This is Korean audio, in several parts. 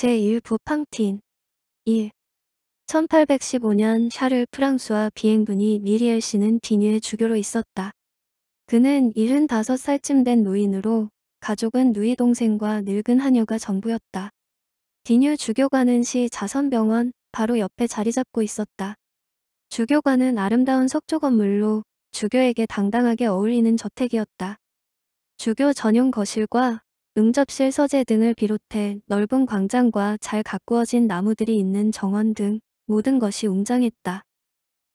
제1부 팡틴 1. 1815년 샤를 프랑스와 비행분이 미리엘 씨는 비뉴의 주교로 있었다. 그는 75살쯤 된 노인으로 가족은 누이 동생과 늙은 하녀가 전부였다. 비뉴 주교관은 시 자선병원 바로 옆에 자리 잡고 있었다. 주교관은 아름다운 석조 건물로 주교에게 당당하게 어울리는 저택이었다. 주교 전용 거실과 응접실 서재 등을 비롯해 넓은 광장과 잘 가꾸어진 나무들이 있는 정원 등 모든 것이 웅장했다.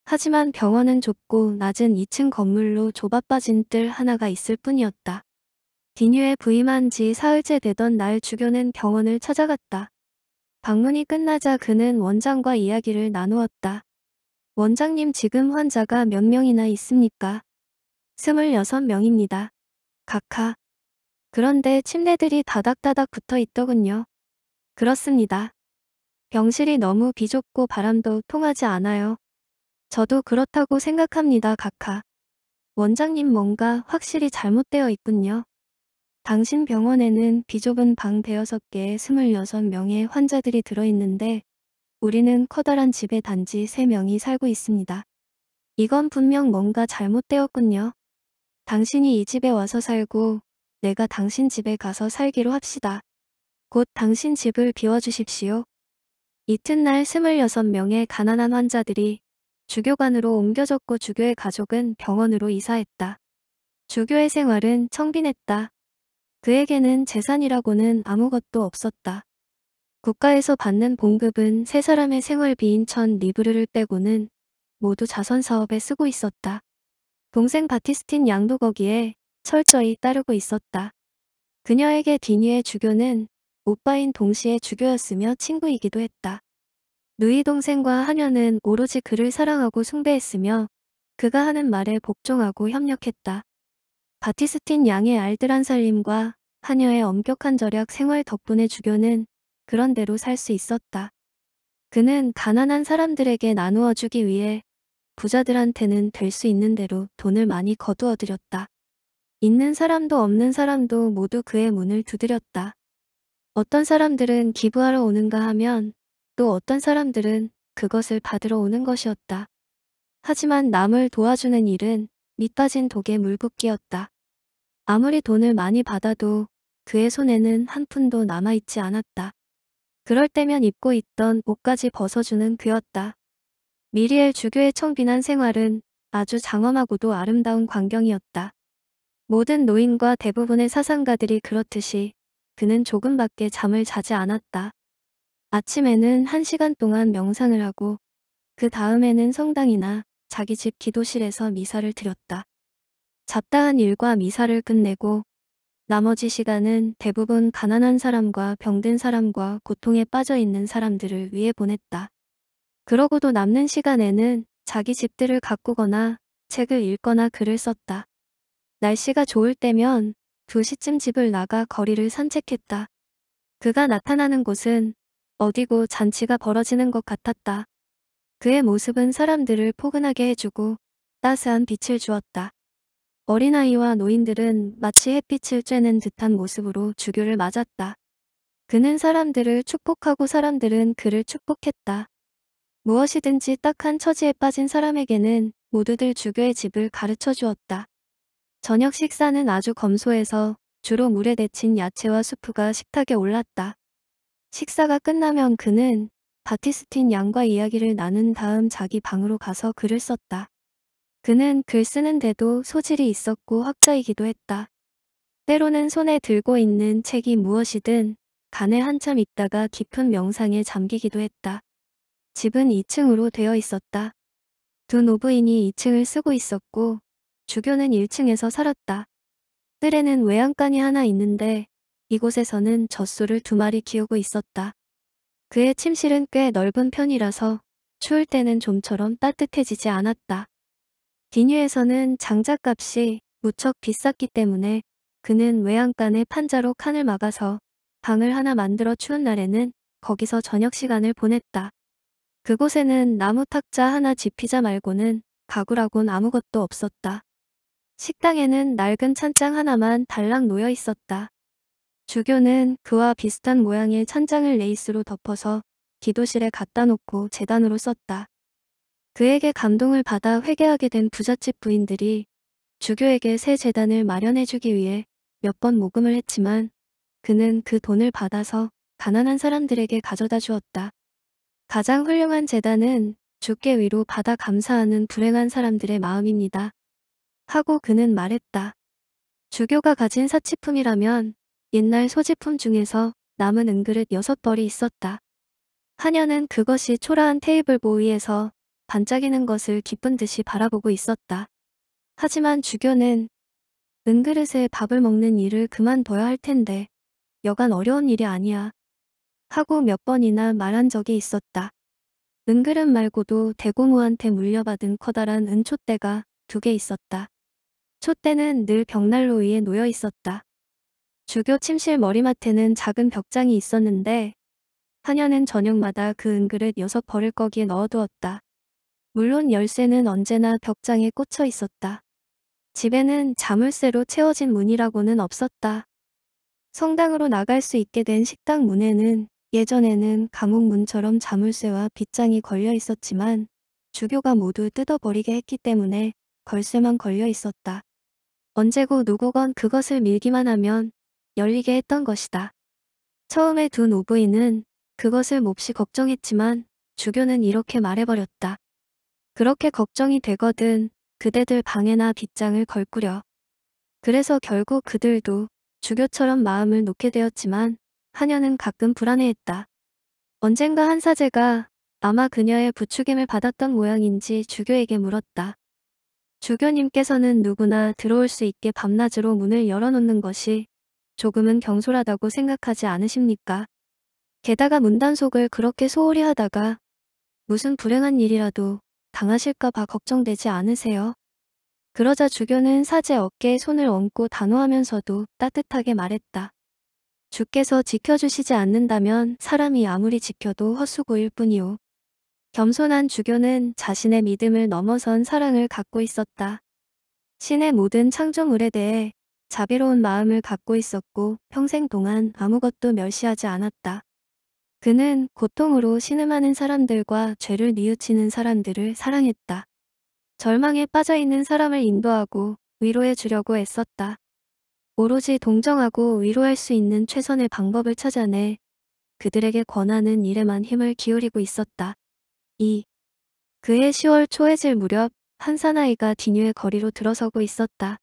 하지만 병원은 좁고 낮은 2층 건물로 좁아빠진 뜰 하나가 있을 뿐이었다. 디뉴에 부임한 지 사흘째 되던 날 주교는 병원을 찾아갔다. 방문이 끝나자 그는 원장과 이야기를 나누었다. 원장님 지금 환자가 몇 명이나 있습니까? 26명입니다. 각하, 그런데 침대들이 다닥다닥 붙어 있더군요. 그렇습니다. 병실이 너무 비좁고 바람도 통하지 않아요. 저도 그렇다고 생각합니다 각하. 원장님 뭔가 확실히 잘못되어 있군요. 당신 병원에는 비좁은 방 106개에 26명의 환자들이 들어있는데 우리는 커다란 집에 단지 3명이 살고 있습니다. 이건 분명 뭔가 잘못되었군요. 당신이 이 집에 와서 살고 내가 당신 집에 가서 살기로 합시다. 곧 당신 집을 비워주십시오. 이튿날 26명의 가난한 환자들이 주교관으로 옮겨졌고 주교의 가족은 병원으로 이사했다. 주교의 생활은 청빈했다. 그에게는 재산이라고는 아무것도 없었다. 국가에서 받는 봉급은 세 사람의 생활비인 천 리브르를 빼고는 모두 자선 사업에 쓰고 있었다. 동생 바티스틴 양도 거기에 철저히 따르고 있었다. 그녀에게 디니의 주교는 오빠인 동시에 주교였으며 친구이기도 했다. 누이 동생과 하녀는 오로지 그를 사랑하고 숭배했으며 그가 하는 말에 복종하고 협력했다. 바티스틴 양의 알뜰한 살림과 하녀의 엄격한 절약 생활 덕분에 주교는 그런대로 살 수 있었다. 그는 가난한 사람들에게 나누어 주기 위해 부자들한테는 될 수 있는 대로 돈을 많이 거두어들였다. 있는 사람도 없는 사람도 모두 그의 문을 두드렸다. 어떤 사람들은 기부하러 오는가 하면 또 어떤 사람들은 그것을 받으러 오는 것이었다. 하지만 남을 도와주는 일은 밑빠진 독에 물붓기였다. 아무리 돈을 많이 받아도 그의 손에는 한 푼도 남아있지 않았다. 그럴 때면 입고 있던 옷까지 벗어주는 그였다. 미리엘 주교의 청빈한 생활은 아주 장엄하고도 아름다운 광경이었다. 모든 노인과 대부분의 사상가들이 그렇듯이 그는 조금밖에 잠을 자지 않았다. 아침에는 한시간 동안 명상을 하고 그 다음에는 성당이나 자기 집 기도실에서 미사를 드렸다. 잡다한 일과 미사를 끝내고 나머지 시간은 대부분 가난한 사람과 병든 사람과 고통에 빠져 있는 사람들을 위해 보냈다. 그러고도 남는 시간에는 자기 집들을 가꾸거나 책을 읽거나 글을 썼다. 날씨가 좋을 때면 2시쯤 집을 나가 거리를 산책했다. 그가 나타나는 곳은 어디고 잔치가 벌어지는 것 같았다. 그의 모습은 사람들을 포근하게 해주고 따스한 빛을 주었다. 어린아이와 노인들은 마치 햇빛을 쬐는 듯한 모습으로 주교를 맞았다. 그는 사람들을 축복하고 사람들은 그를 축복했다. 무엇이든지 딱한 처지에 빠진 사람에게는 모두들 주교의 집을 가르쳐 주었다. 저녁 식사는 아주 검소해서 주로 물에 데친 야채와 수프가 식탁에 올랐다. 식사가 끝나면 그는 바티스틴 양과 이야기를 나눈 다음 자기 방으로 가서 글을 썼다. 그는 글 쓰는데도 소질이 있었고 학자이기도 했다. 때로는 손에 들고 있는 책이 무엇이든 간에 한참 있다가 깊은 명상에 잠기기도 했다. 집은 2층으로 되어 있었다. 두 노부인이 2층을 쓰고 있었고 주교는 1층에서 살았다. 뜰에는 외양간이 하나 있는데 이곳에서는 젖소를 두 마리 키우고 있었다. 그의 침실은 꽤 넓은 편이라서 추울 때는 좀처럼 따뜻해지지 않았다. 비뉴에서는 장작값이 무척 비쌌기 때문에 그는 외양간에 판자로 칸을 막아서 방을 하나 만들어 추운 날에는 거기서 저녁 시간을 보냈다. 그곳에는 나무 탁자 하나 집히자 말고는 가구라곤 아무것도 없었다. 식당에는 낡은 찬장 하나만 달랑 놓여 있었다. 주교는 그와 비슷한 모양의 찬장을 레이스로 덮어서 기도실에 갖다 놓고 재단으로 썼다. 그에게 감동을 받아 회개하게 된 부잣집 부인들이 주교에게 새 재단을 마련해주기 위해 몇 번 모금을 했지만 그는 그 돈을 받아서 가난한 사람들에게 가져다 주었다. 가장 훌륭한 재단은 죽께 위로 받아 감사하는 불행한 사람들의 마음입니다. 하고 그는 말했다. 주교가 가진 사치품이라면 옛날 소지품 중에서 남은 은그릇 여섯 벌이 있었다. 하녀는 그것이 초라한 테이블 보위에서 반짝이는 것을 기쁜 듯이 바라보고 있었다. 하지만 주교는 은그릇에 밥을 먹는 일을 그만둬야 할 텐데 여간 어려운 일이 아니야. 하고 몇 번이나 말한 적이 있었다. 은그릇 말고도 대공우한테 물려받은 커다란 은촛대가 두 개 있었다. 촛대는 늘 벽난로 위에 놓여 있었다. 주교 침실 머리맡에는 작은 벽장이 있었는데 하녀는 저녁마다 그 은그릇 여섯 벌을 거기에 넣어두었다. 물론 열쇠는 언제나 벽장에 꽂혀 있었다. 집에는 자물쇠로 채워진 문이라고는 없었다. 성당으로 나갈 수 있게 된 식당 문에는 예전에는 감옥 문처럼 자물쇠와 빗장이 걸려 있었지만 주교가 모두 뜯어버리게 했기 때문에 걸쇠만 걸려 있었다. 언제고 누구건 그것을 밀기만 하면 열리게 했던 것이다. 처음에 둔 오부인은 그것을 몹시 걱정했지만 주교는 이렇게 말해버렸다. 그렇게 걱정이 되거든 그대들 방에나 빗장을 걸꾸려. 그래서 결국 그들도 주교처럼 마음을 놓게 되었지만 하녀는 가끔 불안해했다. 언젠가 한사제가 아마 그녀의 부추김을 받았던 모양인지 주교에게 물었다. 주교님께서는 누구나 들어올 수 있게 밤낮으로 문을 열어놓는 것이 조금은 경솔하다고 생각하지 않으십니까? 게다가 문단속을 그렇게 소홀히 하다가 무슨 불행한 일이라도 당하실까봐 걱정되지 않으세요? 그러자 주교는 사제 어깨에 손을 얹고 단호하면서도 따뜻하게 말했다. 주께서 지켜주시지 않는다면 사람이 아무리 지켜도 허수고일 뿐이오. 겸손한 주교는 자신의 믿음을 넘어선 사랑을 갖고 있었다. 신의 모든 창조물에 대해 자비로운 마음을 갖고 있었고 평생 동안 아무것도 멸시하지 않았다. 그는 고통으로 신음하는 사람들과 죄를 뉘우치는 사람들을 사랑했다. 절망에 빠져있는 사람을 인도하고 위로해 주려고 애썼다. 오로지 동정하고 위로할 수 있는 최선의 방법을 찾아내 그들에게 권하는 일에만 힘을 기울이고 있었다. 2. 그해 10월 초해질 무렵 한 사나이가 디뉴의 거리로 들어서고 있었다.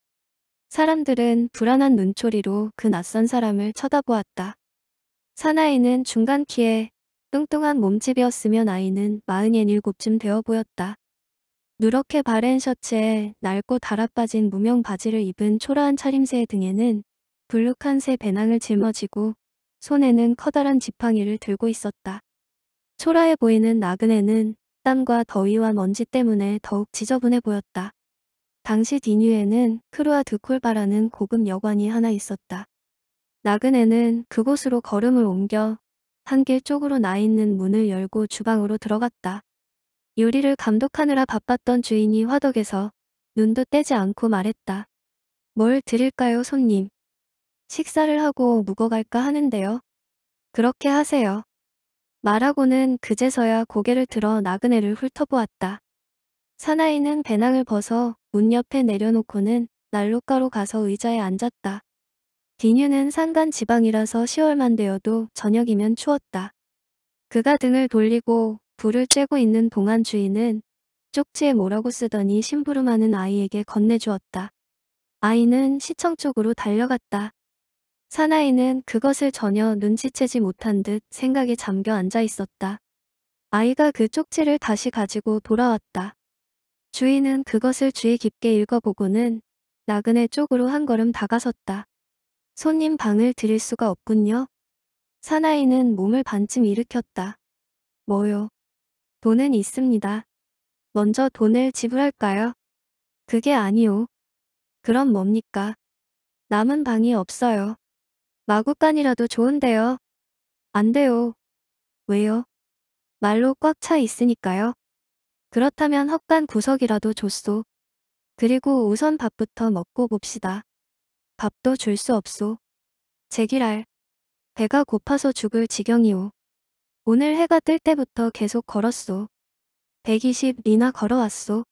사람들은 불안한 눈초리로 그 낯선 사람을 쳐다보았다. 사나이는 중간 키에 뚱뚱한 몸집이었으며 나이는 47쯤 되어 보였다. 누렇게 바랜 셔츠에 낡고 달아빠진 무명 바지를 입은 초라한 차림새의 등에는 불룩한 새 배낭을 짊어지고 손에는 커다란 지팡이를 들고 있었다. 초라해 보이는 나그네는 땀과 더위와 먼지 때문에 더욱 지저분해 보였다. 당시 디뉴에는 크루아 드콜바라는 고급 여관이 하나 있었다. 나그네는 그곳으로 걸음을 옮겨 한길 쪽으로 나 있는 문을 열고 주방으로 들어갔다. 요리를 감독하느라 바빴던 주인이 화덕에서 눈도 떼지 않고 말했다. 뭘 드릴까요 손님? 식사를 하고 묵어갈까 하는데요. 그렇게 하세요. 말하고는 그제서야 고개를 들어 나그네를 훑어보았다. 사나이는 배낭을 벗어 문 옆에 내려놓고는 난로가로 가서 의자에 앉았다. 디뉴는 산간 지방이라서 10월만 되어도 저녁이면 추웠다. 그가 등을 돌리고 불을 쬐고 있는 동안 주인은 쪽지에 뭐라고 쓰더니 심부름하는 아이에게 건네주었다. 아이는 시청 쪽으로 달려갔다. 사나이는 그것을 전혀 눈치채지 못한 듯 생각에 잠겨 앉아 있었다. 아이가 그 쪽지를 다시 가지고 돌아왔다. 주인은 그것을 주의 깊게 읽어보고는 나그네 쪽으로 한 걸음 다가섰다. 손님 방을 드릴 수가 없군요. 사나이는 몸을 반쯤 일으켰다. 뭐요? 돈은 있습니다. 먼저 돈을 지불할까요? 그게 아니오. 그럼 뭡니까? 남은 방이 없어요. 마구간이라도 좋은데요. 안 돼요. 왜요? 말로 꽉 차 있으니까요. 그렇다면 헛간 구석이라도 줬소. 그리고 우선 밥부터 먹고 봅시다. 밥도 줄 수 없소. 제기랄. 배가 고파서 죽을 지경이오. 오늘 해가 뜰 때부터 계속 걸었소. 120리나 걸어왔소.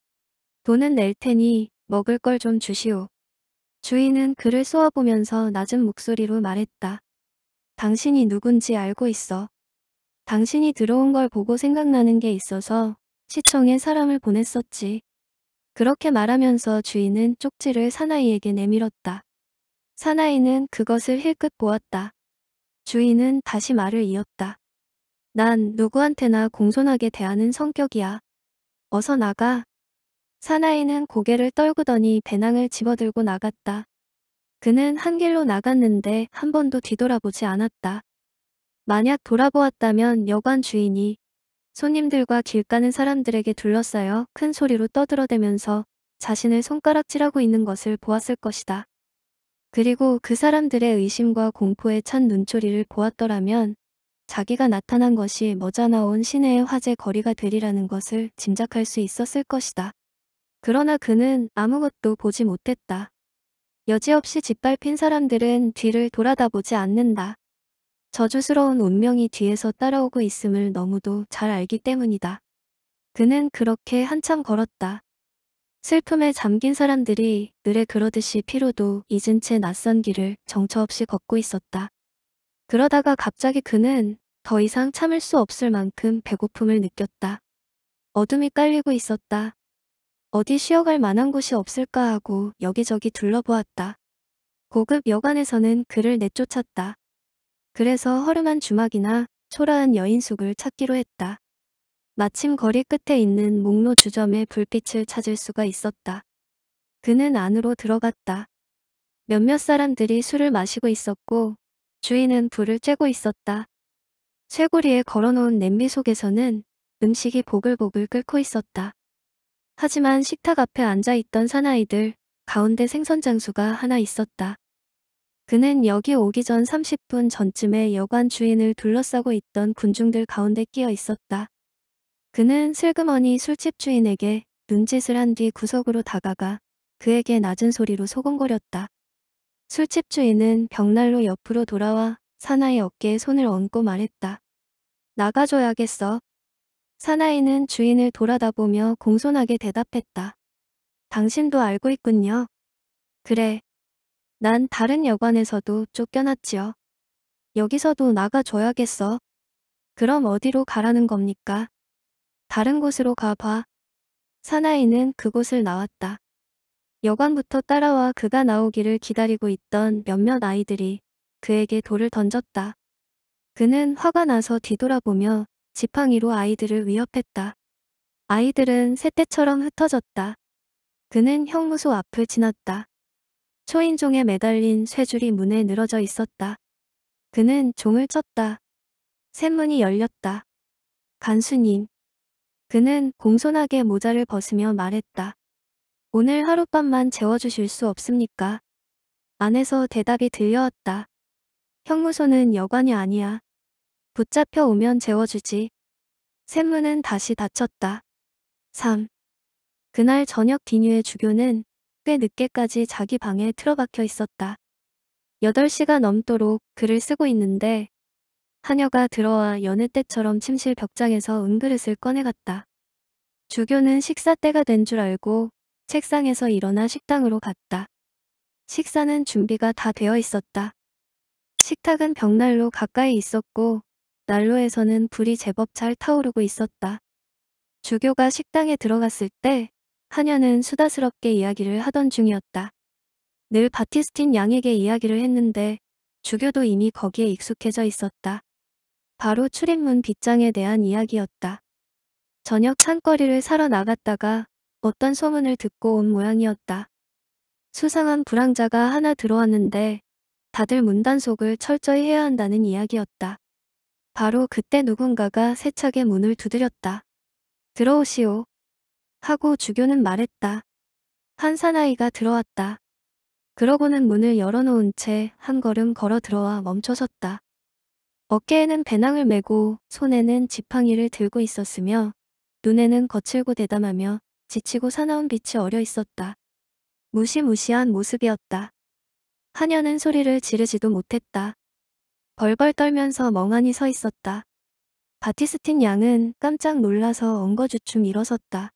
돈은 낼 테니 먹을 걸 좀 주시오. 주인은 그를 쏘아보면서 낮은 목소리로 말했다. 당신이 누군지 알고 있어. 당신이 들어온 걸 보고 생각나는 게 있어서 시청에 사람을 보냈었지. 그렇게 말하면서 주인은 쪽지를 사나이에게 내밀었다. 사나이는 그것을 힐끗 보았다. 주인은 다시 말을 이었다. 난 누구한테나 공손하게 대하는 성격이야. 어서 나가. 사나이는 고개를 떨구더니 배낭을 집어들고 나갔다. 그는 한 길로 나갔는데 한 번도 뒤돌아보지 않았다. 만약 돌아보았다면 여관 주인이 손님들과 길 가는 사람들에게 둘러싸여 큰 소리로 떠들어대면서 자신을 손가락질하고 있는 것을 보았을 것이다. 그리고 그 사람들의 의심과 공포에 찬 눈초리를 보았더라면 자기가 나타난 것이 머자나온 시내의 화재 거리가 되리라는 것을 짐작할 수 있었을 것이다. 그러나 그는 아무것도 보지 못했다. 여지없이 짓밟힌 사람들은 뒤를 돌아다보지 않는다. 저주스러운 운명이 뒤에서 따라오고 있음을 너무도 잘 알기 때문이다. 그는 그렇게 한참 걸었다. 슬픔에 잠긴 사람들이 늘에 그러듯이 피로도 잊은 채 낯선 길을 정처없이 걷고 있었다. 그러다가 갑자기 그는 더 이상 참을 수 없을 만큼 배고픔을 느꼈다. 어둠이 깔리고 있었다. 어디 쉬어갈 만한 곳이 없을까 하고 여기저기 둘러보았다. 고급 여관에서는 그를 내쫓았다. 그래서 허름한 주막이나 초라한 여인숙을 찾기로 했다. 마침 거리 끝에 있는 목로 주점의 불빛을 찾을 수가 있었다. 그는 안으로 들어갔다. 몇몇 사람들이 술을 마시고 있었고 주인은 불을 쬐고 있었다. 쇠고리에 걸어놓은 냄비 속에서는 음식이 보글보글 끓고 있었다. 하지만 식탁 앞에 앉아있던 사나이들 가운데 생선 장수가 하나 있었다. 그는 여기 오기 전 30분 전쯤에 여관 주인을 둘러싸고 있던 군중들 가운데 끼어 있었다. 그는 슬그머니 술집 주인에게 눈짓을 한 뒤 구석으로 다가가 그에게 낮은 소리로 소곤거렸다. 술집 주인은 벽난로 옆으로 돌아와 사나이 어깨에 손을 얹고 말했다. 나가줘야겠어. 사나이는 주인을 돌아다보며 공손하게 대답했다. 당신도 알고 있군요. 그래. 난 다른 여관에서도 쫓겨났지요. 여기서도 나가줘야겠어. 그럼 어디로 가라는 겁니까? 다른 곳으로 가봐. 사나이는 그곳을 나왔다. 여관부터 따라와 그가 나오기를 기다리고 있던 몇몇 아이들이 그에게 돌을 던졌다. 그는 화가 나서 뒤돌아보며 지팡이로 아이들을 위협했다. 아이들은 새떼처럼 흩어졌다. 그는 형무소 앞을 지났다. 초인종에 매달린 쇠줄이 문에 늘어져 있었다. 그는 종을 쳤다. 샘문이 열렸다. 간수님. 그는 공손하게 모자를 벗으며 말했다. 오늘 하룻밤만 재워주실 수 없습니까? 안에서 대답이 들려왔다. 형무소는 여관이 아니야. 붙잡혀 오면 재워주지. 샘문은 다시 닫혔다. 3. 그날 저녁 디뉴의 주교는 꽤 늦게까지 자기 방에 틀어박혀 있었다. 8시가 넘도록 글을 쓰고 있는데 하녀가 들어와 여느 때처럼 침실 벽장에서 은그릇을 꺼내갔다. 주교는 식사 때가 된 줄 알고 책상에서 일어나 식당으로 갔다. 식사는 준비가 다 되어 있었다. 식탁은 벽난로 가까이 있었고 난로에서는 불이 제법 잘 타오르고 있었다. 주교가 식당에 들어갔을 때 하녀는 수다스럽게 이야기를 하던 중이었다. 늘 바티스틴 양에게 이야기를 했는데 주교도 이미 거기에 익숙해져 있었다. 바로 출입문 빗장에 대한 이야기였다. 저녁 찬거리를 사러 나갔다가 어떤 소문을 듣고 온 모양이었다. 수상한 불황자가 하나 들어왔는데 다들 문단속을 철저히 해야 한다는 이야기였다. 바로 그때 누군가가 세차게 문을 두드렸다. 들어오시오. 하고 주교는 말했다. 한 사나이가 들어왔다. 그러고는 문을 열어놓은 채 한 걸음 걸어 들어와 멈춰섰다. 어깨에는 배낭을 메고 손에는 지팡이를 들고 있었으며 눈에는 거칠고 대담하며 지치고 사나운 빛이 어려 있었다. 무시무시한 모습이었다. 하녀는 소리를 지르지도 못했다. 벌벌 떨면서 멍하니 서 있었다. 바티스틴 양은 깜짝 놀라서 엉거주춤 일어섰다.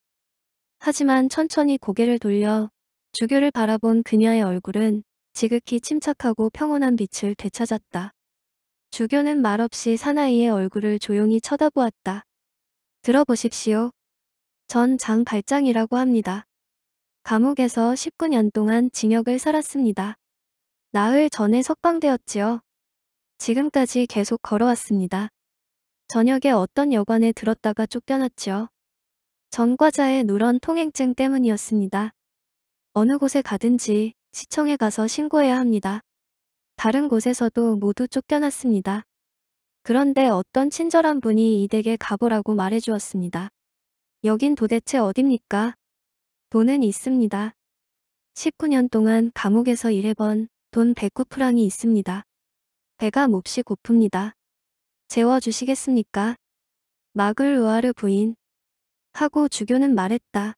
하지만 천천히 고개를 돌려 주교를 바라본 그녀의 얼굴은 지극히 침착하고 평온한 빛을 되찾았다. 주교는 말없이 사나이의 얼굴을 조용히 쳐다보았다. 들어보십시오. 전장 발장이라고 합니다. 감옥에서 19년 동안 징역을 살았습니다. 나흘 전에 석방되었지요. 지금까지 계속 걸어왔습니다. 저녁에 어떤 여관에 들었다가 쫓겨났지요. 전 과자의 누런 통행증 때문이었습니다. 어느 곳에 가든지 시청에 가서 신고해야 합니다. 다른 곳에서도 모두 쫓겨났습니다. 그런데 어떤 친절한 분이 이 댁에 가보라고 말해주었습니다. 여긴 도대체 어딥니까? 돈은 있습니다. 19년 동안 감옥에서 일해번 돈 109프랑이 있습니다. 배가 몹시 고픕니다. 재워주시겠습니까? 막을 우아르 부인. 하고 주교는 말했다.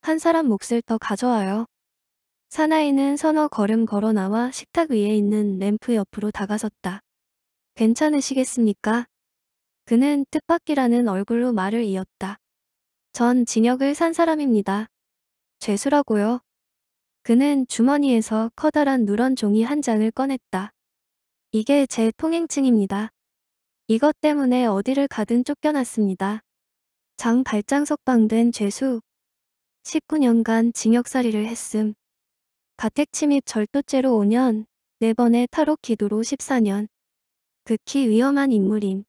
한 사람 몫을 더 가져와요. 사나이는 서너 걸음 걸어 나와 식탁 위에 있는 램프 옆으로 다가섰다. 괜찮으시겠습니까? 그는 뜻밖이라는 얼굴로 말을 이었다. 전 진역을 산 사람입니다. 죄수라고요. 그는 주머니에서 커다란 누런 종이 한 장을 꺼냈다. 이게 제 통행증입니다. 이것 때문에 어디를 가든 쫓겨났습니다. 장 발장 석방된 죄수 19년간 징역살이를 했음. 가택 침입 절도죄로 5년, 4번의 탈옥 기도로 14년. 극히 위험한 인물임.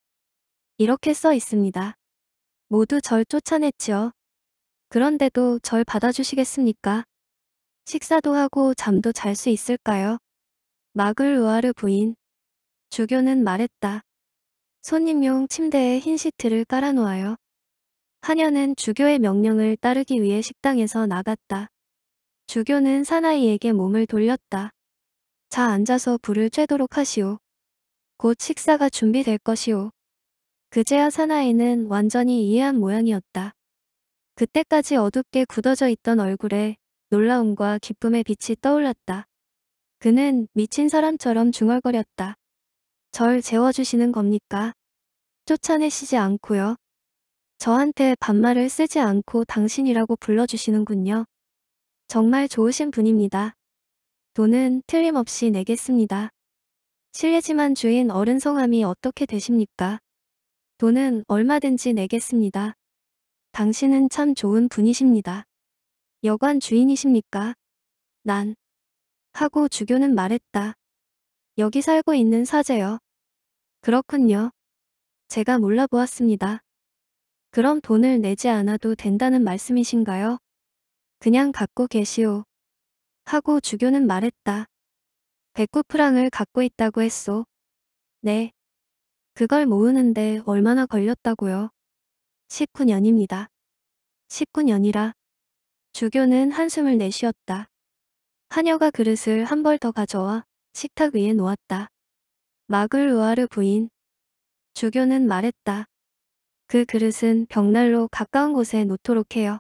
이렇게 써 있습니다. 모두 절 쫓아냈지요. 그런데도 절 받아주시겠습니까? 식사도 하고 잠도 잘 수 있을까요? 마글 우아르 부인 주교는 말했다. 손님용 침대에 흰 시트를 깔아놓아요. 하녀는 주교의 명령을 따르기 위해 식당에서 나갔다. 주교는 사나이에게 몸을 돌렸다. 자 앉아서 불을 쬐도록 하시오. 곧 식사가 준비될 것이오. 그제야 사나이는 완전히 이해한 모양이었다. 그때까지 어둡게 굳어져 있던 얼굴에 놀라움과 기쁨의 빛이 떠올랐다. 그는 미친 사람처럼 중얼거렸다. 절 재워주시는 겁니까? 쫓아내시지 않고요. 저한테 반말을 쓰지 않고 당신이라고 불러주시는군요. 정말 좋으신 분입니다. 돈은 틀림없이 내겠습니다. 실례지만 주인 어른 성함이 어떻게 되십니까? 돈은 얼마든지 내겠습니다. 당신은 참 좋은 분이십니다. 여관 주인이십니까? 난. 하고 주교는 말했다. 여기 살고 있는 사제요. 그렇군요. 제가 몰라보았습니다. 그럼 돈을 내지 않아도 된다는 말씀이신가요? 그냥 갖고 계시오. 하고 주교는 말했다. 109프랑을 갖고 있다고 했소. 네. 그걸 모으는데 얼마나 걸렸다고요? 19년입니다. 19년이라. 주교는 한숨을 내쉬었다. 하녀가 그릇을 한 벌 더 가져와 식탁 위에 놓았다. 막을 우아르 부인. 주교는 말했다. 그 그릇은 벽난로 가까운 곳에 놓도록 해요.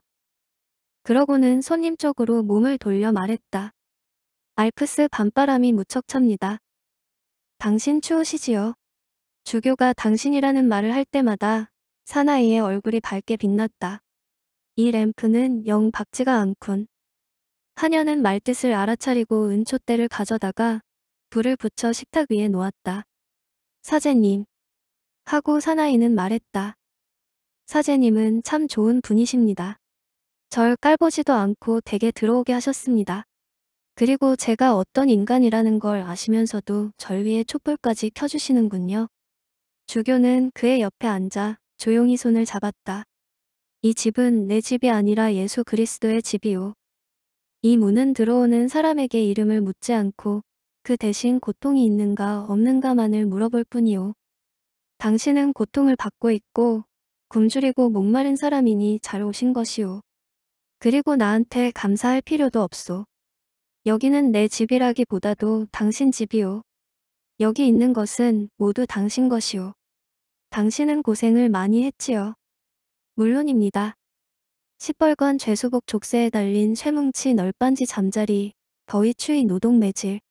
그러고는 손님 쪽으로 몸을 돌려 말했다. 알프스 밤바람이 무척 찹니다. 당신 추우시지요? 주교가 당신이라는 말을 할 때마다 사나이의 얼굴이 밝게 빛났다. 이 램프는 영 박지가 않군. 하녀는 말뜻을 알아차리고 은촛대를 가져다가 불을 붙여 식탁 위에 놓았다. 사제님. 하고 사나이는 말했다. 사제님은 참 좋은 분이십니다. 절 깔보지도 않고 댁에 들어오게 하셨습니다. 그리고 제가 어떤 인간이라는 걸 아시면서도 절 위에 촛불까지 켜주시는군요. 주교는 그의 옆에 앉아 조용히 손을 잡았다. 이 집은 내 집이 아니라 예수 그리스도의 집이오. 이 문은 들어오는 사람에게 이름을 묻지 않고 그 대신 고통이 있는가 없는가만을 물어볼 뿐이오. 당신은 고통을 받고 있고 굶주리고 목마른 사람이니 잘 오신 것이오. 그리고 나한테 감사할 필요도 없소. 여기는 내 집이라기보다도 당신 집이오. 여기 있는 것은 모두 당신 것이오. 당신은 고생을 많이 했지요. 물론입니다. 시뻘건 죄수복 족쇄에 달린 쇠뭉치 널빤지 잠자리, 더위 추위 노동 매질,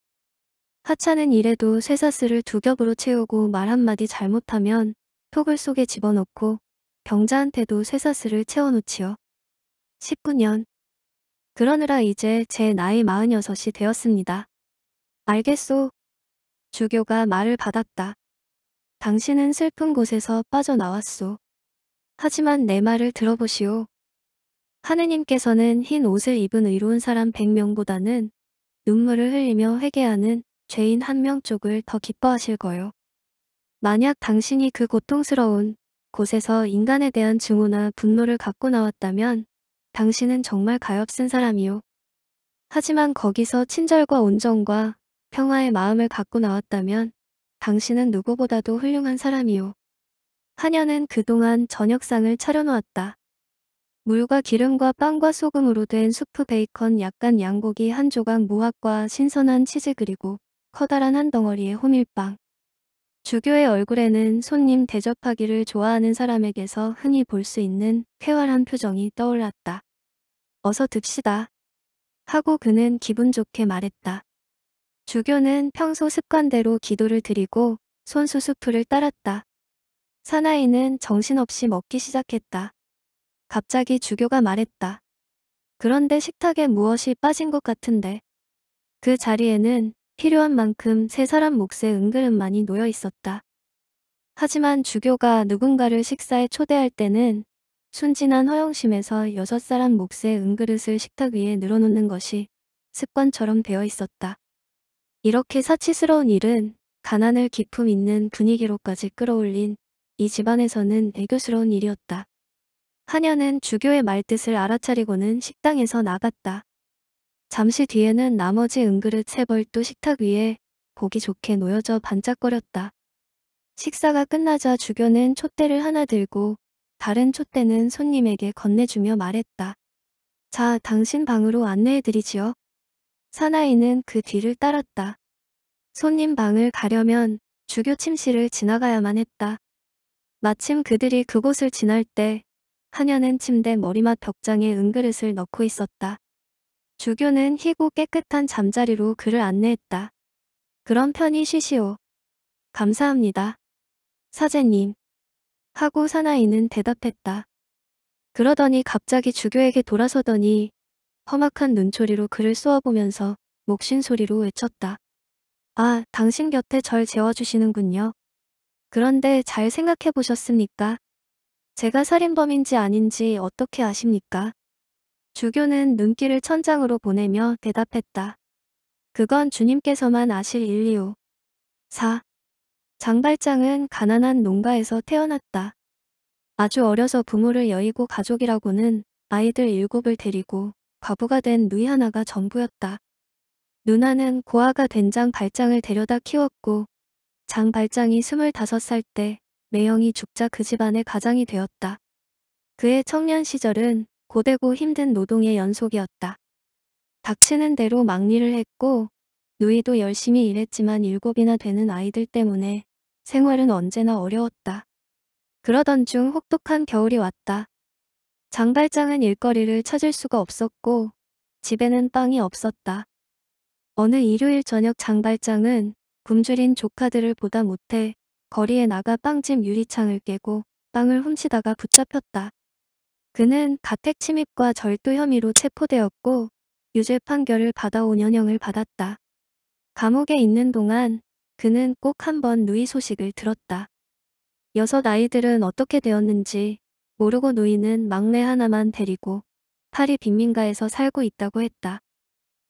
하찮은 일에도 쇠사슬을 두 겹으로 채우고 말 한마디 잘못하면 톡을 속에 집어넣고 병자한테도 쇠사슬을 채워놓지요. 19년. 그러느라 이제 제 나이 46이 되었습니다. 알겠소. 주교가 말을 받았다. 당신은 슬픈 곳에서 빠져나왔소. 하지만 내 말을 들어보시오. 하느님께서는 흰 옷을 입은 의로운 사람 100명보다는 눈물을 흘리며 회개하는 죄인 한 명 쪽을 더 기뻐하실 거요. 만약 당신이 그 고통스러운 곳에서 인간에 대한 증오나 분노를 갖고 나왔다면 당신은 정말 가엾은 사람이요. 하지만 거기서 친절과 온정과 평화의 마음을 갖고 나왔다면 당신은 누구보다도 훌륭한 사람이요. 하녀는 그동안 저녁상을 차려놓았다. 물과 기름과 빵과 소금으로 된 수프 베이컨 약간 양고기 한 조각 무화과 신선한 치즈 그리고 커다란 한 덩어리의 호밀빵. 주교의 얼굴에는 손님 대접하기를 좋아하는 사람에게서 흔히 볼 수 있는 쾌활한 표정이 떠올랐다. 어서 듭시다. 하고 그는 기분 좋게 말했다. 주교는 평소 습관대로 기도를 드리고 손수 수프를 따랐다. 사나이는 정신없이 먹기 시작했다. 갑자기 주교가 말했다. 그런데 식탁에 무엇이 빠진 것 같은데. 그 자리에는 필요한 만큼 세 사람 몫에 은근은많이 놓여 있었다. 하지만 주교가 누군가를 식사에 초대할 때는 순진한 허영심에서 여섯 사람 몫의 은그릇을 식탁 위에 늘어놓는 것이 습관처럼 되어 있었다. 이렇게 사치스러운 일은 가난을 기품 있는 분위기로까지 끌어올린 이 집안에서는 애교스러운 일이었다. 하녀는 주교의 말뜻을 알아차리고는 식당에서 나갔다. 잠시 뒤에는 나머지 은그릇 세 벌도 식탁 위에 보기 좋게 놓여져 반짝거렸다. 식사가 끝나자 주교는 촛대를 하나 들고 다른 촛대는 손님에게 건네주며 말했다. 자, 당신 방으로 안내해드리지요. 사나이는 그 뒤를 따랐다. 손님 방을 가려면 주교 침실을 지나가야만 했다. 마침 그들이 그곳을 지날 때 하녀는 침대 머리맡 벽장에 은그릇을 넣고 있었다. 주교는 희고 깨끗한 잠자리로 그를 안내했다. 그럼 편히 쉬시오. 감사합니다. 사제님. 하고 사나이는 대답했다. 그러더니 갑자기 주교에게 돌아서더니 험악한 눈초리로 그를 쏘아보면서 목신 소리로 외쳤다. 아, 당신 곁에 절 재워주시는군요. 그런데 잘 생각해 보셨습니까? 제가 살인범인지 아닌지 어떻게 아십니까? 주교는 눈길을 천장으로 보내며 대답했다. 그건 주님께서만 아실 일이오. 4. 장발장은 가난한 농가에서 태어났다. 아주 어려서 부모를 여의고 가족이라고는 아이들 일곱을 데리고 과부가 된 누이 하나가 전부였다. 누나는 고아가 된 장발장을 데려다 키웠고 장발장이 25살 때 매형이 죽자 그 집안의 가장이 되었다. 그의 청년 시절은 고되고 힘든 노동의 연속이었다. 닥치는 대로 막리를 했고 누이도 열심히 일했지만 일곱이나 되는 아이들 때문에 생활은 언제나 어려웠다. 그러던 중 혹독한 겨울이 왔다. 장발장은 일거리를 찾을 수가 없었고 집에는 빵이 없었다. 어느 일요일 저녁 장발장은 굶주린 조카들을 보다 못해 거리에 나가 빵집 유리창을 깨고 빵을 훔치다가 붙잡혔다. 그는 가택 침입과 절도 혐의로 체포되었고 유죄 판결을 받아 5년형을 받았다. 감옥에 있는 동안 그는 꼭 한 번 누이 소식을 들었다. 여섯 아이들은 어떻게 되었는지 모르고 누이는 막내 하나만 데리고 파리 빈민가에서 살고 있다고 했다.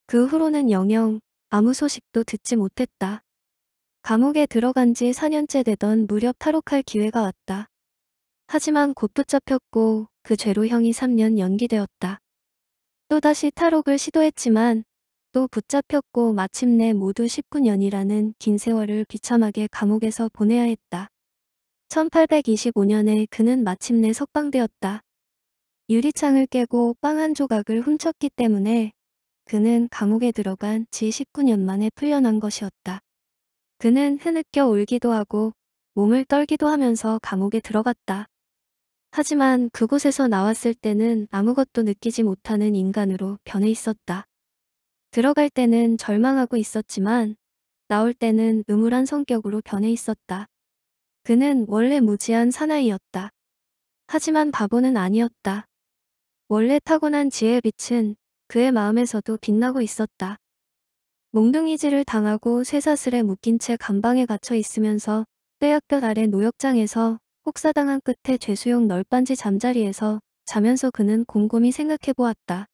그 후로는 영영 아무 소식도 듣지 못했다. 감옥에 들어간 지 4년째 되던 무렵 탈옥할 기회가 왔다. 하지만 곧 붙잡혔고 그 죄로 형이 3년 연기되었다. 또다시 탈옥을 시도했지만 또 붙잡혔고 마침내 모두 19년이라는 긴 세월을 비참하게 감옥에서 보내야 했다. 1825년에 그는 마침내 석방되었다. 유리창을 깨고 빵 한 조각을 훔쳤기 때문에 그는 감옥에 들어간 지 19년 만에 풀려난 것이었다. 그는 흐느껴 울기도 하고 몸을 떨기도 하면서 감옥에 들어갔다. 하지만 그곳에서 나왔을 때는 아무것도 느끼지 못하는 인간으로 변해 있었다. 들어갈 때는 절망하고 있었지만 나올 때는 음울한 성격으로 변해 있었다. 그는 원래 무지한 사나이였다. 하지만 바보는 아니었다. 원래 타고난 지혜의 빛은 그의 마음에서도 빛나고 있었다. 몽둥이질을 당하고 쇠사슬에 묶인 채 감방에 갇혀 있으면서 뼈약볕 아래 노역장에서 혹사당한 끝에 죄수용 널빤지 잠자리에서 자면서 그는 곰곰이 생각해 보았다.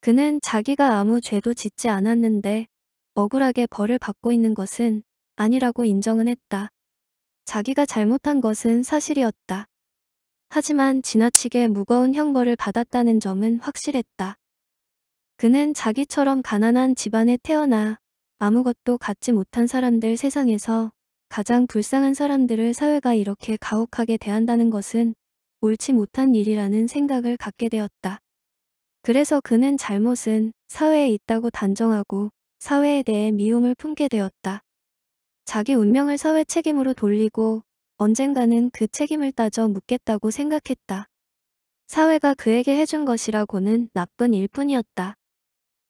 그는 자기가 아무 죄도 짓지 않았는데 억울하게 벌을 받고 있는 것은 아니라고 인정은 했다. 자기가 잘못한 것은 사실이었다. 하지만 지나치게 무거운 형벌을 받았다는 점은 확실했다. 그는 자기처럼 가난한 집안에 태어나 아무것도 갖지 못한 사람들 세상에서 가장 불쌍한 사람들을 사회가 이렇게 가혹하게 대한다는 것은 옳지 못한 일이라는 생각을 갖게 되었다. 그래서 그는 잘못은 사회에 있다고 단정하고 사회에 대해 미움을 품게 되었다. 자기 운명을 사회 책임으로 돌리고 언젠가는 그 책임을 따져 묻겠다고 생각했다. 사회가 그에게 해준 것이라고는 나쁜 일뿐이었다.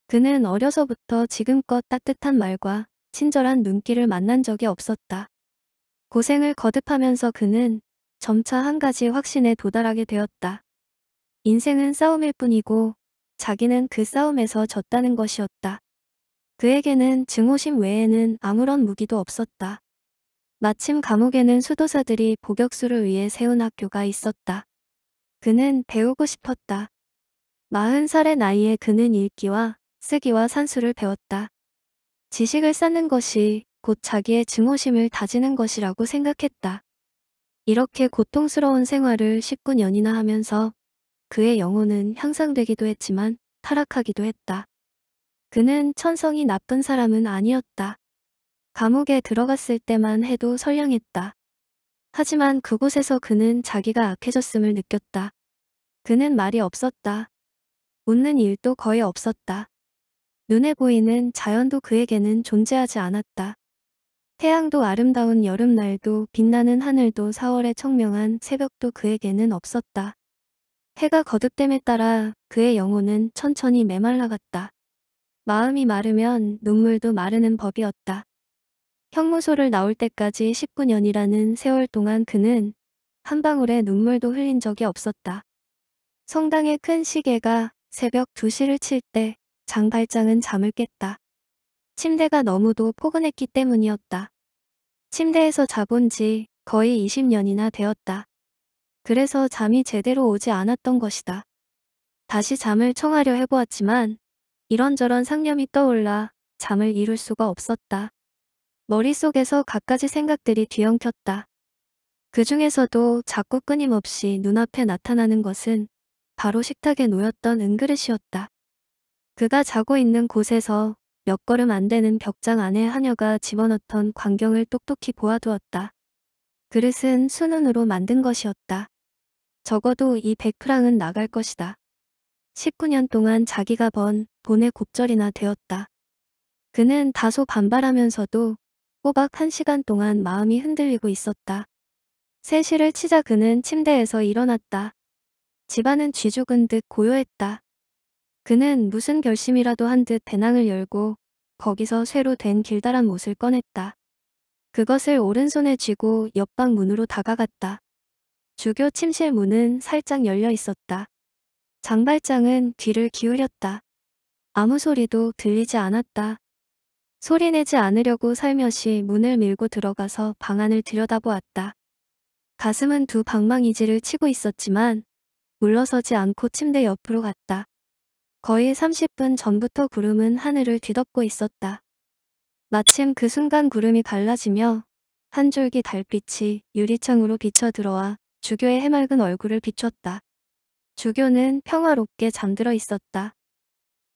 그는 어려서부터 지금껏 따뜻한 말과 친절한 눈길을 만난 적이 없었다. 고생을 거듭하면서 그는 점차 한 가지 확신에 도달하게 되었다. 인생은 싸움일 뿐이고 자기는 그 싸움에서 졌다는 것이었다. 그에게는 증오심 외에는 아무런 무기도 없었다. 마침 감옥에는 수도사들이 복역수를 위해 세운 학교가 있었다. 그는 배우고 싶었다. 마흔 살의 나이에 그는 읽기와 쓰기와 산수를 배웠다. 지식을 쌓는 것이 곧 자기의 증오심을 다지는 것이라고 생각했다. 이렇게 고통스러운 생활을 19년이나 하면서 그의 영혼은 향상되기도 했지만 타락하기도 했다. 그는 천성이 나쁜 사람은 아니었다. 감옥에 들어갔을 때만 해도 선량했다. 하지만 그곳에서 그는 자기가 악해졌음을 느꼈다. 그는 말이 없었다. 웃는 일도 거의 없었다. 눈에 보이는 자연도 그에게는 존재하지 않았다. 태양도 아름다운 여름날도 빛나는 하늘도 4월의 청명한 새벽도 그에게는 없었다. 해가 거듭됨에 따라 그의 영혼은 천천히 메말라갔다. 마음이 마르면 눈물도 마르는 법이었다. 형무소를 나올 때까지 19년이라는 세월 동안 그는 한 방울의 눈물도 흘린 적이 없었다. 성당의 큰 시계가 새벽 2시를 칠때 장발장은 잠을 깼다. 침대가 너무도 포근했기 때문이었다. 침대에서 자본 지 거의 20년이나 되었다. 그래서 잠이 제대로 오지 않았던 것이다. 다시 잠을 청하려 해보았지만 이런저런 상념이 떠올라 잠을 이룰 수가 없었다. 머릿속에서 갖가지 생각들이 뒤엉켰다. 그 중에서도 자꾸 끊임없이 눈앞에 나타나는 것은 바로 식탁에 놓였던 은그릇이었다. 그가 자고 있는 곳에서 몇 걸음 안 되는 벽장 안에 하녀가 집어넣던 광경을 똑똑히 보아두었다. 그릇은 수눈으로 만든 것이었다. 적어도 이 100프랑은 나갈 것이다. 19년 동안 자기가 번 돈의 곱절이나 되었다. 그는 다소 반발하면서도 꼬박 한 시간 동안 마음이 흔들리고 있었다. 3시를 치자 그는 침대에서 일어났다. 집안은 쥐죽은 듯 고요했다. 그는 무슨 결심이라도 한 듯 배낭을 열고 거기서 쇠로 된 길다란 못을 꺼냈다. 그것을 오른손에 쥐고 옆방 문으로 다가갔다. 주교 침실 문은 살짝 열려 있었다. 장발장은 귀를 기울였다. 아무 소리도 들리지 않았다. 소리내지 않으려고 살며시 문을 밀고 들어가서 방 안을 들여다보았다. 가슴은 두 방망이질을 치고 있었지만 물러서지 않고 침대 옆으로 갔다. 거의 30분 전부터 구름은 하늘을 뒤덮고 있었다. 마침 그 순간 구름이 갈라지며 한 줄기 달빛이 유리창으로 비쳐 들어와 주교의 해맑은 얼굴을 비췄다. 주교는 평화롭게 잠들어 있었다.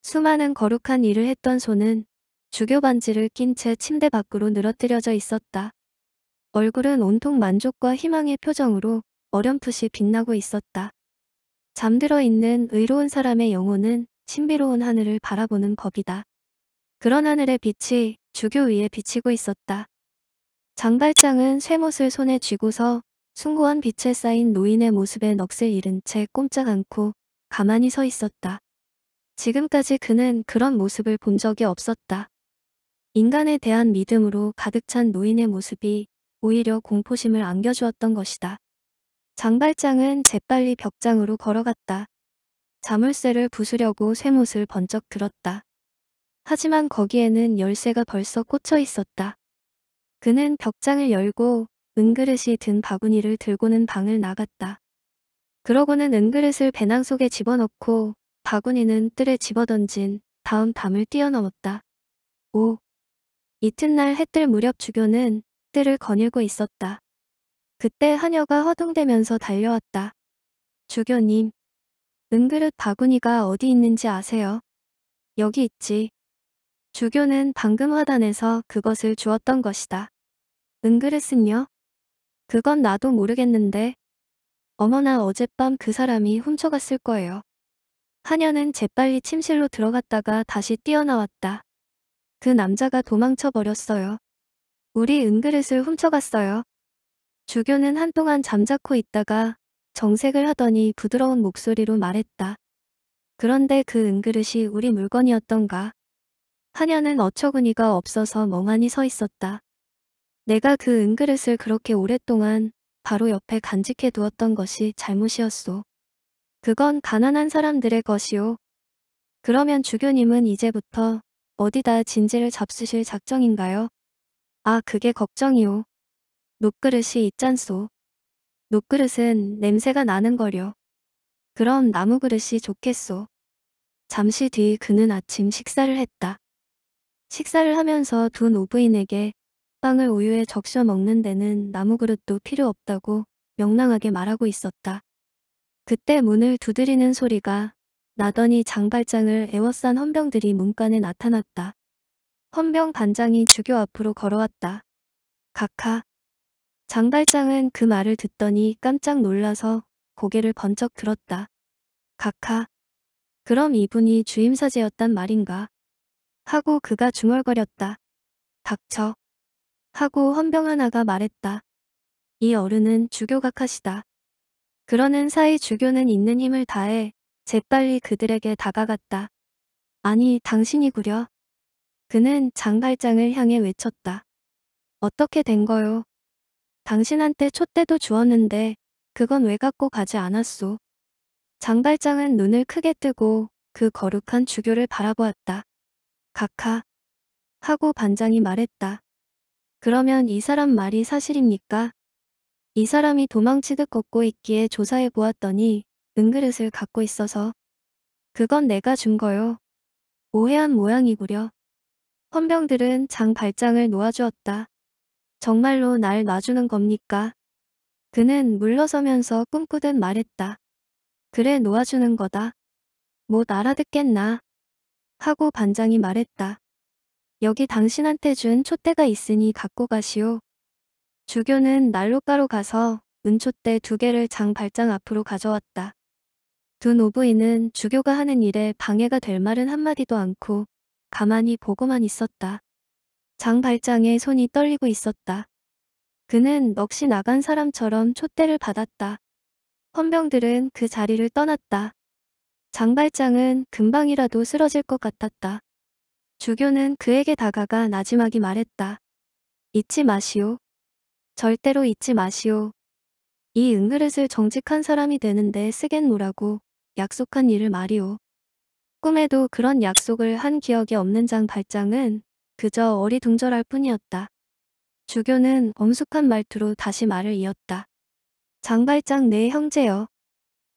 수많은 거룩한 일을 했던 손은 주교 반지를 낀 채 침대 밖으로 늘어뜨려져 있었다. 얼굴은 온통 만족과 희망의 표정으로 어렴풋이 빛나고 있었다. 잠들어 있는 의로운 사람의 영혼은 신비로운 하늘을 바라보는 법이다. 그런 하늘의 빛이 주교 위에 비치고 있었다. 장발장은 쇠못을 손에 쥐고서 숭고한 빛에 쌓인 노인의 모습에 넋을 잃은 채 꼼짝 않고 가만히 서 있었다. 지금까지 그는 그런 모습을 본 적이 없었다. 인간에 대한 믿음으로 가득 찬 노인의 모습이 오히려 공포심을 안겨주었던 것이다. 장발장은 재빨리 벽장으로 걸어갔다. 자물쇠를 부수려고 쇠못을 번쩍 들었다. 하지만 거기에는 열쇠가 벌써 꽂혀 있었다. 그는 벽장을 열고 은그릇이 든 바구니를 들고는 방을 나갔다. 그러고는 은그릇을 배낭 속에 집어넣고 바구니는 뜰에 집어던진 다음 담을 뛰어넘었다. 5. 이튿날 해뜰 무렵 주교는 뜰을 거닐고 있었다. 그때 하녀가 허둥대면서 달려왔다. 주교님. 은그릇 바구니가 어디 있는지 아세요? 여기 있지. 주교는 방금 화단에서 그것을 주었던 것이다. 은그릇은요? 그건 나도 모르겠는데. 어머나 어젯밤 그 사람이 훔쳐갔을 거예요. 하녀는 재빨리 침실로 들어갔다가 다시 뛰어나왔다. 그 남자가 도망쳐버렸어요. 우리 은그릇을 훔쳐갔어요. 주교는 한동안 잠자코 있다가 정색을 하더니 부드러운 목소리로 말했다. 그런데 그 은그릇이 우리 물건이었던가. 하녀는 어처구니가 없어서 멍하니 서 있었다. 내가 그 은그릇을 그렇게 오랫동안 바로 옆에 간직해 두었던 것이 잘못이었소. 그건 가난한 사람들의 것이오. 그러면 주교님은 이제부터 어디다 진지를 잡수실 작정인가요? 아 그게 걱정이오. 녹그릇이 있잖소. 녹그릇은 냄새가 나는 거려. 그럼 나무 그릇이 좋겠소. 잠시 뒤 그는 아침 식사를 했다. 식사를 하면서 둔노부인에게 빵을 우유에 적셔 먹는 데는 나무 그릇도 필요 없다고 명랑하게 말하고 있었다. 그때 문을 두드리는 소리가 나더니 장발장을 애워싼 헌병들이 문간에 나타났다. 헌병 반장이 주교 앞으로 걸어왔다. 각하, 장발장은 그 말을 듣더니 깜짝 놀라서 고개를 번쩍 들었다. 각하. 그럼 이분이 주임사제였단 말인가? 하고 그가 중얼거렸다. 닥쳐. 하고 헌병 하나가 말했다. 이 어른은 주교각하시다. 그러는 사이 주교는 있는 힘을 다해 재빨리 그들에게 다가갔다. 아니 당신이구려. 그는 장발장을 향해 외쳤다. 어떻게 된 거요? 당신한테 촛대도 주었는데 그건 왜 갖고 가지 않았소. 장발장은 눈을 크게 뜨고 그 거룩한 주교를 바라보았다. 각하 하고 반장이 말했다. 그러면 이 사람 말이 사실입니까? 이 사람이 도망치듯 걷고 있기에 조사해 보았더니 은그릇을 갖고 있어서 그건 내가 준 거요. 오해한 모양이구려. 헌병들은 장 발장을 놓아주었다. 정말로 날 놔주는 겁니까? 그는 물러서면서 꿈꾸듯 말했다. 그래 놓아주는 거다. 못 알아듣겠나? 하고 반장이 말했다. 여기 당신한테 준 촛대가 있으니 갖고 가시오. 주교는 난로가로 가서 은촛대 두 개를 장 발장 앞으로 가져왔다. 두 노부인은 주교가 하는 일에 방해가 될 말은 한마디도 않고 가만히 보고만 있었다. 장 발장에 손이 떨리고 있었다. 그는 넋이 나간 사람처럼 촛대를 받았다. 헌병들은 그 자리를 떠났다. 장 발장은 금방이라도 쓰러질 것 같았다. 주교는 그에게 다가가 나지막이 말했다. 잊지 마시오. 절대로 잊지 마시오. 이 은그릇을 정직한 사람이 되는데 쓰겠노라고 약속한 일을 말이오. 꿈에도 그런 약속을 한 기억이 없는 장 발장은 그저 어리둥절할 뿐이었다. 주교는 엄숙한 말투로 다시 말을 이었다. 장발장 내 네 형제여.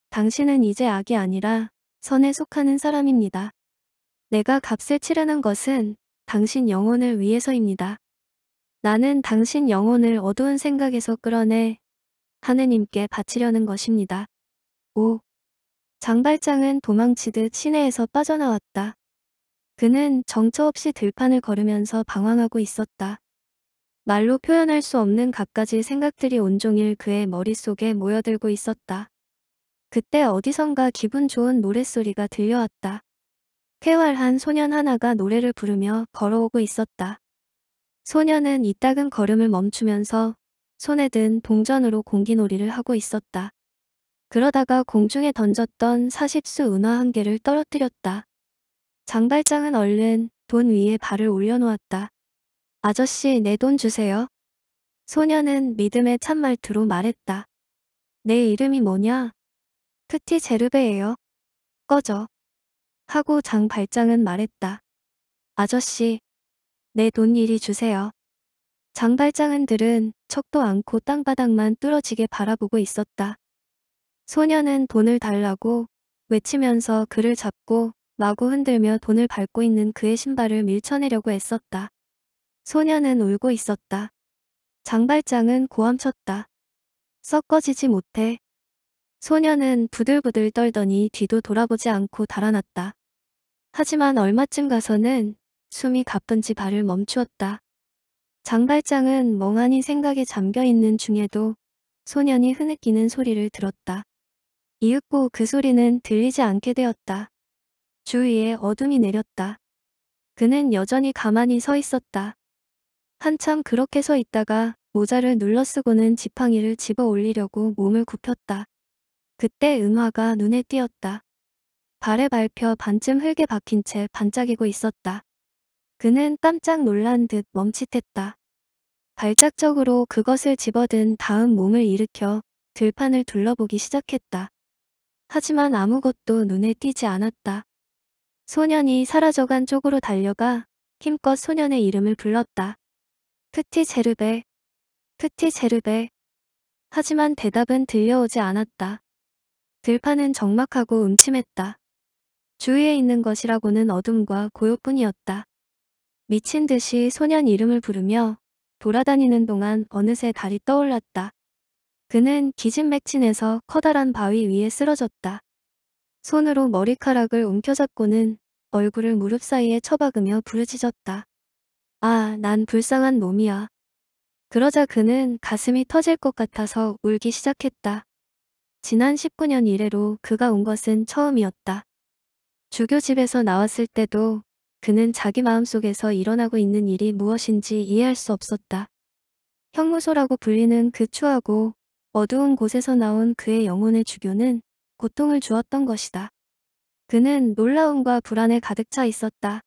당신은 이제 악이 아니라 선에 속하는 사람입니다. 내가 값을 치르는 것은 당신 영혼을 위해서입니다. 나는 당신 영혼을 어두운 생각에서 끌어내 하느님께 바치려는 것입니다. 오. 장발장은 도망치듯 시내에서 빠져나왔다. 그는 정처 없이 들판을 걸으면서 방황하고 있었다. 말로 표현할 수 없는 갖가지 생각들이 온종일 그의 머릿속에 모여들고 있었다. 그때 어디선가 기분 좋은 노랫소리가 들려왔다. 쾌활한 소년 하나가 노래를 부르며 걸어오고 있었다. 소년은 이따금 걸음을 멈추면서 손에 든 동전으로 공기놀이를 하고 있었다. 그러다가 공중에 던졌던 4 0수 은화 한 개를 떨어뜨렸다. 장발장은 얼른 돈 위에 발을 올려놓았다. 아저씨 내 돈 주세요. 소녀는 믿음의 참말투로 말했다. 내 이름이 뭐냐? 크티 제르베예요. 꺼져. 하고 장발장은 말했다. 아저씨, 내 돈 이리 주세요. 장발장은 들은 척도 않고 땅바닥만 뚫어지게 바라보고 있었다. 소녀는 돈을 달라고 외치면서 그를 잡고 마구 흔들며 돈을 밟고 있는 그의 신발을 밀쳐내려고 애썼다. 소녀는 울고 있었다. 장발장은 고함쳤다. 섞어지지 못해. 소녀는 부들부들 떨더니 뒤도 돌아보지 않고 달아났다. 하지만 얼마쯤 가서는 숨이 가쁜지 발을 멈추었다. 장발장은 멍하니 생각에 잠겨있는 중에도 소년이 흐느끼는 소리를 들었다. 이윽고 그 소리는 들리지 않게 되었다. 주위에 어둠이 내렸다. 그는 여전히 가만히 서 있었다. 한참 그렇게 서 있다가 모자를 눌러쓰고는 지팡이를 집어 올리려고 몸을 굽혔다. 그때 은화가 눈에 띄었다. 발에 밟혀 반쯤 흙에 박힌 채 반짝이고 있었다. 그는 깜짝 놀란 듯 멈칫했다. 발작적으로 그것을 집어든 다음 몸을 일으켜 들판을 둘러보기 시작했다. 하지만 아무것도 눈에 띄지 않았다. 소년이 사라져간 쪽으로 달려가 힘껏 소년의 이름을 불렀다. 프티 제르베, 프티 제르베. 하지만 대답은 들려오지 않았다. 들판은 적막하고 음침했다. 주위에 있는 것이라고는 어둠과 고요뿐이었다. 미친 듯이 소년 이름을 부르며 돌아다니는 동안 어느새 달이 떠올랐다. 그는 기진맥진해서 커다란 바위 위에 쓰러졌다. 손으로 머리카락을 움켜잡고는 얼굴을 무릎 사이에 처박으며 부르짖었다. 아, 난 불쌍한 놈이야. 그러자 그는 가슴이 터질 것 같아서 울기 시작했다. 지난 19년 이래로 그가 온 것은 처음이었다. 주교 집에서 나왔을 때도 그는 자기 마음속에서 일어나고 있는 일이 무엇인지 이해할 수 없었다. 형무소라고 불리는 그 추하고 어두운 곳에서 나온 그의 영혼의 주교는 고통을 주었던 것이다. 그는 놀라움과 불안에 가득 차 있었다.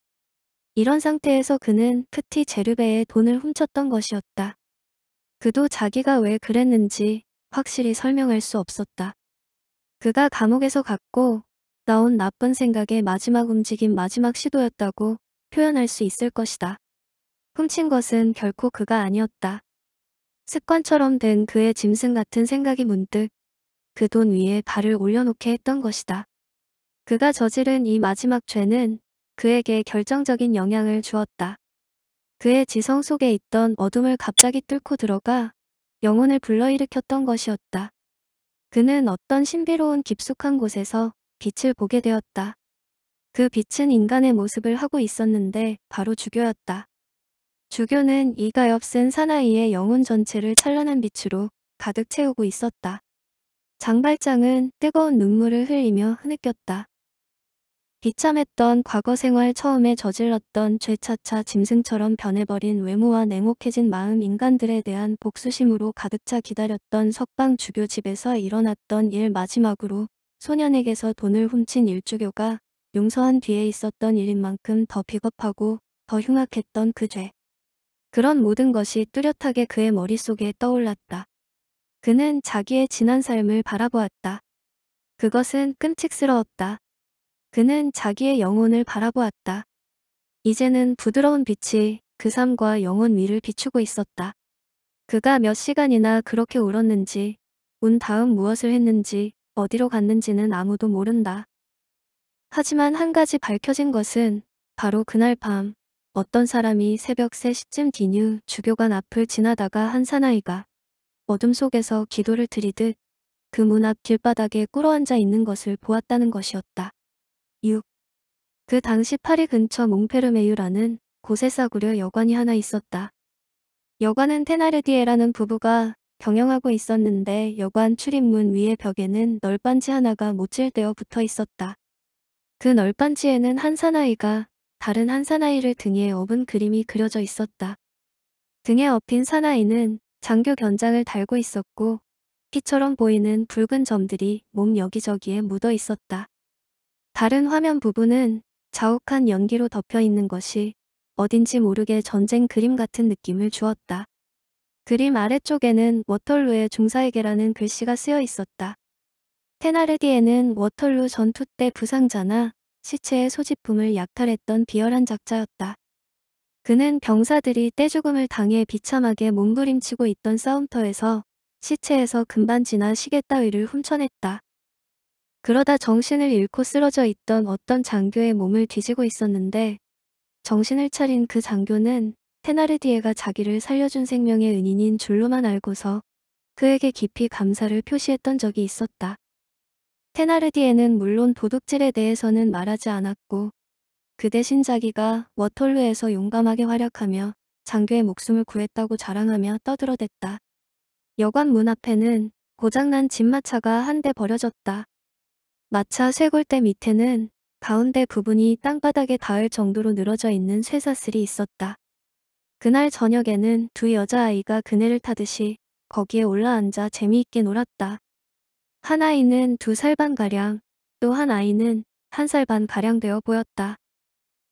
이런 상태에서 그는 크티 제르베의 돈을 훔쳤던 것이었다. 그도 자기가 왜 그랬는지 확실히 설명할 수 없었다. 그가 감옥에서 갔고 나온 나쁜 생각의 마지막 움직임 마지막 시도였다고 표현할 수 있을 것이다. 훔친 것은 결코 그가 아니었다. 습관처럼 된 그의 짐승 같은 생각이 문득 그돈 위에 발을 올려놓게 했던 것이다. 그가 저지른 이 마지막 죄는 그에게 결정적인 영향을 주었다. 그의 지성 속에 있던 어둠을 갑자기 뚫고 들어가 영혼을 불러일으켰던 것이었다. 그는 어떤 신비로운 깊숙한 곳에서 빛을 보게 되었다. 그 빛은 인간의 모습을 하고 있었는데 바로 주교였다. 주교는 이가 엽쓴 사나이의 영혼 전체를 찬란한 빛으로 가득 채우고 있었다. 장발장은 뜨거운 눈물을 흘리며 흐느꼈다. 비참했던 과거 생활 처음에 저질렀던 죄차차 짐승처럼 변해버린 외모와 냉혹해진 마음 인간들에 대한 복수심으로 가득 차 기다렸던 석방 주교 집에서 일어났던 일 마지막으로 소년에게서 돈을 훔친 일주교가 용서한 뒤에 있었던 일인 만큼 더 비겁하고 더 흉악했던 그 죄. 그런 모든 것이 뚜렷하게 그의 머릿속에 떠올랐다. 그는 자기의 지난 삶을 바라보았다. 그것은 끔찍스러웠다. 그는 자기의 영혼을 바라보았다. 이제는 부드러운 빛이 그 삶과 영혼 위를 비추고 있었다. 그가 몇 시간이나 그렇게 울었는지, 운 다음 무엇을 했는지, 어디로 갔는지는 아무도 모른다. 하지만 한 가지 밝혀진 것은 바로 그날 밤 어떤 사람이 새벽 3시쯤 디뉴 주교관 앞을 지나다가 한 사나이가 어둠 속에서 기도를 드리듯 그 문 앞 길바닥에 꿇어앉아 있는 것을 보았다는 것이었다. 6. 그 당시 파리 근처 몽페르메유라는 곳에 싸구려 여관이 하나 있었다. 여관은 테나르디에라는 부부가 경영하고 있었는데 여관 출입문 위에 벽에는 널빤지 하나가 못질되어 붙어 있었다. 그 널빤지에는 한 사나이가 다른 한 사나이를 등에 업은 그림이 그려져 있었다. 등에 업힌 사나이는 장교 견장을 달고 있었고 피처럼 보이는 붉은 점들이 몸 여기저기에 묻어 있었다. 다른 화면 부분은 자욱한 연기로 덮여 있는 것이 어딘지 모르게 전쟁 그림 같은 느낌을 주었다. 그림 아래쪽에는 워털루의 중사에게라는 글씨가 쓰여 있었다. 테나르디에는 워털루 전투 때 부상자나 시체의 소지품을 약탈했던 비열한 작자였다. 그는 병사들이 떼죽음을 당해 비참하게 몸부림치고 있던 싸움터에서 시체에서 금반지나 시계 따위를 훔쳐냈다. 그러다 정신을 잃고 쓰러져 있던 어떤 장교의 몸을 뒤지고 있었는데 정신을 차린 그 장교는 테나르디에가 자기를 살려준 생명의 은인인 줄로만 알고서 그에게 깊이 감사를 표시했던 적이 있었다. 테나르디에는 물론 도둑질에 대해서는 말하지 않았고 그 대신 자기가 워털루에서 용감하게 활약하며 장교의 목숨을 구했다고 자랑하며 떠들어댔다. 여관 문 앞에는 고장난 진마차가 한 대 버려졌다. 마차 쇄골대 밑에는 가운데 부분이 땅바닥에 닿을 정도로 늘어져 있는 쇠사슬이 있었다. 그날 저녁에는 두 여자아이가 그네를 타듯이 거기에 올라앉아 재미있게 놀았다. 한 아이는 두 살 반가량, 또 한 아이는 한 살 반가량 되어 보였다.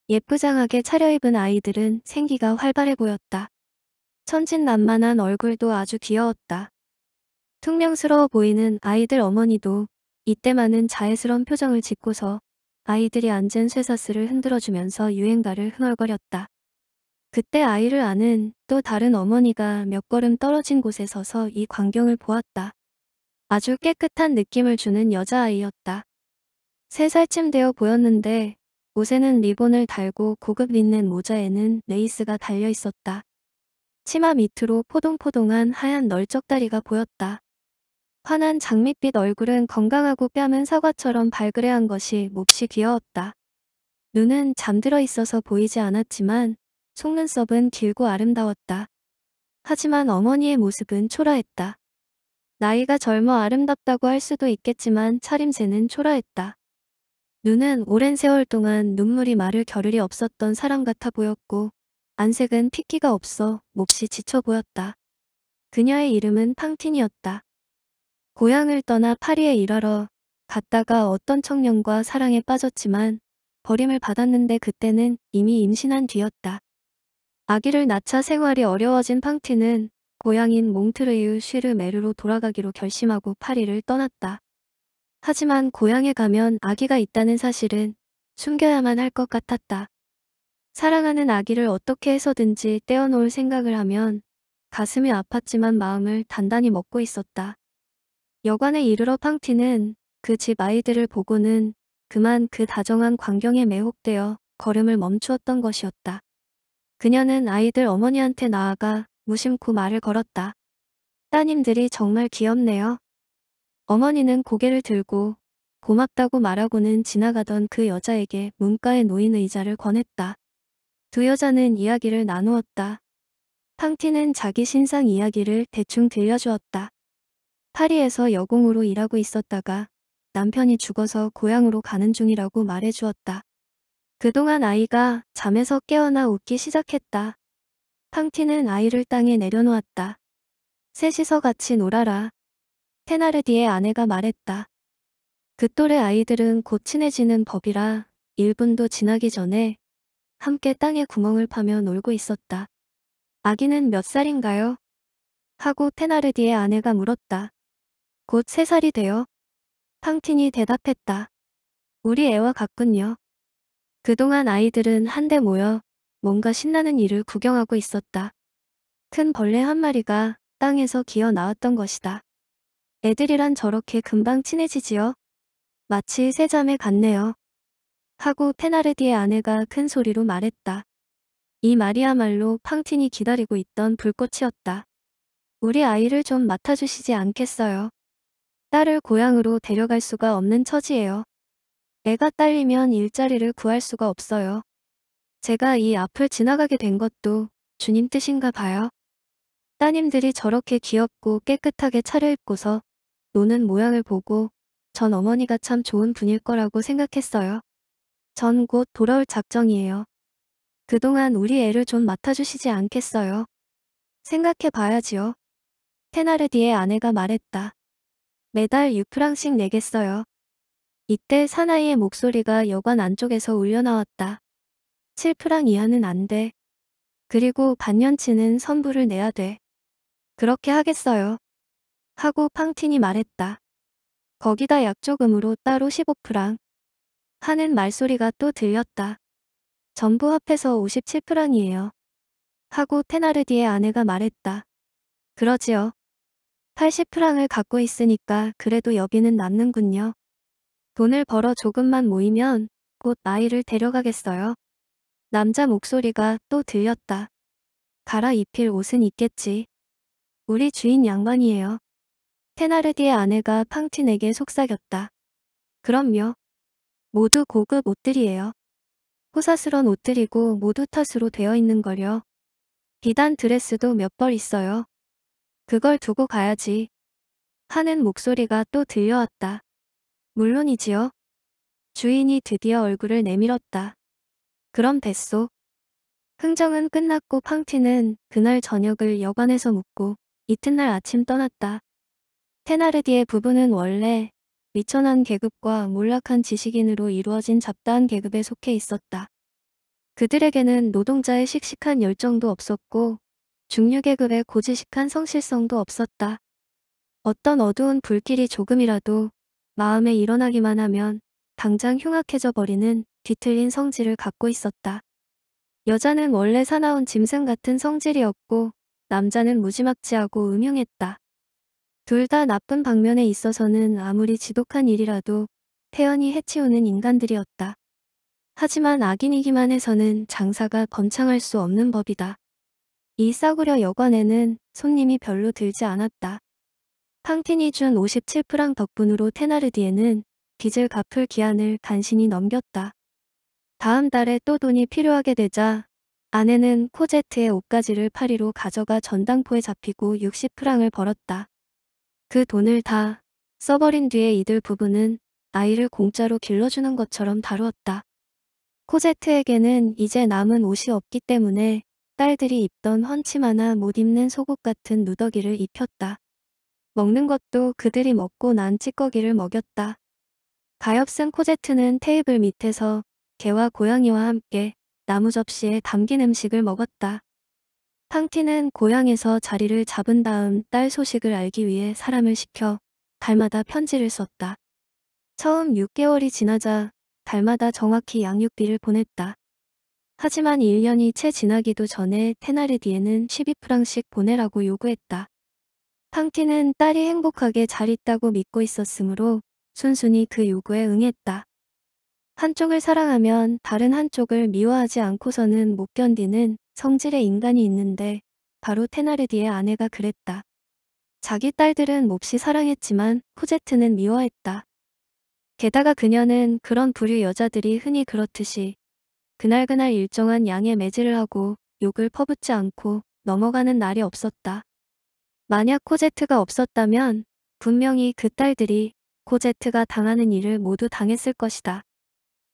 예쁘장하게 차려입은 아이들은 생기가 활발해 보였다. 천진난만한 얼굴도 아주 귀여웠다. 퉁명스러워 보이는 아이들 어머니도 이때만은 자애스런 표정을 짓고서 아이들이 앉은 쇠사슬을 흔들어주면서 유행가를 흥얼거렸다. 그때 아이를 아는 또 다른 어머니가 몇 걸음 떨어진 곳에 서서 이 광경을 보았다. 아주 깨끗한 느낌을 주는 여자아이였다. 세 살쯤 되어 보였는데 옷에는 리본을 달고 고급 있는 모자에는 레이스가 달려 있었다. 치마 밑으로 포동포동한 하얀 널쩍다리가 보였다. 환한 장밋빛 얼굴은 건강하고 뺨은 사과처럼 발그레한 것이 몹시 귀여웠다. 눈은 잠들어 있어서 보이지 않았지만 속눈썹은 길고 아름다웠다. 하지만 어머니의 모습은 초라했다. 나이가 젊어 아름답다고 할 수도 있겠지만 차림새는 초라했다. 눈은 오랜 세월 동안 눈물이 마를 겨를이 없었던 사람 같아 보였고 안색은 핏기가 없어 몹시 지쳐 보였다. 그녀의 이름은 팡틴이었다. 고향을 떠나 파리에 일하러 갔다가 어떤 청년과 사랑에 빠졌지만 버림을 받았는데 그때는 이미 임신한 뒤였다. 아기를 낳자 생활이 어려워진 팡틴은 고향인 몽트르유 슈르메르로 돌아가기로 결심하고 파리를 떠났다. 하지만 고향에 가면 아기가 있다는 사실은 숨겨야만 할 것 같았다. 사랑하는 아기를 어떻게 해서든지 떼어놓을 생각을 하면 가슴이 아팠지만 마음을 단단히 먹고 있었다. 여관에 이르러 팡티는 그 집 아이들을 보고는 그만 그 다정한 광경에 매혹되어 걸음을 멈추었던 것이었다. 그녀는 아이들 어머니한테 나아가 무심코 말을 걸었다. 따님들이 정말 귀엽네요. 어머니는 고개를 들고 고맙다고 말하고는 지나가던 그 여자에게 문가에 놓인 의자를 권했다. 두 여자는 이야기를 나누었다. 팡티는 자기 신상 이야기를 대충 들려주었다. 파리에서 여공으로 일하고 있었다가 남편이 죽어서 고향으로 가는 중이라고 말해주었다. 그동안 아이가 잠에서 깨어나 웃기 시작했다. 팡티는 아이를 땅에 내려놓았다. 셋이서 같이 놀아라. 테나르디의 아내가 말했다. 그 또래 아이들은 곧 친해지는 법이라 1분도 지나기 전에 함께 땅에 구멍을 파며 놀고 있었다. 아기는 몇 살인가요? 하고 테나르디의 아내가 물었다. 곧 세살이 되어 팡틴이 대답했다. 우리 애와 같군요. 그동안 아이들은 한데 모여 뭔가 신나는 일을 구경하고 있었다. 큰 벌레 한 마리가 땅에서 기어 나왔던 것이다. 애들이란 저렇게 금방 친해지지요. 마치 새잠에 갔네요 하고 페나르디의 아내가 큰 소리로 말했다. 이 말이야말로 팡틴이 기다리고 있던 불꽃이었다. 우리 아이를 좀 맡아주시지 않겠어요. 딸을 고향으로 데려갈 수가 없는 처지예요. 애가 딸리면 일자리를 구할 수가 없어요. 제가 이 앞을 지나가게 된 것도 주님 뜻인가 봐요. 따님들이 저렇게 귀엽고 깨끗하게 차려입고서 노는 모양을 보고 전 어머니가 참 좋은 분일 거라고 생각했어요. 전 곧 돌아올 작정이에요. 그동안 우리 애를 좀 맡아주시지 않겠어요? 생각해 봐야지요. 테나르디의 아내가 말했다. 매달 6프랑씩 내겠어요. 이때 사나이의 목소리가 여관 안쪽에서 울려나왔다. 7프랑 이하는 안 돼. 그리고 반년치는 선불을 내야 돼. 그렇게 하겠어요. 하고 팡틴이 말했다. 거기다 약조금으로 따로 15프랑 하는 말소리가 또 들렸다. 전부 합해서 57프랑이에요. 하고 테나르디의 아내가 말했다. 그러지요. 80프랑을 갖고 있으니까 그래도 여기는 남는군요. 돈을 벌어 조금만 모이면 곧 아이를 데려가겠어요. 남자 목소리가 또 들렸다. 갈아입힐 옷은 있겠지. 우리 주인 양반이에요. 테나르디의 아내가 팡틴에게 속삭였다. 그럼요. 모두 고급 옷들이에요. 호사스런 옷들이고 모두 탓으로 되어 있는 걸요. 비단 드레스도 몇 벌 있어요. 그걸 두고 가야지. 하는 목소리가 또 들려왔다. 물론이지요. 주인이 드디어 얼굴을 내밀었다. 그럼 됐소. 흥정은 끝났고 팡티는 그날 저녁을 여관에서 묵고 이튿날 아침 떠났다. 테나르디의 부부는 원래 미천한 계급과 몰락한 지식인으로 이루어진 잡다한 계급에 속해 있었다. 그들에게는 노동자의 씩씩한 열정도 없었고 중류계급의 고지식한 성실성도 없었다. 어떤 어두운 불길이 조금이라도 마음에 일어나기만 하면 당장 흉악해져 버리는 뒤틀린 성질을 갖고 있었다. 여자는 원래 사나운 짐승 같은 성질이었고 남자는 무지막지하고 음흉했다. 둘다 나쁜 방면에 있어서는 아무리 지독한 일이라도 태연이 해치우는 인간들이었다. 하지만 악인이기만 해서는 장사가 번창할 수 없는 법이다. 이 싸구려 여관에는 손님이 별로 들지 않았다. 팡틴이 준 57프랑 덕분으로 테나르디에는 빚을 갚을 기한을 간신히 넘겼다. 다음 달에 또 돈이 필요하게 되자 아내는 코제트의 옷가지를 파리로 가져가 전당포에 잡히고 60프랑을 벌었다. 그 돈을 다 써버린 뒤에 이들 부부는 아이를 공짜로 길러주는 것처럼 다루었다. 코제트에게는 이제 남은 옷이 없기 때문에 딸들이 입던 헌치마나 못 입는 속옷 같은 누더기를 입혔다. 먹는 것도 그들이 먹고 난 찌꺼기를 먹였다. 가엾은 코제트는 테이블 밑에서 개와 고양이와 함께 나무 접시에 담긴 음식을 먹었다. 탕티는 고향에서 자리를 잡은 다음 딸 소식을 알기 위해 사람을 시켜 달마다 편지를 썼다. 처음 6개월이 지나자 달마다 정확히 양육비를 보냈다. 하지만 1년이 채 지나기도 전에 테나르디에는 12프랑씩 보내라고 요구했다. 탕티는 딸이 행복하게 잘 있다고 믿고 있었으므로 순순히 그 요구에 응했다. 한쪽을 사랑하면 다른 한쪽을 미워하지 않고서는 못 견디는 성질의 인간이 있는데 바로 테나르디의 아내가 그랬다. 자기 딸들은 몹시 사랑했지만 코제트는 미워했다. 게다가 그녀는 그런 부류 여자들이 흔히 그렇듯이 그날그날 일정한 양의 매질을 하고 욕을 퍼붓지 않고 넘어가는 날이 없었다. 만약 코제트가 없었다면 분명히 그 딸들이 코제트가 당하는 일을 모두 당했을 것이다.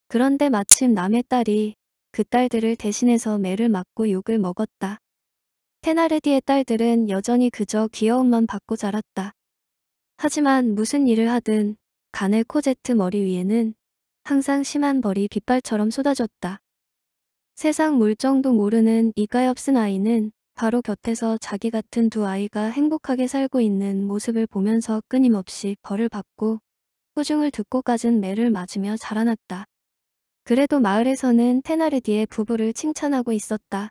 그런데 마침 남의 딸이 그 딸들을 대신해서 매를 맞고 욕을 먹었다. 테나레디의 딸들은 여전히 그저 귀여움만 받고 자랐다. 하지만 무슨 일을 하든 가넬 코제트 머리 위에는 항상 심한 벌이 빗발처럼 쏟아졌다. 세상 물정도 모르는 이가 엽쓴 아이는 바로 곁에서 자기 같은 두 아이가 행복하게 살고 있는 모습을 보면서 끊임없이 벌을 받고 꾸중을 듣고까진 매를 맞으며 자라났다. 그래도 마을에서는 테나르디의 부부를 칭찬하고 있었다.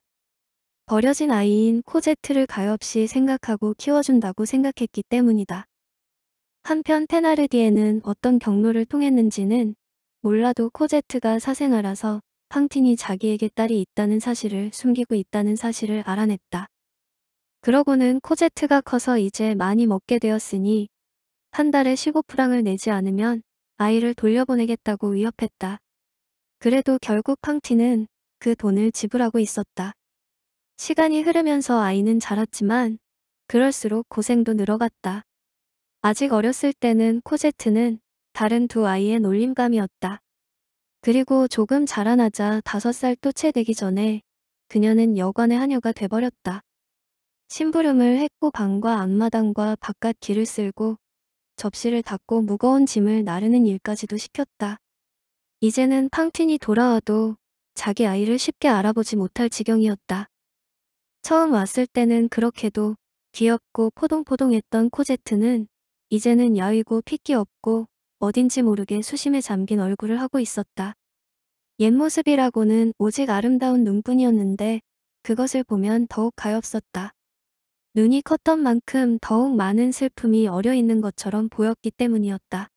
버려진 아이인 코제트를 가엾이 생각하고 키워준다고 생각했기 때문이다. 한편 테나르디에는 어떤 경로를 통했는지는 몰라도 코제트가 사생아라서 황틴이 자기에게 딸이 있다는 사실을 숨기고 있다는 사실을 알아냈다. 그러고는 코제트가 커서 이제 많이 먹게 되었으니 한 달에 15프랑을 내지 않으면 아이를 돌려보내겠다고 위협했다. 그래도 결국 팡티는 그 돈을 지불하고 있었다. 시간이 흐르면서 아이는 자랐지만 그럴수록 고생도 늘어갔다. 아직 어렸을 때는 코제트는 다른 두 아이의 놀림감이었다. 그리고 조금 자라나자 다섯 살 또 채 되기 전에 그녀는 여관의 하녀가 돼버렸다. 심부름을 했고 방과 앞마당과 바깥 길을 쓸고 접시를 닦고 무거운 짐을 나르는 일까지도 시켰다. 이제는 팡틴이 돌아와도 자기 아이를 쉽게 알아보지 못할 지경이었다. 처음 왔을 때는 그렇게도 귀엽고 포동포동했던 코제트는 이제는 야위고 핏기 없고 어딘지 모르게 수심에 잠긴 얼굴을 하고 있었다. 옛 모습이라고는 오직 아름다운 눈뿐이었는데 그것을 보면 더욱 가엾었다. 눈이 컸던 만큼 더욱 많은 슬픔이 어려 있는 것처럼 보였기 때문이었다.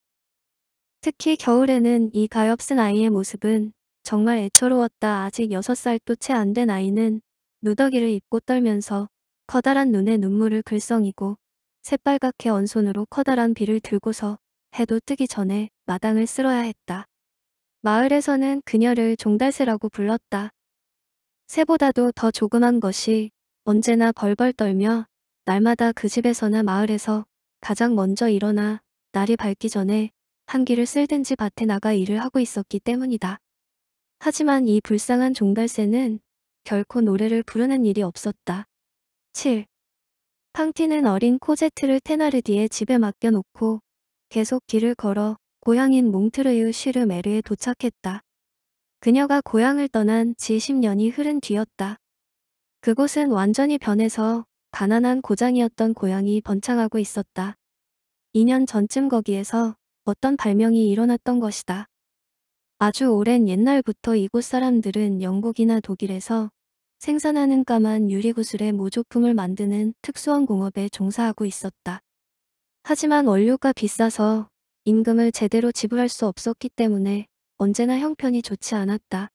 특히 겨울에는 이 가엾은 아이의 모습은 정말 애처로웠다. 아직 6살도 채 안 된 아이는 누더기를 입고 떨면서 커다란 눈에 눈물을 글썽이고 새빨갛게 언손으로 커다란 비를 들고서 해도 뜨기 전에 마당을 쓸어야 했다. 마을에서는 그녀를 종달새라고 불렀다. 새보다도 더 조그만 것이 언제나 벌벌 떨며 날마다 그 집에서나 마을에서 가장 먼저 일어나 날이 밝기 전에 한기를 쓸든지 밭에 나가 일을 하고 있었기 때문이다. 하지만 이 불쌍한 종달새는 결코 노래를 부르는 일이 없었다. 7. 팡티는 어린 코제트를 테나르디의 집에 맡겨놓고 계속 길을 걸어 고향인 몽트르유 시르메르에 도착했다. 그녀가 고향을 떠난 지 10년이 흐른 뒤였다. 그곳은 완전히 변해서 가난한 고장이었던 고향이 번창하고 있었다. 2년 전쯤 거기에서 어떤 발명이 일어났던 것이다. 아주 오랜 옛날부터 이곳 사람들은 영국이나 독일에서 생산하는 까만 유리구슬의 모조품을 만드는 특수한 공업에 종사하고 있었다. 하지만 원료가 비싸서 임금을 제대로 지불할 수 없었기 때문에 언제나 형편이 좋지 않았다.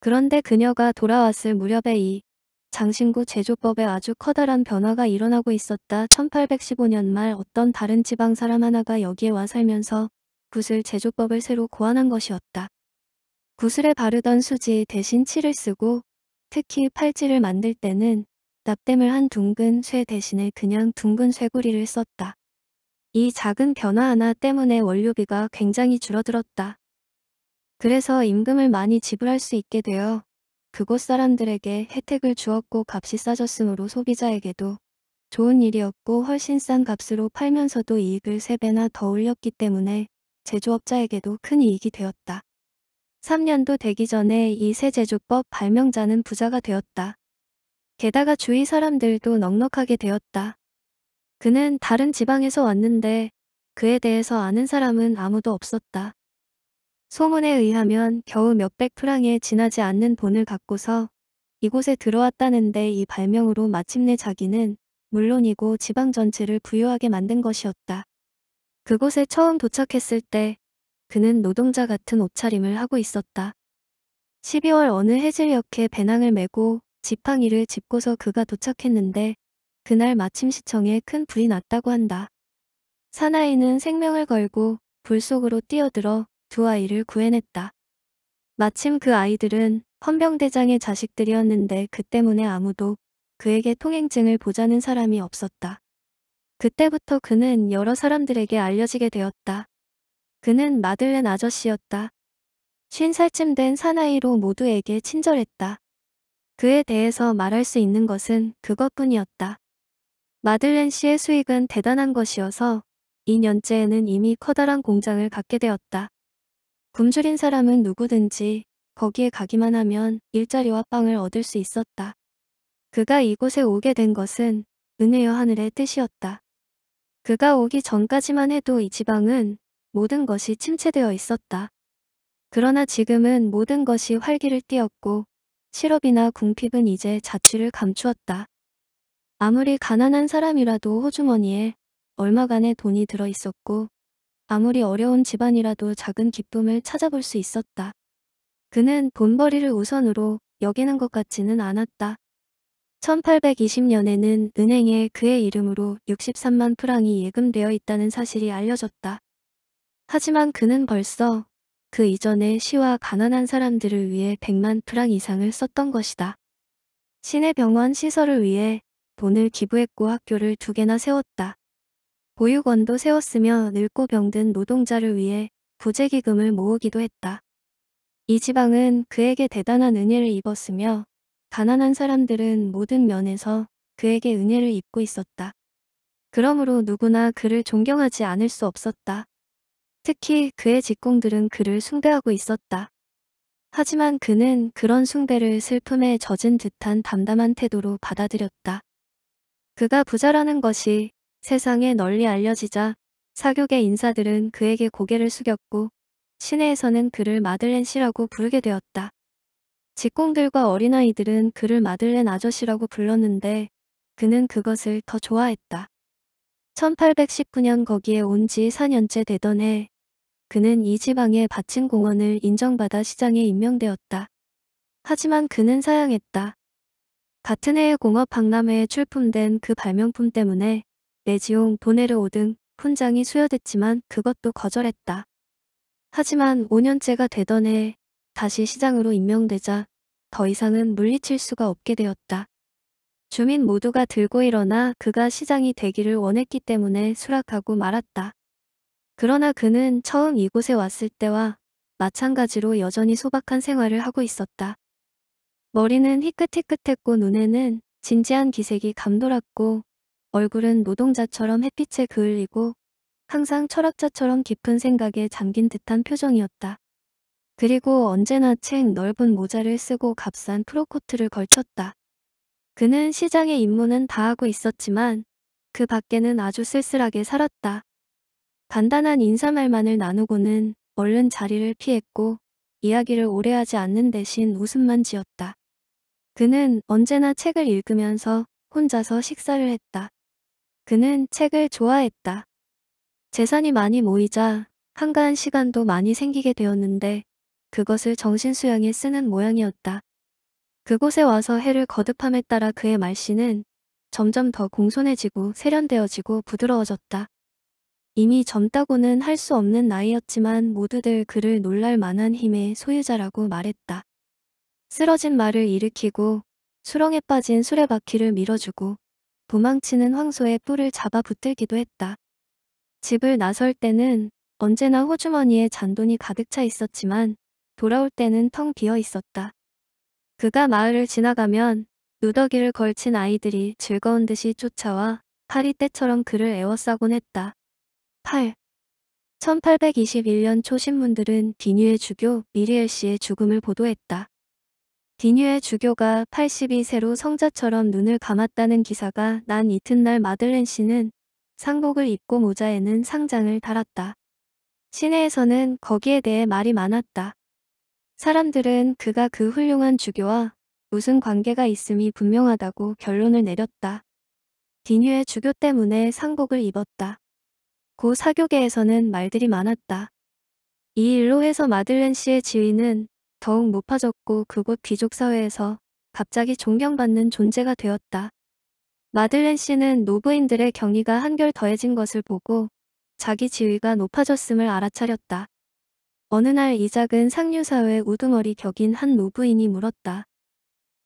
그런데 그녀가 돌아왔을 무렵에 이 장신구 제조법에 아주 커다란 변화가 일어나고 있었다. 1815년 말 어떤 다른 지방 사람 하나가 여기에 와 살면서 구슬 제조법을 새로 고안한 것이었다. 구슬에 바르던 수지 대신 칠을 쓰고 특히 팔찌를 만들 때는 납땜을 한 둥근 쇠 대신에 그냥 둥근 쇠구리를 썼다. 이 작은 변화 하나 때문에 원료비가 굉장히 줄어들었다. 그래서 임금을 많이 지불할 수 있게 되어 그곳 사람들에게 혜택을 주었고 값이 싸졌으므로 소비자에게도 좋은 일이었고 훨씬 싼 값으로 팔면서도 이익을 3배나 더 올렸기 때문에 제조업자에게도 큰 이익이 되었다. 3년도 되기 전에 이 새 제조법 발명자는 부자가 되었다. 게다가 주위 사람들도 넉넉하게 되었다. 그는 다른 지방에서 왔는데 그에 대해서 아는 사람은 아무도 없었다. 소문에 의하면 겨우 몇백 프랑에 지나지 않는 돈을 갖고서 이곳에 들어왔다는데 이 발명으로 마침내 자기는 물론이고 지방 전체를 부유하게 만든 것이었다. 그곳에 처음 도착했을 때 그는 노동자 같은 옷차림을 하고 있었다. 12월 어느 해질녘에 배낭을 메고 지팡이를 짚고서 그가 도착했는데 그날 마침 시청에 큰 불이 났다고 한다. 사나이는 생명을 걸고 불 속으로 뛰어들어 두 아이를 구해냈다. 마침 그 아이들은 헌병대장의 자식들이었는데 그 때문에 아무도 그에게 통행증을 보자는 사람이 없었다. 그때부터 그는 여러 사람들에게 알려지게 되었다. 그는 마들렌 아저씨였다. 50살쯤 된 사나이로 모두에게 친절했다. 그에 대해서 말할 수 있는 것은 그것뿐이었다. 마들렌 씨의 수익은 대단한 것이어서 2년째에는 이미 커다란 공장을 갖게 되었다. 굶주린 사람은 누구든지 거기에 가기만 하면 일자리와 빵을 얻을 수 있었다. 그가 이곳에 오게 된 것은 은혜여 하늘의 뜻이었다. 그가 오기 전까지만 해도 이 지방은 모든 것이 침체되어 있었다. 그러나 지금은 모든 것이 활기를 띠었고 실업이나 궁핍은 이제 자취를 감추었다. 아무리 가난한 사람이라도 호주머니에 얼마간의 돈이 들어있었고 아무리 어려운 집안이라도 작은 기쁨을 찾아볼 수 있었다. 그는 돈벌이를 우선으로 여기는 것 같지는 않았다. 1820년에는 은행에 그의 이름으로 63만 프랑이 예금되어 있다는 사실이 알려졌다. 하지만 그는 벌써 그 이전에 시와 가난한 사람들을 위해 100만 프랑 이상을 썼던 것이다. 시내 병원 시설을 위해 돈을 기부했고 학교를 두 개나 세웠다. 보육원도 세웠으며 늙고 병든 노동자를 위해 구제기금을 모으기도 했다. 이 지방은 그에게 대단한 은혜를 입었으며 가난한 사람들은 모든 면에서 그에게 은혜를 입고 있었다. 그러므로 누구나 그를 존경하지 않을 수 없었다. 특히 그의 직공들은 그를 숭배하고 있었다. 하지만 그는 그런 숭배를 슬픔에 젖은 듯한 담담한 태도로 받아들였다. 그가 부자라는 것이 세상에 널리 알려지자 사교계 인사들은 그에게 고개를 숙였고 시내에서는 그를 마들렌 씨라고 부르게 되었다. 직공들과 어린아이들은 그를 마들렌 아저씨라고 불렀는데 그는 그것을 더 좋아했다. 1819년 거기에 온 지 4년째 되던 해 그는 이 지방의 받침 공원을 인정받아 시장에 임명되었다. 하지만 그는 사양했다. 같은 해에 공업 박람회에 출품된 그 발명품 때문에 내지옹도내르오등 훈장이 수여됐지만 그것도 거절했다. 하지만 5년째가 되던 해에 다시 시장으로 임명되자 더 이상은 물리칠 수가 없게 되었다. 주민 모두가 들고 일어나 그가 시장이 되기를 원했기 때문에 수락하고 말았다. 그러나 그는 처음 이곳에 왔을 때와 마찬가지로 여전히 소박한 생활을 하고 있었다. 머리는 희끗희끗했고 눈에는 진지한 기색이 감돌았고 얼굴은 노동자처럼 햇빛에 그을리고 항상 철학자처럼 깊은 생각에 잠긴 듯한 표정이었다. 그리고 언제나 챙 넓은 모자를 쓰고 값싼 프로코트를 걸쳤다. 그는 시장의 임무는 다 하고 있었지만 그 밖에는 아주 쓸쓸하게 살았다. 간단한 인사말만을 나누고는 얼른 자리를 피했고 이야기를 오래 하지 않는 대신 웃음만 지었다. 그는 언제나 책을 읽으면서 혼자서 식사를 했다. 그는 책을 좋아했다. 재산이 많이 모이자 한가한 시간도 많이 생기게 되었는데 그것을 정신수양에 쓰는 모양이었다. 그곳에 와서 해를 거듭함에 따라 그의 말씨는 점점 더 공손해지고 세련되어지고 부드러워졌다. 이미 젊다고는 할 수 없는 나이였지만 모두들 그를 놀랄 만한 힘의 소유자라고 말했다. 쓰러진 말을 일으키고 수렁에 빠진 수레바퀴를 밀어주고 도망치는 황소의 뿔을 잡아 붙들기도 했다. 집을 나설 때는 언제나 호주머니에 잔돈이 가득 차 있었지만 돌아올 때는 텅 비어 있었다. 그가 마을을 지나가면 누더기를 걸친 아이들이 즐거운 듯이 쫓아와 파리 때처럼 그를 애워싸곤 했다. 8. 1821년 초신문들은 비뉴의 주교 미리엘 씨의 죽음을 보도했다. 디뉴의 주교가 82세로 성자처럼 눈을 감았다는 기사가 난 이튿날 마들렌 씨는 상복을 입고 모자에는 상장을 달았다. 시내에서는 거기에 대해 말이 많았다. 사람들은 그가 그 훌륭한 주교와 무슨 관계가 있음이 분명하다고 결론을 내렸다. 디뉴의 주교 때문에 상복을 입었다. 고 사교계에서는 말들이 많았다. 이 일로 해서 마들렌 씨의 지위는 더욱 높아졌고 그곳 귀족 사회에서 갑자기 존경받는 존재가 되었다. 마들렌 씨는 노부인들의 경위가 한결 더해진 것을 보고 자기 지위가 높아졌음을 알아차렸다. 어느 날이 작은 상류사회 우두머리 격인 한 노부인이 물었다.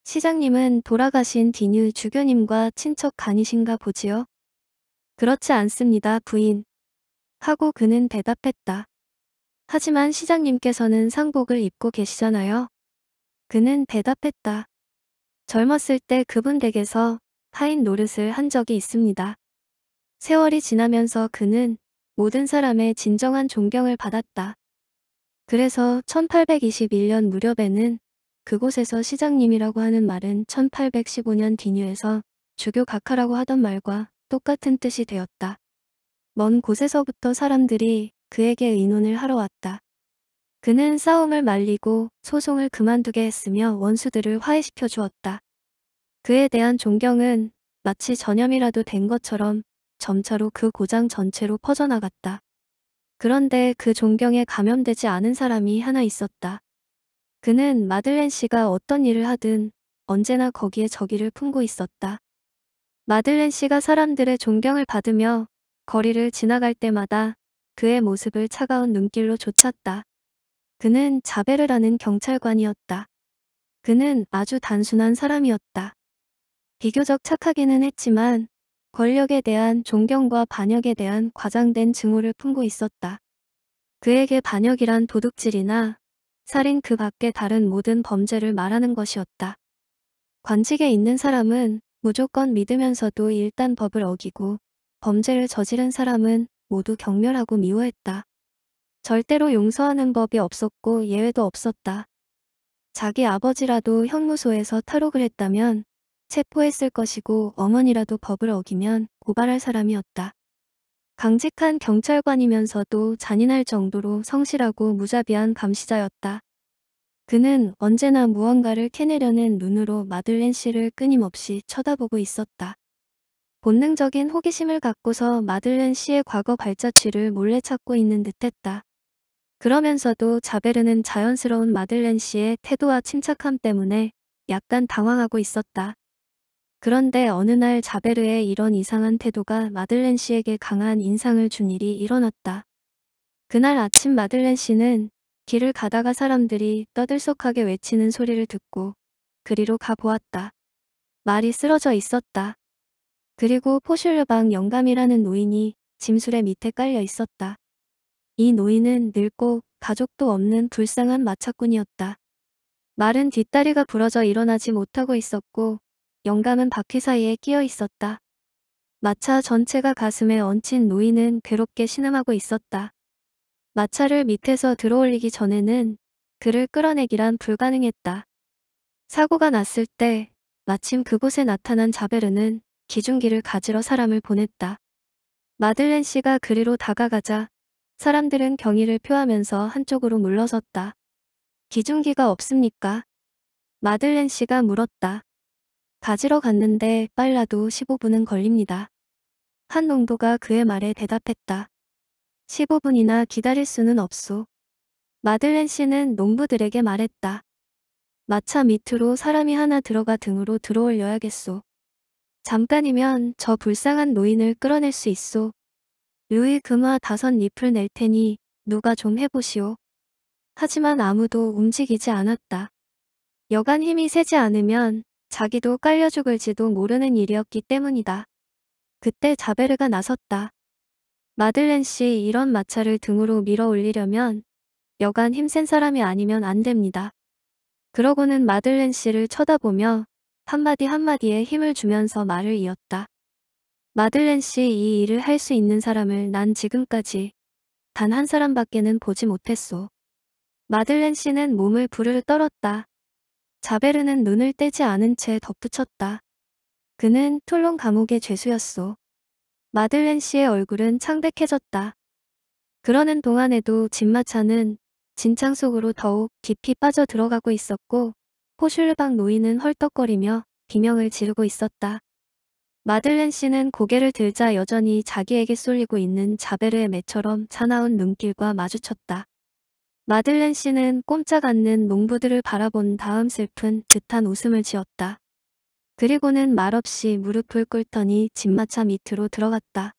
시장님은 돌아가신 디뉴 주교님과 친척 간이신가 보지요? 그렇지 않습니다, 부인. 하고 그는 대답했다. 하지만 시장님께서는 상복을 입고 계시잖아요. 그는 대답했다. 젊었을 때그분댁에서 파인 노릇을 한 적이 있습니다. 세월이 지나면서 그는 모든 사람의 진정한 존경을 받았다. 그래서 1821년 무렵에는 그곳에서 시장님이라고 하는 말은 1815년 디뉴에서 주교 각하라고 하던 말과 똑같은 뜻이 되었다. 먼 곳에서부터 사람들이 그에게 의논을 하러 왔다. 그는 싸움을 말리고 소송을 그만두게 했으며 원수들을 화해시켜 주었다. 그에 대한 존경은 마치 전염이라도 된 것처럼 점차로 그 고장 전체로 퍼져나갔다. 그런데 그 존경에 감염되지 않은 사람이 하나 있었다. 그는 마들렌 씨가 어떤 일을 하든 언제나 거기에 저기를 품고 있었다. 마들렌 씨가 사람들의 존경을 받으며 거리를 지나갈 때마다 그의 모습을 차가운 눈길로 쫓았다. 그는 자베르라는 경찰관이었다. 그는 아주 단순한 사람이었다. 비교적 착하기는 했지만 권력에 대한 존경과 반역에 대한 과장된 증오를 품고 있었다. 그에게 반역이란 도둑질이나 살인 그 밖의 다른 모든 범죄를 말하는 것이었다. 관직에 있는 사람은 무조건 믿으면서도 일단 법을 어기고 범죄를 저지른 사람은 모두 경멸하고 미워했다. 절대로 용서하는 법이 없었고 예외도 없었다. 자기 아버지라도 형무소에서 탈옥을 했다면 체포했을 것이고 어머니라도 법을 어기면 고발할 사람이었다. 강직한 경찰관이면서도 잔인할 정도로 성실하고 무자비한 감시자였다. 그는 언제나 무언가를 캐내려는 눈으로 마들렌 씨를 끊임없이 쳐다보고 있었다. 본능적인 호기심을 갖고서 마들렌 씨의 과거 발자취를 몰래 찾고 있는 듯했다. 그러면서도 자베르는 자연스러운 마들렌 씨의 태도와 침착함 때문에 약간 당황하고 있었다. 그런데 어느 날 자베르의 이런 이상한 태도가 마들렌 씨에게 강한 인상을 준 일이 일어났다. 그날 아침 마들렌 씨는 길을 가다가 사람들이 떠들썩하게 외치는 소리를 듣고 그리로 가보았다. 말이 쓰러져 있었다. 그리고 포슐르방 영감이라는 노인이 짐술의 밑에 깔려 있었다. 이 노인은 늙고 가족도 없는 불쌍한 마차꾼이었다. 마른 뒷다리가 부러져 일어나지 못하고 있었고 영감은 바퀴 사이에 끼어 있었다. 마차 전체가 가슴에 얹힌 노인은 괴롭게 신음하고 있었다. 마차를 밑에서 들어올리기 전에는 그를 끌어내기란 불가능했다. 사고가 났을 때 마침 그곳에 나타난 자베르는 기중기를 가지러 사람을 보냈다. 마들렌 씨가 그리로 다가가자 사람들은 경의를 표하면서 한쪽으로 물러섰다. 기중기가 없습니까? 마들렌 씨가 물었다. 가지러 갔는데 빨라도 15분은 걸립니다. 한 농부가 그의 말에 대답했다. 15분이나 기다릴 수는 없소. 마들렌 씨는 농부들에게 말했다. 마차 밑으로 사람이 하나 들어가 등으로 들어올려야겠소. 잠깐이면 저 불쌍한 노인을 끌어낼 수 있소. 루이 금화 다섯 잎을 낼 테니 누가 좀 해보시오. 하지만 아무도 움직이지 않았다. 여간 힘이 세지 않으면 자기도 깔려 죽을지도 모르는 일이었기 때문이다. 그때 자베르가 나섰다. 마들렌 씨 이런 마차를 등으로 밀어 올리려면 여간 힘센 사람이 아니면 안 됩니다. 그러고는 마들렌 씨를 쳐다보며 한마디 한마디에 힘을 주면서 말을 이었다. 마들렌 씨 이 일을 할 수 있는 사람을 난 지금까지 단 한 사람밖에는 보지 못했소. 마들렌 씨는 몸을 부르르 떨었다. 자베르는 눈을 떼지 않은 채 덧붙였다. 그는 툴론 감옥의 죄수였소. 마들렌 씨의 얼굴은 창백해졌다. 그러는 동안에도 진마차는 진창 속으로 더욱 깊이 빠져 들어가고 있었고 포슐르방 노인은 헐떡거리며 비명을 지르고 있었다. 마들렌 씨는 고개를 들자 여전히 자기에게 쏠리고 있는 자베르의 매처럼 차나운 눈길과 마주쳤다. 마들렌 씨는 꼼짝 않는 농부들을 바라본 다음 슬픈 듯한 웃음을 지었다. 그리고는 말없이 무릎을 꿇더니 집마차 밑으로 들어갔다.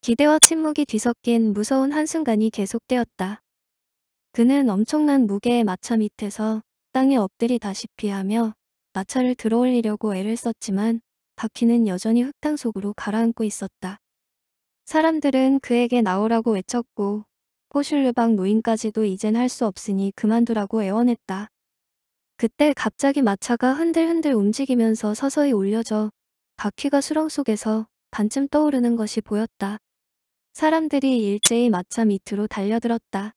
기대와 침묵이 뒤섞인 무서운 한순간이 계속되었다. 그는 엄청난 무게의 마차 밑에서 땅에 엎드리다시피 하며 마차를 들어올리려고 애를 썼지만 바퀴는 여전히 흙탕 속으로 가라앉고 있었다. 사람들은 그에게 나오라고 외쳤고 호슐르방 노인까지도 이젠 할 수 없으니 그만두라고 애원했다. 그때 갑자기 마차가 흔들흔들 움직이면서 서서히 올려져 바퀴가 수렁 속에서 반쯤 떠오르는 것이 보였다. 사람들이 일제히 마차 밑으로 달려들었다.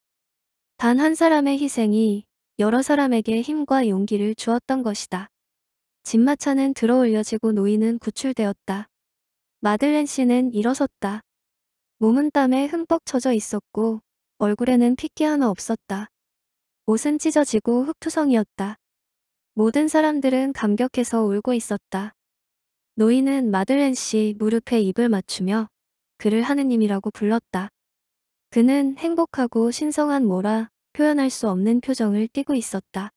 단 한 사람의 희생이 여러 사람에게 힘과 용기를 주었던 것이다. 짐마차는 들어올려지고 노인은 구출되었다. 마들렌 씨는 일어섰다. 몸은 땀에 흠뻑 젖어 있었고 얼굴에는 핏기 하나 없었다. 옷은 찢어지고 흙투성이었다. 모든 사람들은 감격해서 울고 있었다. 노인은 마들렌 씨 무릎에 입을 맞추며 그를 하느님이라고 불렀다. 그는 행복하고 신성한 모라 표현할 수 없는 표정을 띠고 있었다.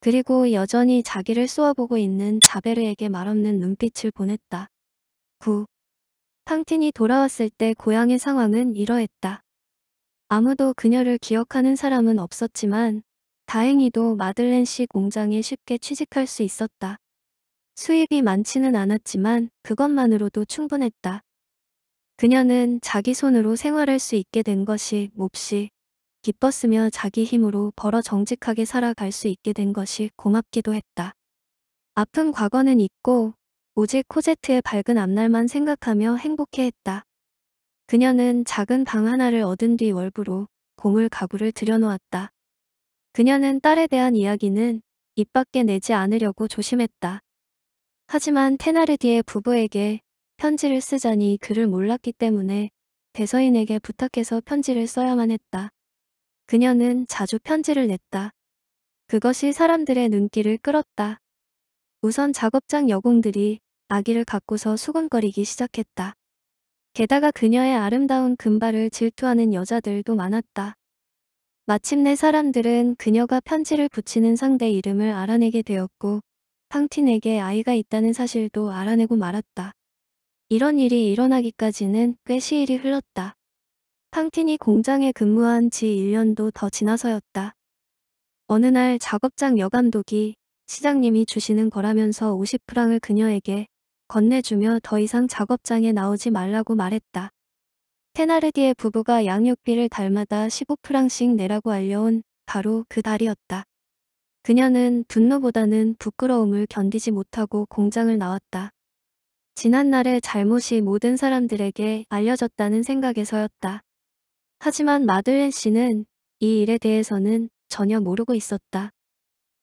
그리고 여전히 자기를 쏘아보고 있는 자베르에게 말없는 눈빛을 보냈다. 9. 팡틴이 돌아왔을 때 고향의 상황은 이러했다. 아무도 그녀를 기억하는 사람은 없었지만 다행히도 마들렌 씨 공장에 쉽게 취직할 수 있었다. 수입이 많지는 않았지만 그것만으로도 충분했다. 그녀는 자기 손으로 생활할 수 있게 된 것이 몹시 기뻤으며 자기 힘으로 벌어 정직하게 살아갈 수 있게 된 것이 고맙기도 했다. 아픈 과거는 잊고 오직 코제트의 밝은 앞날만 생각하며 행복해했다. 그녀는 작은 방 하나를 얻은 뒤 월부로 고물 가구를 들여놓았다. 그녀는 딸에 대한 이야기는 입 밖에 내지 않으려고 조심했다. 하지만 테나르디의 부부에게 편지를 쓰자니 그를 몰랐기 때문에 대서인에게 부탁해서 편지를 써야만 했다. 그녀는 자주 편지를 냈다. 그것이 사람들의 눈길을 끌었다. 우선 작업장 여공들이 아기를 갖고서 수근거리기 시작했다. 게다가 그녀의 아름다운 금발을 질투하는 여자들도 많았다. 마침내 사람들은 그녀가 편지를 붙이는 상대 이름을 알아내게 되었고 팡틴에게 아이가 있다는 사실도 알아내고 말았다. 이런 일이 일어나기까지는 꽤 시일이 흘렀다. 황틴이 공장에 근무한 지 1년도 더 지나서였다. 어느 날 작업장 여감독이 시장님이 주시는 거라면서 50프랑을 그녀에게 건네주며 더 이상 작업장에 나오지 말라고 말했다. 테나르디의 부부가 양육비를 달마다 15프랑씩 내라고 알려온 바로 그 달이었다. 그녀는 분노보다는 부끄러움을 견디지 못하고 공장을 나왔다. 지난날의 잘못이 모든 사람들에게 알려졌다는 생각에서였다. 하지만 마들렌 씨는 이 일에 대해서는 전혀 모르고 있었다.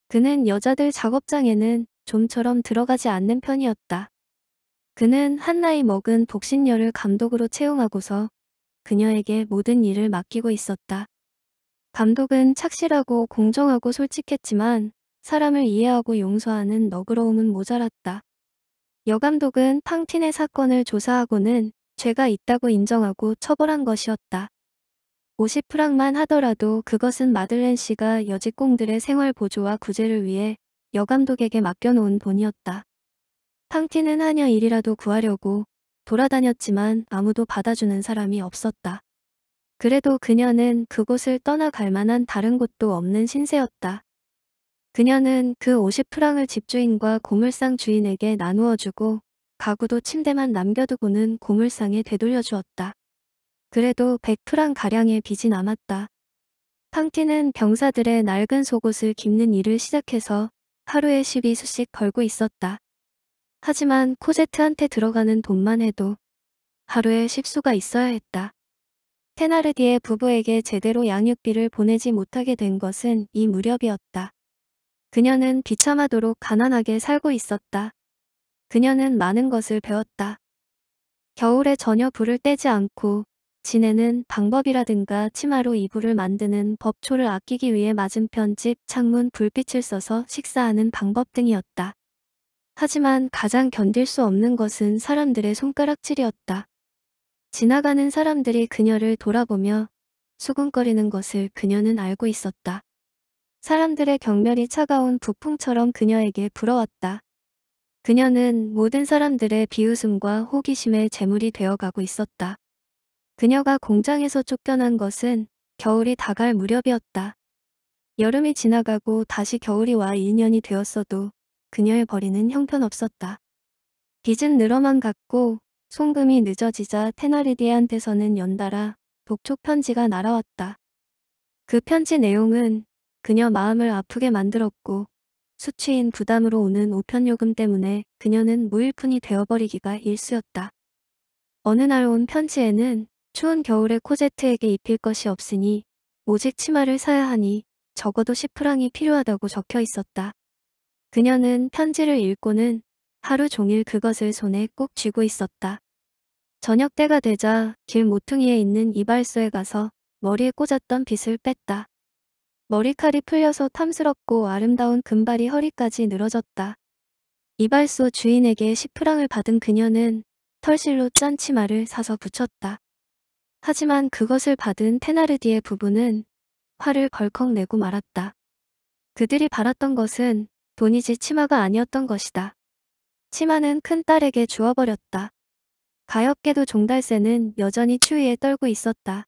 그는 여자들 작업장에는 좀처럼 들어가지 않는 편이었다. 그는 한 나이 먹은 복신녀를 감독으로 채용하고서 그녀에게 모든 일을 맡기고 있었다. 감독은 착실하고 공정하고 솔직했지만 사람을 이해하고 용서하는 너그러움은 모자랐다. 여감독은 팡틴의 사건을 조사하고는 죄가 있다고 인정하고 처벌한 것이었다. 50프랑만 하더라도 그것은 마들렌 씨가 여직공들의 생활 보조와 구제를 위해 여감독에게 맡겨놓은 돈이었다. 팡티는 하녀 일이라도 구하려고 돌아다녔지만 아무도 받아주는 사람이 없었다. 그래도 그녀는 그곳을 떠나갈 만한 다른 곳도 없는 신세였다. 그녀는 그 50프랑을 집주인과 고물상 주인에게 나누어주고 가구도 침대만 남겨두고는 고물상에 되돌려주었다. 그래도 100프랑가량의 빚이 남았다. 팡티는 병사들의 낡은 속옷을 깁는 일을 시작해서 하루에 12수씩 걸고 있었다. 하지만 코제트한테 들어가는 돈만 해도 하루에 10수가 있어야 했다. 테나르디의 부부에게 제대로 양육비를 보내지 못하게 된 것은 이 무렵이었다. 그녀는 비참하도록 가난하게 살고 있었다. 그녀는 많은 것을 배웠다. 겨울에 전혀 불을 떼지 않고 지네는 방법이라든가 치마로 이불을 만드는 법초를 아끼기 위해 맞은편 집 창문 불빛을 써서 식사하는 방법 등이었다. 하지만 가장 견딜 수 없는 것은 사람들의 손가락질이었다. 지나가는 사람들이 그녀를 돌아보며 수군거리는 것을 그녀는 알고 있었다. 사람들의 경멸이 차가운 북풍처럼 그녀에게 불어왔다. 그녀는 모든 사람들의 비웃음과 호기심의 재물이 되어가고 있었다. 그녀가 공장에서 쫓겨난 것은 겨울이 다갈 무렵이었다. 여름이 지나가고 다시 겨울이 와 2년이 되었어도 그녀의 벌이는 형편없었다. 빚은 늘어만 갔고 송금이 늦어지자 테나리디한테서는 연달아 독촉 편지가 날아왔다. 그 편지 내용은 그녀 마음을 아프게 만들었고 수취인 부담으로 오는 우편 요금 때문에 그녀는 무일푼이 되어버리기가 일쑤였다. 어느 날 온 편지에는 추운 겨울에 코제트에게 입힐 것이 없으니 오직 치마를 사야 하니 적어도 10프랑이 필요하다고 적혀 있었다. 그녀는 편지를 읽고는 하루 종일 그것을 손에 꼭 쥐고 있었다. 저녁 때가 되자 길 모퉁이에 있는 이발소에 가서 머리에 꽂았던 빗을 뺐다. 머리칼이 풀려서 탐스럽고 아름다운 금발이 허리까지 늘어졌다. 이발소 주인에게 10프랑을 받은 그녀는 털실로 짠 치마를 사서 붙였다. 하지만 그것을 받은 테나르디의 부부는 화를 벌컥 내고 말았다. 그들이 바랐던 것은 돈이지 치마가 아니었던 것이다. 치마는 큰딸에게 주워버렸다. 가엾게도 종달새는 여전히 추위에 떨고 있었다.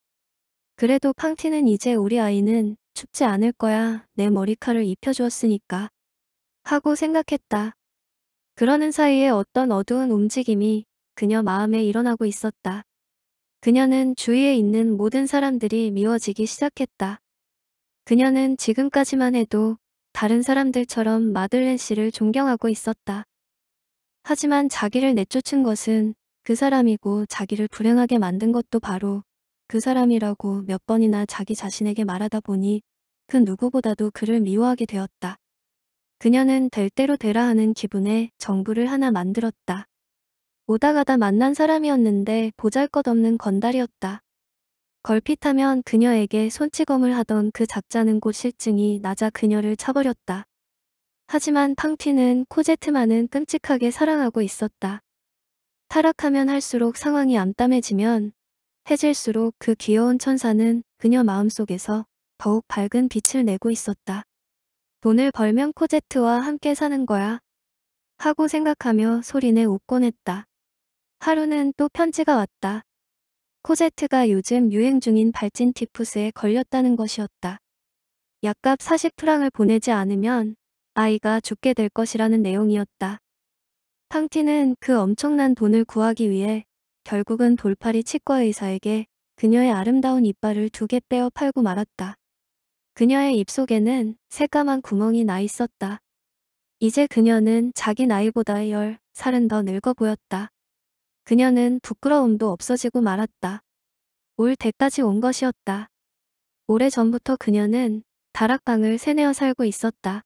그래도 팡티는 이제 우리 아이는 춥지 않을 거야 내 머리카락을 입혀주었으니까 하고 생각했다. 그러는 사이에 어떤 어두운 움직임이 그녀 마음에 일어나고 있었다. 그녀는 주위에 있는 모든 사람들이 미워지기 시작했다. 그녀는 지금까지만 해도 다른 사람들처럼 마들렌 씨를 존경하고 있었다. 하지만 자기를 내쫓은 것은 그 사람이고 자기를 불행하게 만든 것도 바로 그 사람이라고 몇 번이나 자기 자신에게 말하다 보니 그 누구보다도 그를 미워하게 되었다. 그녀는 될 대로 되라 하는 기분에 정부를 하나 만들었다. 오다 가다 만난 사람이었는데 보잘것없는 건달이었다. 걸핏하면 그녀에게 손치검을 하던 그 작자는 곧 실증이 낮아 그녀를 차버렸다. 하지만 팡티는 코제트만은 끔찍하게 사랑하고 있었다. 타락하면 할수록 상황이 암담해지면 해질수록 그 귀여운 천사는 그녀 마음속에서 더욱 밝은 빛을 내고 있었다. 돈을 벌면 코제트와 함께 사는 거야. 하고 생각하며 소리내 웃곤 했다. 하루는 또 편지가 왔다. 코제트가 요즘 유행 중인 발진 티푸스에 걸렸다는 것이었다. 약값 40프랑을 보내지 않으면 아이가 죽게 될 것이라는 내용이었다. 탕티는 그 엄청난 돈을 구하기 위해 결국은 돌팔이 치과의사에게 그녀의 아름다운 이빨을 두 개 빼어 팔고 말았다. 그녀의 입속에는 새까만 구멍이 나 있었다. 이제 그녀는 자기 나이보다 열 살은 더 늙어 보였다. 그녀는 부끄러움도 없어지고 말았다. 올 때까지 온 것이었다. 오래전부터 그녀는 다락방을 세내어 살고 있었다.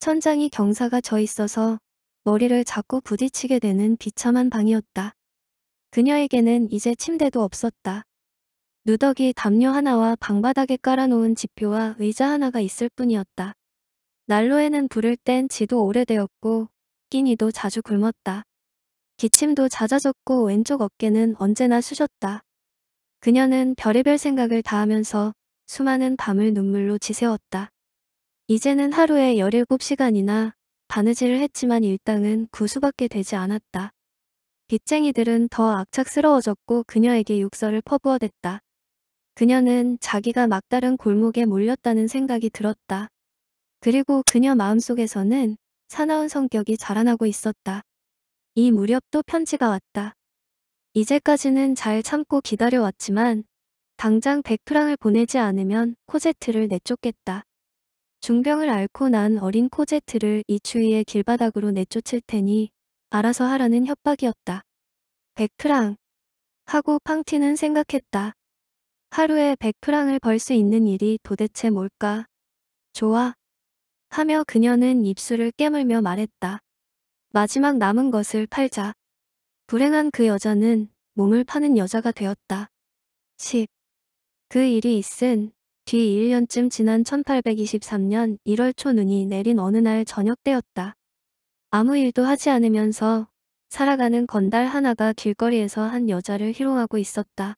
천장이 경사가 져 있어서 머리를 자꾸 부딪히게 되는 비참한 방이었다. 그녀에게는 이제 침대도 없었다. 누더기 담요 하나와 방바닥에 깔아놓은 지표와 의자 하나가 있을 뿐이었다. 난로에는 불을 뗀 지도 오래되었고 끼니도 자주 굶었다. 기침도 잦아졌고 왼쪽 어깨는 언제나 쑤셨다. 그녀는 별의별 생각을 다 하면서 수많은 밤을 눈물로 지새웠다. 이제는 하루에 17시간이나 바느질을 했지만 일당은 구수밖에 되지 않았다. 빚쟁이들은 더 악착스러워졌고 그녀에게 욕설을 퍼부어댔다. 그녀는 자기가 막다른 골목에 몰렸다는 생각이 들었다. 그리고 그녀 마음속에서는 사나운 성격이 자라나고 있었다. 이 무렵 또 편지가 왔다. 이제까지는 잘 참고 기다려왔지만 당장 100프랑을 보내지 않으면 코제트를 내쫓겠다. 중병을 앓고 난 어린 코제트를 이 추위의 길바닥으로 내쫓을 테니 알아서 하라는 협박이었다. 100프랑 하고 팡티는 생각했다. 하루에 100프랑을 벌 수 있는 일이 도대체 뭘까? 좋아. 하며 그녀는 입술을 깨물며 말했다. 마지막 남은 것을 팔자. 불행한 그 여자는 몸을 파는 여자가 되었다. 10. 그 일이 있은 뒤 1년쯤 지난 1823년 1월 초 눈이 내린 어느 날 저녁 때였다. 아무 일도 하지 않으면서 살아가는 건달 하나가 길거리에서 한 여자를 희롱하고 있었다.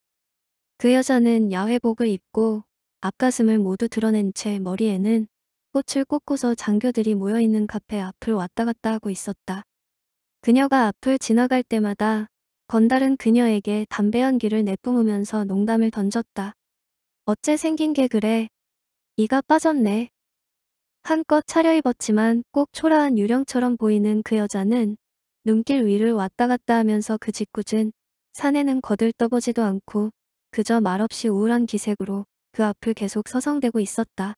그 여자는 야회복을 입고 앞가슴을 모두 드러낸 채 머리에는 꽃을 꽂고서 장교들이 모여있는 카페 앞을 왔다 갔다 하고 있었다. 그녀가 앞을 지나갈 때마다 건달은 그녀에게 담배 연기를 내뿜으면서 농담을 던졌다. 어째 생긴 게 그래. 이가 빠졌네. 한껏 차려입었지만 꼭 초라한 유령처럼 보이는 그 여자는 눈길 위를 왔다 갔다 하면서 그 짓궂은 산에는 거들떠보지도 않고 그저 말없이 우울한 기색으로 그 앞을 계속 서성대고 있었다.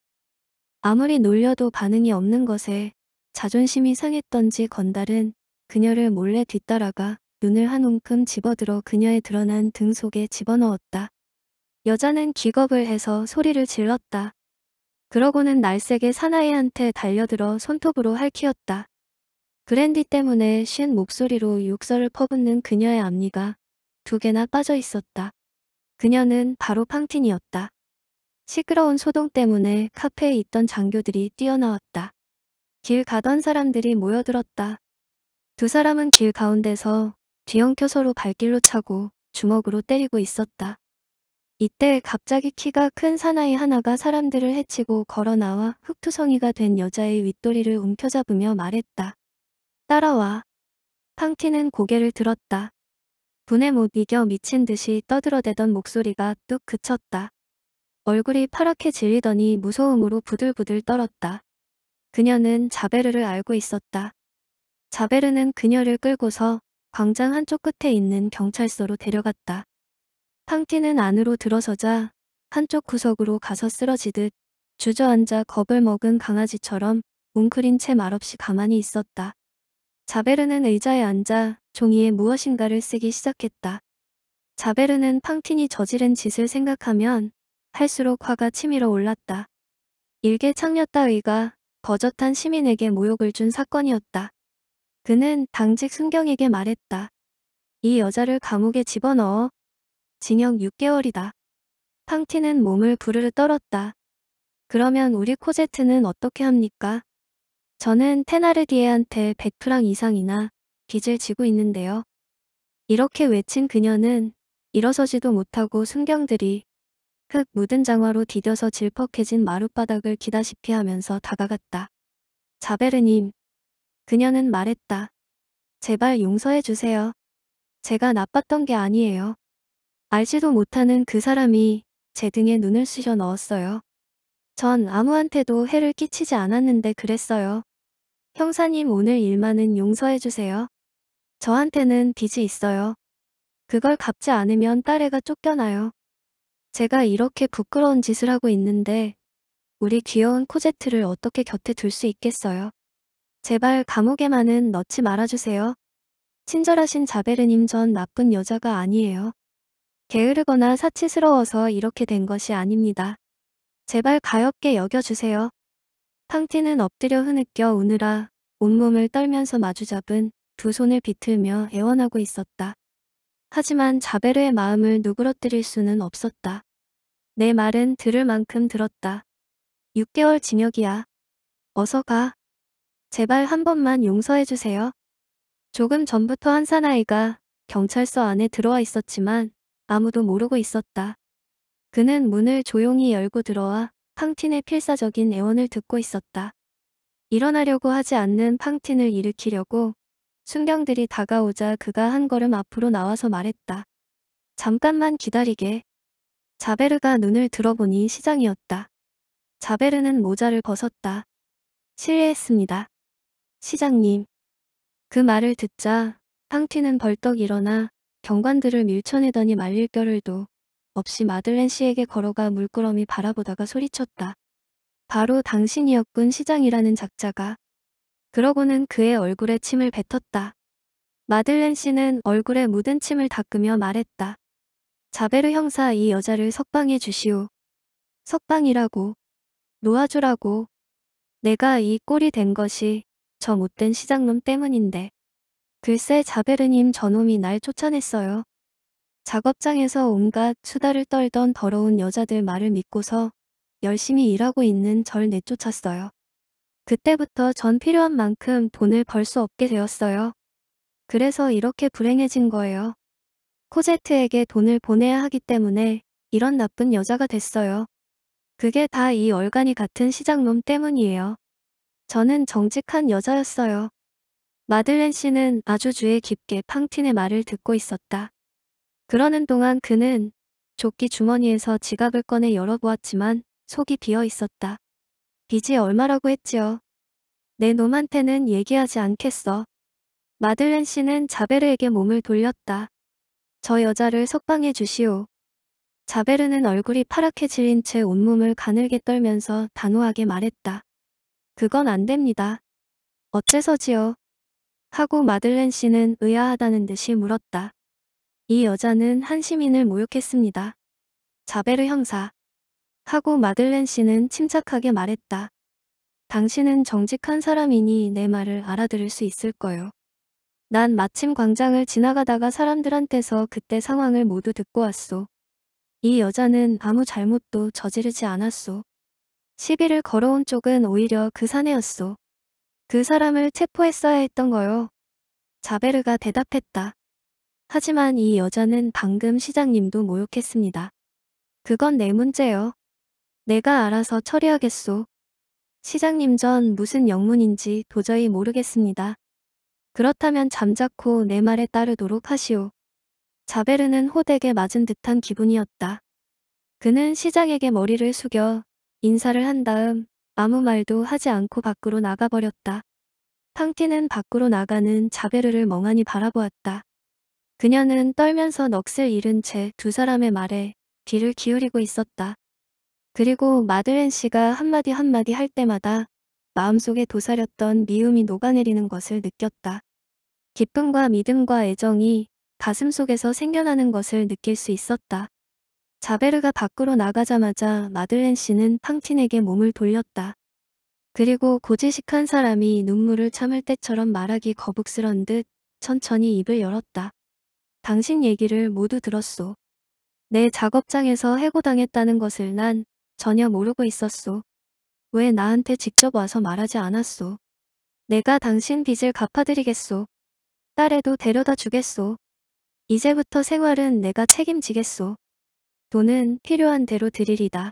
아무리 놀려도 반응이 없는 것에 자존심이 상했던지 건달은 그녀를 몰래 뒤따라가 눈을 한 움큼 집어들어 그녀의 드러난 등 속에 집어넣었다. 여자는 기겁을 해서 소리를 질렀다. 그러고는 날색의 사나이한테 달려들어 손톱으로 할퀴었다. 그랜디 때문에 쉰 목소리로 욕설을 퍼붓는 그녀의 앞니가 두 개나 빠져 있었다. 그녀는 바로 팡틴이었다. 시끄러운 소동 때문에 카페에 있던 장교들이 뛰어나왔다. 길 가던 사람들이 모여들었다. 두 사람은 길 가운데서 뒤엉켜 서로 발길로 차고 주먹으로 때리고 있었다. 이때 갑자기 키가 큰 사나이 하나가 사람들을 해치고 걸어나와 흑투성이가 된 여자의 윗도리를 움켜잡으며 말했다. 따라와. 팡티는 고개를 들었다. 분에 못 이겨 미친 듯이 떠들어대던 목소리가 뚝 그쳤다. 얼굴이 파랗게 질리더니 무서움으로 부들부들 떨었다. 그녀는 자베르를 알고 있었다. 자베르는 그녀를 끌고서 광장 한쪽 끝에 있는 경찰서로 데려갔다. 탕티는 안으로 들어서자 한쪽 구석으로 가서 쓰러지듯 주저앉아 겁을 먹은 강아지처럼 웅크린 채 말없이 가만히 있었다. 자베르는 의자에 앉아 종이에 무엇인가를 쓰기 시작했다. 자베르는 팡틴이 저지른 짓을 생각하면 할수록 화가 치밀어 올랐다. 일개 창녀 따위가 거젓한 시민에게 모욕을 준 사건이었다. 그는 당직 순경에게 말했다. 이 여자를 감옥에 집어넣어 징역 6개월이다. 팡티는 몸을 부르르 떨었다. 그러면 우리 코제트는 어떻게 합니까? 저는 테나르디에한테 100프랑 이상이나 빚을 지고 있는데요. 이렇게 외친 그녀는 일어서지도 못하고 순경들이 흙 묻은 장화로 디뎌서 질퍽해진 마룻바닥을 기다시피 하면서 다가갔다. 자베르님. 그녀는 말했다. 제발 용서해 주세요. 제가 나빴던 게 아니에요. 알지도 못하는 그 사람이 제 등에 눈을 쑤셔 넣었어요. 전 아무한테도 해를 끼치지 않았는데 그랬어요. 형사님 오늘 일만은 용서해 주세요. 저한테는 빚이 있어요. 그걸 갚지 않으면 딸애가 쫓겨나요. 제가 이렇게 부끄러운 짓을 하고 있는데 우리 귀여운 코제트를 어떻게 곁에 둘 수 있겠어요. 제발 감옥에만은 넣지 말아주세요. 친절하신 자베르님 전 나쁜 여자가 아니에요. 게으르거나 사치스러워서 이렇게 된 것이 아닙니다. 제발 가엽게 여겨주세요. 팡티는 엎드려 흐느껴 우느라 온몸을 떨면서 마주잡은 두 손을 비틀며 애원하고 있었다. 하지만 자베르의 마음을 누그러뜨릴 수는 없었다. 내 말은 들을 만큼 들었다. 6개월 징역이야. 어서 가. 제발 한 번만 용서해주세요. 조금 전부터 한 사나이가 경찰서 안에 들어와 있었지만 아무도 모르고 있었다. 그는 문을 조용히 열고 들어와 팡틴의 필사적인 애원을 듣고 있었다. 일어나려고 하지 않는 팡틴을 일으키려고 순경들이 다가오자 그가 한 걸음 앞으로 나와서 말했다. 잠깐만 기다리게. 자베르가 눈을 들어보니 시장이었다. 자베르는 모자를 벗었다. 실례했습니다. 시장님. 그 말을 듣자 탕티는 벌떡 일어나 경관들을 밀쳐내더니 말릴 겨를도 없이 마들렌 씨에게 걸어가 물끄러미 바라보다가 소리쳤다. 바로 당신이었군 시장이라는 작자가. 그러고는 그의 얼굴에 침을 뱉었다. 마들렌 씨는 얼굴에 묻은 침을 닦으며 말했다. 자베르 형사 이 여자를 석방해 주시오. 석방이라고. 놓아주라고. 내가 이 꼴이 된 것이 저 못된 시장놈 때문인데. 글쎄 자베르님 저놈이 날 쫓아냈어요. 작업장에서 온갖 수다를 떨던 더러운 여자들 말을 믿고서 열심히 일하고 있는 절 내쫓았어요. 그때부터 전 필요한 만큼 돈을 벌 수 없게 되었어요. 그래서 이렇게 불행해진 거예요. 코제트에게 돈을 보내야 하기 때문에 이런 나쁜 여자가 됐어요. 그게 다 이 얼간이 같은 시장놈 때문이에요. 저는 정직한 여자였어요. 마들렌 씨는 아주 주의 깊게 팡틴의 말을 듣고 있었다. 그러는 동안 그는 조끼 주머니에서 지갑을 꺼내 열어보았지만 속이 비어 있었다. 빚이 얼마라고 했지요. 내 놈한테는 얘기하지 않겠어. 마들렌 씨는 자베르에게 몸을 돌렸다. 저 여자를 석방해 주시오. 자베르는 얼굴이 파랗게 질린 채 온몸을 가늘게 떨면서 단호하게 말했다. 그건 안 됩니다. 어째서지요? 하고 마들렌 씨는 의아하다는 듯이 물었다. 이 여자는 한 시민을 모욕했습니다. 자베르 형사. 하고 마들렌 씨는 침착하게 말했다. 당신은 정직한 사람이니 내 말을 알아들을 수 있을 거요. 난 마침 광장을 지나가다가 사람들한테서 그때 상황을 모두 듣고 왔소. 이 여자는 아무 잘못도 저지르지 않았소. 시비를 걸어온 쪽은 오히려 그 사내였소. 그 사람을 체포했어야 했던 거요. 자베르가 대답했다. 하지만 이 여자는 방금 시장님도 모욕했습니다. 그건 내 문제요. 내가 알아서 처리하겠소. 시장님 전 무슨 영문인지 도저히 모르겠습니다. 그렇다면 잠자코 내 말에 따르도록 하시오. 자베르는 호되게 맞은 듯한 기분이었다. 그는 시장에게 머리를 숙여 인사를 한 다음 아무 말도 하지 않고 밖으로 나가버렸다. 팡티는 밖으로 나가는 자베르를 멍하니 바라보았다. 그녀는 떨면서 넋을 잃은 채 두 사람의 말에 귀를 기울이고 있었다. 그리고 마들렌 씨가 한마디 한마디 할 때마다 마음속에 도사렸던 미움이 녹아내리는 것을 느꼈다. 기쁨과 믿음과 애정이 가슴 속에서 생겨나는 것을 느낄 수 있었다. 자베르가 밖으로 나가자마자 마들렌 씨는 팡틴에게 몸을 돌렸다. 그리고 고지식한 사람이 눈물을 참을 때처럼 말하기 거북스런 듯 천천히 입을 열었다. 당신 얘기를 모두 들었소. 내 작업장에서 해고당했다는 것을 난 전혀 모르고 있었소. 왜 나한테 직접 와서 말하지 않았소. 내가 당신 빚을 갚아드리겠소. 딸에도 데려다 주겠소. 이제부터 생활은 내가 책임지겠소. 돈은 필요한 대로 드리리다.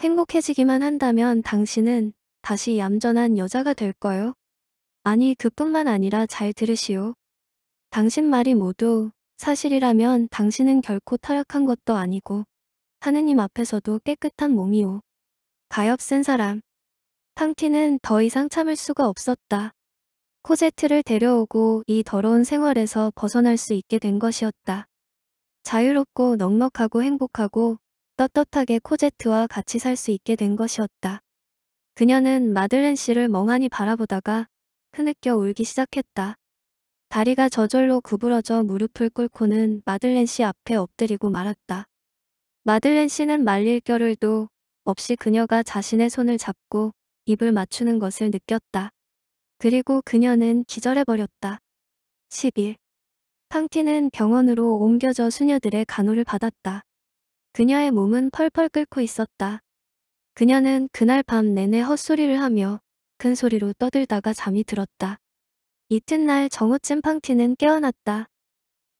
행복해지기만 한다면 당신은 다시 얌전한 여자가 될 거요. 아니 그뿐만 아니라 잘 들으시오. 당신 말이 모두 사실이라면 당신은 결코 타락한 것도 아니고 하느님 앞에서도 깨끗한 몸이오. 가엾은 사람. 탕티는 더 이상 참을 수가 없었다. 코제트를 데려오고 이 더러운 생활에서 벗어날 수 있게 된 것이었다. 자유롭고 넉넉하고 행복하고 떳떳하게 코제트와 같이 살 수 있게 된 것이었다. 그녀는 마들렌 씨를 멍하니 바라보다가 흐느껴 울기 시작했다. 다리가 저절로 구부러져 무릎을 꿇고는 마들렌 씨 앞에 엎드리고 말았다. 마들렌 씨는 말릴 겨를도 없이 그녀가 자신의 손을 잡고 입을 맞추는 것을 느꼈다. 그리고 그녀는 기절해버렸다. 10일. 팡티는 병원으로 옮겨져 수녀들의 간호를 받았다. 그녀의 몸은 펄펄 끓고 있었다. 그녀는 그날 밤 내내 헛소리를 하며 큰 소리로 떠들다가 잠이 들었다. 이튿날 정오쯤 팡티는 깨어났다.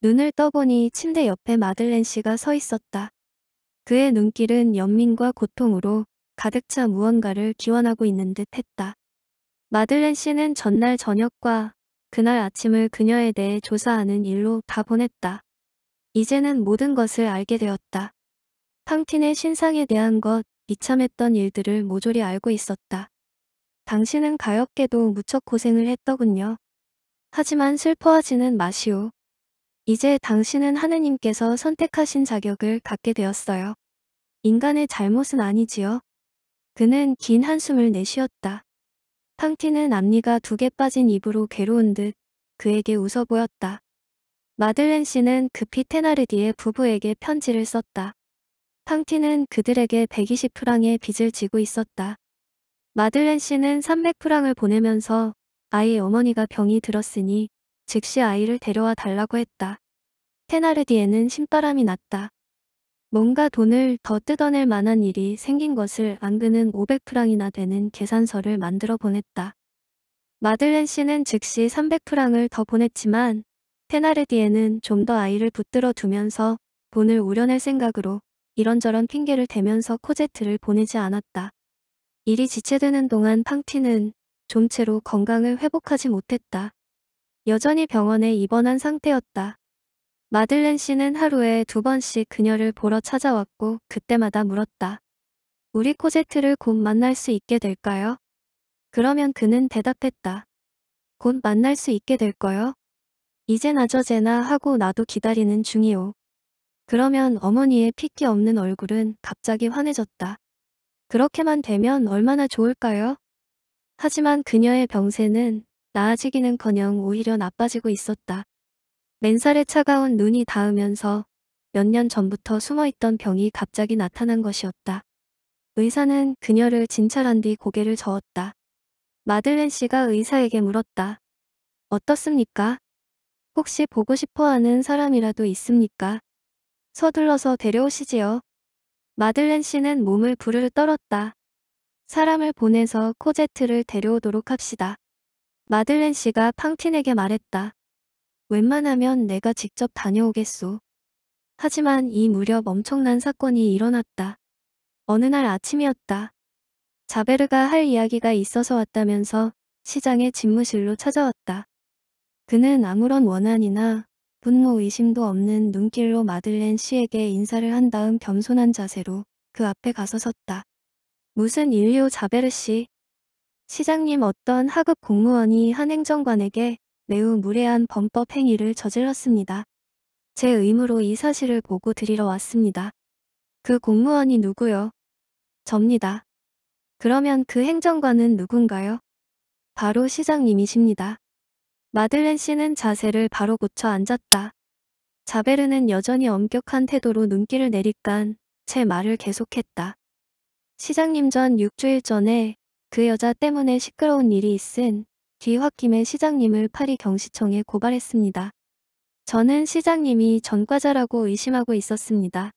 눈을 떠보니 침대 옆에 마들렌 씨가 서 있었다. 그의 눈길은 연민과 고통으로 가득 차 무언가를 기원하고 있는 듯 했다. 마들렌 씨는 전날 저녁과 그날 아침을 그녀에 대해 조사하는 일로 다 보냈다. 이제는 모든 것을 알게 되었다. 팡틴의 신상에 대한 것, 비참했던 일들을 모조리 알고 있었다. 당신은 가엾게도 무척 고생을 했더군요. 하지만 슬퍼하지는 마시오. 이제 당신은 하느님께서 선택하신 자격을 갖게 되었어요. 인간의 잘못은 아니지요. 그는 긴 한숨을 내쉬었다. 탕티는 앞니가 두 개 빠진 입으로 괴로운 듯 그에게 웃어 보였다. 마들렌 씨는 급히 테나르디의 부부에게 편지를 썼다. 탕티는 그들에게 120프랑의 빚을 지고 있었다. 마들렌 씨는 300프랑을 보내면서 아이 의 어머니가 병이 들었으니 즉시 아이를 데려와 달라고 했다. 테나르디에는 신바람이 났다. 뭔가 돈을 더 뜯어낼 만한 일이 생긴 것을 안그는 500프랑이나 되는 계산서를 만들어 보냈다. 마들렌 씨는 즉시 300프랑을 더 보냈지만 테나르디에는 좀 더 아이를 붙들어 두면서 돈을 우려낼 생각으로 이런저런 핑계를 대면서 코제트를 보내지 않았다. 일이 지체되는 동안 팡티는 좀체로 건강을 회복하지 못했다. 여전히 병원에 입원한 상태였다. 마들렌 씨는 하루에 두 번씩 그녀를 보러 찾아왔고 그때마다 물었다. 우리 코제트를 곧 만날 수 있게 될까요? 그러면 그는 대답했다. 곧 만날 수 있게 될 거요? 이제나 저제나 하고 나도 기다리는 중이오. 그러면 어머니의 핏기 없는 얼굴은 갑자기 환해졌다. 그렇게만 되면 얼마나 좋을까요? 하지만 그녀의 병세는 나아지기는커녕 오히려 나빠지고 있었다. 맨살에 차가운 눈이 닿으면서 몇 년 전부터 숨어있던 병이 갑자기 나타난 것이었다. 의사는 그녀를 진찰한 뒤 고개를 저었다. 마들렌 씨가 의사에게 물었다. 어떻습니까? 혹시 보고 싶어하는 사람이라도 있습니까? 서둘러서 데려오시지요. 마들렌 씨는 몸을 부르르 떨었다. 사람을 보내서 코제트를 데려오도록 합시다. 마들렌 씨가 팡틴에게 말했다. 웬만하면 내가 직접 다녀오겠소. 하지만 이 무렵 엄청난 사건이 일어났다. 어느 날 아침이었다. 자베르가 할 이야기가 있어서 왔다면서 시장의 집무실로 찾아왔다. 그는 아무런 원한이나 분노 의심도 없는 눈길로 마들렌 씨에게 인사를 한 다음 겸손한 자세로 그 앞에 가서 섰다. 무슨 일요 자베르 씨? 시장님 어떤 하급 공무원이 한 행정관에게 매우 무례한 범법 행위를 저질렀습니다. 제 의무로 이 사실을 보고 드리러 왔습니다. 그 공무원이 누구요? 접니다. 그러면 그 행정관은 누군가요? 바로 시장님이십니다. 마들렌 씨는 자세를 바로 고쳐 앉았다. 자베르는 여전히 엄격한 태도로 눈길을 내리깐 제 말을 계속했다. 시장님 전 6주일 전에 그 여자 때문에 시끄러운 일이 있은 뒤화김의 시장님을 파리 경시청에 고발했습니다. 저는 시장님이 전과자라고 의심하고 있었습니다.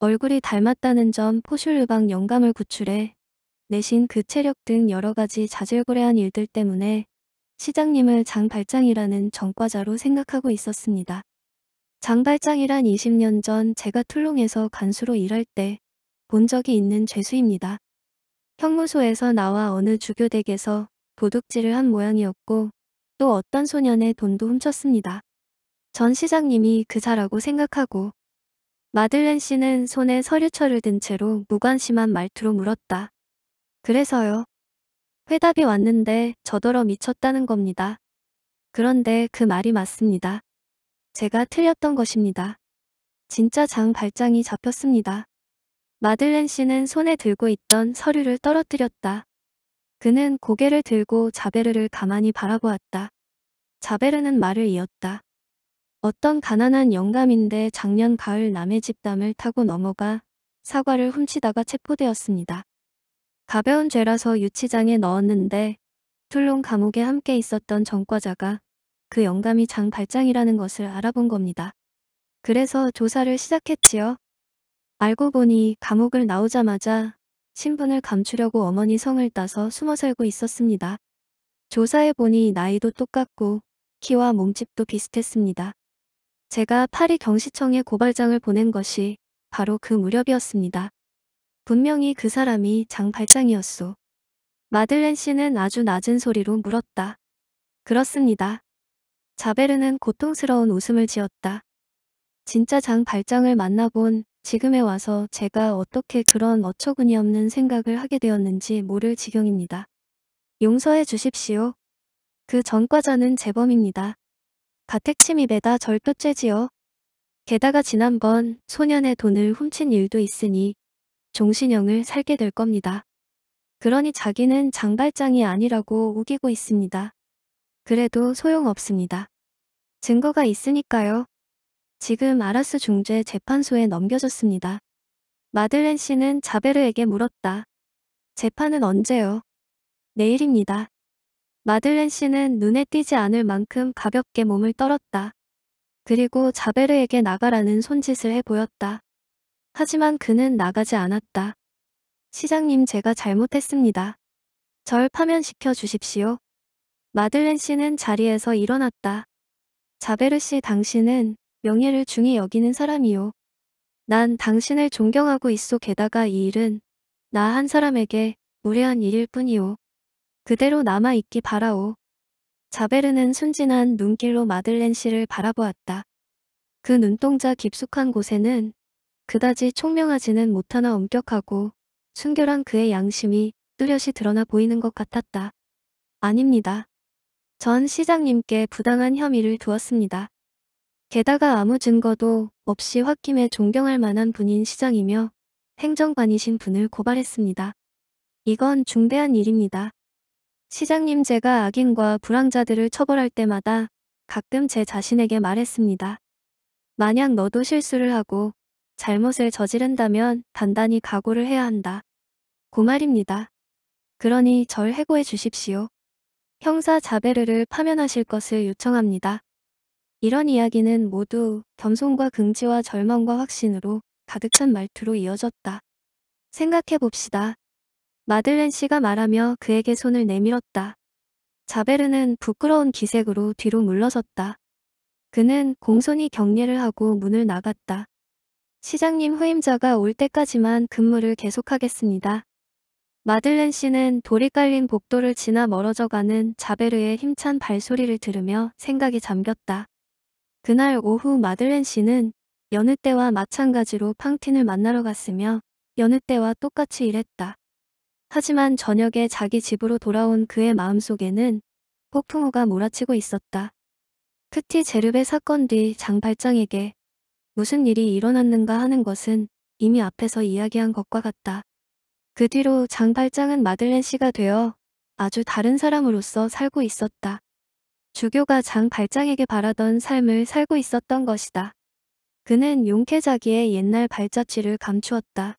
얼굴이 닮았다는 점 포슐 유방 영감을 구출해 내신 그 체력 등 여러 가지 자질구레한 일들 때문에 시장님을 장발장이라는 전과자로 생각하고 있었습니다. 장발장이란 20년 전 제가 툴롱에서 간수로 일할 때 본 적이 있는 죄수입니다. 형무소에서 나와 어느 주교댁에서 도둑질을 한 모양이었고 또 어떤 소년의 돈도 훔쳤습니다. 전 시장님이 그사라고 생각하고 마들렌 씨는 손에 서류철을 든 채로 무관심한 말투로 물었다. 그래서요. 회답이 왔는데 저더러 미쳤다는 겁니다. 그런데 그 말이 맞습니다. 제가 틀렸던 것입니다. 진짜 장 발장이 잡혔습니다. 마들렌 씨는 손에 들고 있던 서류를 떨어뜨렸다. 그는 고개를 들고 자베르를 가만히 바라보았다. 자베르는 말을 이었다. 어떤 가난한 영감인데 작년 가을 남의 집담을 타고 넘어가 사과를 훔치다가 체포되었습니다. 가벼운 죄라서 유치장에 넣었는데 툴론 감옥에 함께 있었던 전과자가 그 영감이 장 발장이라는 것을 알아본 겁니다. 그래서 조사를 시작했지요. 알고 보니 감옥을 나오자마자 신분을 감추려고 어머니 성을 따서 숨어 살고 있었습니다. 조사해보니 나이도 똑같고 키와 몸집도 비슷했습니다. 제가 파리 경시청에 고발장을 보낸 것이 바로 그 무렵이었습니다. 분명히 그 사람이 장 발장이었소. 마들렌 씨는 아주 낮은 소리로 물었다. 그렇습니다. 자베르는 고통스러운 웃음을 지었다. 진짜 장 발장을 만나본 지금에 와서 제가 어떻게 그런 어처구니 없는 생각을 하게 되었는지 모를 지경입니다. 용서해 주십시오. 그 전과자는 재범입니다. 가택 침입에다 절도죄지요. 게다가 지난번 소년의 돈을 훔친 일도 있으니 종신형을 살게 될 겁니다. 그러니 자기는 장발장이 아니라고 우기고 있습니다. 그래도 소용없습니다. 증거가 있으니까요. 지금 아라스 중재 재판소에 넘겨졌습니다. 마들렌 씨는 자베르에게 물었다. 재판은 언제요? 내일입니다. 마들렌 씨는 눈에 띄지 않을 만큼 가볍게 몸을 떨었다. 그리고 자베르에게 나가라는 손짓을 해 보였다. 하지만 그는 나가지 않았다. 시장님 제가 잘못했습니다. 절 파면시켜 주십시오. 마들렌 씨는 자리에서 일어났다. 자베르 씨 당신은 명예를 중히 여기는 사람이요. 난 당신을 존경하고 있소 게다가 이 일은 나 한 사람에게 무례한 일일 뿐이오. 그대로 남아있기 바라오. 자베르는 순진한 눈길로 마들렌 씨를 바라보았다. 그 눈동자 깊숙한 곳에는 그다지 총명하지는 못하나 엄격하고 순결한 그의 양심이 뚜렷이 드러나 보이는 것 같았다. 아닙니다. 전 시장님께 부당한 혐의를 두었습니다. 게다가 아무 증거도 없이 홧김에 존경할 만한 분인 시장이며 행정관이신 분을 고발했습니다. 이건 중대한 일입니다. 시장님 제가 악인과 불황자들을 처벌할 때마다 가끔 제 자신에게 말했습니다. 만약 너도 실수를 하고 잘못을 저지른다면 단단히 각오를 해야 한다. 고 말입니다. 그러니 절 해고해 주십시오. 형사 자베르를 파면하실 것을 요청합니다. 이런 이야기는 모두 겸손과 긍지와 절망과 확신으로 가득 찬 말투로 이어졌다. 생각해봅시다. 마들렌 씨가 말하며 그에게 손을 내밀었다. 자베르는 부끄러운 기색으로 뒤로 물러섰다. 그는 공손히 격례를 하고 문을 나갔다. 시장님 후임자가 올 때까지만 근무를 계속하겠습니다. 마들렌 씨는 돌이 깔린 복도를 지나 멀어져가는 자베르의 힘찬 발소리를 들으며 생각이 잠겼다. 그날 오후 마들렌 씨는 여느 때와 마찬가지로 팡틴을 만나러 갔으며 여느 때와 똑같이 일했다. 하지만 저녁에 자기 집으로 돌아온 그의 마음속에는 폭풍우가 몰아치고 있었다. 크티 제르베 사건 뒤장 발장에게 무슨 일이 일어났는가 하는 것은 이미 앞에서 이야기한 것과 같다. 그 뒤로 장 발장은 마들렌 씨가 되어 아주 다른 사람으로서 살고 있었다. 주교가 장발장에게 바라던 삶을 살고 있었던 것이다. 그는 용케자기의 옛날 발자취를 감추었다.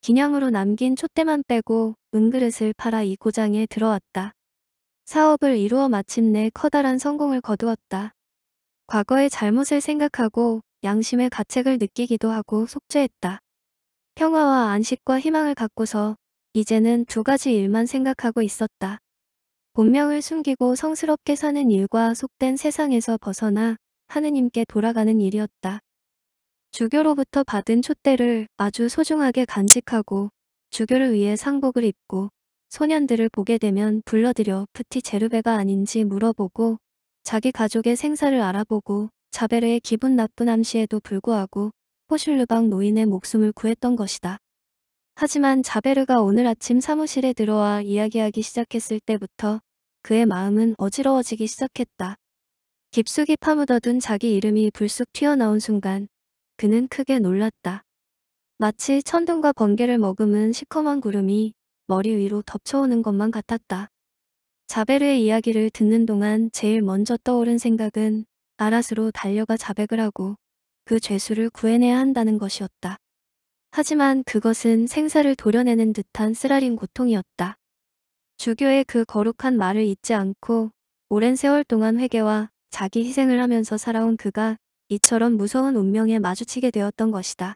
기념으로 남긴 촛대만 빼고 은그릇을 팔아 이 고장에 들어왔다. 사업을 이루어 마침내 커다란 성공을 거두었다. 과거의 잘못을 생각하고 양심의 가책을 느끼기도 하고 속죄했다. 평화와 안식과 희망을 갖고서 이제는 두 가지 일만 생각하고 있었다. 본명을 숨기고 성스럽게 사는 일과 속된 세상에서 벗어나 하느님께 돌아가는 일이었다. 주교로부터 받은 촛대를 아주 소중하게 간직하고 주교를 위해 상복을 입고 소년들을 보게 되면 불러들여 푸티 제르베가 아닌지 물어보고 자기 가족의 생사를 알아보고 자베르의 기분 나쁜 암시에도 불구하고 포슐르방 노인의 목숨을 구했던 것이다. 하지만 자베르가 오늘 아침 사무실에 들어와 이야기하기 시작했을 때부터 그의 마음은 어지러워지기 시작했다. 깊숙이 파묻어둔 자기 이름이 불쑥 튀어나온 순간 그는 크게 놀랐다. 마치 천둥과 번개를 머금은 시커먼 구름이 머리 위로 덮쳐오는 것만 같았다. 자베르의 이야기를 듣는 동안 제일 먼저 떠오른 생각은 아라스로 달려가 자백을 하고 그 죄수를 구해내야 한다는 것이었다. 하지만 그것은 생사를 도려내는 듯한 쓰라린 고통이었다. 주교의 그 거룩한 말을 잊지 않고 오랜 세월 동안 회개와 자기 희생을 하면서 살아온 그가 이처럼 무서운 운명에 마주치게 되었던 것이다.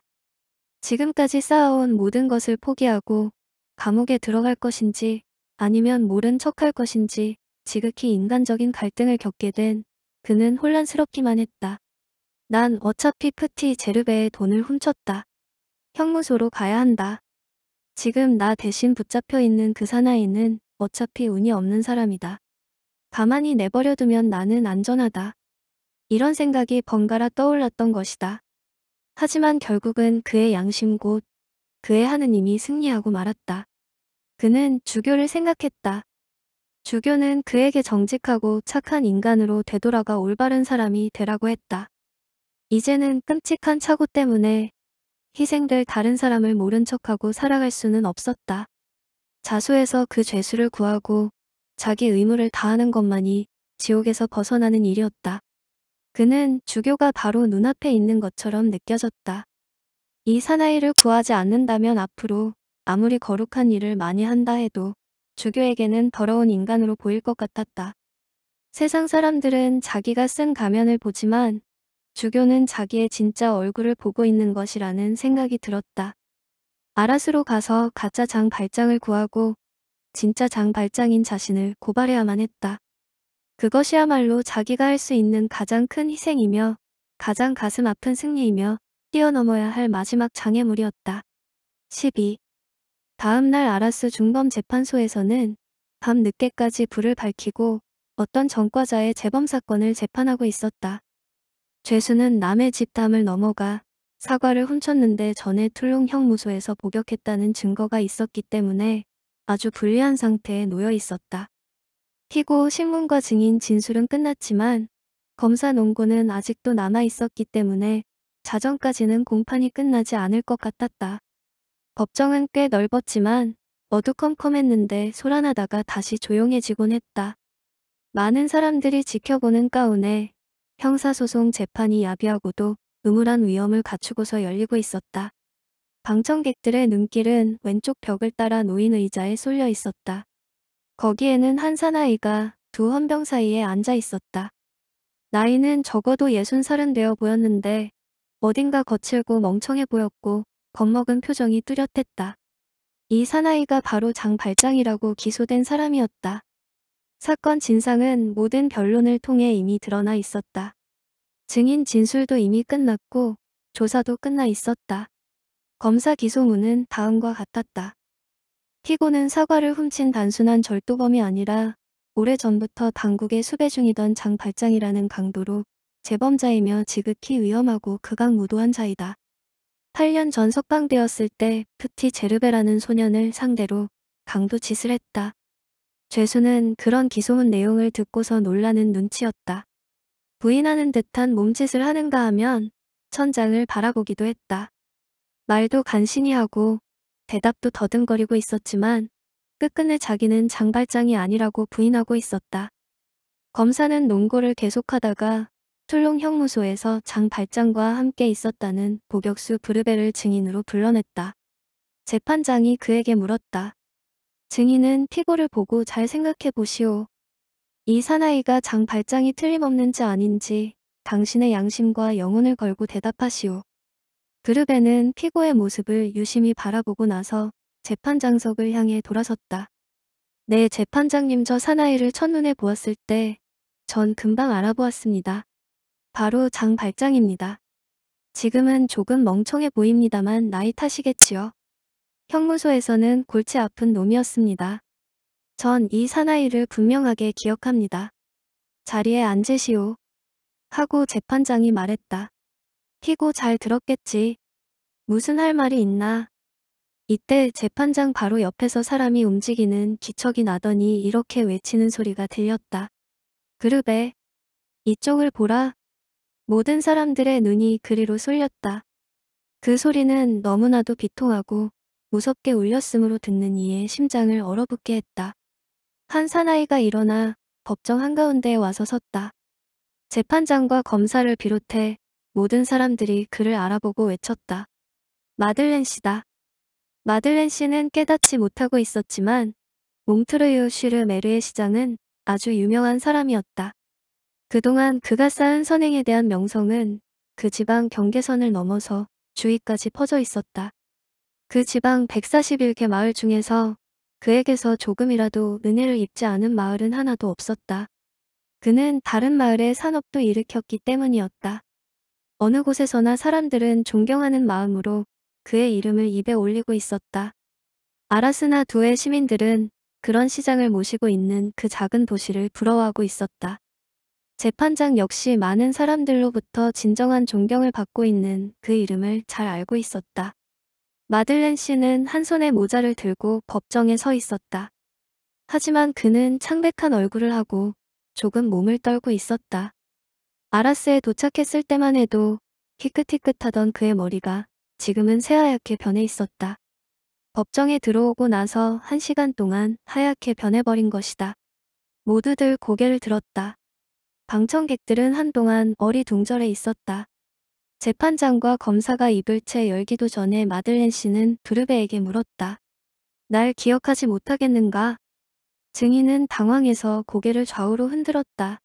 지금까지 쌓아온 모든 것을 포기하고 감옥에 들어갈 것인지 아니면 모른 척할 것인지 지극히 인간적인 갈등을 겪게 된 그는 혼란스럽기만 했다. 난 어차피 프티 제르베의 돈을 훔쳤다. 형무소로 가야 한다. 지금 나 대신 붙잡혀 있는 그 사나이는 어차피 운이 없는 사람이다. 가만히 내버려두면 나는 안전하다. 이런 생각이 번갈아 떠올랐던 것이다. 하지만 결국은 그의 양심 곧 그의 하느님이 승리하고 말았다. 그는 주교를 생각했다. 주교는 그에게 정직하고 착한 인간으로 되돌아가 올바른 사람이 되라고 했다. 이제는 끔찍한 착오 때문에 희생될 다른 사람을 모른 척하고 살아갈 수는 없었다. 자수해서 그 죄수를 구하고 자기 의무를 다하는 것만이 지옥에서 벗어나는 일이었다. 그는 주교가 바로 눈앞에 있는 것처럼 느껴졌다. 이 사나이를 구하지 않는다면 앞으로 아무리 거룩한 일을 많이 한다 해도 주교에게는 더러운 인간으로 보일 것 같았다. 세상 사람들은 자기가 쓴 가면을 보지만 주교는 자기의 진짜 얼굴을 보고 있는 것이라는 생각이 들었다. 아라스로 가서 가짜 장 발장을 구하고 진짜 장 발장인 자신을 고발해야만 했다. 그것이야말로 자기가 할 수 있는 가장 큰 희생이며 가장 가슴 아픈 승리이며 뛰어넘어야 할 마지막 장애물이었다. 12. 다음 날 아라스 중범 재판소에서는 밤 늦게까지 불을 밝히고 어떤 전과자의 재범 사건을 재판하고 있었다. 죄수는 남의 집담을 넘어가 사과를 훔쳤는데 전에 툴룽 형무소에서 복역했다는 증거가 있었기 때문에 아주 불리한 상태에 놓여 있었다. 피고 신문과 증인 진술은 끝났지만 검사 논고는 아직도 남아 있었기 때문에 자정까지는 공판이 끝나지 않을 것 같았다. 법정은 꽤 넓었지만 어두컴컴했는데 소란하다가 다시 조용해지곤 했다. 많은 사람들이 지켜보는 가운데 형사소송 재판이 야비하고도 음울한 위험을 갖추고서 열리고 있었다. 방청객들의 눈길은 왼쪽 벽을 따라 놓인 의자에 쏠려 있었다. 거기에는 한 사나이가 두 헌병 사이에 앉아 있었다. 나이는 적어도 예순 살은 되어 보였는데 어딘가 거칠고 멍청해 보였고 겁먹은 표정이 뚜렷했다. 이 사나이가 바로 장 발장이라고 기소된 사람이었다. 사건 진상은 모든 변론을 통해 이미 드러나 있었다. 증인 진술도 이미 끝났고 조사도 끝나 있었다. 검사 기소문은 다음과 같았다. 피고는 사과를 훔친 단순한 절도범이 아니라 오래전부터 당국에 수배 중이던 장 발장이라는 강도로 재범자이며 지극히 위험하고 극악무도한 자이다. 8년 전 석방되었을 때 푸티 제르베라는 소년을 상대로 강도 짓을 했다. 죄수는 그런 기소문 내용을 듣고서 놀라는 눈치였다. 부인하는 듯한 몸짓을 하는가 하면 천장을 바라보기도 했다. 말도 간신히 하고 대답도 더듬거리고 있었지만 끝끝내 자기는 장발장이 아니라고 부인하고 있었다. 검사는 농고를 계속하다가 툴롱 형무소에서 장발장과 함께 있었다는 보격수 브르베를 증인으로 불러냈다. 재판장이 그에게 물었다. 증인은 피고를 보고 잘 생각해 보시오. 이 사나이가 장 발장이 틀림없는지 아닌지 당신의 양심과 영혼을 걸고 대답하시오. 그르베는 피고의 모습을 유심히 바라보고 나서 재판장석을 향해 돌아섰다. 내 네, 재판장님 저 사나이를 첫눈에 보았을 때 전 금방 알아보았습니다. 바로 장 발장입니다. 지금은 조금 멍청해 보입니다만 나이 탓이겠지요. 형무소에서는 골치 아픈 놈이었습니다. 전이 사나이를 분명하게 기억합니다. 자리에 앉으시오. 하고 재판장이 말했다. 피고 잘 들었겠지. 무슨 할 말이 있나. 이때 재판장 바로 옆에서 사람이 움직이는 기척이 나더니 이렇게 외치는 소리가 들렸다. 그룹에 이쪽을 보라. 모든 사람들의 눈이 그리로 쏠렸다. 그 소리는 너무나도 비통하고 무섭게 울렸으므로 듣는 이의 심장을 얼어붙게 했다. 한 사나이가 일어나 법정 한가운데 에 와서 섰다. 재판장과 검사를 비롯해 모든 사람들이 그를 알아보고 외쳤다. 마들렌 씨다. 마들렌 씨는 깨닫지 못하고 있었지만 몽트르유 쉬르 메르의 시장은 아주 유명한 사람이었다. 그동안 그가 쌓은 선행에 대한 명성은 그 지방 경계선을 넘어서 주위까지 퍼져 있었다. 그 지방 141개 마을 중에서 그에게서 조금이라도 은혜를 입지 않은 마을은 하나도 없었다. 그는 다른 마을의 산업도 일으켰기 때문이었다. 어느 곳에서나 사람들은 존경하는 마음으로 그의 이름을 입에 올리고 있었다. 아라스나 두의 시민들은 그런 시장을 모시고 있는 그 작은 도시를 부러워하고 있었다. 재판장 역시 많은 사람들로부터 진정한 존경을 받고 있는 그 이름을 잘 알고 있었다. 마들렌 씨는 한 손에 모자를 들고 법정에 서 있었다. 하지만 그는 창백한 얼굴을 하고 조금 몸을 떨고 있었다. 아라스에 도착했을 때만 해도 희끗희끗하던 그의 머리가 지금은 새하얗게 변해 있었다. 법정에 들어오고 나서 한 시간 동안 하얗게 변해버린 것이다. 모두들 고개를 들었다. 방청객들은 한동안 어리둥절해 있었다. 재판장과 검사가 입을 채 열기도 전에 마들렌 씨는 두르베에게 물었다. 날 기억하지 못하겠는가? 증인은 당황해서 고개를 좌우로 흔들었다.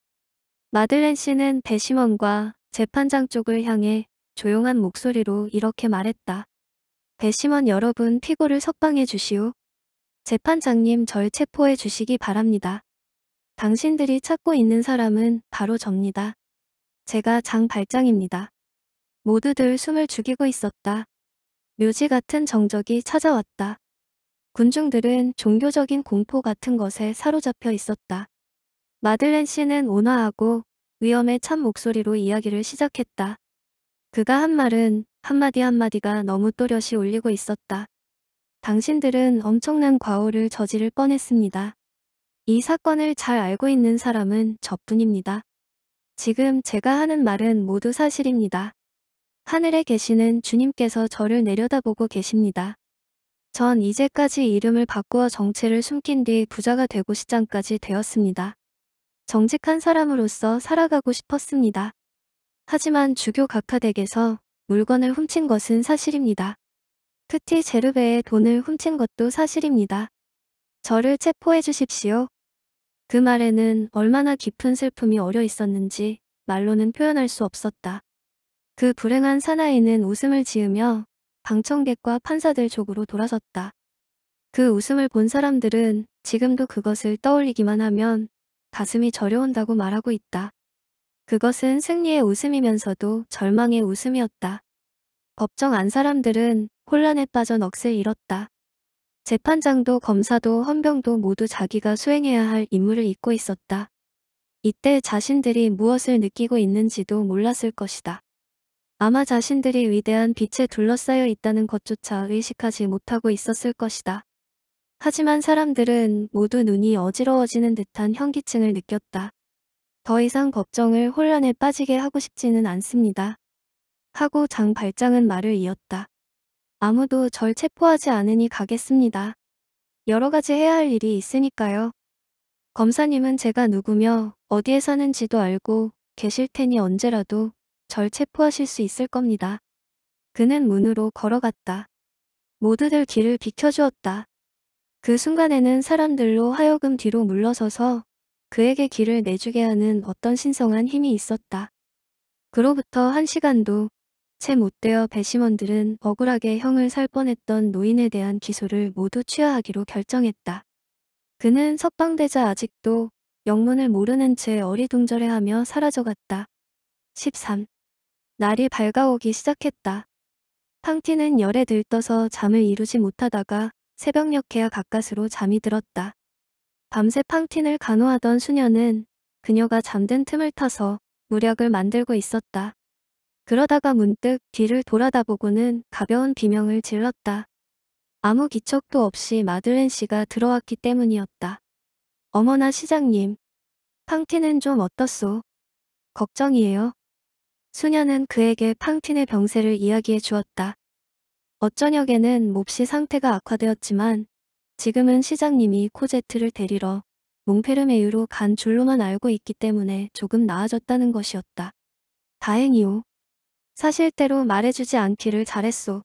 마들렌 씨는 배심원과 재판장 쪽을 향해 조용한 목소리로 이렇게 말했다. 배심원 여러분 피고를 석방해 주시오. 재판장님 절 체포해 주시기 바랍니다. 당신들이 찾고 있는 사람은 바로 접니다. 제가 장 발장입니다. 모두들 숨을 죽이고 있었다. 묘지 같은 정적이 찾아왔다. 군중들은 종교적인 공포 같은 것에 사로잡혀 있었다. 마들렌 씨는 온화하고 위험에 찬 목소리로 이야기를 시작했다. 그가 한 말은 한마디 한마디가 너무 또렷이 울리고 있었다. 당신들은 엄청난 과오를 저지를 뻔했습니다. 이 사건을 잘 알고 있는 사람은 저뿐입니다. 지금 제가 하는 말은 모두 사실입니다. 하늘에 계시는 주님께서 저를 내려다보고 계십니다. 전 이제까지 이름을 바꾸어 정체를 숨긴 뒤 부자가 되고 시장까지 되었습니다. 정직한 사람으로서 살아가고 싶었습니다. 하지만 주교 각하댁에서 물건을 훔친 것은 사실입니다. 크티 제르베의 돈을 훔친 것도 사실입니다. 저를 체포해 주십시오. 그 말에는 얼마나 깊은 슬픔이 어려 있었는지 말로는 표현할 수 없었다. 그 불행한 사나이는 웃음을 지으며 방청객과 판사들 쪽으로 돌아섰다. 그 웃음을 본 사람들은 지금도 그것을 떠올리기만 하면 가슴이 저려온다고 말하고 있다. 그것은 승리의 웃음이면서도 절망의 웃음이었다. 법정 안 사람들은 혼란에 빠져 넋을 잃었다. 재판장도 검사도 헌병도 모두 자기가 수행해야 할 임무를 잊고 있었다. 이때 자신들이 무엇을 느끼고 있는지도 몰랐을 것이다. 아마 자신들이 위대한 빛에 둘러싸여 있다는 것조차 의식하지 못하고 있었을 것이다. 하지만 사람들은 모두 눈이 어지러워지는 듯한 현기증을 느꼈다. 더 이상 걱정을 혼란에 빠지게 하고 싶지는 않습니다. 하고 장 발장은 말을 이었다. 아무도 절 체포하지 않으니 가겠습니다. 여러 가지 해야 할 일이 있으니까요. 검사님은 제가 누구며 어디에 사는지도 알고 계실 테니 언제라도 절 체포하실 수 있을 겁니다. 그는 문으로 걸어갔다. 모두들 길을 비켜주었다. 그 순간에는 사람들로 하여금 뒤로 물러서서 그에게 길을 내주게 하는 어떤 신성한 힘이 있었다. 그로부터 한 시간도 채 못되어 배심원들은 억울하게 형을 살 뻔했던 노인에 대한 기소를 모두 취하하기로 결정했다. 그는 석방되자 아직도 영문을 모르는 채 어리둥절해하며 사라져갔다. 13. 날이 밝아오기 시작했다. 팡티는 열에 들떠서 잠을 이루지 못하다가 새벽녘에야 가까스로 잠이 들었다. 밤새 팡틴을 간호하던 수녀는 그녀가 잠든 틈을 타서 무력을 만들고 있었다. 그러다가 문득 뒤를 돌아다보고는 가벼운 비명을 질렀다. 아무 기척도 없이 마들렌 씨가 들어왔기 때문이었다. 어머나 시장님. 팡틴은 좀 어떻소? 걱정이에요. 수녀는 그에게 팡틴의 병세를 이야기해 주었다. 어쩌녁에는 몹시 상태가 악화되었지만 지금은 시장님이 코제트를 데리러 몽페르메유로 간 줄로만 알고 있기 때문에 조금 나아졌다는 것이었다. 다행이오. 사실대로 말해주지 않기를 잘했소.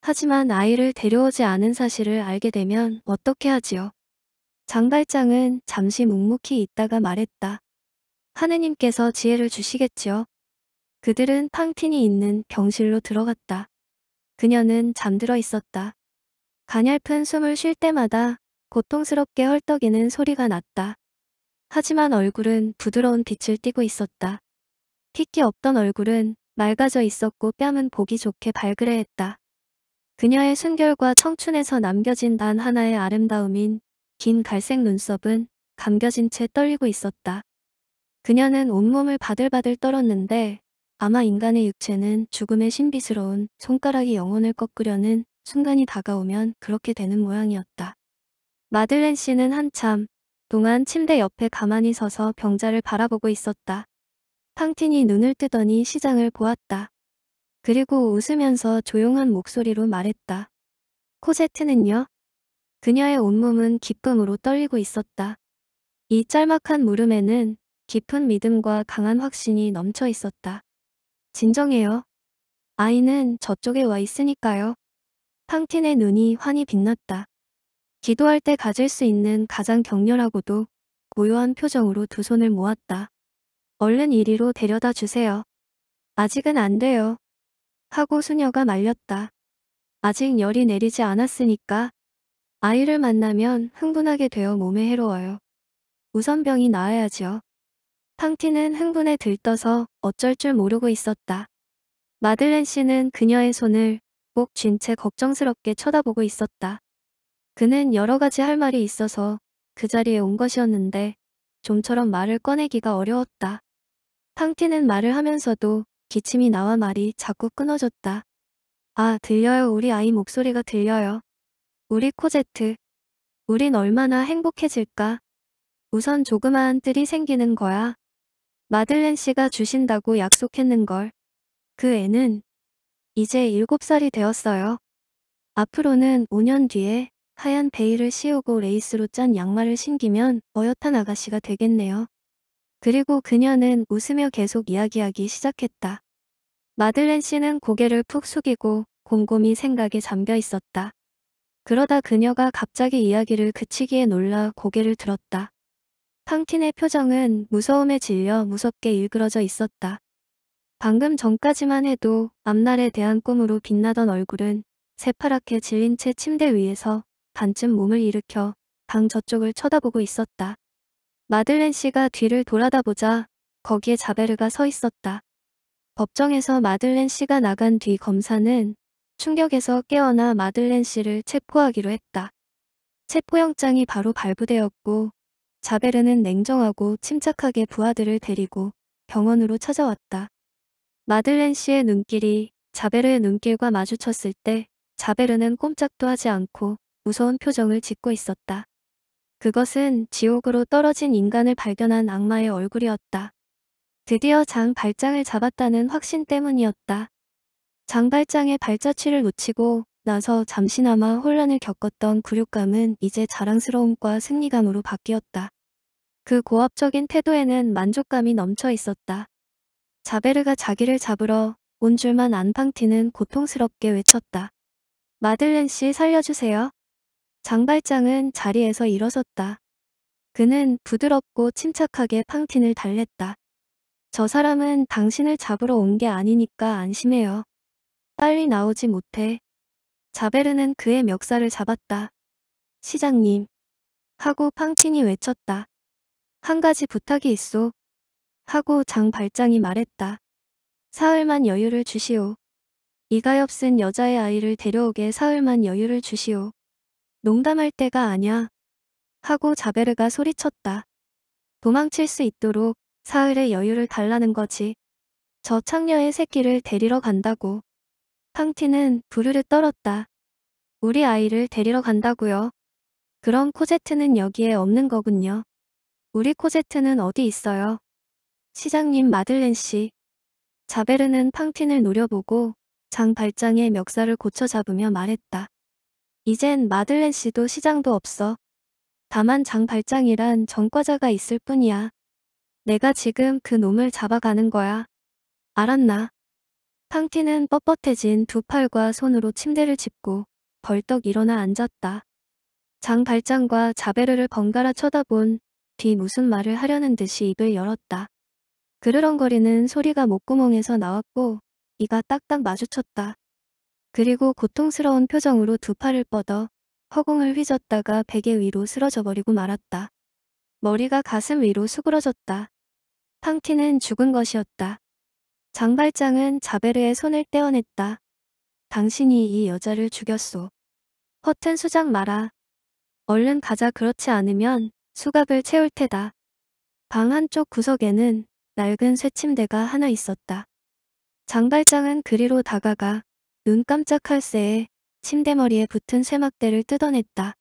하지만 아이를 데려오지 않은 사실을 알게 되면 어떻게 하지요? 장발장은 잠시 묵묵히 있다가 말했다. 하느님께서 지혜를 주시겠지요? 그들은 팡틴이 있는 병실로 들어갔다. 그녀는 잠들어 있었다. 가냘픈 숨을 쉴 때마다 고통스럽게 헐떡이는 소리가 났다. 하지만 얼굴은 부드러운 빛을 띠고 있었다. 핏기 없던 얼굴은 맑아져 있었고 뺨은 보기 좋게 발그레했다. 그녀의 순결과 청춘에서 남겨진 단 하나의 아름다움인 긴 갈색 눈썹은 감겨진 채 떨리고 있었다. 그녀는 온몸을 바들바들 떨었는데 아마 인간의 육체는 죽음의 신비스러운 손가락이 영혼을 꺾으려는 순간이 다가오면 그렇게 되는 모양이었다. 마들렌 씨는 한참 동안 침대 옆에 가만히 서서 병자를 바라보고 있었다. 팡틴이 눈을 뜨더니 시장을 보았다. 그리고 웃으면서 조용한 목소리로 말했다. 코세트는요? 그녀의 온몸은 기쁨으로 떨리고 있었다. 이 짤막한 물음에는 깊은 믿음과 강한 확신이 넘쳐 있었다. 진정해요. 아이는 저쪽에 와 있으니까요. 팡틴의 눈이 환히 빛났다. 기도할 때 가질 수 있는 가장 격렬하고도 고요한 표정으로 두 손을 모았다. 얼른 이리로 데려다 주세요. 아직은 안 돼요. 하고 수녀가 말렸다. 아직 열이 내리지 않았으니까 아이를 만나면 흥분하게 되어 몸에 해로워요. 우선병이 나아야지요. 팡티는 흥분에 들떠서 어쩔 줄 모르고 있었다. 마들렌 씨는 그녀의 손을 꼭 쥔 채 걱정스럽게 쳐다보고 있었다. 그는 여러 가지 할 말이 있어서 그 자리에 온 것이었는데 좀처럼 말을 꺼내기가 어려웠다. 팡티는 말을 하면서도 기침이 나와 말이 자꾸 끊어졌다. 아, 들려요. 우리 아이 목소리가 들려요. 우리 코제트. 우린 얼마나 행복해질까? 우선 조그마한 뜰이 생기는 거야. 마들렌 씨가 주신다고 약속했는걸. 그 애는 이제 7살이 되었어요. 앞으로는 5년 뒤에 하얀 베일을 씌우고 레이스로 짠 양말을 신기면 어엿한 아가씨가 되겠네요. 그리고 그녀는 웃으며 계속 이야기하기 시작했다. 마들렌 씨는 고개를 푹 숙이고 곰곰이 생각에 잠겨 있었다. 그러다 그녀가 갑자기 이야기를 그치기에 놀라 고개를 들었다. 황틴의 표정은 무서움에 질려 무섭게 일그러져 있었다. 방금 전까지만 해도 앞날에 대한 꿈으로 빛나던 얼굴은 새파랗게 질린 채 침대 위에서 반쯤 몸을 일으켜 방 저쪽을 쳐다보고 있었다. 마들렌 씨가 뒤를 돌아다보자 거기에 자베르가 서 있었다. 법정에서 마들렌 씨가 나간 뒤 검사는 충격에서 깨어나 마들렌 씨를 체포하기로 했다. 체포영장이 바로 발부되었고 자베르는 냉정하고 침착하게 부하들을 데리고 병원으로 찾아왔다. 마들렌 씨의 눈길이 자베르의 눈길과 마주쳤을 때 자베르는 꼼짝도 하지 않고 무서운 표정을 짓고 있었다. 그것은 지옥으로 떨어진 인간을 발견한 악마의 얼굴이었다. 드디어 장 발장을 잡았다는 확신 때문이었다. 장 발장의 발자취를 놓치고 나서 잠시나마 혼란을 겪었던 굴욕감은 이제 자랑스러움과 승리감으로 바뀌었다. 그 고압적인 태도에는 만족감이 넘쳐 있었다. 자베르가 자기를 잡으러 온 줄만 안팡티는 고통스럽게 외쳤다. 마들렌 씨 살려주세요. 장발장은 자리에서 일어섰다. 그는 부드럽고 침착하게 팡틴을 달랬다. 저 사람은 당신을 잡으러 온 게 아니니까 안심해요. 빨리 나오지 못해. 자베르는 그의 멱살을 잡았다. 시장님. 하고 팡틴이 외쳤다. 한 가지 부탁이 있소. 하고 장 발장이 말했다. 사흘만 여유를 주시오. 이가엽은 여자의 아이를 데려오게 사흘만 여유를 주시오. 농담할 때가 아냐. 하고 자베르가 소리쳤다. 도망칠 수 있도록 사흘의 여유를 달라는 거지. 저 창녀의 새끼를 데리러 간다고. 팡티는 부르르 떨었다. 우리 아이를 데리러 간다고요. 그럼 코제트는 여기에 없는 거군요. 우리 코제트는 어디 있어요? 시장님 마들렌 씨. 자베르는 팡틴을 노려보고 장 발장의 멱살을 고쳐 잡으며 말했다. 이젠 마들렌 씨도 시장도 없어. 다만 장 발장이란 전과자가 있을 뿐이야. 내가 지금 그 놈을 잡아가는 거야. 알았나? 팡틴은 뻣뻣해진 두 팔과 손으로 침대를 짚고 벌떡 일어나 앉았다. 장 발장과 자베르를 번갈아 쳐다본 뒤 무슨 말을 하려는 듯이 입을 열었다. 그르렁거리는 소리가 목구멍에서 나왔고 이가 딱딱 마주쳤다. 그리고 고통스러운 표정으로 두 팔을 뻗어 허공을 휘젓다가 베개 위로 쓰러져 버리고 말았다. 머리가 가슴 위로 수그러졌다. 팡티는 죽은 것이었다. 장발장은 자베르의 손을 떼어냈다. 당신이 이 여자를 죽였소. 허튼 수장 마라. 얼른 가자 그렇지 않으면 수갑을 채울 테다. 방 한쪽 구석에는 낡은 쇠침대가 하나 있었다. 장발장은 그리로 다가가 눈 깜짝할 새에 침대머리에 붙은 쇠막대를 뜯어냈다.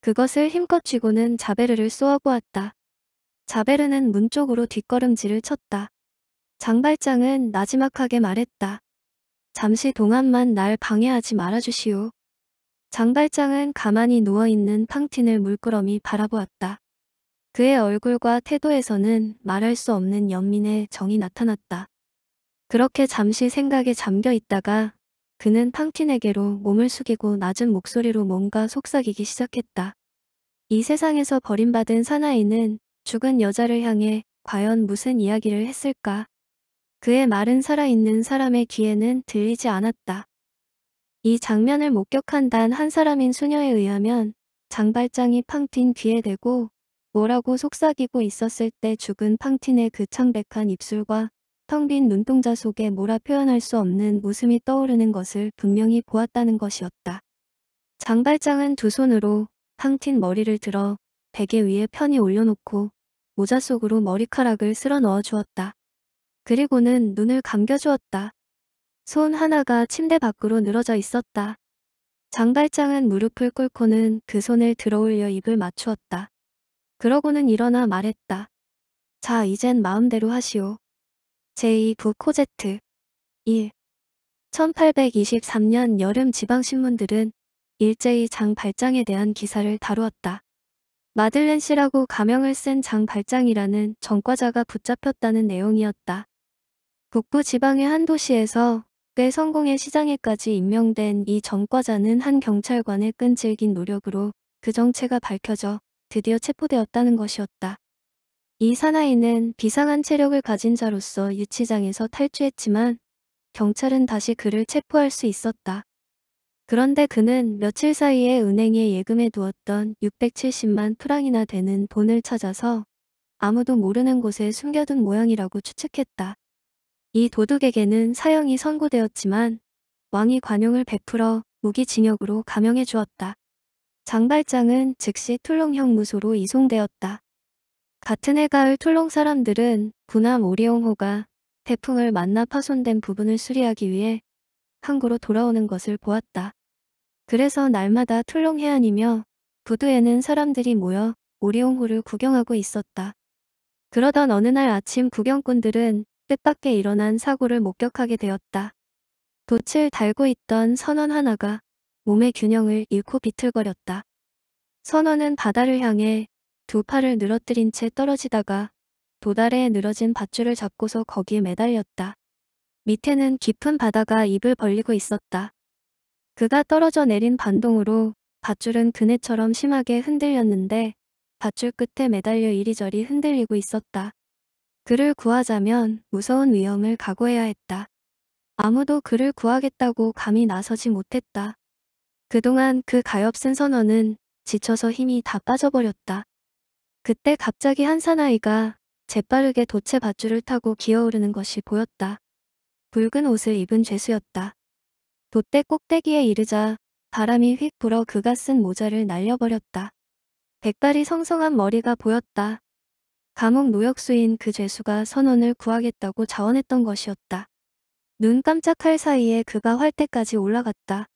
그것을 힘껏 쥐고는 자베르를 쏘아보았다. 자베르는 문 쪽으로 뒷걸음질을 쳤다. 장발장은 나지막하게 말했다. 잠시 동안만 날 방해하지 말아주시오. 장발장은 가만히 누워있는 팡틴을 물끄러미 바라보았다. 그의 얼굴과 태도에서는 말할 수 없는 연민의 정이 나타났다. 그렇게 잠시 생각에 잠겨 있다가 그는 팡틴에게로 몸을 숙이고 낮은 목소리로 뭔가 속삭이기 시작했다. 이 세상에서 버림받은 사나이는 죽은 여자를 향해 과연 무슨 이야기를 했을까? 그의 말은 살아있는 사람의 귀에는 들리지 않았다. 이 장면을 목격한 단 한 사람인 수녀에 의하면 장발장이 팡틴 귀에 대고 뭐라고 속삭이고 있었을 때 죽은 팡틴의 그 창백한 입술과 텅 빈 눈동자 속에 몰아 표현할 수 없는 웃음이 떠오르는 것을 분명히 보았다는 것이었다. 장발장은 두 손으로 팡틴 머리를 들어 베개 위에 편히 올려놓고 모자 속으로 머리카락을 쓸어 넣어 주었다. 그리고는 눈을 감겨 주었다. 손 하나가 침대 밖으로 늘어져 있었다. 장발장은 무릎을 꿇고는 그 손을 들어올려 입을 맞추었다. 그러고는 일어나 말했다. 자 이젠 마음대로 하시오. 제2부 코제트 1. 1823년 여름 지방신문들은 일제히 장발장에 대한 기사를 다루었다. 마들렌 씨라고 가명을 쓴 장발장이라는 전과자가 붙잡혔다는 내용이었다. 북부 지방의 한 도시에서 때 성공의 시장에까지 임명된 이 전과자는 한 경찰관의 끈질긴 노력으로 그 정체가 밝혀져 드디어 체포되었다는 것이었다. 이 사나이는 비상한 체력을 가진 자로서 유치장에서 탈주했지만 경찰은 다시 그를 체포할 수 있었다. 그런데 그는 며칠 사이에 은행에 예금해 두었던 670만 프랑이나 되는 돈을 찾아서 아무도 모르는 곳에 숨겨둔 모양이라고 추측했다. 이 도둑에게는 사형이 선고되었지만 왕이 관용을 베풀어 무기징역으로 감형해 주었다. 장발장은 즉시 툴롱형 무소로 이송되었다. 같은 해 가을 툴롱 사람들은 군함 오리옹호가 태풍을 만나 파손된 부분을 수리하기 위해 항구로 돌아오는 것을 보았다. 그래서 날마다 툴롱 해안이며 부두에는 사람들이 모여 오리옹호를 구경하고 있었다. 그러던 어느 날 아침 구경꾼들은 뜻밖의 일어난 사고를 목격하게 되었다. 돛을 달고 있던 선원 하나가 몸의 균형을 잃고 비틀거렸다. 선원은 바다를 향해 두 팔을 늘어뜨린 채 떨어지다가 도달에 늘어진 밧줄을 잡고서 거기에 매달렸다. 밑에는 깊은 바다가 입을 벌리고 있었다. 그가 떨어져 내린 반동으로 밧줄은 그네처럼 심하게 흔들렸는데 밧줄 끝에 매달려 이리저리 흔들리고 있었다. 그를 구하자면 무서운 위험을 각오해야 했다. 아무도 그를 구하겠다고 감히 나서지 못했다. 그동안 그 가엾은 선원은 지쳐서 힘이 다 빠져버렸다. 그때 갑자기 한 사나이가 재빠르게 도체 밧줄을 타고 기어오르는 것이 보였다. 붉은 옷을 입은 죄수였다. 돛대 꼭대기에 이르자 바람이 휙 불어 그가 쓴 모자를 날려버렸다. 백발이 성성한 머리가 보였다. 감옥 노역수인 그 죄수가 선원을 구하겠다고 자원했던 것이었다. 눈 깜짝할 사이에 그가 활대까지 올라갔다.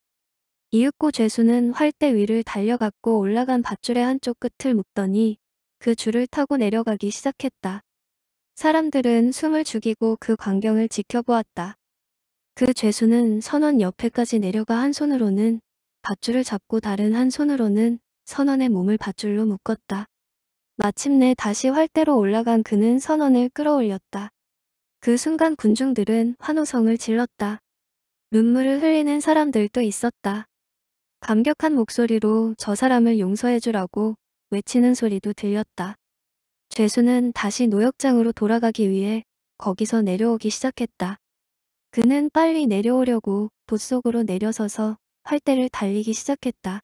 이윽고 죄수는 활대 위를 달려갔고 올라간 밧줄의 한쪽 끝을 묶더니 그 줄을 타고 내려가기 시작했다. 사람들은 숨을 죽이고 그 광경을 지켜보았다. 그 죄수는 선원 옆에까지 내려가 한 손으로는 밧줄을 잡고 다른 한 손으로는 선원의 몸을 밧줄로 묶었다. 마침내 다시 활대로 올라간 그는 선원을 끌어올렸다. 그 순간 군중들은 환호성을 질렀다. 눈물을 흘리는 사람들도 있었다. 감격한 목소리로 저 사람을 용서해주라고 외치는 소리도 들렸다. 죄수는 다시 노역장으로 돌아가기 위해 거기서 내려오기 시작했다. 그는 빨리 내려오려고 돛속으로 내려서서 활대를 달리기 시작했다.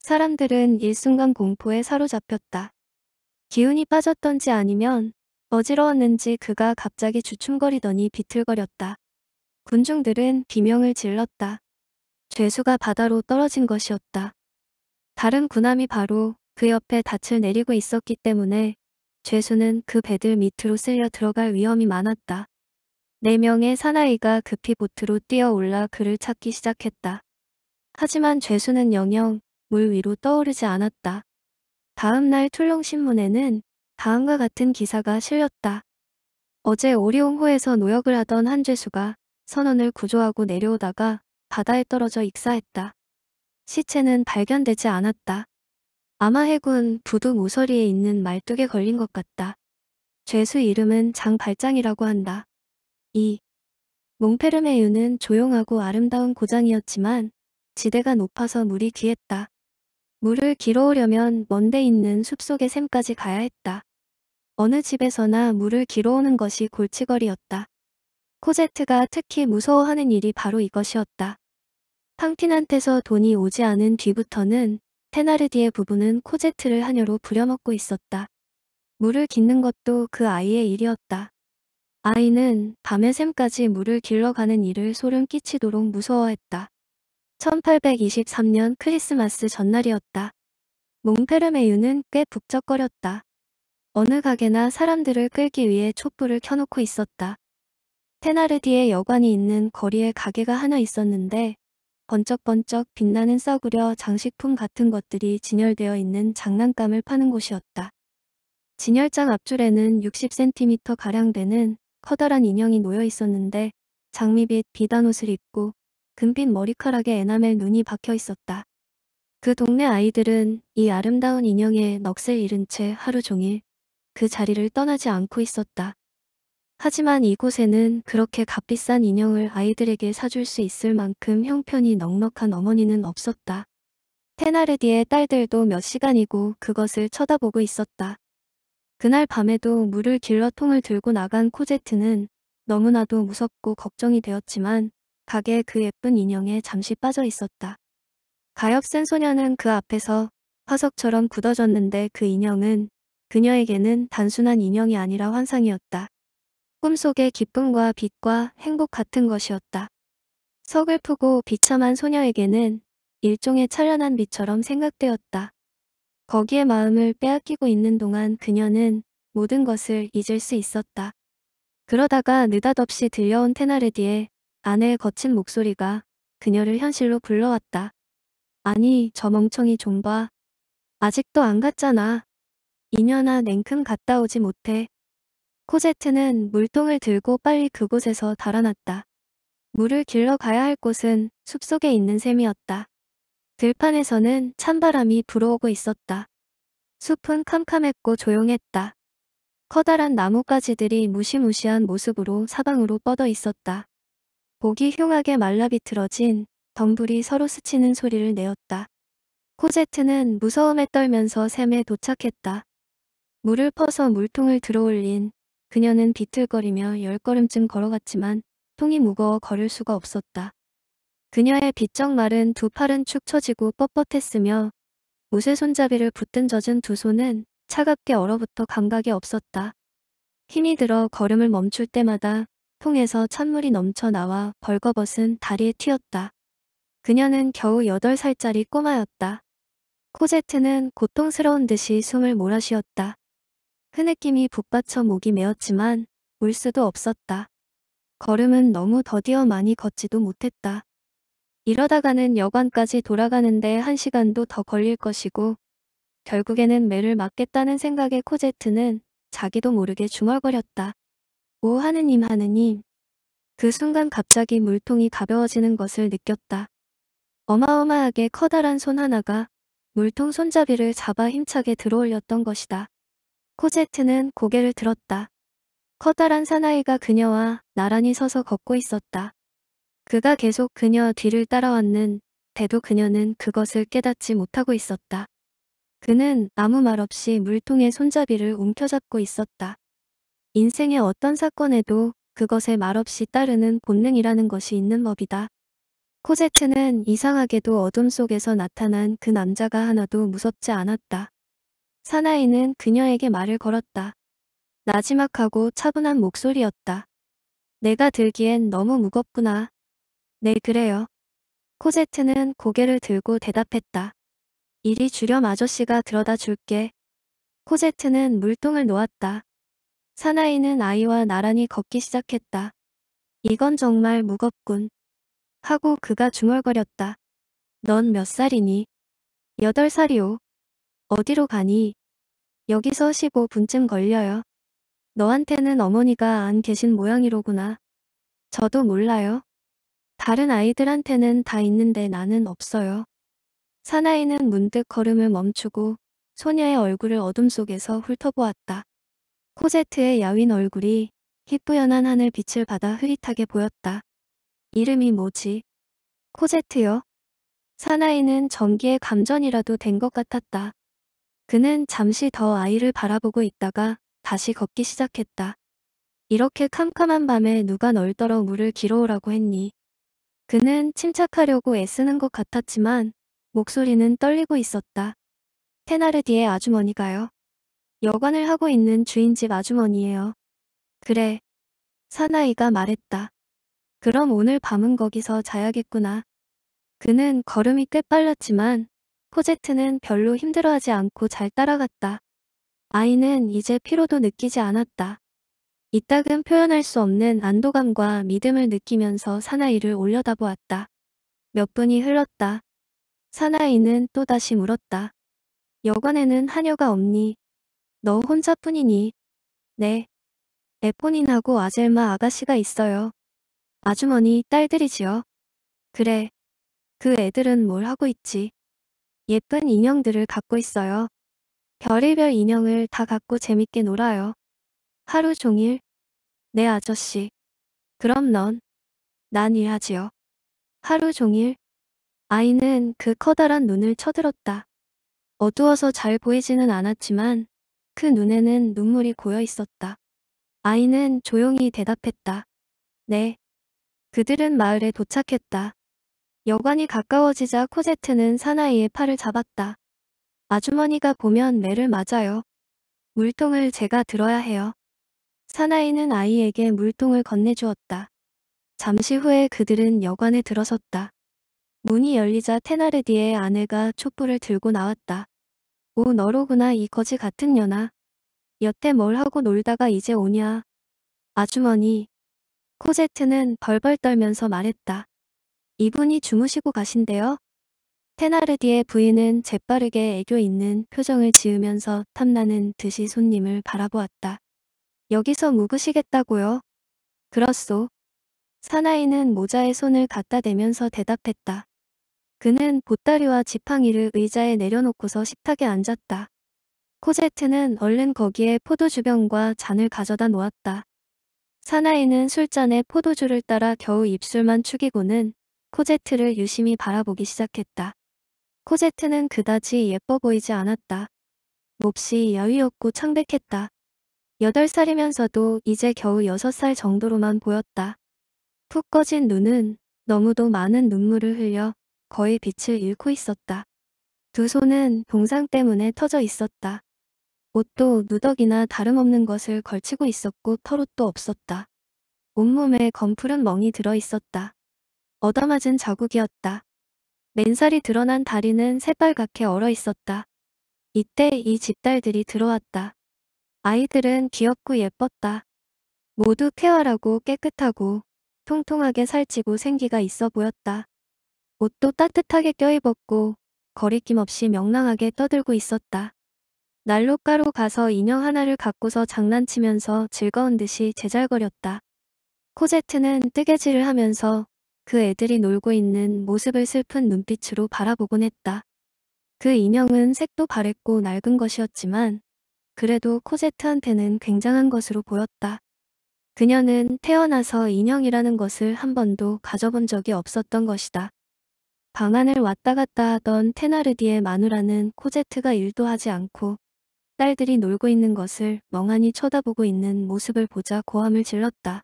사람들은 일순간 공포에 사로잡혔다. 기운이 빠졌던지 아니면 어지러웠는지 그가 갑자기 주춤거리더니 비틀거렸다. 군중들은 비명을 질렀다. 죄수가 바다로 떨어진 것이었다. 다른 군함이 바로 그 옆에 닻을 내리고 있었기 때문에 죄수는 그 배들 밑으로 쓸려 들어갈 위험이 많았다. 네 명의 사나이가 급히 보트로 뛰어올라 그를 찾기 시작했다. 하지만 죄수는 영영 물 위로 떠오르지 않았다. 다음 날 툴렁신문에는 다음과 같은 기사가 실렸다. 어제 오리온호에서 노역을 하던 한 죄수가 선원을 구조하고 내려오다가 바다에 떨어져 익사했다. 시체는 발견되지 않았다. 아마 해군 부두 모서리에 있는 말뚝에 걸린 것 같다. 죄수 이름은 장발장이라고 한다. 2. 몽페르메유는 조용하고 아름다운 고장이었지만 지대가 높아서 물이 귀했다. 물을 길어오려면 먼데 있는 숲속의 샘까지 가야 했다. 어느 집에서나 물을 길어오는 것이 골치거리였다. 코제트가 특히 무서워하는 일이 바로 이것이었다. 팡틴한테서 돈이 오지 않은 뒤부터는 테나르디의 부부는 코제트를 하녀로 부려먹고 있었다. 물을 깃는 것도 그 아이의 일이었다. 아이는 밤에 샘까지 물을 길러가는 일을 소름 끼치도록 무서워했다. 1823년 크리스마스 전날이었다. 몽페르메유는 꽤 북적거렸다. 어느 가게나 사람들을 끌기 위해 촛불을 켜놓고 있었다. 테나르디의 여관이 있는 거리에 가게가 하나 있었는데 번쩍번쩍 빛나는 썩으려 장식품 같은 것들이 진열되어 있는 장난감을 파는 곳이었다. 진열장 앞줄에는 60cm가량 되는 커다란 인형이 놓여 있었는데 장미빛 비단 옷을 입고 금빛 머리카락에 에나멜 눈이 박혀 있었다. 그 동네 아이들은 이 아름다운 인형에 넋을 잃은 채 하루 종일 그 자리를 떠나지 않고 있었다. 하지만 이곳에는 그렇게 값비싼 인형을 아이들에게 사줄 수 있을 만큼 형편이 넉넉한 어머니는 없었다. 테나르디의 딸들도 몇 시간이고 그것을 쳐다보고 있었다. 그날 밤에도 물을 길러 통을 들고 나간 코제트는 너무나도 무섭고 걱정이 되었지만 가게의 그 예쁜 인형에 잠시 빠져 있었다. 가엾은 소녀는 그 앞에서 화석처럼 굳어졌는데 그 인형은 그녀에게는 단순한 인형이 아니라 환상이었다. 꿈속의 기쁨과 빛과 행복 같은 것이었다. 서글프고 비참한 소녀에게는 일종의 찬란한 빛처럼 생각되었다. 거기에 마음을 빼앗기고 있는 동안 그녀는 모든 것을 잊을 수 있었다. 그러다가 느닷없이 들려온 테나르디에 아내의 거친 목소리가 그녀를 현실로 불러왔다. 아니, 저 멍청이 좀 봐. 아직도 안 갔잖아. 이년아 냉큼 갔다 오지 못해. 코제트는 물통을 들고 빨리 그곳에서 달아났다. 물을 길러 가야 할 곳은 숲속에 있는 셈이었다. 들판에서는 찬바람이 불어오고 있었다. 숲은 캄캄했고 조용했다. 커다란 나뭇가지들이 무시무시한 모습으로 사방으로 뻗어 있었다. 목이 흉하게 말라비틀어진 덤불이 서로 스치는 소리를 내었다. 코제트는 무서움에 떨면서 샘에 도착했다. 물을 퍼서 물통을 들어올린 그녀는 비틀거리며 열 걸음쯤 걸어갔지만 통이 무거워 걸을 수가 없었다. 그녀의 비쩍 말은 두 팔은 축 처지고 뻣뻣했으며 무쇠 손잡이를 붙든 젖은 두 손은 차갑게 얼어붙어 감각이 없었다. 힘이 들어 걸음을 멈출 때마다 통풍에서 찬물이 넘쳐나와 벌거벗은 다리에 튀었다. 그녀는 겨우 8살짜리 꼬마였다. 코제트는 고통스러운 듯이 숨을 몰아쉬었다. 흐느낌이 북받쳐 목이 메었지만 울 수도 없었다. 걸음은 너무 더디어 많이 걷지도 못했다. 이러다가는 여관까지 돌아가는데 한 시간도 더 걸릴 것이고 결국에는 매를 맞겠다는 생각에 코제트는 자기도 모르게 중얼거렸다. 오 하느님 하느님. 그 순간 갑자기 물통이 가벼워지는 것을 느꼈다. 어마어마하게 커다란 손 하나가 물통 손잡이를 잡아 힘차게 들어올렸던 것이다. 코제트는 고개를 들었다. 커다란 사나이가 그녀와 나란히 서서 걷고 있었다. 그가 계속 그녀 뒤를 따라왔는데도 그녀는 그것을 깨닫지 못하고 있었다. 그는 아무 말 없이 물통의 손잡이를 움켜잡고 있었다. 인생의 어떤 사건에도 그것에 말없이 따르는 본능이라는 것이 있는 법이다. 코제트는 이상하게도 어둠 속에서 나타난 그 남자가 하나도 무섭지 않았다. 사나이는 그녀에게 말을 걸었다. 나지막하고 차분한 목소리였다. 내가 들기엔 너무 무겁구나. 네 그래요. 코제트는 고개를 들고 대답했다. 이리 주렴 아저씨가 들어다 줄게. 코제트는 물통을 놓았다. 사나이는 아이와 나란히 걷기 시작했다. 이건 정말 무겁군. 하고 그가 중얼거렸다. 넌 몇 살이니? 여덟 살이오. 어디로 가니? 여기서 15분쯤 걸려요. 너한테는 어머니가 안 계신 모양이로구나. 저도 몰라요. 다른 아이들한테는 다 있는데 나는 없어요. 사나이는 문득 걸음을 멈추고 소녀의 얼굴을 어둠 속에서 훑어보았다. 코제트의 야윈 얼굴이 희뿌연한 하늘 빛을 받아 흐릿하게 보였다. 이름이 뭐지? 코제트요? 사나이는 전기의 감전이라도 된 것 같았다. 그는 잠시 더 아이를 바라보고 있다가 다시 걷기 시작했다. 이렇게 캄캄한 밤에 누가 널더러 물을 길어오라고 했니? 그는 침착하려고 애쓰는 것 같았지만 목소리는 떨리고 있었다. 테나르디의 아주머니가요. 여관을 하고 있는 주인집 아주머니예요. 그래. 사나이가 말했다. 그럼 오늘 밤은 거기서 자야겠구나. 그는 걸음이 꽤 빨랐지만 코제트는 별로 힘들어하지 않고 잘 따라갔다. 아이는 이제 피로도 느끼지 않았다. 이따금 표현할 수 없는 안도감과 믿음을 느끼면서 사나이를 올려다보았다. 몇 분이 흘렀다. 사나이는 또다시 물었다. 여관에는 하녀가 없니? 너 혼자뿐이니? 네. 에포닌하고 아젤마 아가씨가 있어요. 아주머니 딸들이지요. 그래. 그 애들은 뭘 하고 있지? 예쁜 인형들을 갖고 있어요. 별의별 인형을 다 갖고 재밌게 놀아요. 하루 종일. 네 아저씨. 그럼 넌? 난 일하지요. 하루 종일. 아이는 그 커다란 눈을 쳐들었다. 어두워서 잘 보이지는 않았지만 그 눈에는 눈물이 고여 있었다. 아이는 조용히 대답했다. 네. 그들은 마을에 도착했다. 여관이 가까워지자 코제트는 사나이의 팔을 잡았다. 아주머니가 보면 매를 맞아요. 물통을 제가 들어야 해요. 사나이는 아이에게 물통을 건네주었다. 잠시 후에 그들은 여관에 들어섰다. 문이 열리자 테나르디의 아내가 촛불을 들고 나왔다. 오 너로구나 이 거지 같은 년아. 여태 뭘 하고 놀다가 이제 오냐. 아주머니. 코제트는 벌벌 떨면서 말했다. 이분이 주무시고 가신대요. 테나르디의 부인은 재빠르게 애교 있는 표정을 지으면서 탐나는 듯이 손님을 바라보았다. 여기서 묵으시겠다고요? 그렇소. 사나이는 모자에 손을 갖다 대면서 대답했다. 그는 보따리와 지팡이를 의자에 내려놓고서 식탁에 앉았다. 코제트는 얼른 거기에 포도주병과 잔을 가져다 놓았다. 사나이는 술잔에 포도주를 따라 겨우 입술만 축이고는 코제트를 유심히 바라보기 시작했다. 코제트는 그다지 예뻐 보이지 않았다. 몹시 여유없고 창백했다. 8살이면서도 이제 겨우 6살 정도로만 보였다. 푹 꺼진 눈은 너무도 많은 눈물을 흘려 거의 빛을 잃고 있었다. 두 손은 동상 때문에 터져 있었다. 옷도 누더기나 다름없는 것을 걸치고 있었고 털옷도 없었다. 온몸에 검푸른 멍이 들어 있었다. 얻어맞은 자국이었다. 맨살이 드러난 다리는 새빨갛게 얼어 있었다. 이때 이 집딸들이 들어왔다. 아이들은 귀엽고 예뻤다. 모두 쾌활하고 깨끗하고 통통하게 살찌고 생기가 있어 보였다. 옷도 따뜻하게 껴입었고 거리낌 없이 명랑하게 떠들고 있었다. 난로가로 가서 인형 하나를 갖고서 장난치면서 즐거운 듯이 제잘거렸다. 코제트는 뜨개질을 하면서 그 애들이 놀고 있는 모습을 슬픈 눈빛으로 바라보곤 했다. 그 인형은 색도 바랬고 낡은 것이었지만 그래도 코제트한테는 굉장한 것으로 보였다. 그녀는 태어나서 인형이라는 것을 한 번도 가져본 적이 없었던 것이다. 방안을 왔다 갔다 하던 테나르디의 마누라는 코제트가 일도 하지 않고 딸들이 놀고 있는 것을 멍하니 쳐다보고 있는 모습을 보자 고함을 질렀다.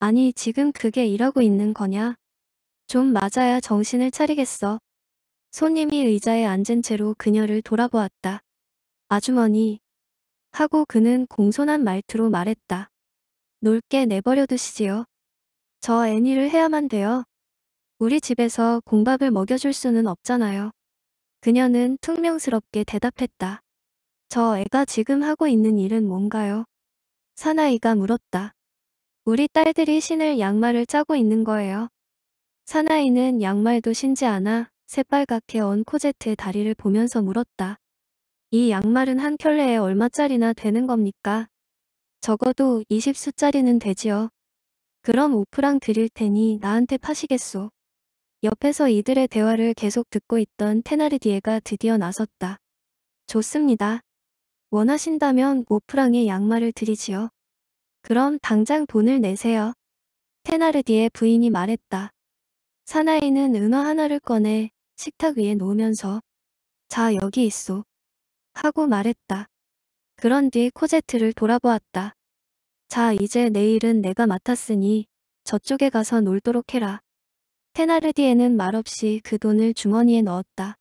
아니 지금 그게 일하고 있는 거냐? 좀 맞아야 정신을 차리겠어. 손님이 의자에 앉은 채로 그녀를 돌아보았다. 아주머니. 하고 그는 공손한 말투로 말했다. 놀게 내버려 두시지요. 저 애니를 해야만 돼요. 우리 집에서 공밥을 먹여줄 수는 없잖아요. 그녀는 퉁명스럽게 대답했다. 저 애가 지금 하고 있는 일은 뭔가요? 사나이가 물었다. 우리 딸들이 신을 양말을 짜고 있는 거예요. 사나이는 양말도 신지 않아 새빨갛게 언 코제트의 다리를 보면서 물었다. 이 양말은 한 켤레에 얼마짜리나 되는 겁니까? 적어도 20수짜리는 되지요. 그럼 오프랑 드릴 테니 나한테 파시겠소. 옆에서 이들의 대화를 계속 듣고 있던 테나르디에가 드디어 나섰다. 좋습니다. 원하신다면 모프랑의 양말을 드리지요. 그럼 당장 돈을 내세요. 테나르디의 부인이 말했다. 사나이는 은화 하나를 꺼내 식탁 위에 놓으면서 자 여기 있소. 하고 말했다. 그런 뒤 코제트를 돌아보았다. 자 이제 내일은 내가 맡았으니 저쪽에 가서 놀도록 해라. 테나르디에는 말없이 그 돈을 주머니에 넣었다.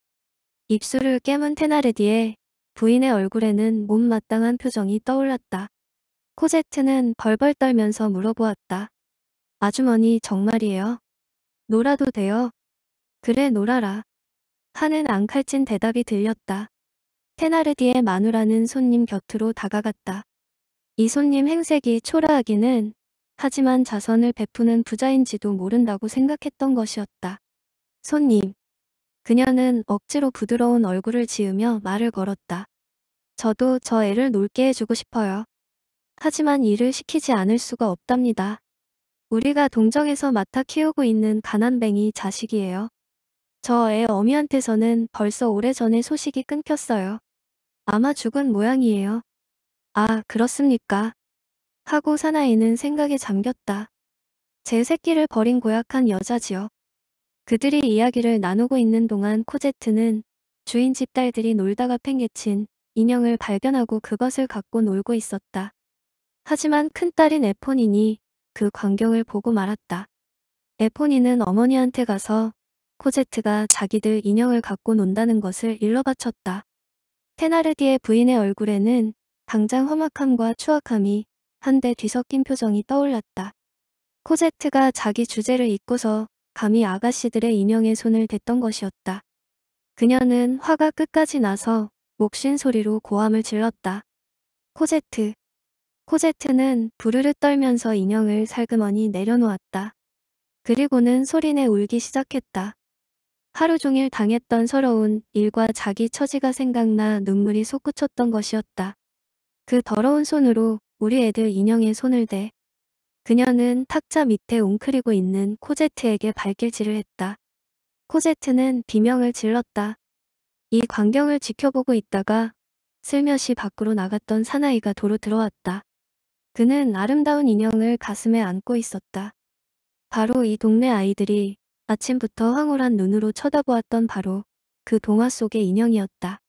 입술을 깨문 테나르디에 부인의 얼굴에는 못마땅한 표정이 떠올랐다. 코제트는 벌벌 떨면서 물어보았다. 아주머니 정말이에요? 놀아도 돼요? 그래 놀아라. 하는 앙칼친 대답이 들렸다. 테나르디의 마누라는 손님 곁으로 다가갔다. 이 손님 행색이 초라하기는 하지만 자선을 베푸는 부자인지도 모른다고 생각했던 것이었다. 손님. 그녀는 억지로 부드러운 얼굴을 지으며 말을 걸었다. 저도 저 애를 놀게 해주고 싶어요. 하지만 일을 시키지 않을 수가 없답니다. 우리가 동정에서 맡아 키우고 있는 가난뱅이 자식이에요. 저 애 어미한테서는 벌써 오래전에 소식이 끊겼어요. 아마 죽은 모양이에요. 아, 그렇습니까? 하고 사나이는 생각에 잠겼다. 제 새끼를 버린 고약한 여자지요. 그들이 이야기를 나누고 있는 동안 코제트는 주인집 딸들이 놀다가 팽개친 인형을 발견하고 그것을 갖고 놀고 있었다. 하지만 큰딸인 에포니니 그 광경을 보고 말았다. 에포니는 어머니한테 가서 코제트가 자기들 인형을 갖고 논다는 것을 일러 바쳤다. 테나르디의 부인의 얼굴에는 당장 험악함과 추악함이 한데 뒤섞인 표정이 떠올랐다. 코제트가 자기 주제를 잊고서 감히 아가씨들의 인형의 손을 댔던 것이었다. 그녀는 화가 끝까지 나서 목신 소리로 고함을 질렀다. 코제트. 코제트는 부르르 떨면서 인형을 살그머니 내려놓았다. 그리고는 소리내 울기 시작했다. 하루 종일 당했던 서러운 일과 자기 처지가 생각나 눈물이 솟구쳤던 것이었다. 그 더러운 손으로 우리 애들 인형에 손을 대. 그녀는 탁자 밑에 웅크리고 있는 코제트에게 발길질을 했다. 코제트는 비명을 질렀다. 이 광경을 지켜보고 있다가 슬며시 밖으로 나갔던 사나이가 도로 들어왔다. 그는 아름다운 인형을 가슴에 안고 있었다. 바로 이 동네 아이들이 아침부터 황홀한 눈으로 쳐다보았던 바로 그 동화 속의 인형이었다.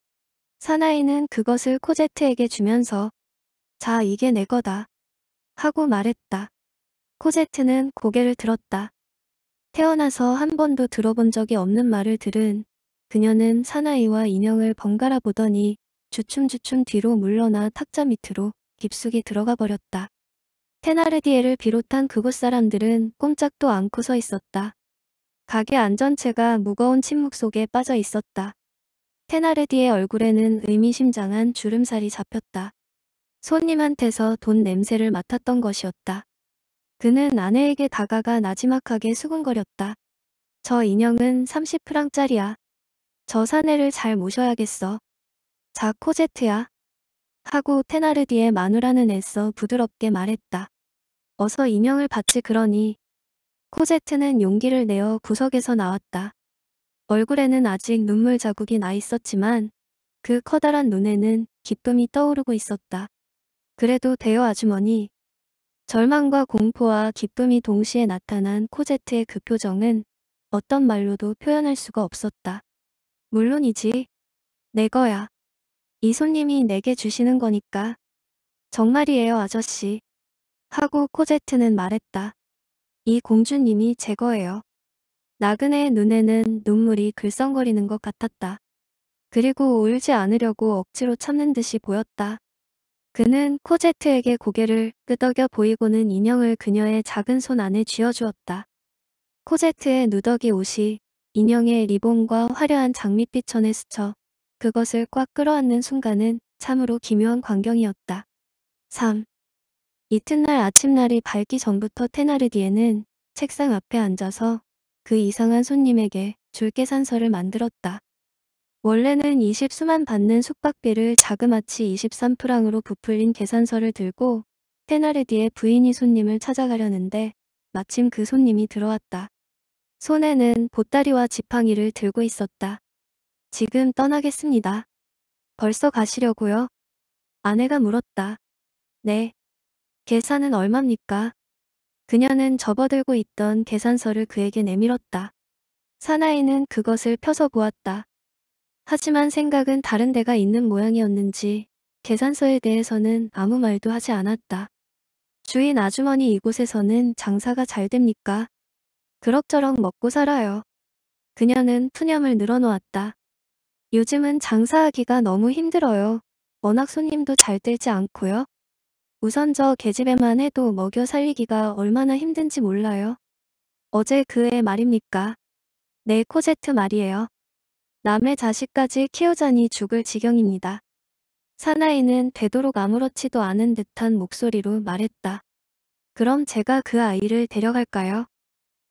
사나이는 그것을 코제트에게 주면서 자, 이게 내 거다. 하고 말했다. 코제트는 고개를 들었다. 태어나서 한 번도 들어본 적이 없는 말을 들은 그녀는 사나이와 인형을 번갈아 보더니 주춤주춤 뒤로 물러나 탁자 밑으로 깊숙이 들어가 버렸다. 테나르디에를 비롯한 그곳 사람들은 꼼짝도 않고 서 있었다. 가게 안전체가 무거운 침묵 속에 빠져 있었다. 테나르디의 얼굴에는 의미심장한 주름살이 잡혔다. 손님한테서 돈 냄새를 맡았던 것이었다. 그는 아내에게 다가가 나지막하게 수군거렸다. 저 인형은 30프랑짜리야. 저 사내를 잘 모셔야겠어. 자 코제트야. 하고 테나르디의 마누라는 애써 부드럽게 말했다. 어서 인형을 받지 그러니. 코제트는 용기를 내어 구석에서 나왔다. 얼굴에는 아직 눈물 자국이 나 있었지만 그 커다란 눈에는 기쁨이 떠오르고 있었다. 그래도 대여 아주머니. 절망과 공포와 기쁨이 동시에 나타난 코제트의 그 표정은 어떤 말로도 표현할 수가 없었다. 물론이지. 내 거야. 이 손님이 내게 주시는 거니까. 정말이에요 아저씨. 하고 코제트는 말했다. 이 공주님이 제 거예요. 나그네의 눈에는 눈물이 글썽거리는 것 같았다. 그리고 울지 않으려고 억지로 참는 듯이 보였다. 그는 코제트에게 고개를 끄덕여 보이고는 인형을 그녀의 작은 손 안에 쥐어주었다. 코제트의 누더기 옷이 인형의 리본과 화려한 장밋빛천에 스쳐 그것을 꽉 끌어안는 순간은 참으로 기묘한 광경이었다. 3. 이튿날 아침날이 밝기 전부터 테나르디에는 책상 앞에 앉아서 그 이상한 손님에게 줄 계산서를 만들었다. 원래는 20수만 받는 숙박비를 자그마치 23프랑으로 부풀린 계산서를 들고 테나르디의 부인이 손님을 찾아가려는데 마침 그 손님이 들어왔다. 손에는 보따리와 지팡이를 들고 있었다. 지금 떠나겠습니다. 벌써 가시려고요? 아내가 물었다. 네. 계산은 얼마입니까? 그녀는 접어들고 있던 계산서를 그에게 내밀었다. 사나이는 그것을 펴서 보았다. 하지만 생각은 다른 데가 있는 모양이었는지 계산서에 대해서는 아무 말도 하지 않았다. 주인 아주머니 이곳에서는 장사가 잘 됩니까? 그럭저럭 먹고 살아요. 그녀는 푸념을 늘어놓았다. 요즘은 장사하기가 너무 힘들어요. 워낙 손님도 잘 들지 않고요. 우선 저 계집애만 해도 먹여 살리기가 얼마나 힘든지 몰라요. 어제 그 애 말입니까? 네 코제트 말이에요. 남의 자식까지 키우자니 죽을 지경입니다. 사나이는 되도록 아무렇지도 않은 듯한 목소리로 말했다. 그럼 제가 그 아이를 데려갈까요?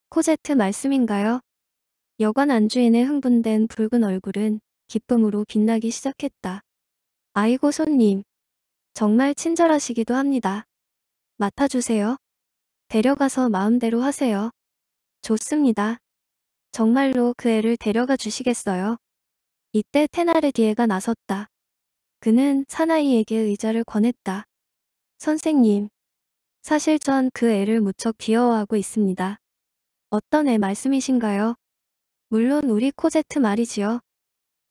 코제트 말씀인가요? 여관 안주인의 흥분된 붉은 얼굴은 기쁨으로 빛나기 시작했다. 아이고 손님. 정말 친절하시기도 합니다. 맡아주세요. 데려가서 마음대로 하세요. 좋습니다. 정말로 그 애를 데려가 주시겠어요? 이때 테나르디에가 나섰다. 그는 사나이에게 의자를 권했다. 선생님, 사실 전 그 애를 무척 귀여워하고 있습니다. 어떤 애 말씀이신가요? 물론 우리 코제트 말이지요.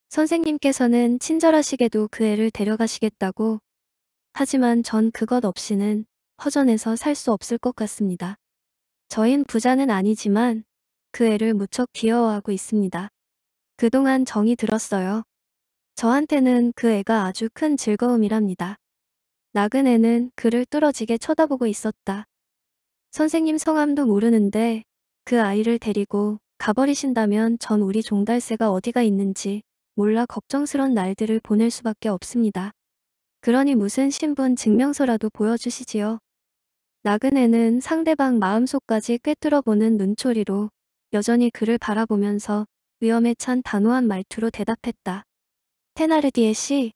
선생님께서는 친절하시게도 그 애를 데려가시겠다고. 하지만 전 그것 없이는 허전해서 살 수 없을 것 같습니다. 저흰 부자는 아니지만 그 애를 무척 귀여워하고 있습니다. 그동안 정이 들었어요. 저한테는 그 애가 아주 큰 즐거움이랍니다. 나그네는 그를 뚫어지게 쳐다보고 있었다. 선생님 성함도 모르는데 그 아이를 데리고 가버리신다면 전 우리 종달새가 어디가 있는지 몰라 걱정스런 날들을 보낼 수밖에 없습니다. 그러니 무슨 신분 증명서라도 보여주시지요. 나그네는 상대방 마음속까지 꿰뚫어보는 눈초리로 여전히 그를 바라보면서 위험에 찬 단호한 말투로 대답했다. 테나르디에 씨.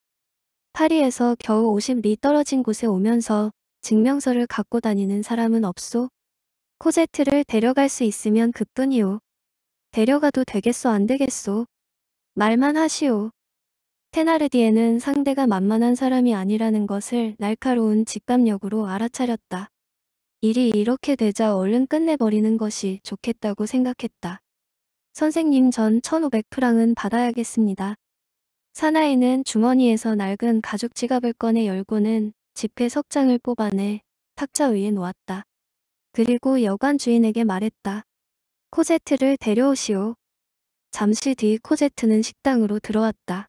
파리에서 겨우 50리 떨어진 곳에 오면서 증명서를 갖고 다니는 사람은 없소? 코제트를 데려갈 수 있으면 그뿐이오. 데려가도 되겠소 안 되겠소? 말만 하시오. 테나르디에는 상대가 만만한 사람이 아니라는 것을 날카로운 직감력으로 알아차렸다. 일이 이렇게 되자 얼른 끝내버리는 것이 좋겠다고 생각했다. 선생님 전 1500프랑은 받아야겠습니다. 사나이는 주머니에서 낡은 가죽 지갑을 꺼내 열고는 지폐 석장을 뽑아내 탁자 위에 놓았다. 그리고 여관 주인에게 말했다. 코제트를 데려오시오. 잠시 뒤 코제트는 식당으로 들어왔다.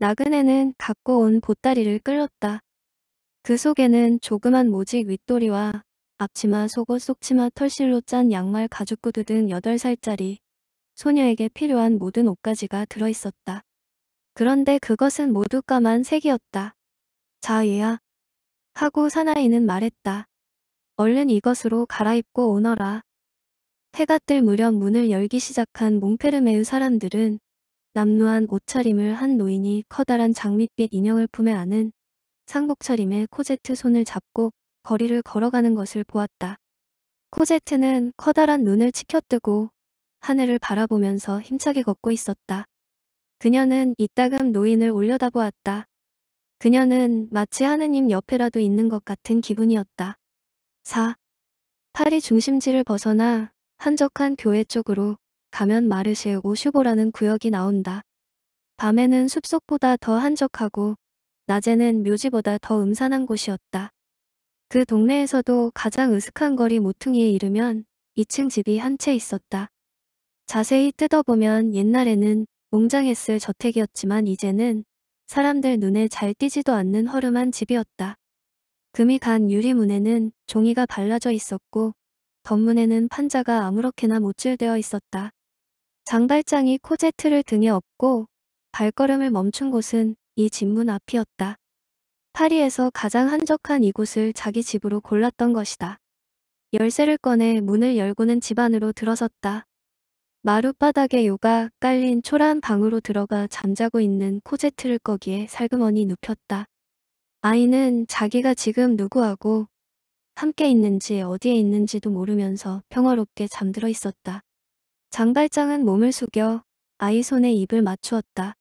나그네는 갖고 온 보따리를 끌었다. 그 속에는 조그만 모직 윗도리와 앞치마 속옷 속치마 털실로 짠 양말 가죽구두 등 8살짜리 소녀에게 필요한 모든 옷가지가 들어있었다. 그런데 그것은 모두 까만 색이었다. 자 얘야. 하고 사나이는 말했다. 얼른 이것으로 갈아입고 오너라. 해가 뜰 무렵 문을 열기 시작한 몽페르메유 사람들은 남루한 옷차림을 한 노인이 커다란 장밋빛 인형을 품에 안은 상복차림의 코제트 손을 잡고 거리를 걸어가는 것을 보았다. 코제트는 커다란 눈을 치켜뜨고 하늘을 바라보면서 힘차게 걷고 있었다. 그녀는 이따금 노인을 올려다보았다. 그녀는 마치 하느님 옆에라도 있는 것 같은 기분이었다. 4. 파리 중심지를 벗어나 한적한 교회 쪽으로 가면 마르쉐 오슈보라는 구역이 나온다. 밤에는 숲속보다 더 한적하고 낮에는 묘지보다 더 음산한 곳이었다. 그 동네에서도 가장 으슥한 거리 모퉁이에 이르면 2층 집이 한 채 있었다. 자세히 뜯어보면 옛날에는 웅장했을 저택이었지만 이제는 사람들 눈에 잘 띄지도 않는 허름한 집이었다. 금이 간 유리문에는 종이가 발라져 있었고 덧문에는 판자가 아무렇게나 못질되어 있었다. 장발장이 코제트를 등에 업고 발걸음을 멈춘 곳은 이 집문 앞이었다. 파리에서 가장 한적한 이곳을 자기 집으로 골랐던 것이다. 열쇠를 꺼내 문을 열고는 집 안으로 들어섰다. 마룻바닥에 요가 깔린 초라한 방으로 들어가 잠자고 있는 코제트를 꺼기에 살그머니 눕혔다. 아이는 자기가 지금 누구하고 함께 있는지 어디에 있는지도 모르면서 평화롭게 잠들어 있었다. 장발장은 몸을 숙여 아이 손에 입을 맞추었다.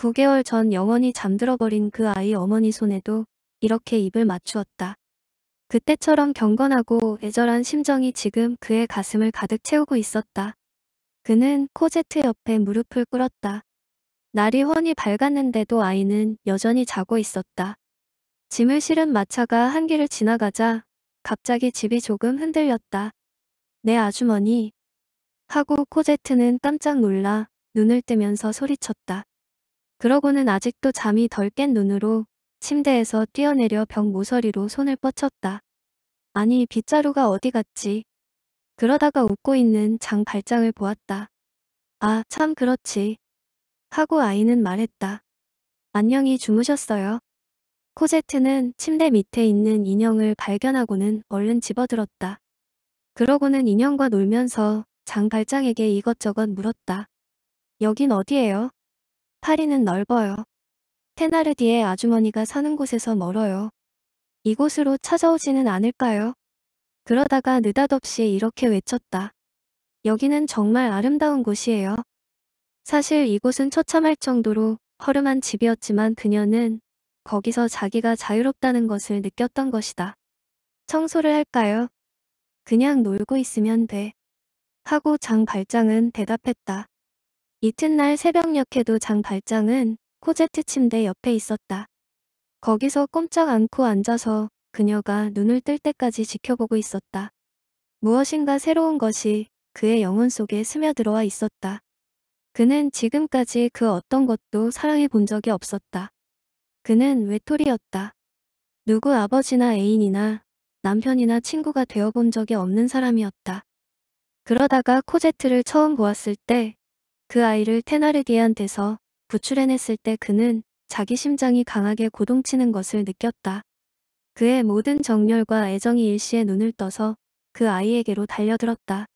9개월 전 영원히 잠들어버린 그 아이 어머니 손에도 이렇게 입을 맞추었다. 그때처럼 경건하고 애절한 심정이 지금 그의 가슴을 가득 채우고 있었다. 그는 코제트 옆에 무릎을 꿇었다. 날이 훤히 밝았는데도 아이는 여전히 자고 있었다. 짐을 실은 마차가 한 길을 지나가자 갑자기 집이 조금 흔들렸다. 내 네, 아주머니. 하고 코제트는 깜짝 놀라 눈을 뜨면서 소리쳤다. 그러고는 아직도 잠이 덜 깬 눈으로 침대에서 뛰어내려 벽 모서리로 손을 뻗쳤다. 아니 빗자루가 어디 갔지? 그러다가 웃고 있는 장 발장을 보았다. 아 참 그렇지. 하고 아이는 말했다. 안녕히 주무셨어요. 코제트는 침대 밑에 있는 인형을 발견하고는 얼른 집어들었다. 그러고는 인형과 놀면서 장 발장에게 이것저것 물었다. 여긴 어디예요? 파리는 넓어요. 테나르디의 아주머니가 사는 곳에서 멀어요. 이곳으로 찾아오지는 않을까요? 그러다가 느닷없이 이렇게 외쳤다. 여기는 정말 아름다운 곳이에요. 사실 이곳은 처참할 정도로 허름한 집이었지만 그녀는 거기서 자기가 자유롭다는 것을 느꼈던 것이다. 청소를 할까요? 그냥 놀고 있으면 돼. 하고 장 발장은 대답했다. 이튿날 새벽녘에도 장 발장은 코제트 침대 옆에 있었다. 거기서 꼼짝 않고 앉아서 그녀가 눈을 뜰 때까지 지켜보고 있었다. 무엇인가 새로운 것이 그의 영혼 속에 스며들어와 있었다. 그는 지금까지 그 어떤 것도 사랑해 본 적이 없었다. 그는 외톨이였다. 누구 아버지나 애인이나 남편이나 친구가 되어 본 적이 없는 사람이었다. 그러다가 코제트를 처음 보았을 때그 아이를 테나르디한테서 구출해냈을 때 그는 자기 심장이 강하게 고동치는 것을 느꼈다. 그의 모든 정열과 애정이 일시에 눈을 떠서 그 아이에게로 달려들었다.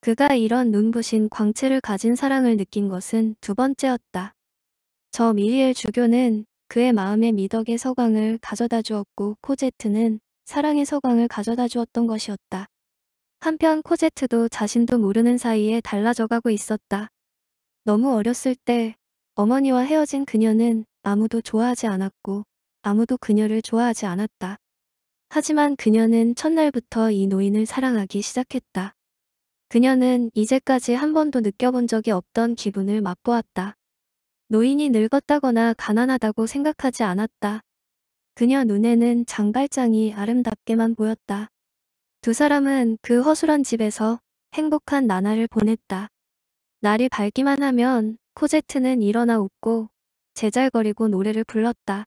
그가 이런 눈부신 광채를 가진 사랑을 느낀 것은 두 번째였다. 저 미리엘 주교는 그의 마음에 미덕의 서광을 가져다 주었고 코제트는 사랑의 서광을 가져다 주었던 것이었다. 한편 코제트도 자신도 모르는 사이에 달라져가고 있었다. 너무 어렸을 때 어머니와 헤어진 그녀는 아무도 좋아하지 않았고 아무도 그녀를 좋아하지 않았다. 하지만 그녀는 첫날부터 이 노인을 사랑하기 시작했다. 그녀는 이제까지 한 번도 느껴본 적이 없던 기분을 맛보았다. 노인이 늙었다거나 가난하다고 생각하지 않았다. 그녀 눈에는 장발장이 아름답게만 보였다. 두 사람은 그 허술한 집에서 행복한 나날을 보냈다. 날이 밝기만 하면 코제트는 일어나 웃고 제잘거리고 노래를 불렀다.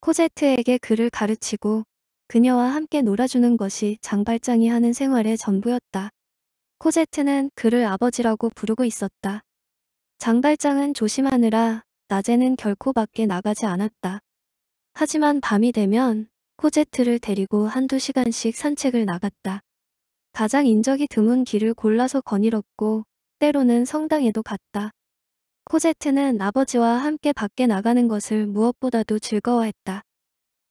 코제트에게 그를 가르치고 그녀와 함께 놀아주는 것이 장발장이 하는 생활의 전부였다. 코제트는 그를 아버지라고 부르고 있었다. 장발장은 조심하느라 낮에는 결코 밖에 나가지 않았다. 하지만 밤이 되면 코제트를 데리고 한두 시간씩 산책을 나갔다. 가장 인적이 드문 길을 골라서 거닐었고 때로는 성당에도 갔다. 코제트는 아버지와 함께 밖에 나가는 것을 무엇보다도 즐거워했다.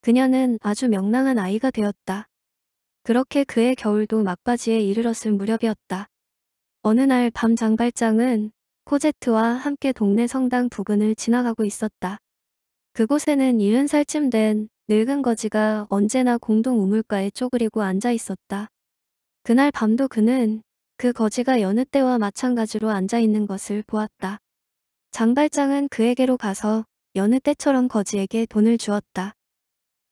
그녀는 아주 명랑한 아이가 되었다. 그렇게 그의 겨울도 막바지에 이르렀을 무렵이었다. 어느 날 밤 장발장은 코제트와 함께 동네 성당 부근을 지나가고 있었다. 그곳에는 70살쯤 된 늙은 거지가 언제나 공동 우물가에 쪼그리고 앉아 있었다. 그날 밤도 그는 그 거지가 여느 때와 마찬가지로 앉아있는 것을 보았다. 장발장은 그에게로 가서 여느 때처럼 거지에게 돈을 주었다.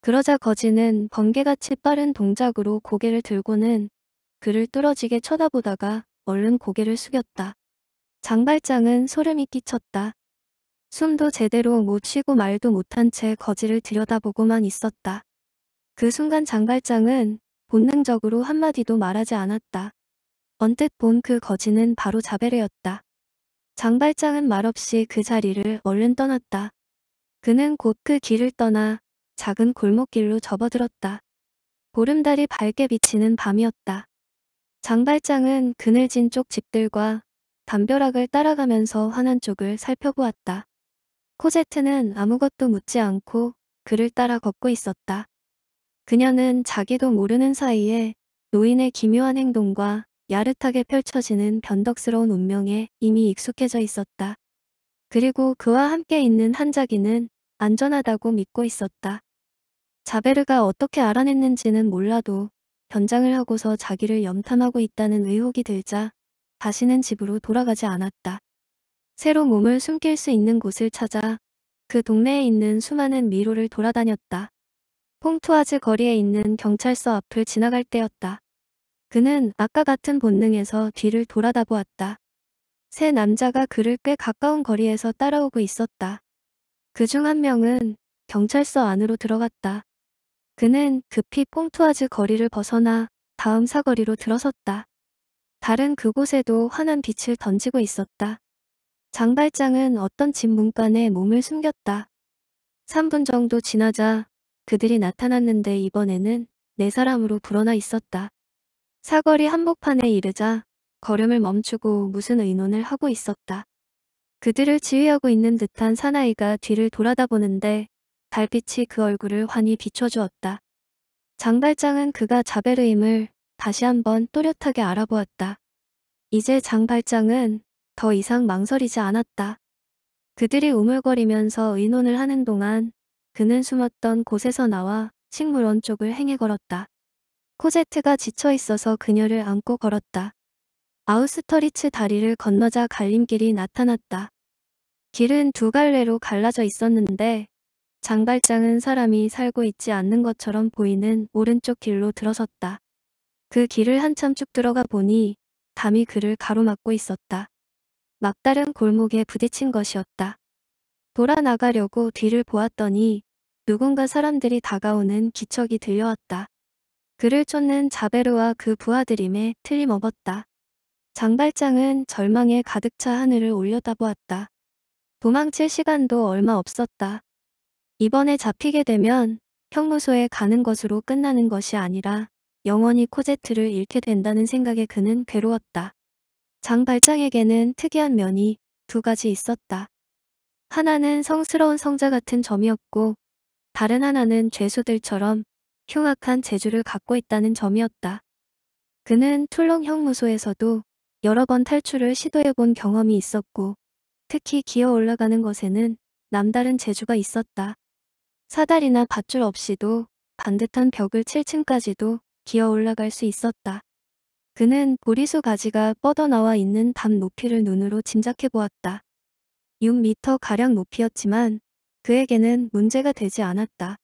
그러자 거지는 번개같이 빠른 동작으로 고개를 들고는 그를 뚫어지게 쳐다보다가 얼른 고개를 숙였다. 장발장은 소름이 끼쳤다. 숨도 제대로 못 쉬고 말도 못한 채 거지를 들여다보고만 있었다. 그 순간 장발장은 본능적으로 한마디도 말하지 않았다. 언뜻 본 그 거지는 바로 자베르였다. 장발장은 말없이 그 자리를 얼른 떠났다. 그는 곧 그 길을 떠나 작은 골목길로 접어들었다. 보름달이 밝게 비치는 밤이었다. 장발장은 그늘진 쪽 집들과 담벼락을 따라가면서 화난 쪽을 살펴보았다. 코제트는 아무것도 묻지 않고 그를 따라 걷고 있었다. 그녀는 자기도 모르는 사이에 노인의 기묘한 행동과 야릇하게 펼쳐지는 변덕스러운 운명에 이미 익숙해져 있었다. 그리고 그와 함께 있는 한자기는 안전하다고 믿고 있었다. 자베르가 어떻게 알아냈는지는 몰라도 변장을 하고서 자기를 염탐하고 있다는 의혹이 들자 다시는 집으로 돌아가지 않았다. 새로 몸을 숨길 수 있는 곳을 찾아 그 동네에 있는 수많은 미로를 돌아다녔다. 퐁투아즈 거리에 있는 경찰서 앞을 지나갈 때였다. 그는 아까 같은 본능에서 뒤를 돌아다 보았다. 세 남자가 그를 꽤 가까운 거리에서 따라오고 있었다. 그중 한 명은 경찰서 안으로 들어갔다. 그는 급히 뽕투아즈 거리를 벗어나 다음 사거리로 들어섰다. 다른 그곳에도 환한 빛을 던지고 있었다. 장발장은 어떤 집 문간에 몸을 숨겼다. 3분 정도 지나자 그들이 나타났는데 이번에는 네 사람으로 불어나 있었다. 사거리 한복판에 이르자 걸음을 멈추고 무슨 의논을 하고 있었다. 그들을 지휘하고 있는 듯한 사나이가 뒤를 돌아다보는데 달빛이 그 얼굴을 환히 비춰주었다. 장발장은 그가 자베르임을 다시 한번 또렷하게 알아보았다. 이제 장발장은 더 이상 망설이지 않았다. 그들이 우물거리면서 의논을 하는 동안 그는 숨었던 곳에서 나와 식물원 쪽을 행해 걸었다. 코제트가 지쳐 있어서 그녀를 안고 걸었다. 아우스터리츠 다리를 건너자 갈림길이 나타났다. 길은 두 갈래로 갈라져 있었는데 장발장은 사람이 살고 있지 않는 것처럼 보이는 오른쪽 길로 들어섰다. 그 길을 한참 쭉 들어가 보니 담이 그를 가로막고 있었다. 막다른 골목에 부딪힌 것이었다. 돌아 나가려고 뒤를 보았더니 누군가 사람들이 다가오는 기척이 들려왔다. 그를 쫓는 자베르와 그 부하들임에 틀림없었다. 장발장은 절망에 가득 차 하늘을 올려다보았다. 도망칠 시간도 얼마 없었다. 이번에 잡히게 되면 형무소에 가는 것으로 끝나는 것이 아니라 영원히 코제트를 잃게 된다는 생각에 그는 괴로웠다. 장발장에게는 특이한 면이 두 가지 있었다. 하나는 성스러운 성자 같은 점이었고 다른 하나는 죄수들처럼 흉악한 재주를 갖고 있다는 점이었다. 그는 툴롱 형무소에서도 여러 번 탈출을 시도해본 경험이 있었고 특히 기어 올라가는 것에는 남다른 재주가 있었다. 사다리나 밧줄 없이도 반듯한 벽을 7층까지도 기어 올라갈 수 있었다. 그는 보리수 가지가 뻗어나와 있는 담 높이를 눈으로 짐작해 보았다. 6미터 가량 높이였지만 그에게는 문제가 되지 않았다.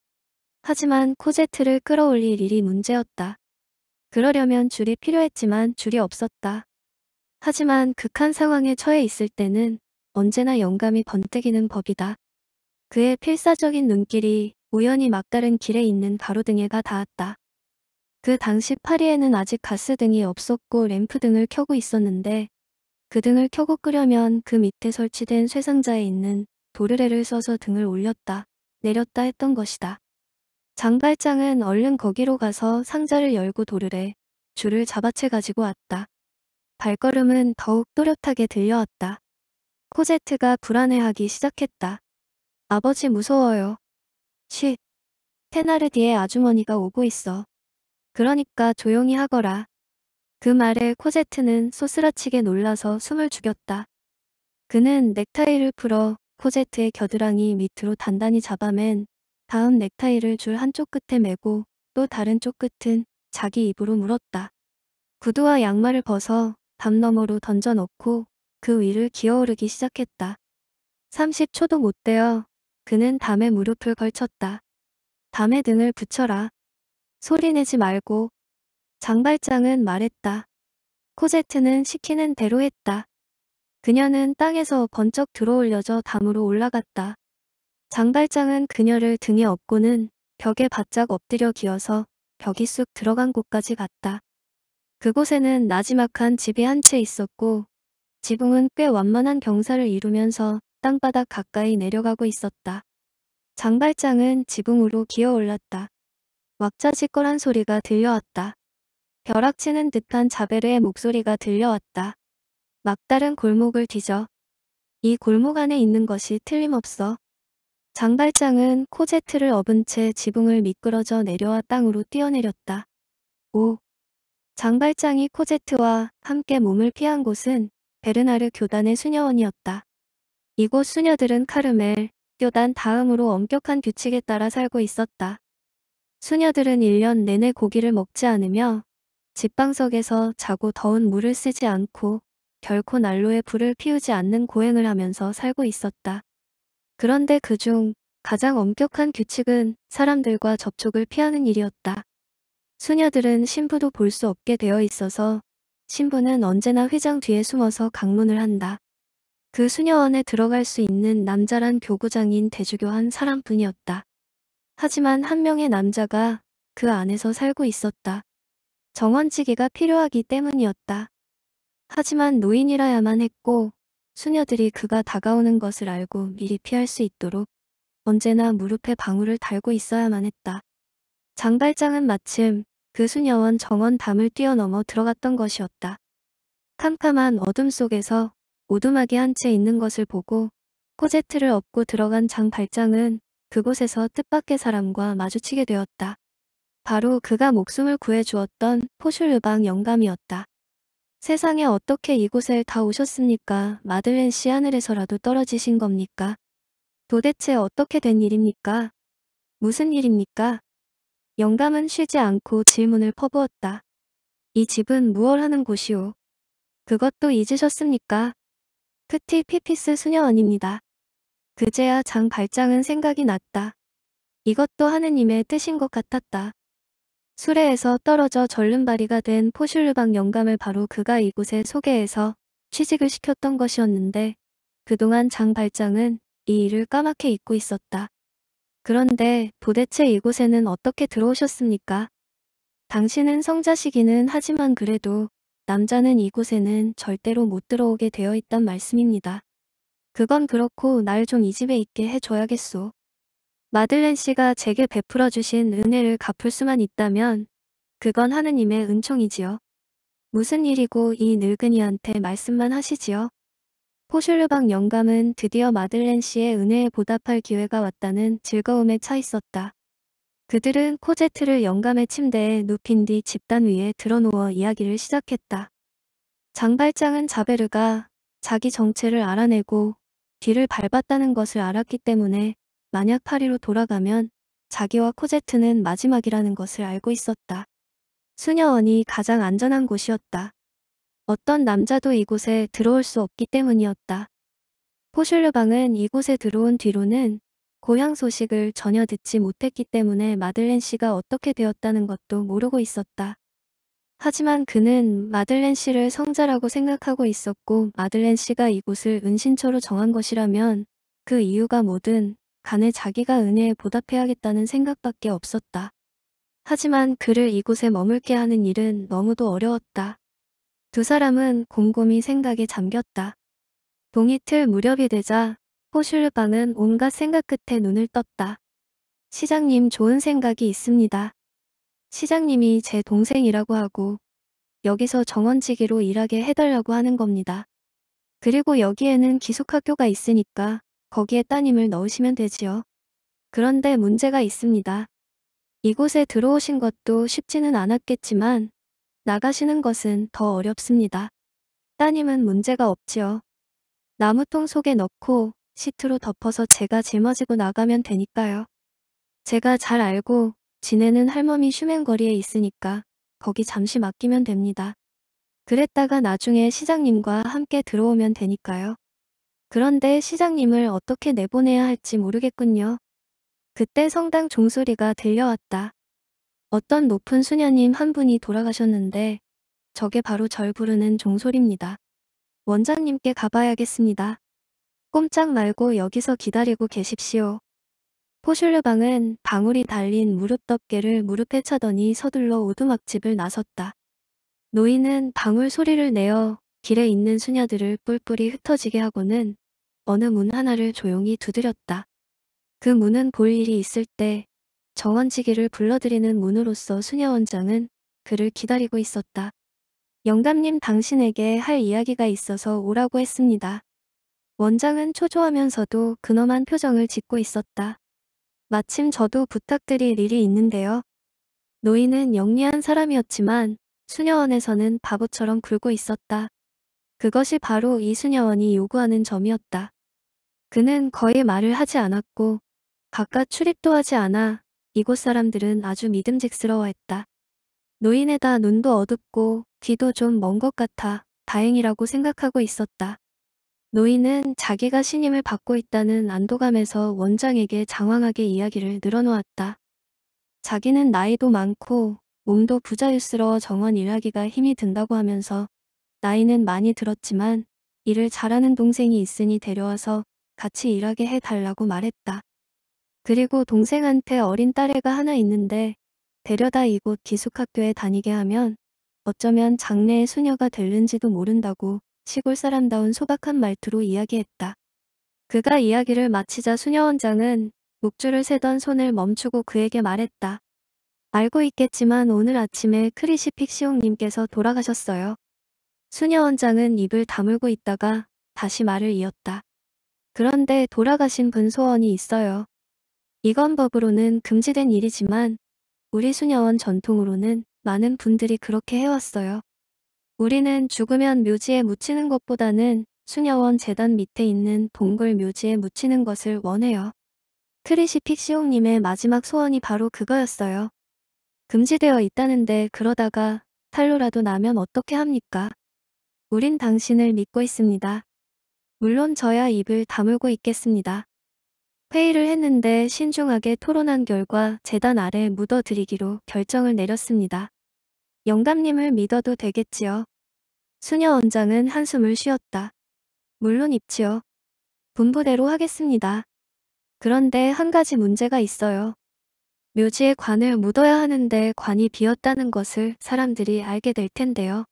하지만 코제트를 끌어올릴 일이 문제였다. 그러려면 줄이 필요했지만 줄이 없었다. 하지만 극한 상황에 처해 있을 때는 언제나 영감이 번뜩이는 법이다. 그의 필사적인 눈길이 우연히 막다른 길에 있는 가로등에가 닿았다. 그 당시 파리에는 아직 가스등이 없었고 램프등을 켜고 있었는데 그 등을 켜고 끄려면 그 밑에 설치된 쇠상자에 있는 도르레를 써서 등을 올렸다 내렸다 했던 것이다. 장발장은 얼른 거기로 가서 상자를 열고 도르래 줄을 잡아채 가지고 왔다. 발걸음은 더욱 또렷하게 들려왔다. 코제트가 불안해하기 시작했다. 아버지 무서워요. 쉿. 테나르디의 아주머니가 오고 있어. 그러니까 조용히 하거라. 그 말에 코제트는 소스라치게 놀라서 숨을 죽였다. 그는 넥타이를 풀어 코제트의 겨드랑이 밑으로 단단히 잡아맨 다음 넥타이를 줄 한쪽 끝에 메고 또 다른 쪽 끝은 자기 입으로 물었다. 구두와 양말을 벗어 담 너머로 던져 넣고 그 위를 기어오르기 시작했다. 30초도 못 되어 그는 담에 무릎을 걸쳤다. 담에 등을 붙여라. 소리내지 말고 장발장은 말했다. 코제트는 시키는 대로 했다. 그녀는 땅에서 번쩍 들어올려져 담으로 올라갔다. 장발장은 그녀를 등에 업고는 벽에 바짝 엎드려 기어서 벽이 쑥 들어간 곳까지 갔다. 그곳에는 나지막한 집이 한 채 있었고 지붕은 꽤 완만한 경사를 이루면서 땅바닥 가까이 내려가고 있었다. 장발장은 지붕으로 기어올랐다. 왁자지껄한 소리가 들려왔다. 벼락치는 듯한 자베르의 목소리가 들려왔다. 막다른 골목을 뒤져. 이 골목 안에 있는 것이 틀림없어. 장발장은 코제트를 업은 채 지붕을 미끄러져 내려와 땅으로 뛰어내렸다. 5. 장발장이 코제트와 함께 몸을 피한 곳은 베르나르 교단의 수녀원이었다. 이곳 수녀들은 카르멜, 교단 다음으로 엄격한 규칙에 따라 살고 있었다. 수녀들은 1년 내내 고기를 먹지 않으며 집방석에서 자고 더운 물을 쓰지 않고 결코 난로에 불을 피우지 않는 고행을 하면서 살고 있었다. 그런데 그 중 가장 엄격한 규칙은 사람들과 접촉을 피하는 일이었다. 수녀들은 신부도 볼 수 없게 되어 있어서 신부는 언제나 회장 뒤에 숨어서 강문을 한다. 그 수녀원에 들어갈 수 있는 남자란 교구장인 대주교 한 사람뿐이었다. 하지만 한 명의 남자가 그 안에서 살고 있었다. 정원지기가 필요하기 때문이었다. 하지만 노인이라야만 했고 수녀들이 그가 다가오는 것을 알고 미리 피할 수 있도록 언제나 무릎에 방울을 달고 있어야만 했다. 장발장은 마침 그 수녀원 정원 담을 뛰어넘어 들어갔던 것이었다. 캄캄한 어둠 속에서 오두막이 한 채 있는 것을 보고 코제트를 업고 들어간 장발장은 그곳에서 뜻밖의 사람과 마주치게 되었다. 바로 그가 목숨을 구해주었던 포슐르방 영감이었다. 세상에 어떻게 이곳에 다 오셨습니까? 마들렌 씨 하늘에서라도 떨어지신 겁니까? 도대체 어떻게 된 일입니까? 무슨 일입니까? 영감은 쉬지 않고 질문을 퍼부었다. 이 집은 무얼 하는 곳이오? 그것도 잊으셨습니까? 크티 피피스 수녀원입니다. 그제야 장 발장은 생각이 났다. 이것도 하느님의 뜻인 것 같았다. 수레에서 떨어져 절름발이가 된 포슐르방 영감을 바로 그가 이곳에 소개해서 취직을 시켰던 것이었는데 그동안 장 발장은 이 일을 까맣게 잊고 있었다. 그런데 도대체 이곳에는 어떻게 들어오셨습니까? 당신은 성자시기는 하지만 그래도 남자는 이곳에는 절대로 못 들어오게 되어 있단 말씀입니다. 그건 그렇고 날 좀 이 집에 있게 해줘야겠소. 마들렌 씨가 제게 베풀어 주신 은혜를 갚을 수만 있다면 그건 하느님의 은총이지요. 무슨 일이고 이 늙은이한테 말씀만 하시지요. 포슐르방 영감은 드디어 마들렌 씨의 은혜에 보답할 기회가 왔다는 즐거움에 차 있었다. 그들은 코제트를 영감의 침대에 눕힌 뒤 집단 위에 드러누워 이야기를 시작했다. 장발장은 자베르가 자기 정체를 알아내고 뒤를 밟았다는 것을 알았기 때문에 만약 파리로 돌아가면 자기와 코제트는 마지막이라는 것을 알고 있었다. 수녀원이 가장 안전한 곳이었다. 어떤 남자도 이곳에 들어올 수 없기 때문이었다. 포슐르방은 이곳에 들어온 뒤로는 고향 소식을 전혀 듣지 못했기 때문에 마들렌 씨가 어떻게 되었다는 것도 모르고 있었다. 하지만 그는 마들렌 씨를 성자라고 생각하고 있었고 마들렌 씨가 이곳을 은신처로 정한 것이라면 그 이유가 뭐든 간에 자기가 은혜에 보답해야겠다는 생각밖에 없었다. 하지만 그를 이곳에 머물게 하는 일은 너무도 어려웠다. 두 사람은 곰곰이 생각에 잠겼다. 동이틀 무렵이 되자 호슐르방은 온갖 생각 끝에 눈을 떴다. 시장님 좋은 생각이 있습니다. 시장님이 제 동생이라고 하고 여기서 정원지기로 일하게 해달라고 하는 겁니다. 그리고 여기에는 기숙학교가 있으니까 거기에 따님을 넣으시면 되지요. 그런데 문제가 있습니다. 이곳에 들어오신 것도 쉽지는 않았겠지만 나가시는 것은 더 어렵습니다. 따님은 문제가 없지요. 나무통 속에 넣고 시트로 덮어서 제가 짊어지고 나가면 되니까요. 제가 잘 알고 지내는 할머니 슈맨거리에 있으니까 거기 잠시 맡기면 됩니다. 그랬다가 나중에 시장님과 함께 들어오면 되니까요. 그런데 시장님을 어떻게 내보내야 할지 모르겠군요. 그때 성당 종소리가 들려왔다. 어떤 높은 수녀님 한 분이 돌아가셨는데 저게 바로 절 부르는 종소리입니다. 원장님께 가봐야겠습니다. 꼼짝 말고 여기서 기다리고 계십시오. 포슐르방은 방울이 달린 무릎 덮개를 무릎에 차더니 서둘러 오두막집을 나섰다. 노인은 방울 소리를 내어 길에 있는 수녀들을 뿔뿔이 흩어지게 하고는 어느 문 하나를 조용히 두드렸다. 그 문은 볼 일이 있을 때 정원지기를 불러들이는 문으로서 수녀원장은 그를 기다리고 있었다. 영감님 당신에게 할 이야기가 있어서 오라고 했습니다. 원장은 초조하면서도 근엄한 표정을 짓고 있었다. 마침 저도 부탁드릴 일이 있는데요. 노인은 영리한 사람이었지만 수녀원에서는 바보처럼 굴고 있었다. 그것이 바로 이순여원이 요구하는 점이었다. 그는 거의 말을 하지 않았고 바깥 출입도 하지 않아 이곳 사람들은 아주 믿음직스러워했다. 노인에다 눈도 어둡고 귀도 좀 먼 것 같아 다행이라고 생각하고 있었다. 노인은 자기가 신임을 받고 있다는 안도감에서 원장에게 장황하게 이야기를 늘어놓았다. 자기는 나이도 많고 몸도 부자유스러워 정원 일하기가 힘이 든다고 하면서 나이는 많이 들었지만 일을 잘하는 동생이 있으니 데려와서 같이 일하게 해달라고 말했다. 그리고 동생한테 어린 딸애가 하나 있는데 데려다 이곳 기숙학교에 다니게 하면 어쩌면 장래의 수녀가 될는지도 모른다고 시골 사람다운 소박한 말투로 이야기했다. 그가 이야기를 마치자 수녀 원장은 목줄을 세던 손을 멈추고 그에게 말했다. 알고 있겠지만 오늘 아침에 크리시 픽시옹님께서 돌아가셨어요. 수녀 원장은 입을 다물고 있다가 다시 말을 이었다. 그런데 돌아가신 분소원이 있어요. 이건 법으로는 금지된 일이지만 우리 수녀원 전통으로는 많은 분들이 그렇게 해왔어요. 우리는 죽으면 묘지에 묻히는 것보다는 수녀원 재단 밑에 있는 동굴 묘지에 묻히는 것을 원해요. 크리시 픽시옹님의 마지막 소원이 바로 그거였어요. 금지되어 있다는데 그러다가 탈로라도 나면 어떻게 합니까? 우린 당신을 믿고 있습니다. 물론 저야 입을 다물고 있겠습니다. 회의를 했는데 신중하게 토론한 결과 재단 아래 묻어드리기로 결정을 내렸습니다. 영감님을 믿어도 되겠지요. 수녀 원장은 한숨을 쉬었다. 물론 입지요. 분부대로 하겠습니다. 그런데 한 가지 문제가 있어요. 묘지에 관을 묻어야 하는데 관이 비었다는 것을 사람들이 알게 될 텐데요.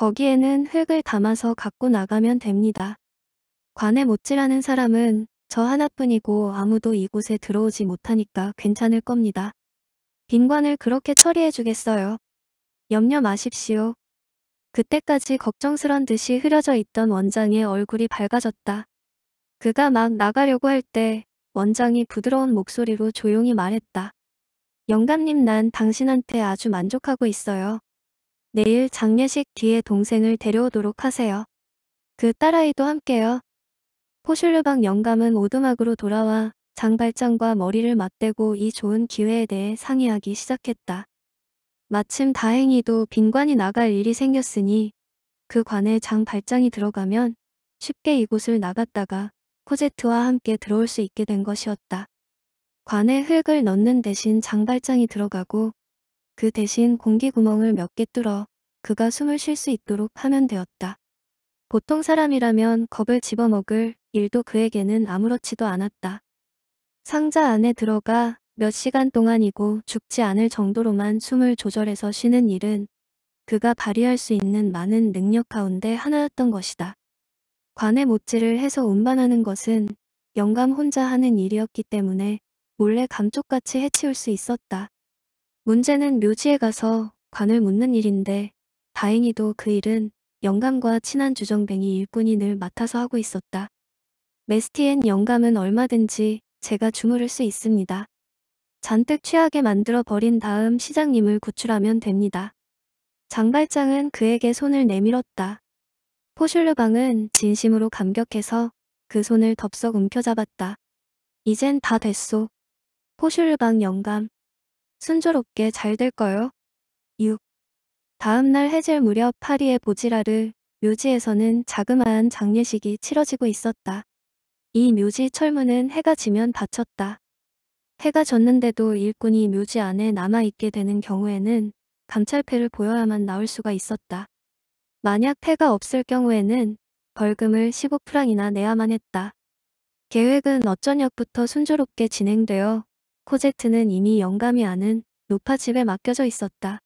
거기에는 흙을 담아서 갖고 나가면 됩니다. 관에 못지하는 사람은 저 하나뿐이고 아무도 이곳에 들어오지 못하니까 괜찮을 겁니다. 빈관을 그렇게 처리해 주겠어요. 염려 마십시오. 그때까지 걱정스런 듯이 흐려져 있던 원장의 얼굴이 밝아졌다. 그가 막 나가려고 할 때 원장이 부드러운 목소리로 조용히 말했다. 영감님 난 당신한테 아주 만족하고 있어요. 내일 장례식 뒤에 동생을 데려오도록 하세요. 그 딸아이도 함께요. 포슐르방 영감은 오두막으로 돌아와 장발장과 머리를 맞대고 이 좋은 기회에 대해 상의하기 시작했다. 마침 다행히도 빈관이 나갈 일이 생겼으니 그 관에 장발장이 들어가면 쉽게 이곳을 나갔다가 코제트와 함께 들어올 수 있게 된 것이었다. 관에 흙을 넣는 대신 장발장이 들어가고 그 대신 공기 구멍을 몇 개 뚫어 그가 숨을 쉴 수 있도록 하면 되었다. 보통 사람이라면 겁을 집어먹을 일도 그에게는 아무렇지도 않았다. 상자 안에 들어가 몇 시간 동안이고 죽지 않을 정도로만 숨을 조절해서 쉬는 일은 그가 발휘할 수 있는 많은 능력 가운데 하나였던 것이다. 관의 못지를 해서 운반하는 것은 영감 혼자 하는 일이었기 때문에 몰래 감쪽같이 해치울 수 있었다. 문제는 묘지에 가서 관을 묻는 일인데 다행히도 그 일은 영감과 친한 주정뱅이 일꾼인을 맡아서 하고 있었다. 메스티엔 영감은 얼마든지 제가 주무를 수 있습니다. 잔뜩 취하게 만들어 버린 다음 시장님을 구출하면 됩니다. 장발장은 그에게 손을 내밀었다. 포슐르방은 진심으로 감격해서 그 손을 덥석 움켜잡았다. 이젠 다 됐소. 포슐르방 영감. 순조롭게 잘될까요 6. 다음날 해질 무렵 파리의 보지라를 묘지에서는 자그마한 장례식이 치러지고 있었다. 이 묘지 철문은 해가 지면 닫혔다. 해가 졌는데도 일꾼이 묘지 안에 남아있게 되는 경우에는 감찰패를 보여야만 나올 수가 있었다. 만약 패가 없을 경우에는 벌금을 15프랑이나 내야만 했다. 계획은 어쩌녁부터 순조롭게 진행되어 코젝트는 이미 영감이 아는 노파 집에 맡겨져 있었다.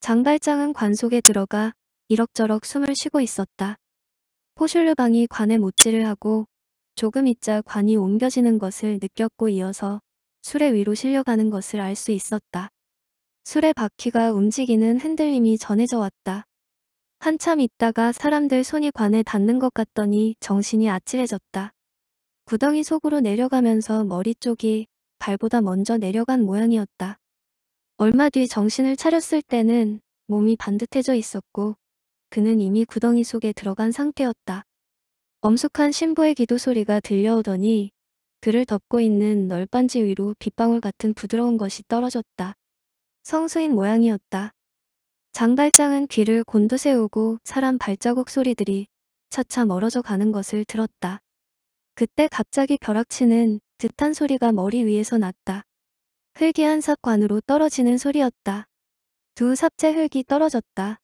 장발장은 관 속에 들어가 이럭저럭 숨을 쉬고 있었다. 포슐르방이 관에 못질을 하고 조금 있자 관이 옮겨지는 것을 느꼈고 이어서 술의 위로 실려가는 것을 알 수 있었다. 술의 바퀴가 움직이는 흔들림이 전해져 왔다. 한참 있다가 사람들 손이 관에 닿는 것 같더니 정신이 아찔해졌다. 구덩이 속으로 내려가면서 머리 쪽이 발보다 먼저 내려간 모양이었다. 얼마 뒤 정신을 차렸을 때는 몸이 반듯해져 있었고 그는 이미 구덩이 속에 들어간 상태였다. 엄숙한 신부의 기도 소리가 들려오더니 그를 덮고 있는 널빤지 위로 빗방울 같은 부드러운 것이 떨어졌다. 성수인 모양이었다. 장발장은 귀를 곤두세우고 사람 발자국 소리들이 차차 멀어져 가는 것을 들었다. 그때 갑자기 벼락치는 듯한 소리가 머리 위에서 났다. 흙이 한 삽관으로 떨어지는 소리였다. 두 삽째 흙이 떨어졌다.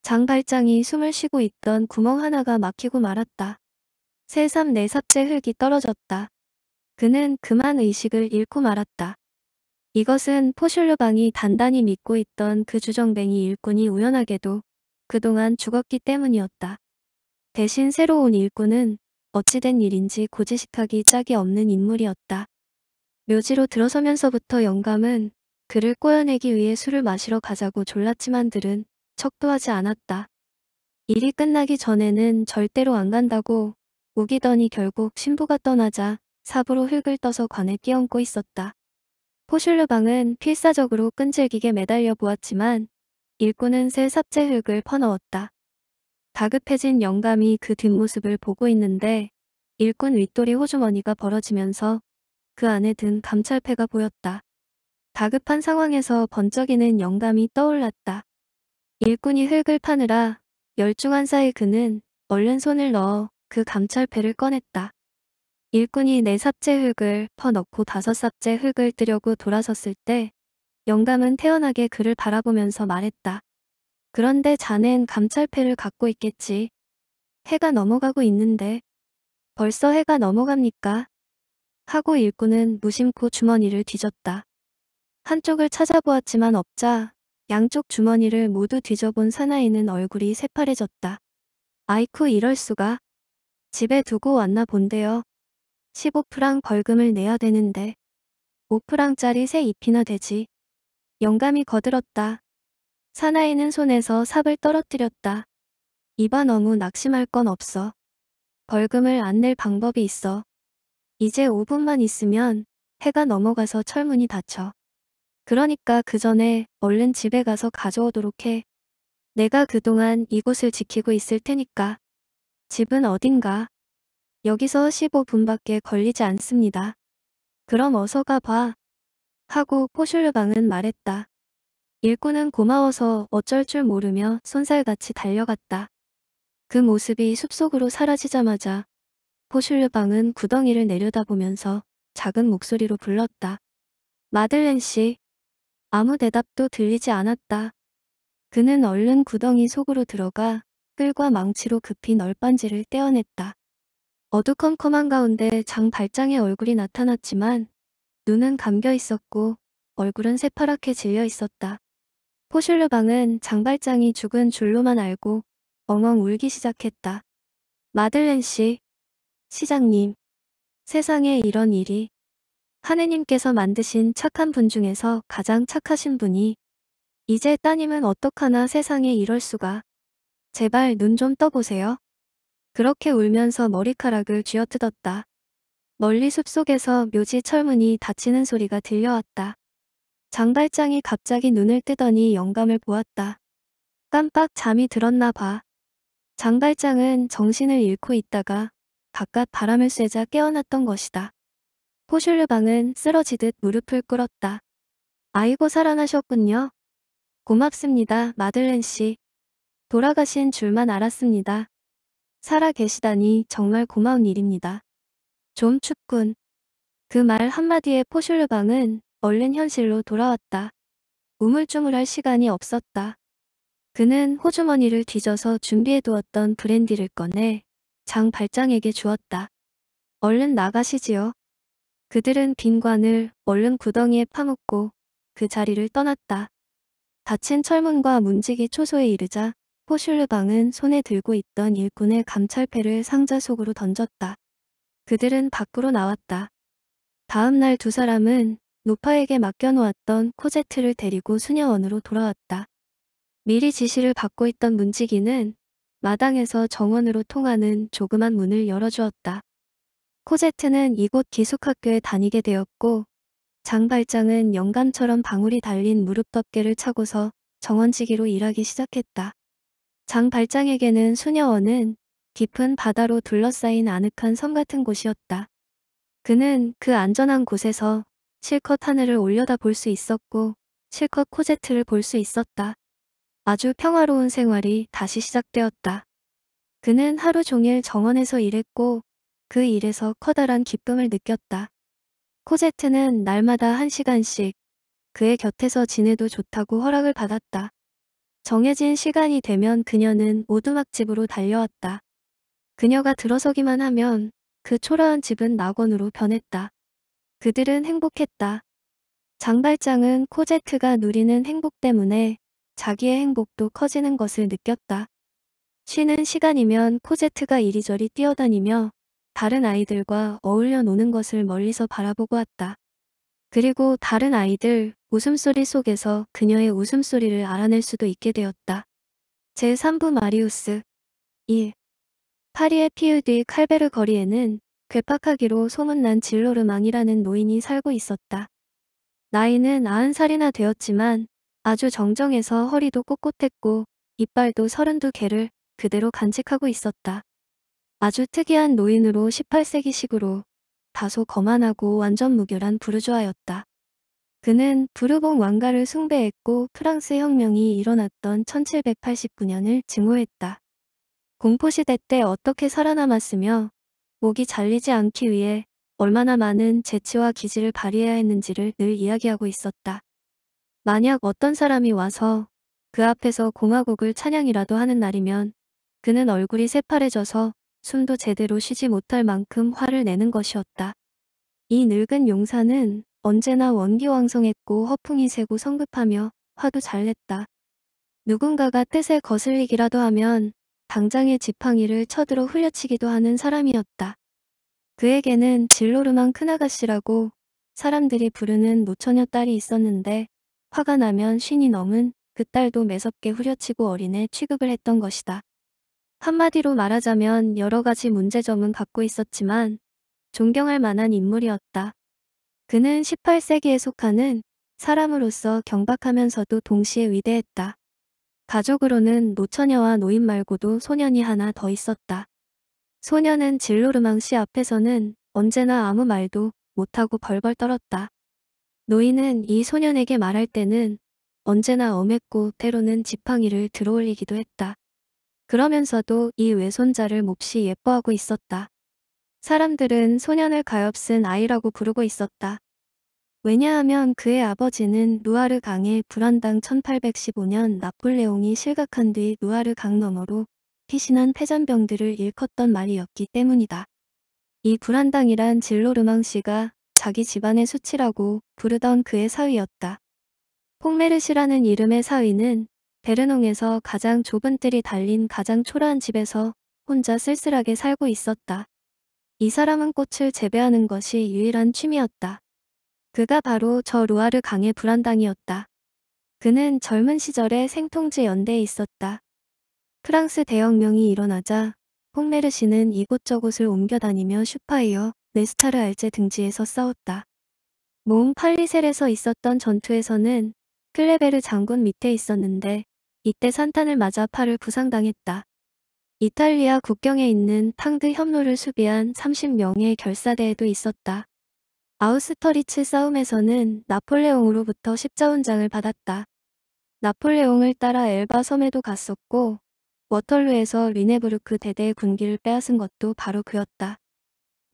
장발장이 숨을 쉬고 있던 구멍 하나가 막히고 말았다. 세삼네 삽째 흙이 떨어졌다. 그는 그만 의식을 잃고 말았다. 이것은 포슐르방이 단단히 믿고 있던 그 주정뱅이 일꾼이 우연하게도 그동안 죽었기 때문이었다. 대신 새로 운 일꾼은 어찌된 일인지 고지식하기 짝이 없는 인물이었다. 묘지로 들어서면서부터 영감은 그를 꼬여내기 위해 술을 마시러 가자고 졸랐지만 들은 척도 하지 않았다. 일이 끝나기 전에는 절대로 안 간다고 우기더니 결국 신부가 떠나자 삽으로 흙을 떠서 관에 끼얹고 있었다. 포슐르방은 필사적으로 끈질기게 매달려 보았지만 일꾼은 새 삽재 흙을 퍼넣었다. 다급해진 영감이 그 뒷모습을 보고 있는데 일꾼 윗돌이 호주머니가 벌어지면서 그 안에 든 감찰패가 보였다. 다급한 상황에서 번쩍이는 영감이 떠올랐다. 일꾼이 흙을 파느라 열중한 사이 그는 얼른 손을 넣어 그 감찰패를 꺼냈다. 일꾼이 네 삽째 흙을 퍼넣고 다섯 삽째 흙을 뜨려고 돌아섰을 때 영감은 태연하게 그를 바라보면서 말했다. 그런데 자넨 감찰패를 갖고 있겠지. 해가 넘어가고 있는데 벌써 해가 넘어갑니까? 하고 일꾼은 무심코 주머니를 뒤졌다. 한쪽을 찾아보았지만 없자 양쪽 주머니를 모두 뒤져본 사나이는 얼굴이 새파래졌다. 아이쿠 이럴 수가. 집에 두고 왔나 본데요. 15프랑 벌금을 내야 되는데 5프랑짜리 새 잎이나 되지. 영감이 거들었다. 사나이는 손에서 삽을 떨어뜨렸다. 이봐 너무 낙심할 건 없어. 벌금을 안 낼 방법이 있어. 이제 5분만 있으면 해가 넘어가서 철문이 닫혀. 그러니까 그 전에 얼른 집에 가서 가져오도록 해. 내가 그동안 이곳을 지키고 있을 테니까. 집은 어딘가? 여기서 15분밖에 걸리지 않습니다. 그럼 어서 가봐. 하고 포슐르방은 말했다. 일꾼은 고마워서 어쩔 줄 모르며 손살같이 달려갔다. 그 모습이 숲속으로 사라지자마자 포슐르방은 구덩이를 내려다보면서 작은 목소리로 불렀다. 마들렌 씨. 아무 대답도 들리지 않았다. 그는 얼른 구덩이 속으로 들어가 끌과 망치로 급히 널빤지를 떼어냈다. 어두컴컴한 가운데 장 발장의 얼굴이 나타났지만 눈은 감겨 있었고 얼굴은 새파랗게 질려 있었다. 포슐르방은 장발장이 죽은 줄로만 알고 엉엉 울기 시작했다. 마들렌 씨, 시장님, 세상에 이런 일이 하느님께서 만드신 착한 분 중에서 가장 착하신 분이 이제 따님은 어떡하나 세상에 이럴 수가. 제발 눈 좀 떠보세요. 그렇게 울면서 머리카락을 쥐어뜯었다. 멀리 숲속에서 묘지 철문이 닫히는 소리가 들려왔다. 장발장이 갑자기 눈을 뜨더니 영감을 보았다. 깜빡 잠이 들었나 봐. 장발장은 정신을 잃고 있다가 바깥 바람을 쐬자 깨어났던 것이다. 포슐르방은 쓰러지듯 무릎을 꿇었다. 아이고 살아나셨군요. 고맙습니다, 마들렌 씨. 돌아가신 줄만 알았습니다. 살아 계시다니 정말 고마운 일입니다. 좀 춥군. 그 말 한마디에 포슐르방은 얼른 현실로 돌아왔다. 우물쭈물할 시간이 없었다. 그는 호주머니를 뒤져서 준비해두었던 브랜디를 꺼내 장 발장에게 주었다. 얼른 나가시지요. 그들은 빈관을 얼른 구덩이에 파묻고 그 자리를 떠났다. 닫힌 철문과 문지기 초소에 이르자 호슐르방은 손에 들고 있던 일꾼의 감찰패를 상자 속으로 던졌다. 그들은 밖으로 나왔다. 다음 날 두 사람은 노파에게 맡겨놓았던 코제트를 데리고 수녀원으로 돌아왔다. 미리 지시를 받고 있던 문지기는 마당에서 정원으로 통하는 조그만 문을 열어주었다. 코제트는 이곳 기숙학교에 다니게 되었고 장발장은 영감처럼 방울이 달린 무릎 덮개를 차고서 정원지기로 일하기 시작했다. 장발장에게는 수녀원은 깊은 바다로 둘러싸인 아늑한 섬 같은 곳이었다. 그는 그 안전한 곳에서 실컷 하늘을 올려다 볼 수 있었고 실컷 코제트를 볼 수 있었다. 아주 평화로운 생활이 다시 시작되었다. 그는 하루 종일 정원에서 일했고 그 일에서 커다란 기쁨을 느꼈다. 코제트는 날마다 한 시간씩 그의 곁에서 지내도 좋다고 허락을 받았다. 정해진 시간이 되면 그녀는 오두막집으로 달려왔다. 그녀가 들어서기만 하면 그 초라한 집은 낙원으로 변했다. 그들은 행복했다. 장발장은 코제트가 누리는 행복 때문에 자기의 행복도 커지는 것을 느꼈다. 쉬는 시간이면 코제트가 이리저리 뛰어다니며 다른 아이들과 어울려 노는 것을 멀리서 바라보고 왔다. 그리고 다른 아이들 웃음소리 속에서 그녀의 웃음소리를 알아낼 수도 있게 되었다. 제3부 마리우스 1. 파리의 피우 디 칼베르 거리에는 괴팍하기로 소문난 진로르망이라는 노인이 살고 있었다. 나이는 90살이나 되었지만 아주 정정해서 허리도 꼿꼿했고 이빨도 32개를 그대로 간직하고 있었다. 아주 특이한 노인으로 18세기식으로 다소 거만하고 완전 무결한 부르주아였다. 그는 부르봉 왕가를 숭배했고 프랑스 혁명이 일어났던 1789년을 증오했다. 공포시대 때 어떻게 살아남았으며 목이 잘리지 않기 위해 얼마나 많은 재치와 기질을 발휘해야 했는지를 늘 이야기하고 있었다. 만약 어떤 사람이 와서 그 앞에서 공화국을 찬양이라도 하는 날이면 그는 얼굴이 새파래져서 숨도 제대로 쉬지 못할 만큼 화를 내는 것이었다. 이 늙은 용사는 언제나 원기왕성했고 허풍이 세고 성급하며 화도 잘 냈다. 누군가가 뜻에 거슬리기라도 하면 당장의 지팡이를 쳐들어 흘려치기도 하는 사람이었다. 그에게는 진로르망 큰아가씨라고 사람들이 부르는 노처녀 딸이 있었는데 화가 나면 쉰이 넘은 그 딸도 매섭게 후려치고 어린애 취급을 했던 것이다. 한마디로 말하자면 여러 가지 문제점은 갖고 있었지만 존경할 만한 인물이었다. 그는 18세기에 속하는 사람으로서 경박하면서도 동시에 위대했다. 가족으로는 노처녀와 노인 말고도 소년이 하나 더 있었다. 소년은 진로르망 씨 앞에서는 언제나 아무 말도 못하고 벌벌 떨었다. 노인은 이 소년에게 말할 때는 언제나 엄했고 때로는 지팡이를 들어올리기도 했다. 그러면서도 이 외손자를 몹시 예뻐하고 있었다. 사람들은 소년을 가엾은 아이라고 부르고 있었다. 왜냐하면 그의 아버지는 루아르 강의 불안당 1815년 나폴레옹이 실각한 뒤 루아르 강 너머로 피신한 패잔병들을 일컫던 말이었기 때문이다. 이 불안당이란 진로르망씨가 자기 집안의 수치라고 부르던 그의 사위였다. 콩메르시라는 이름의 사위는 베르농에서 가장 좁은 뜰이 달린 가장 초라한 집에서 혼자 쓸쓸하게 살고 있었다. 이 사람은 꽃을 재배하는 것이 유일한 취미였다. 그가 바로 저 루아르 강의 불안당이었다. 그는 젊은 시절에 생통제 연대에 있었다. 프랑스 대혁명이 일어나자 홍메르시는 이곳저곳을 옮겨다니며 슈파이어, 네스타르 알제 등지에서 싸웠다. 몽 팔리셀에서 있었던 전투에서는 클레베르 장군 밑에 있었는데 이때 산탄을 맞아 팔을 부상당했다. 이탈리아 국경에 있는 탕드 협로를 수비한 30명의 결사대에도 있었다. 아우스터리츠 싸움에서는 나폴레옹으로부터 십자훈장을 받았다. 나폴레옹을 따라 엘바 섬에도 갔었고 워털루에서 리네브루크 대대의 군기를 빼앗은 것도 바로 그였다.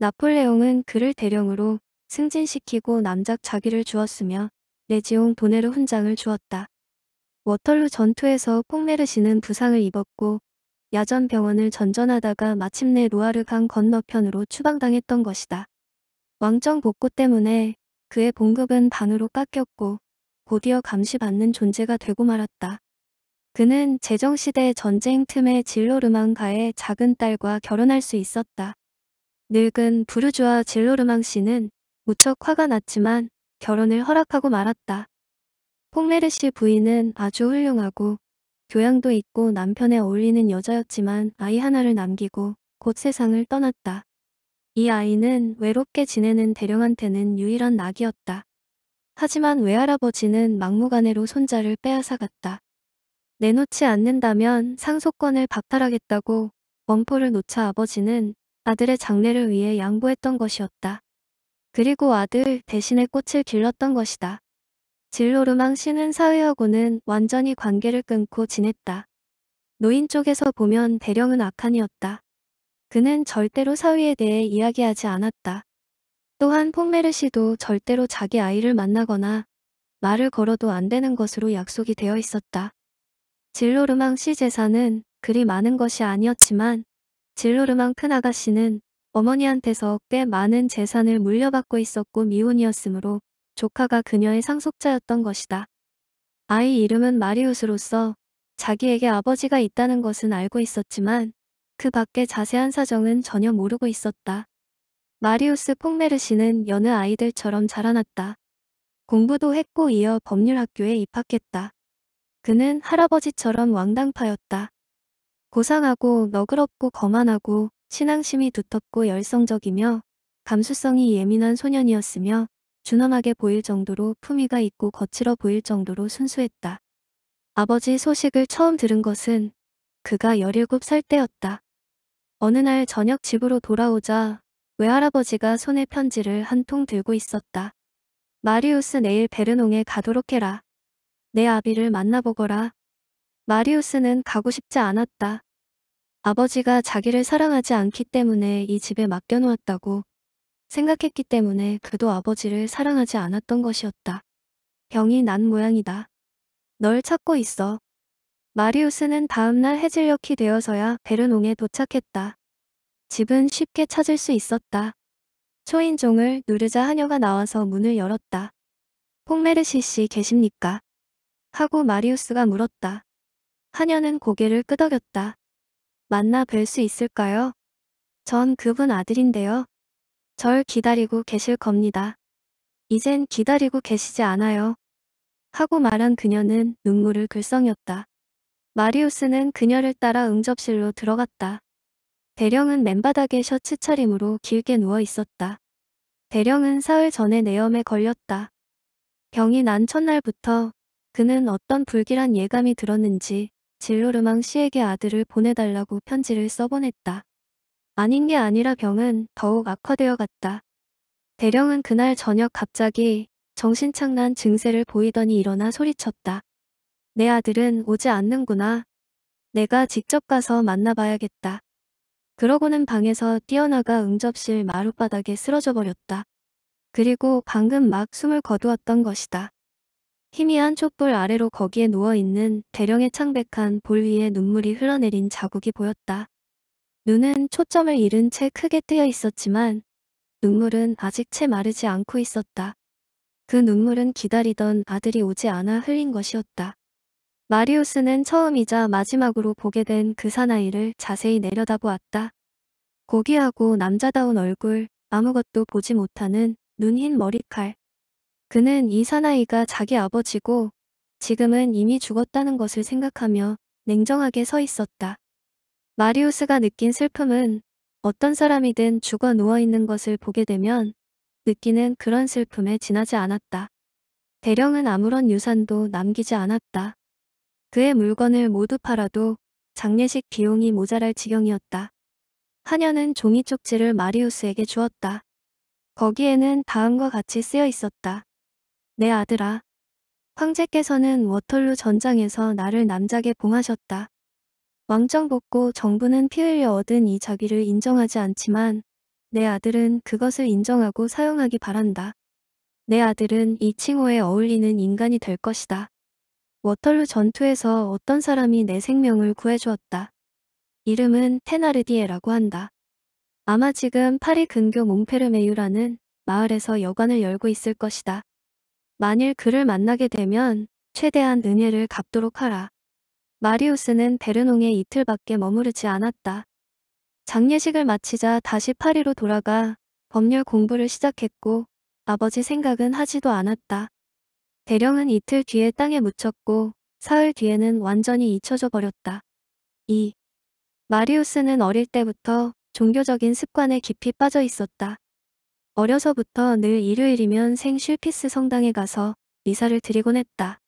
나폴레옹은 그를 대령으로 승진시키고 남작 자기를 주었으며 레지옹 도네르 훈장을 주었다. 워털루 전투에서 폭메르시는 부상을 입었고 야전 병원을 전전하다가 마침내 로아르강 건너편으로 추방당했던 것이다. 왕정 복구 때문에 그의 봉급은 반으로 깎였고 곧이어 감시받는 존재가 되고 말았다. 그는 제정시대 전쟁 틈의진로르망가의 작은 딸과 결혼할 수 있었다. 늙은 부르주아 진로르망 씨는 무척 화가 났지만 결혼을 허락하고 말았다. 폭메르 씨 부인은 아주 훌륭하고 교양도 있고 남편에 어울리는 여자였지만 아이 하나를 남기고 곧 세상을 떠났다. 이 아이는 외롭게 지내는 대령한테는 유일한 낙이었다. 하지만 외할아버지는 막무가내로 손자를 빼앗아갔다. 내놓지 않는다면 상속권을 박탈하겠다고 원포를 놓자 아버지는 아들의 장래를 위해 양보했던 것이었다. 그리고 아들 대신에 꽃을 길렀던 것이다. 진로르망 씨는 사회하고는 완전히 관계를 끊고 지냈다. 노인 쪽에서 보면 대령은 악한이었다. 그는 절대로 사위에 대해 이야기하지 않았다. 또한 폼메르시도 절대로 자기 아이를 만나거나 말을 걸어도 안 되는 것으로 약속이 되어 있었다. 진로르망씨 재산은 그리 많은 것이 아니었지만 진로르망 큰아가씨는 어머니한테서 꽤 많은 재산을 물려받고 있었고 미혼이었으므로 조카가 그녀의 상속자였던 것이다. 아이 이름은 마리우스로서 자기에게 아버지가 있다는 것은 알고 있었지만 그 밖에 자세한 사정은 전혀 모르고 있었다. 마리우스 폭메르시는 여느 아이들처럼 자라났다. 공부도 했고 이어 법률학교에 입학했다. 그는 할아버지처럼 왕당파였다. 고상하고 너그럽고 거만하고 신앙심이 두텁고 열성적이며 감수성이 예민한 소년이었으며 준엄하게 보일 정도로 품위가 있고 거칠어 보일 정도로 순수했다. 아버지 소식을 처음 들은 것은 그가 17살 때였다. 어느 날 저녁 집으로 돌아오자 외할아버지가 손에 편지를 한 통 들고 있었다. 마리우스 내일 베르농에 가도록 해라. 내 아비를 만나보거라. 마리우스는 가고 싶지 않았다. 아버지가 자기를 사랑하지 않기 때문에 이 집에 맡겨놓았다고 생각했기 때문에 그도 아버지를 사랑하지 않았던 것이었다. 병이 난 모양이다. 널 찾고 있어. 마리우스는 다음날 해질녘이 되어서야 베르농에 도착했다. 집은 쉽게 찾을 수 있었다. 초인종을 누르자 하녀가 나와서 문을 열었다. 퐁메르시 씨 계십니까? 하고 마리우스가 물었다. 하녀는 고개를 끄덕였다. 만나 뵐 수 있을까요? 전 그분 아들인데요. 절 기다리고 계실 겁니다. 이젠 기다리고 계시지 않아요. 하고 말한 그녀는 눈물을 글썽였다. 마리우스는 그녀를 따라 응접실로 들어갔다. 대령은 맨바닥에 셔츠 차림으로 길게 누워 있었다. 대령은 사흘 전에 내염에 걸렸다. 병이 난 첫날부터 그는 어떤 불길한 예감이 들었는지 진로르망 씨에게 아들을 보내달라고 편지를 써보냈다. 아닌 게 아니라 병은 더욱 악화되어 갔다. 대령은 그날 저녁 갑자기 정신착란 증세를 보이더니 일어나 소리쳤다. 내 아들은 오지 않는구나. 내가 직접 가서 만나봐야겠다. 그러고는 방에서 뛰어나가 응접실 마룻바닥에 쓰러져 버렸다. 그리고 방금 막 숨을 거두었던 것이다. 희미한 촛불 아래로 거기에 누워있는 대령의 창백한 볼 위에 눈물이 흘러내린 자국이 보였다. 눈은 초점을 잃은 채 크게 뜨여 있었지만 눈물은 아직 채 마르지 않고 있었다. 그 눈물은 기다리던 아들이 오지 않아 흘린 것이었다. 마리우스는 처음이자 마지막으로 보게 된 그 사나이를 자세히 내려다보았다. 고귀하고 남자다운 얼굴, 아무것도 보지 못하는 눈흰 머리칼. 그는 이 사나이가 자기 아버지고 지금은 이미 죽었다는 것을 생각하며 냉정하게 서 있었다. 마리우스가 느낀 슬픔은 어떤 사람이든 죽어 누워있는 것을 보게 되면 느끼는 그런 슬픔에 지나지 않았다. 대령은 아무런 유산도 남기지 않았다. 그의 물건을 모두 팔아도 장례식 비용이 모자랄 지경이었다. 하녀는 종이 쪽지를 마리우스에게 주었다. 거기에는 다음과 같이 쓰여 있었다. 내 아들아. 황제께서는 워털루 전장에서 나를 남작에 봉하셨다. 왕정 복고 정부는 피 흘려 얻은 이 자기를 인정하지 않지만 내 아들은 그것을 인정하고 사용하기 바란다. 내 아들은 이 칭호에 어울리는 인간이 될 것이다. 워털루 전투에서 어떤 사람이 내 생명을 구해주었다. 이름은 테나르디에라고 한다. 아마 지금 파리 근교 몽페르메유라는 마을에서 여관을 열고 있을 것이다. 만일 그를 만나게 되면 최대한 은혜를 갚도록 하라. 마리우스는 베르농에 이틀밖에 머무르지 않았다. 장례식을 마치자 다시 파리로 돌아가 법률 공부를 시작했고 아버지 생각은 하지도 않았다. 대령은 이틀 뒤에 땅에 묻혔고 사흘 뒤에는 완전히 잊혀져 버렸다. 2. 마리우스는 어릴 때부터 종교적인 습관에 깊이 빠져 있었다. 어려서부터 늘 일요일이면 생실피스 성당에 가서 미사를 드리곤 했다.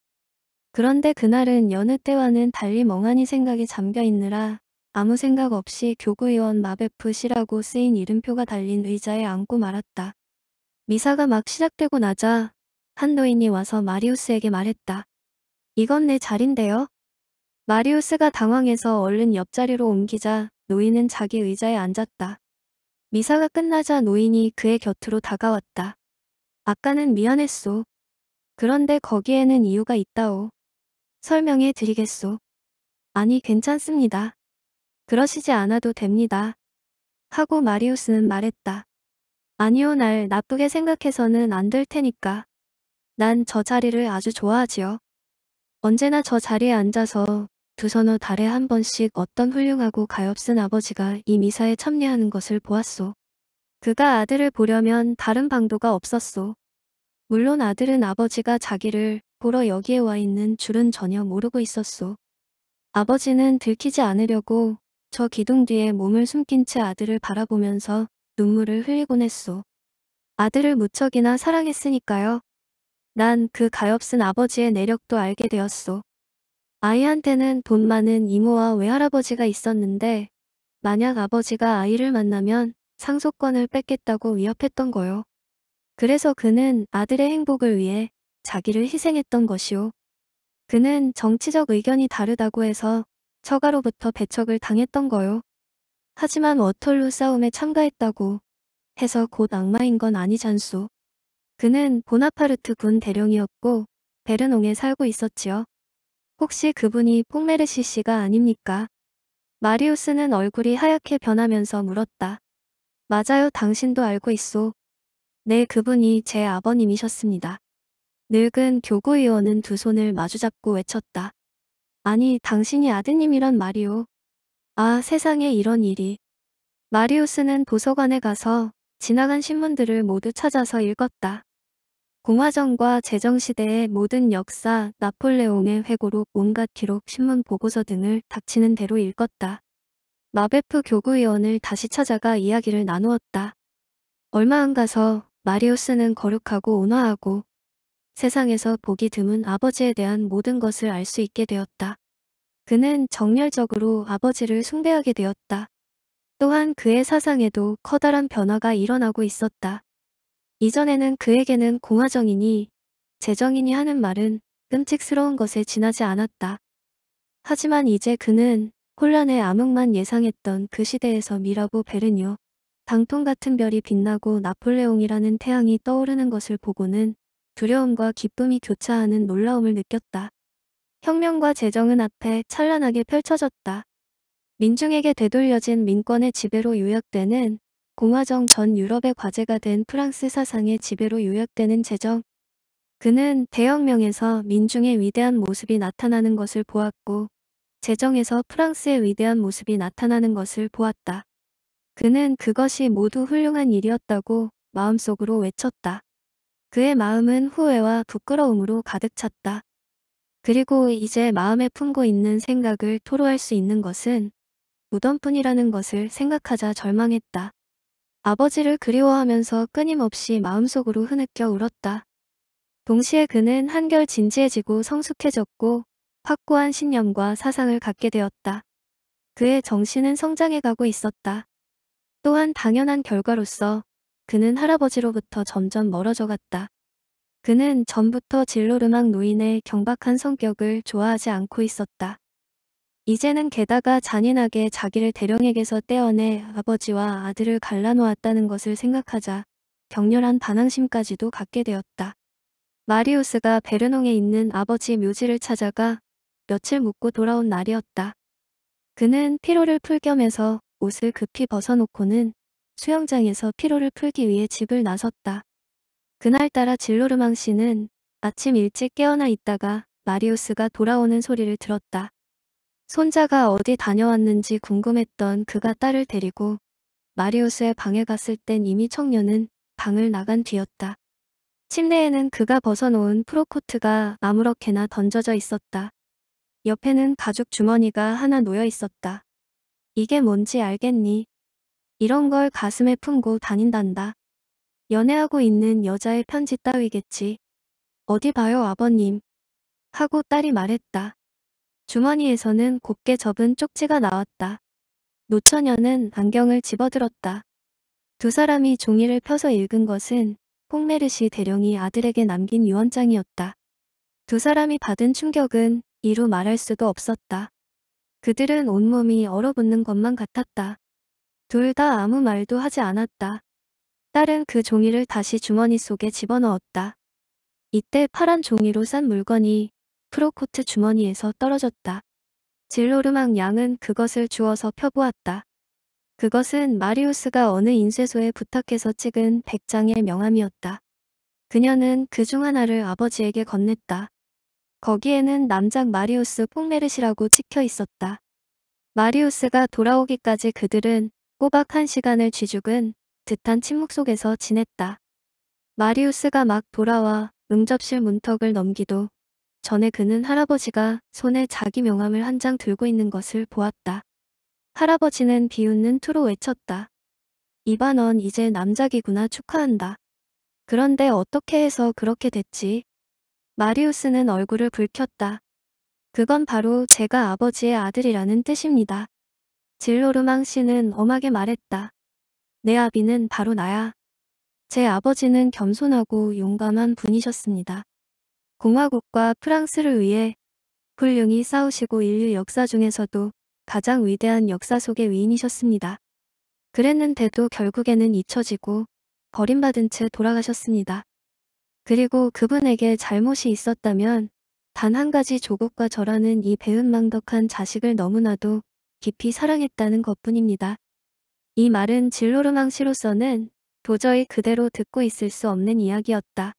그런데 그날은 여느 때와는 달리 멍하니 생각에 잠겨 있느라 아무 생각 없이 교구의원 마베프 씨라고 쓰인 이름표가 달린 의자에 앉고 말았다. 미사가 막 시작되고 나자 한 노인이 와서 마리우스에게 말했다. 이건 내 자리인데요. 마리우스가 당황해서 얼른 옆자리로 옮기자 노인은 자기 의자에 앉았다. 미사가 끝나자 노인이 그의 곁으로 다가왔다. 아까는 미안했소. 그런데 거기에는 이유가 있다오. 설명해 드리겠소. 아니 괜찮습니다. 그러시지 않아도 됩니다. 하고 마리우스는 말했다. 아니요 날 나쁘게 생각해서는 안 될 테니까. 난저 자리를 아주 좋아하지요. 언제나 저 자리에 앉아서 두 서너 달에 한 번씩 어떤 훌륭하고 가엾은 아버지가 이 미사에 참여하는 것을 보았소. 그가 아들을 보려면 다른 방도가 없었소. 물론 아들은 아버지가 자기를 보러 여기에 와 있는 줄은 전혀 모르고 있었소. 아버지는 들키지 않으려고 저 기둥 뒤에 몸을 숨긴 채 아들을 바라보면서 눈물을 흘리곤 했소. 아들을 무척이나 사랑했으니까요. 난그 가엾은 아버지의 내력도 알게 되었소. 아이한테는 돈 많은 이모와 외할아버지가 있었는데 만약 아버지가 아이를 만나면 상속권을 뺏겠다고 위협했던 거요. 그래서 그는 아들의 행복을 위해 자기를 희생했던 것이오. 그는 정치적 의견이 다르다고 해서 처가로부터 배척을 당했던 거요. 하지만 워털루 싸움에 참가했다고 해서 곧 악마인 건 아니잖소. 그는 보나파르트 군 대령이었고 베르농에 살고 있었지요. 혹시 그분이 폭메르시 씨가 아닙니까? 마리우스는 얼굴이 하얗게 변하면서 물었다. 맞아요 당신도 알고 있소. 네 그분이 제 아버님이셨습니다. 늙은 교구의원은 두 손을 마주잡고 외쳤다. 아니 당신이 아드님이란 말이오. 아 세상에 이런 일이. 마리우스는 도서관에 가서 지나간 신문들을 모두 찾아서 읽었다. 공화정과 제정시대의 모든 역사, 나폴레옹의 회고록, 온갖 기록, 신문 보고서 등을 닥치는 대로 읽었다. 마베프 교구위원을 다시 찾아가 이야기를 나누었다. 얼마 안 가서 마리오스는 거룩하고 온화하고 세상에서 보기 드문 아버지에 대한 모든 것을 알 수 있게 되었다. 그는 정열적으로 아버지를 숭배하게 되었다. 또한 그의 사상에도 커다란 변화가 일어나고 있었다. 이전에는 그에게는 공화정이니 재정이니 하는 말은 끔찍스러운 것에 지나지 않았다. 하지만 이제 그는 혼란의 암흑만 예상했던 그 시대에서 미라고 베르뇨, 당통 같은 별이 빛나고 나폴레옹이라는 태양이 떠오르는 것을 보고는 두려움과 기쁨이 교차하는 놀라움을 느꼈다. 혁명과 재정은 앞에 찬란하게 펼쳐졌다. 민중에게 되돌려진 민권의 지배로 요약되는 공화정 전 유럽의 과제가 된 프랑스 사상의 지배로 요약되는 재정. 그는 대혁명에서 민중의 위대한 모습이 나타나는 것을 보았고 재정에서 프랑스의 위대한 모습이 나타나는 것을 보았다. 그는 그것이 모두 훌륭한 일이었다고 마음속으로 외쳤다. 그의 마음은 후회와 부끄러움으로 가득 찼다. 그리고 이제 마음에 품고 있는 생각을 토로할 수 있는 것은 무덤뿐이라는 것을 생각하자 절망했다. 아버지를 그리워하면서 끊임없이 마음속으로 흐느껴 울었다. 동시에 그는 한결 진지해지고 성숙해졌고 확고한 신념과 사상을 갖게 되었다. 그의 정신은 성장해가고 있었다. 또한 당연한 결과로서 그는 할아버지로부터 점점 멀어져 갔다. 그는 전부터 진로르망 노인의 경박한 성격을 좋아하지 않고 있었다. 이제는 게다가 잔인하게 자기를 대령에게서 떼어내 아버지와 아들을 갈라놓았다는 것을 생각하자 격렬한 반항심까지도 갖게 되었다. 마리우스가 베르농에 있는 아버지 묘지를 찾아가 며칠 묵고 돌아온 날이었다. 그는 피로를 풀 겸해서 옷을 급히 벗어놓고는 수영장에서 피로를 풀기 위해 집을 나섰다. 그날따라 진로르망 씨는 아침 일찍 깨어나 있다가 마리우스가 돌아오는 소리를 들었다. 손자가 어디 다녀왔는지 궁금했던 그가 딸을 데리고 마리우스의 방에 갔을 땐 이미 청년은 방을 나간 뒤였다. 침대에는 그가 벗어놓은 프로코트가 아무렇게나 던져져 있었다. 옆에는 가죽 주머니가 하나 놓여 있었다. 이게 뭔지 알겠니? 이런 걸 가슴에 품고 다닌단다. 연애하고 있는 여자의 편지 따위겠지. 어디 봐요 아버님. 하고 딸이 말했다. 주머니에서는 곱게 접은 쪽지가 나왔다. 노처녀는 안경을 집어들었다. 두 사람이 종이를 펴서 읽은 것은 콩메르시 대령이 아들에게 남긴 유언장이었다. 두 사람이 받은 충격은 이루 말할 수도 없었다. 그들은 온몸이 얼어붙는 것만 같았다. 둘 다 아무 말도 하지 않았다. 딸은 그 종이를 다시 주머니 속에 집어넣었다. 이때 파란 종이로 싼 물건이 프로코트 주머니에서 떨어졌다. 질로르망 양은 그것을 주워서 펴보았다. 그것은 마리우스가 어느 인쇄소에 부탁해서 찍은 백장의 명함이었다. 그녀는 그 중 하나를 아버지에게 건넸다. 거기에는 남작 마리우스 폭메르시라고 찍혀 있었다. 마리우스가 돌아오기까지 그들은 꼬박 한 시간을 쥐죽은 듯한 침묵 속에서 지냈다. 마리우스가 막 돌아와 응접실 문턱을 넘기도 전에 그는 할아버지가 손에 자기 명함을 한 장 들고 있는 것을 보았다. 할아버지는 비웃는 투로 외쳤다. 이반원 이제 남작이구나 축하한다. 그런데 어떻게 해서 그렇게 됐지? 마리우스는 얼굴을 붉혔다. 그건 바로 제가 아버지의 아들이라는 뜻입니다. 진로르망 씨는 엄하게 말했다. 내 아비는 바로 나야. 제 아버지는 겸손하고 용감한 분이셨습니다. 공화국과 프랑스를 위해 훌륭히 싸우시고 인류 역사 중에서도 가장 위대한 역사 속의 위인이셨습니다. 그랬는데도 결국에는 잊혀지고 버림받은 채 돌아가셨습니다. 그리고 그분에게 잘못이 있었다면 단 한 가지 조국과 저라는 이 배은망덕한 자식을 너무나도 깊이 사랑했다는 것뿐입니다. 이 말은 진로르망시로서는 도저히 그대로 듣고 있을 수 없는 이야기였다.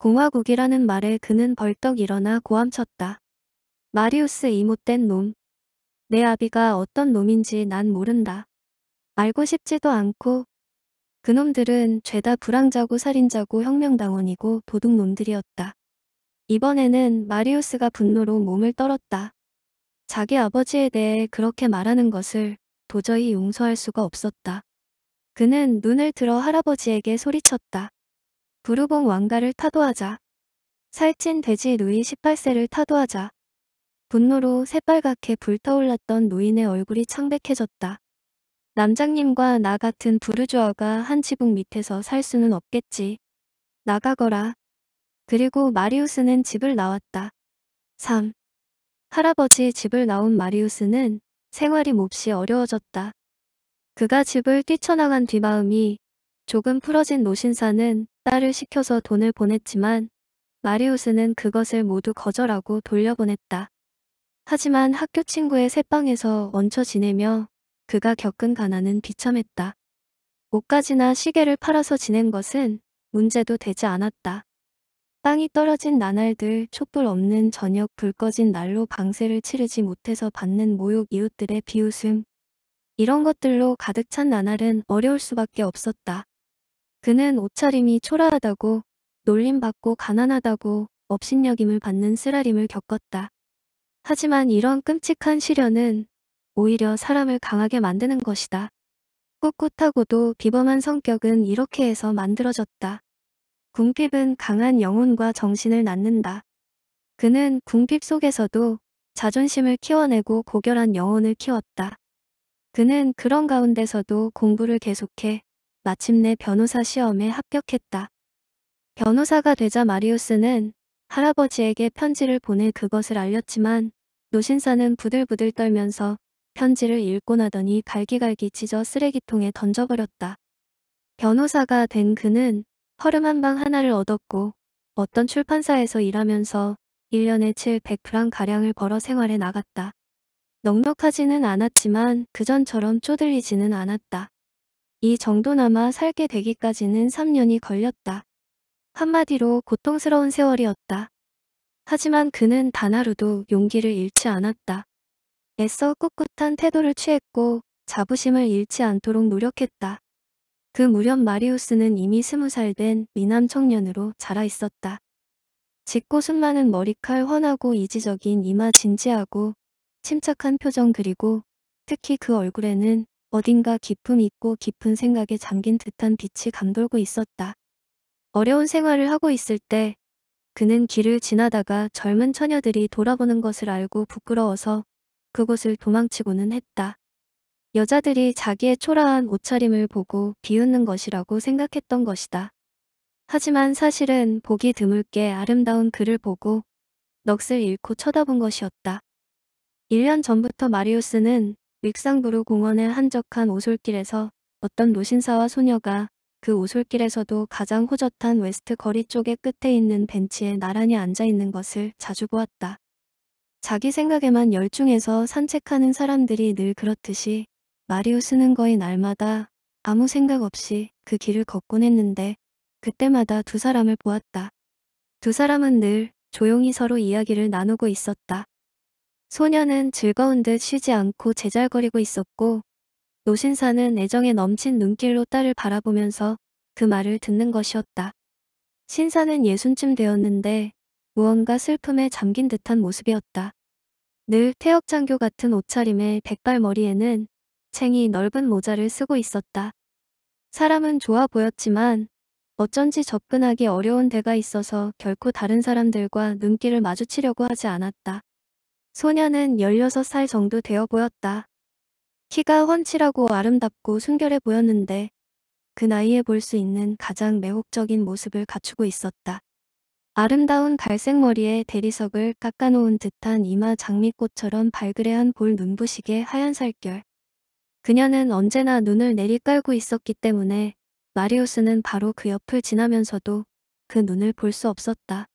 공화국이라는 말에 그는 벌떡 일어나 고함쳤다. 마리우스 이 못된 놈. 내 아비가 어떤 놈인지 난 모른다. 알고 싶지도 않고 그놈들은 죄다 불황자고 살인자고 혁명당원이고 도둑놈들이었다. 이번에는 마리우스가 분노로 몸을 떨었다. 자기 아버지에 대해 그렇게 말하는 것을 도저히 용서할 수가 없었다. 그는 눈을 들어 할아버지에게 소리쳤다. 부르봉 왕가를 타도하자. 살찐 돼지 누이 18세를 타도하자. 분노로 새빨갛게 불타올랐던 노인의 얼굴이 창백해졌다. 남장님과 나 같은 부르주아가 한 지붕 밑에서 살 수는 없겠지. 나가거라. 그리고 마리우스는 집을 나왔다. 3. 할아버지 집을 나온 마리우스는 생활이 몹시 어려워졌다. 그가 집을 뛰쳐나간 뒤마음이 조금 풀어진 노신사는 딸을 시켜서 돈을 보냈지만 마리우스는 그것을 모두 거절하고 돌려보냈다. 하지만 학교 친구의 새빵에서 얹혀 지내며 그가 겪은 가난은 비참했다. 옷가지나 시계를 팔아서 지낸 것은 문제도 되지 않았다. 땅이 떨어진 나날들 촛불 없는 저녁 불 꺼진 날로 방세를 치르지 못해서 받는 모욕 이웃들의 비웃음. 이런 것들로 가득 찬 나날은 어려울 수밖에 없었다. 그는 옷차림이 초라하다고 놀림받고 가난하다고 업신여김을 받는 쓰라림을 겪었다. 하지만 이런 끔찍한 시련은 오히려 사람을 강하게 만드는 것이다. 꿋꿋하고도 비범한 성격은 이렇게 해서 만들어졌다. 궁핍은 강한 영혼과 정신을 낳는다. 그는 궁핍 속에서도 자존심을 키워내고 고결한 영혼을 키웠다. 그는 그런 가운데서도 공부를 계속해 마침내 변호사 시험에 합격했다. 변호사가 되자 마리우스는 할아버지에게 편지를 보내 그것을 알렸지만 노신사는 부들부들 떨면서 편지를 읽고 나더니 갈기갈기 찢어 쓰레기통에 던져버렸다. 변호사가 된 그는 허름한 방 하나를 얻었고 어떤 출판사에서 일하면서 1년에 700프랑가량을 벌어 생활해 나갔다. 넉넉하지는 않았지만 그전처럼 쪼들리지는 않았다. 이 정도나마 살게 되기까지는 3년이 걸렸다. 한마디로 고통스러운 세월이었다. 하지만 그는 단 하루도 용기를 잃지 않았다. 애써 꿋꿋한 태도를 취했고 자부심을 잃지 않도록 노력했다. 그 무렵 마리우스는 이미 스무 살 된 미남 청년으로 자라 있었다. 짙고 숨많은 머리칼 훤하고 이지적인 이마 진지하고 침착한 표정 그리고 특히 그 얼굴에는 어딘가 깊음 있고 깊은 생각에 잠긴 듯한 빛이 감돌고 있었다. 어려운 생활을 하고 있을 때 그는 길을 지나다가 젊은 처녀들이 돌아보는 것을 알고 부끄러워서 그곳을 도망치고는 했다. 여자들이 자기의 초라한 옷차림을 보고 비웃는 것이라고 생각했던 것이다. 하지만 사실은 보기 드물게 아름다운 그를 보고 넋을 잃고 쳐다본 것이었다. 1년 전부터 마리우스는 릭상부르 공원의 한적한 오솔길에서 어떤 노신사와 소녀가 그 오솔길에서도 가장 호젓한 웨스트 거리 쪽의 끝에 있는 벤치에 나란히 앉아있는 것을 자주 보았다. 자기 생각에만 열중해서 산책하는 사람들이 늘 그렇듯이 마리우스는 거의 날마다 아무 생각 없이 그 길을 걷곤 했는데 그때마다 두 사람을 보았다. 두 사람은 늘 조용히 서로 이야기를 나누고 있었다. 소녀는 즐거운 듯 쉬지 않고 제잘거리고 있었고 노신사는 애정에 넘친 눈길로 딸을 바라보면서 그 말을 듣는 것이었다. 신사는 예순쯤 되었는데 무언가 슬픔에 잠긴 듯한 모습이었다. 늘 태역장교 같은 옷차림의 백발머리에는 챙이 넓은 모자를 쓰고 있었다. 사람은 좋아 보였지만 어쩐지 접근하기 어려운 데가 있어서 결코 다른 사람들과 눈길을 마주치려고 하지 않았다. 소녀는 16살 정도 되어 보였다. 키가 훤칠하고 아름답고 순결해 보였는데 그 나이에 볼 수 있는 가장 매혹적인 모습을 갖추고 있었다. 아름다운 갈색 머리에 대리석을 깎아놓은 듯한 이마 장미꽃처럼 발그레한 볼 눈부시게 하얀 살결. 그녀는 언제나 눈을 내리깔고 있었기 때문에 마리우스는 바로 그 옆을 지나면서도 그 눈을 볼 수 없었다.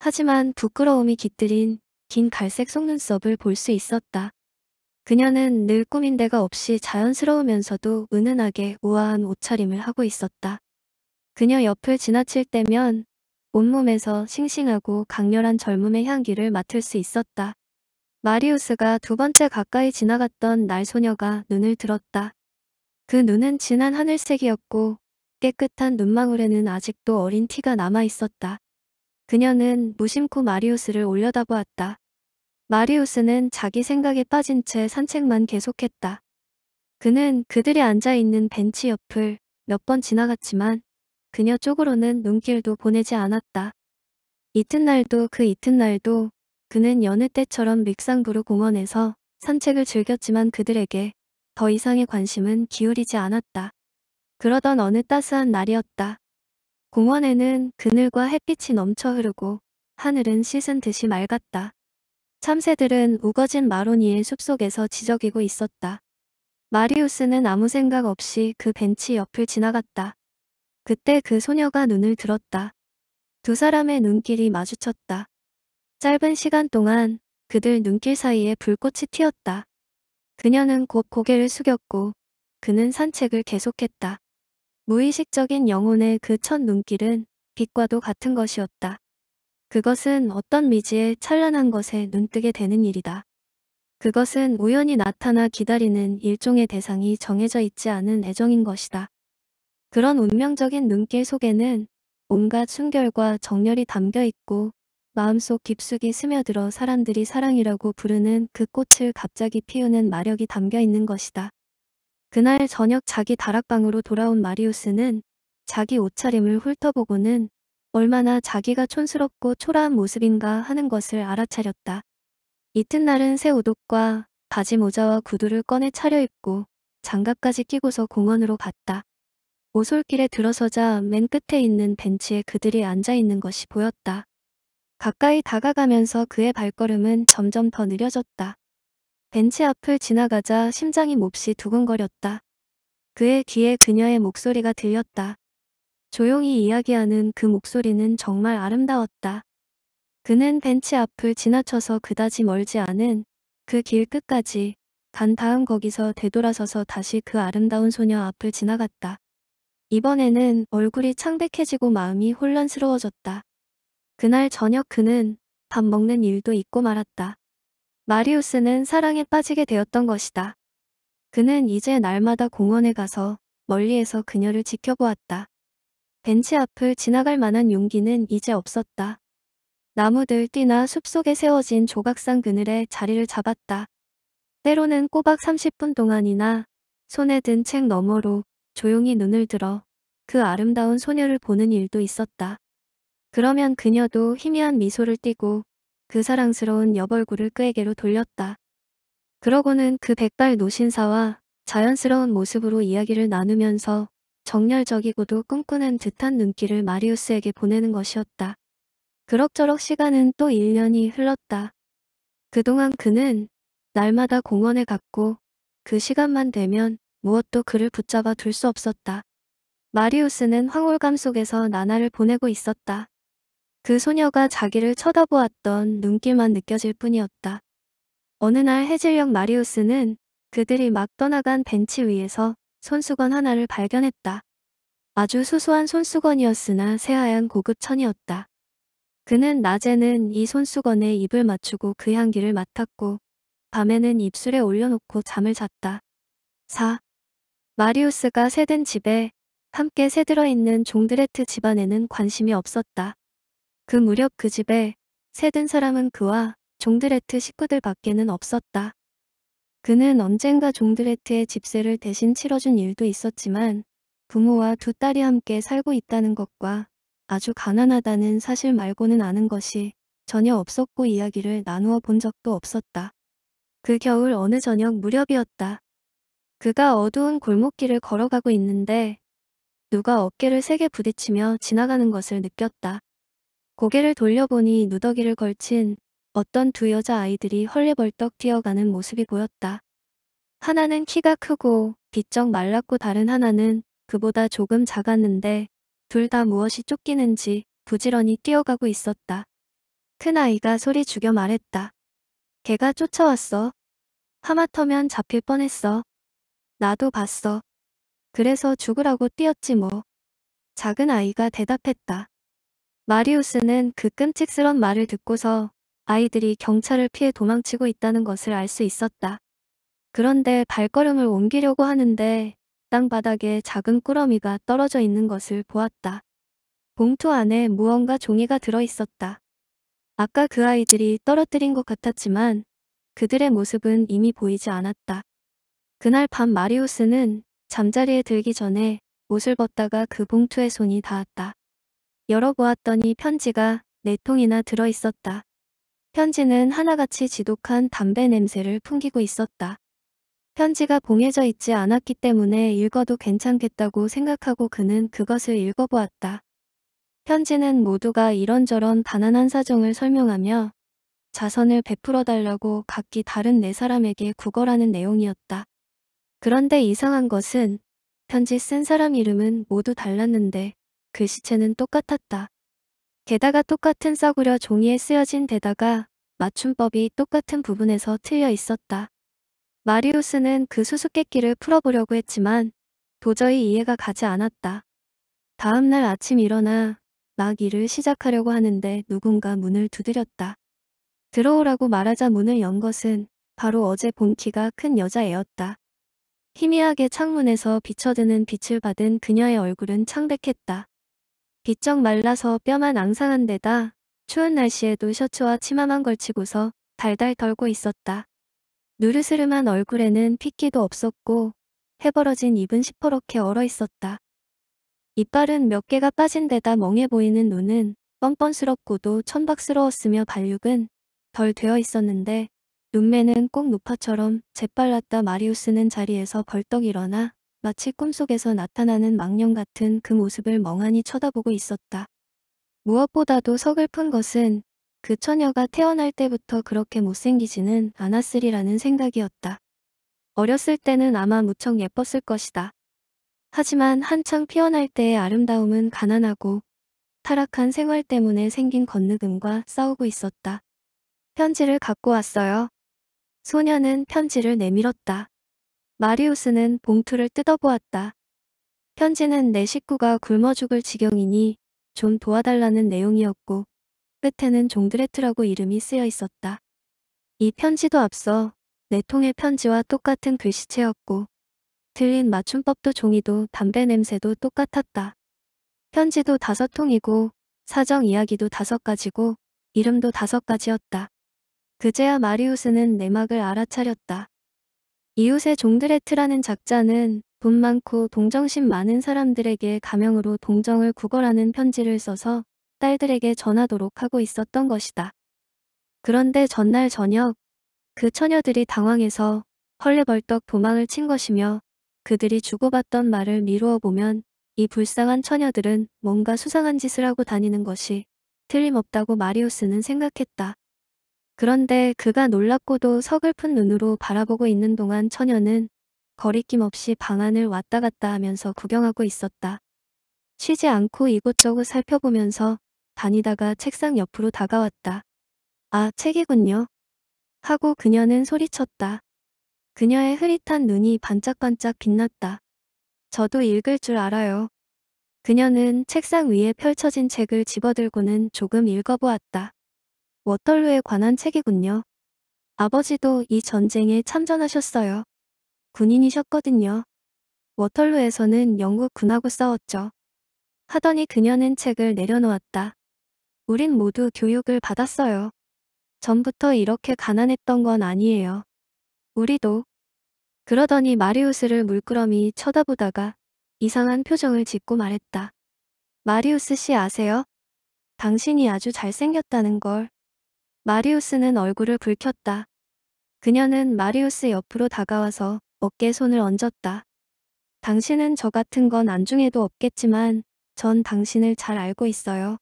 하지만 부끄러움이 깃들인 긴 갈색 속눈썹을 볼 수 있었다. 그녀는 늘 꾸민 데가 없이 자연스러우면서도 은은하게 우아한 옷차림을 하고 있었다. 그녀 옆을 지나칠 때면 온몸에서 싱싱하고 강렬한 젊음의 향기를 맡을 수 있었다. 마리우스가 두 번째 가까이 지나갔던 날 소녀가 눈을 들었다. 그 눈은 진한 하늘색이었고 깨끗한 눈망울에는 아직도 어린 티가 남아 있었다. 그녀는 무심코 마리우스를 올려다보았다. 마리우스는 자기 생각에 빠진 채 산책만 계속했다. 그는 그들이 앉아있는 벤치 옆을 몇 번 지나갔지만 그녀 쪽으로는 눈길도 보내지 않았다. 이튿날도 그 이튿날도 그는 여느 때처럼 믹상부르 공원에서 산책을 즐겼지만 그들에게 더 이상의 관심은 기울이지 않았다. 그러던 어느 따스한 날이었다. 공원에는 그늘과 햇빛이 넘쳐 흐르고 하늘은 씻은 듯이 맑았다. 참새들은 우거진 마로니의 숲속에서 지적이고 있었다. 마리우스는 아무 생각 없이 그 벤치 옆을 지나갔다. 그때 그 소녀가 눈을 들었다. 두 사람의 눈길이 마주쳤다. 짧은 시간 동안 그들 눈길 사이에 불꽃이 튀었다. 그녀는 곧 고개를 숙였고 그는 산책을 계속했다. 무의식적인 영혼의 그 첫 눈길은 빛과도 같은 것이었다. 그것은 어떤 미지의 찬란한 것에 눈뜨게 되는 일이다. 그것은 우연히 나타나 기다리는 일종의 대상이 정해져 있지 않은 애정인 것이다. 그런 운명적인 눈길 속에는 온갖 순결과 정열이 담겨 있고 마음속 깊숙이 스며들어 사람들이 사랑이라고 부르는 그 꽃을 갑자기 피우는 마력이 담겨 있는 것이다. 그날 저녁 자기 다락방으로 돌아온 마리우스는 자기 옷차림을 훑어보고는 얼마나 자기가 촌스럽고 초라한 모습인가 하는 것을 알아차렸다. 이튿날은 새 옷옷과 바지 모자와 구두를 꺼내 차려입고 장갑까지 끼고서 공원으로 갔다. 오솔길에 들어서자 맨 끝에 있는 벤치에 그들이 앉아있는 것이 보였다. 가까이 다가가면서 그의 발걸음은 점점 더 느려졌다. 벤치 앞을 지나가자 심장이 몹시 두근거렸다. 그의 귀에 그녀의 목소리가 들렸다. 조용히 이야기하는 그 목소리는 정말 아름다웠다. 그는 벤치 앞을 지나쳐서 그다지 멀지 않은 그 길 끝까지 간 다음 거기서 되돌아서서 다시 그 아름다운 소녀 앞을 지나갔다. 이번에는 얼굴이 창백해지고 마음이 혼란스러워졌다. 그날 저녁 그는 밥 먹는 일도 잊고 말았다. 마리우스는 사랑에 빠지게 되었던 것이다. 그는 이제 날마다 공원에 가서 멀리에서 그녀를 지켜보았다. 벤치 앞을 지나갈 만한 용기는 이제 없었다. 나무들 띠나 숲속에 세워진 조각상 그늘에 자리를 잡았다. 때로는 꼬박 30분 동안이나 손에 든 책 너머로 조용히 눈을 들어 그 아름다운 소녀를 보는 일도 있었다. 그러면 그녀도 희미한 미소를 띠고 그 사랑스러운 여벌구를 그에게로 돌렸다. 그러고는 그 백발 노신사와 자연스러운 모습으로 이야기를 나누면서 정열적이고도 꿈꾸는 듯한 눈길을 마리우스에게 보내는 것이었다. 그럭저럭 시간은 또 1년이 흘렀다. 그동안 그는 날마다 공원에 갔고 그 시간만 되면 무엇도 그를 붙잡아 둘 수 없었다. 마리우스는 황홀감 속에서 나날을 보내고 있었다. 그 소녀가 자기를 쳐다보았던 눈길만 느껴질 뿐이었다. 어느 날 해질녘 마리우스는 그들이 막 떠나간 벤치 위에서 손수건 하나를 발견했다. 아주 소소한 손수건이었으나 새하얀 고급 천이었다. 그는 낮에는 이 손수건에 입을 맞추고 그 향기를 맡았고 밤에는 입술에 올려놓고 잠을 잤다. 4. 마리우스가 새든 집에 함께 새들어 있는 종드레트 집안에는 관심이 없었다. 그 무렵 그 집에 새든 사람은 그와 종드레트 식구들 밖에는 없었다. 그는 언젠가 종드레트의 집세를 대신 치러준 일도 있었지만 부모와 두 딸이 함께 살고 있다는 것과 아주 가난하다는 사실 말고는 아는 것이 전혀 없었고 이야기를 나누어 본 적도 없었다. 그 겨울 어느 저녁 무렵이었다. 그가 어두운 골목길을 걸어가고 있는데 누가 어깨를 세게 부딪히며 지나가는 것을 느꼈다. 고개를 돌려보니 누더기를 걸친 어떤 두 여자 아이들이 헐레벌떡 뛰어가는 모습이 보였다. 하나는 키가 크고 비쩍 말랐고 다른 하나는 그보다 조금 작았는데 둘 다 무엇이 쫓기는지 부지런히 뛰어가고 있었다. 큰아이가 소리 죽여 말했다. 개가 쫓아왔어. 하마터면 잡힐 뻔했어. 나도 봤어. 그래서 죽으라고 뛰었지 뭐. 작은 아이가 대답했다. 마리우스는 그 끔찍스런 말을 듣고서 아이들이 경찰을 피해 도망치고 있다는 것을 알 수 있었다. 그런데 발걸음을 옮기려고 하는데 땅바닥에 작은 꾸러미가 떨어져 있는 것을 보았다. 봉투 안에 무언가 종이가 들어 있었다. 아까 그 아이들이 떨어뜨린 것 같았지만 그들의 모습은 이미 보이지 않았다. 그날 밤 마리우스는 잠자리에 들기 전에 옷을 벗다가 그 봉투에 손이 닿았다. 열어보았더니 편지가 네 통이나 들어있었다. 편지는 하나같이 지독한 담배 냄새를 풍기고 있었다. 편지가 봉해져 있지 않았기 때문에 읽어도 괜찮겠다고 생각하고 그는 그것을 읽어보았다. 편지는 모두가 이런저런 단난한 사정을 설명하며 자선을 베풀어 달라고 각기 다른 네 사람에게 구걸하는 내용이었다. 그런데 이상한 것은 편지 쓴 사람 이름은 모두 달랐는데 그 시체는 똑같았다. 게다가 똑같은 싸구려 종이에 쓰여진 데다가 맞춤법이 똑같은 부분에서 틀려 있었다. 마리우스는 그 수수께끼를 풀어보려고 했지만 도저히 이해가 가지 않았다. 다음 날 아침 일어나 막 일을 시작하려고 하는데 누군가 문을 두드렸다. 들어오라고 말하자 문을 연 것은 바로 어제 본 키가 큰 여자애였다. 희미하게 창문에서 비쳐드는 빛을 받은 그녀의 얼굴은 창백했다. 비쩍 말라서 뼈만 앙상한 데다 추운 날씨에도 셔츠와 치마만 걸치고서 달달 덜고 있었다. 누르스름한 얼굴에는 핏기도 없었고 해버러진 입은 시퍼렇게 얼어 있었다. 이빨은 몇 개가 빠진 데다 멍해 보이는 눈은 뻔뻔스럽고도 천박스러웠으며 발육은 덜 되어 있었는데 눈매는 꼭 노파처럼 재빨랐다 마리우스는 자리에서 벌떡 일어나 마치 꿈속에서 나타나는 망령 같은 그 모습을 멍하니 쳐다보고 있었다. 무엇보다도 서글픈 것은 그 처녀가 태어날 때부터 그렇게 못생기지는 않았으리라는 생각이었다. 어렸을 때는 아마 무척 예뻤을 것이다. 하지만 한창 피어날 때의 아름다움은 가난하고 타락한 생활 때문에 생긴 건느금과 싸우고 있었다. 편지를 갖고 왔어요. 소녀는 편지를 내밀었다. 마리우스는 봉투를 뜯어보았다. 편지는 내 식구가 굶어 죽을 지경이니 좀 도와달라는 내용이었고 끝에는 종드레트라고 이름이 쓰여 있었다. 이 편지도 앞서 내 통의 편지와 똑같은 글씨체였고 들린 맞춤법도 종이도 담배 냄새도 똑같았다. 편지도 다섯 통이고 사정 이야기도 다섯 가지고 이름도 다섯 가지였다. 그제야 마리우스는 내막을 알아차렸다. 이웃의 종드레트라는 작자는 돈 많고 동정심 많은 사람들에게 가명으로 동정을 구걸하는 편지를 써서 딸들에게 전하도록 하고 있었던 것이다. 그런데 전날 저녁 그 처녀들이 당황해서 헐레벌떡 도망을 친 것이며 그들이 주고받던 말을 미루어 보면 이 불쌍한 처녀들은 뭔가 수상한 짓을 하고 다니는 것이 틀림없다고 마리우스는 생각했다. 그런데 그가 놀랍고도 서글픈 눈으로 바라보고 있는 동안 처녀는 거리낌 없이 방 안을 왔다 갔다 하면서 구경하고 있었다. 쉬지 않고 이곳저곳 살펴보면서 다니다가 책상 옆으로 다가왔다. 아, 책이군요. 하고 그녀는 소리쳤다. 그녀의 흐릿한 눈이 반짝반짝 빛났다. 저도 읽을 줄 알아요. 그녀는 책상 위에 펼쳐진 책을 집어들고는 조금 읽어보았다. 워털루에 관한 책이군요. 아버지도 이 전쟁에 참전하셨어요. 군인이셨거든요. 워털루에서는 영국 군하고 싸웠죠. 하더니 그녀는 책을 내려놓았다. 우린 모두 교육을 받았어요. 전부터 이렇게 가난했던 건 아니에요. 우리도. 그러더니 마리우스를 물끄러미 쳐다보다가 이상한 표정을 짓고 말했다. 마리우스 씨 아세요? 당신이 아주 잘생겼다는 걸. 마리우스는 얼굴을 붉혔다. 그녀는 마리우스 옆으로 다가와서 어깨에 손을 얹었다. 당신은 저 같은 건 안중에도 없겠지만 전 당신을 잘 알고 있어요.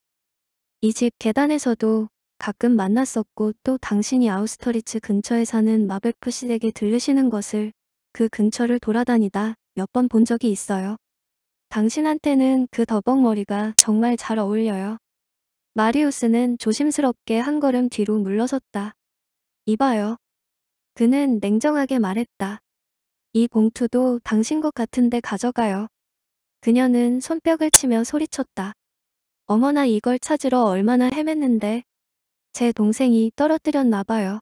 이 집 계단에서도 가끔 만났었고 또 당신이 아우스터리츠 근처에 사는 마벨프 시댁에 들르시는 것을 그 근처를 돌아다니다 몇 번 본 적이 있어요. 당신한테는 그 더벅머리가 정말 잘 어울려요. 마리우스는 조심스럽게 한 걸음 뒤로 물러섰다. 이봐요. 그는 냉정하게 말했다. 이 봉투도 당신 것 같은데 가져가요. 그녀는 손뼉을 치며 소리쳤다. 어머나 이걸 찾으러 얼마나 헤맸는데. 제 동생이 떨어뜨렸나 봐요.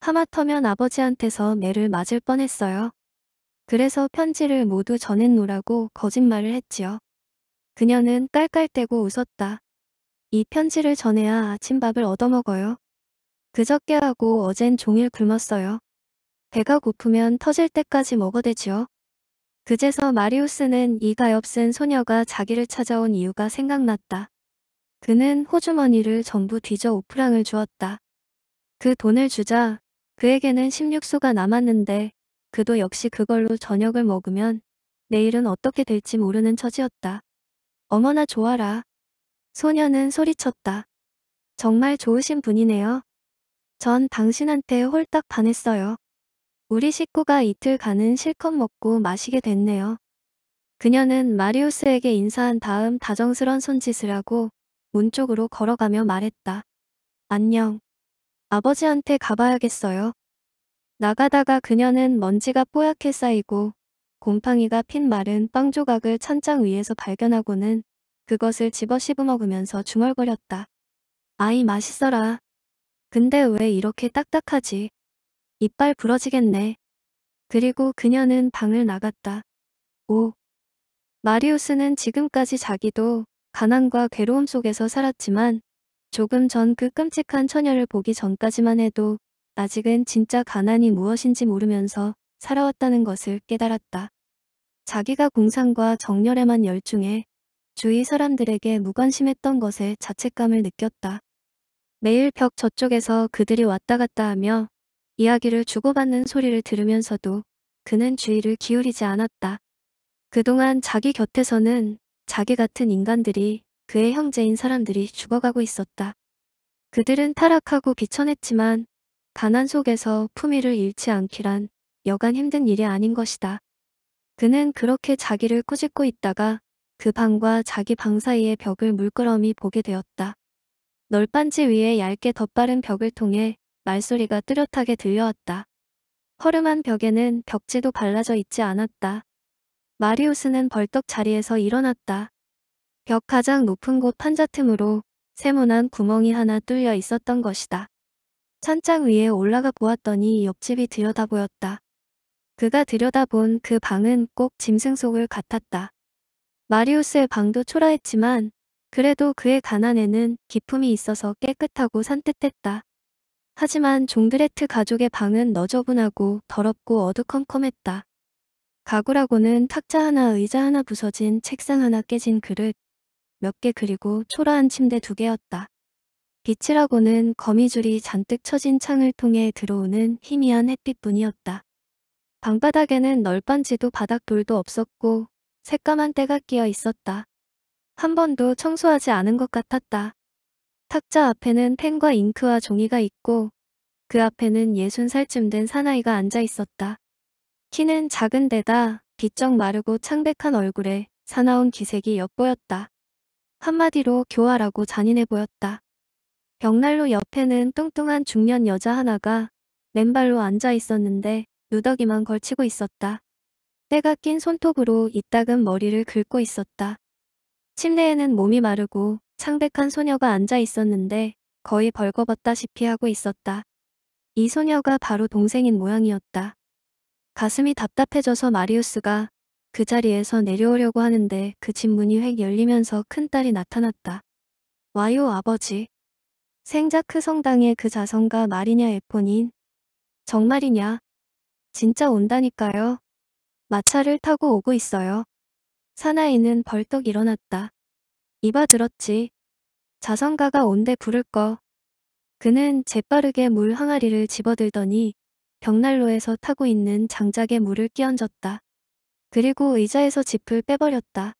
하마터면 아버지한테서 매를 맞을 뻔했어요. 그래서 편지를 모두 전했노라고 거짓말을 했지요. 그녀는 깔깔대고 웃었다. 이 편지를 전해야 아침밥을 얻어먹어요. 그저께 하고 어젠 종일 굶었어요. 배가 고프면 터질 때까지 먹어대지요. 그제서 마리우스는 이가엾은 소녀가 자기를 찾아온 이유가 생각났다. 그는 호주머니를 전부 뒤져 오프랑을 주었다. 그 돈을 주자 그에게는 1 6소가 남았는데 그도 역시 그걸로 저녁을 먹으면 내일은 어떻게 될지 모르는 처지였다. 어머나 좋아라. 소녀는 소리쳤다. 정말 좋으신 분이네요. 전 당신한테 홀딱 반했어요. 우리 식구가 이틀간은 실컷 먹고 마시게 됐네요. 그녀는 마리우스에게 인사한 다음 다정스런 손짓을 하고 문 쪽으로 걸어가며 말했다. 안녕. 아버지한테 가봐야겠어요. 나가다가 그녀는 먼지가 뽀얗게 쌓이고 곰팡이가 핀 마른 빵 조각을 찬장 위에서 발견하고는 그것을 집어 씹어먹으면서 중얼거렸다. 아이 맛있어라. 근데 왜 이렇게 딱딱하지? 이빨 부러지겠네. 그리고 그녀는 방을 나갔다. 오. 마리우스는 지금까지 자기도 가난과 괴로움 속에서 살았지만 조금 전 그 끔찍한 처녀를 보기 전까지만 해도 아직은 진짜 가난이 무엇인지 모르면서 살아왔다는 것을 깨달았다. 자기가 공상과 정렬에만 열중해 주위 사람들에게 무관심했던 것에 자책감을 느꼈다. 매일 벽 저쪽에서 그들이 왔다 갔다 하며 이야기를 주고받는 소리를 들으면서도 그는 주의를 기울이지 않았다. 그동안 자기 곁에서는 자기 같은 인간들이 그의 형제인 사람들이 죽어가고 있었다. 그들은 타락하고 비천했지만 가난 속에서 품위를 잃지 않기란 여간 힘든 일이 아닌 것이다. 그는 그렇게 자기를 꾸짖고 있다가 그 방과 자기 방 사이의 벽을 물끄러미 보게 되었다. 널빤지 위에 얇게 덧바른 벽을 통해 말소리가 뚜렷하게 들려왔다. 허름한 벽에는 벽지도 발라져 있지 않았다. 마리우스는 벌떡 자리에서 일어났다. 벽 가장 높은 곳 판자 틈으로 세모난 구멍이 하나 뚫려 있었던 것이다. 산장 위에 올라가 보았더니 옆집이 들여다보였다. 그가 들여다본 그 방은 꼭 짐승 속을 같았다. 마리우스의 방도 초라했지만 그래도 그의 가난에는 기품이 있어서 깨끗하고 산뜻했다. 하지만 종드레트 가족의 방은 너저분하고 더럽고 어두컴컴했다. 가구라고는 탁자 하나 의자 하나 부서진 책상 하나 깨진 그릇 몇 개 그리고 초라한 침대 두 개였다. 빛이라고는 거미줄이 잔뜩 처진 창을 통해 들어오는 희미한 햇빛뿐이었다. 방바닥에는 널빤지도 바닥돌도 없었고 새까만 때가 끼어 있었다. 한 번도 청소하지 않은 것 같았다. 탁자 앞에는 펜과 잉크와 종이가 있고 그 앞에는 예순 살쯤 된 사나이가 앉아 있었다. 키는 작은 데다 비쩍 마르고 창백한 얼굴에 사나운 기색이 엿보였다. 한마디로 교활하고 잔인해 보였다. 벽난로 옆에는 뚱뚱한 중년 여자 하나가 맨발로 앉아 있었는데 누더기만 걸치고 있었다. 때가 낀 손톱으로 이따금 머리를 긁고 있었다. 침대에는 몸이 마르고 창백한 소녀가 앉아 있었는데 거의 벌거벗다시피 하고 있었다. 이 소녀가 바로 동생인 모양이었다. 가슴이 답답해져서 마리우스가 그 자리에서 내려오려고 하는데 그 집 문이 획 열리면서 큰딸이 나타났다. 와요 아버지. 생자크 그 성당의 그 자성가 마리냐 에폰인. 정말이냐? 진짜 온다니까요. 마차를 타고 오고 있어요. 사나이는 벌떡 일어났다. 이봐 들었지. 자선가가 온대 부를 거. 그는 재빠르게 물 항아리를 집어들더니 벽난로에서 타고 있는 장작에 물을 끼얹었다. 그리고 의자에서 짚을 빼버렸다.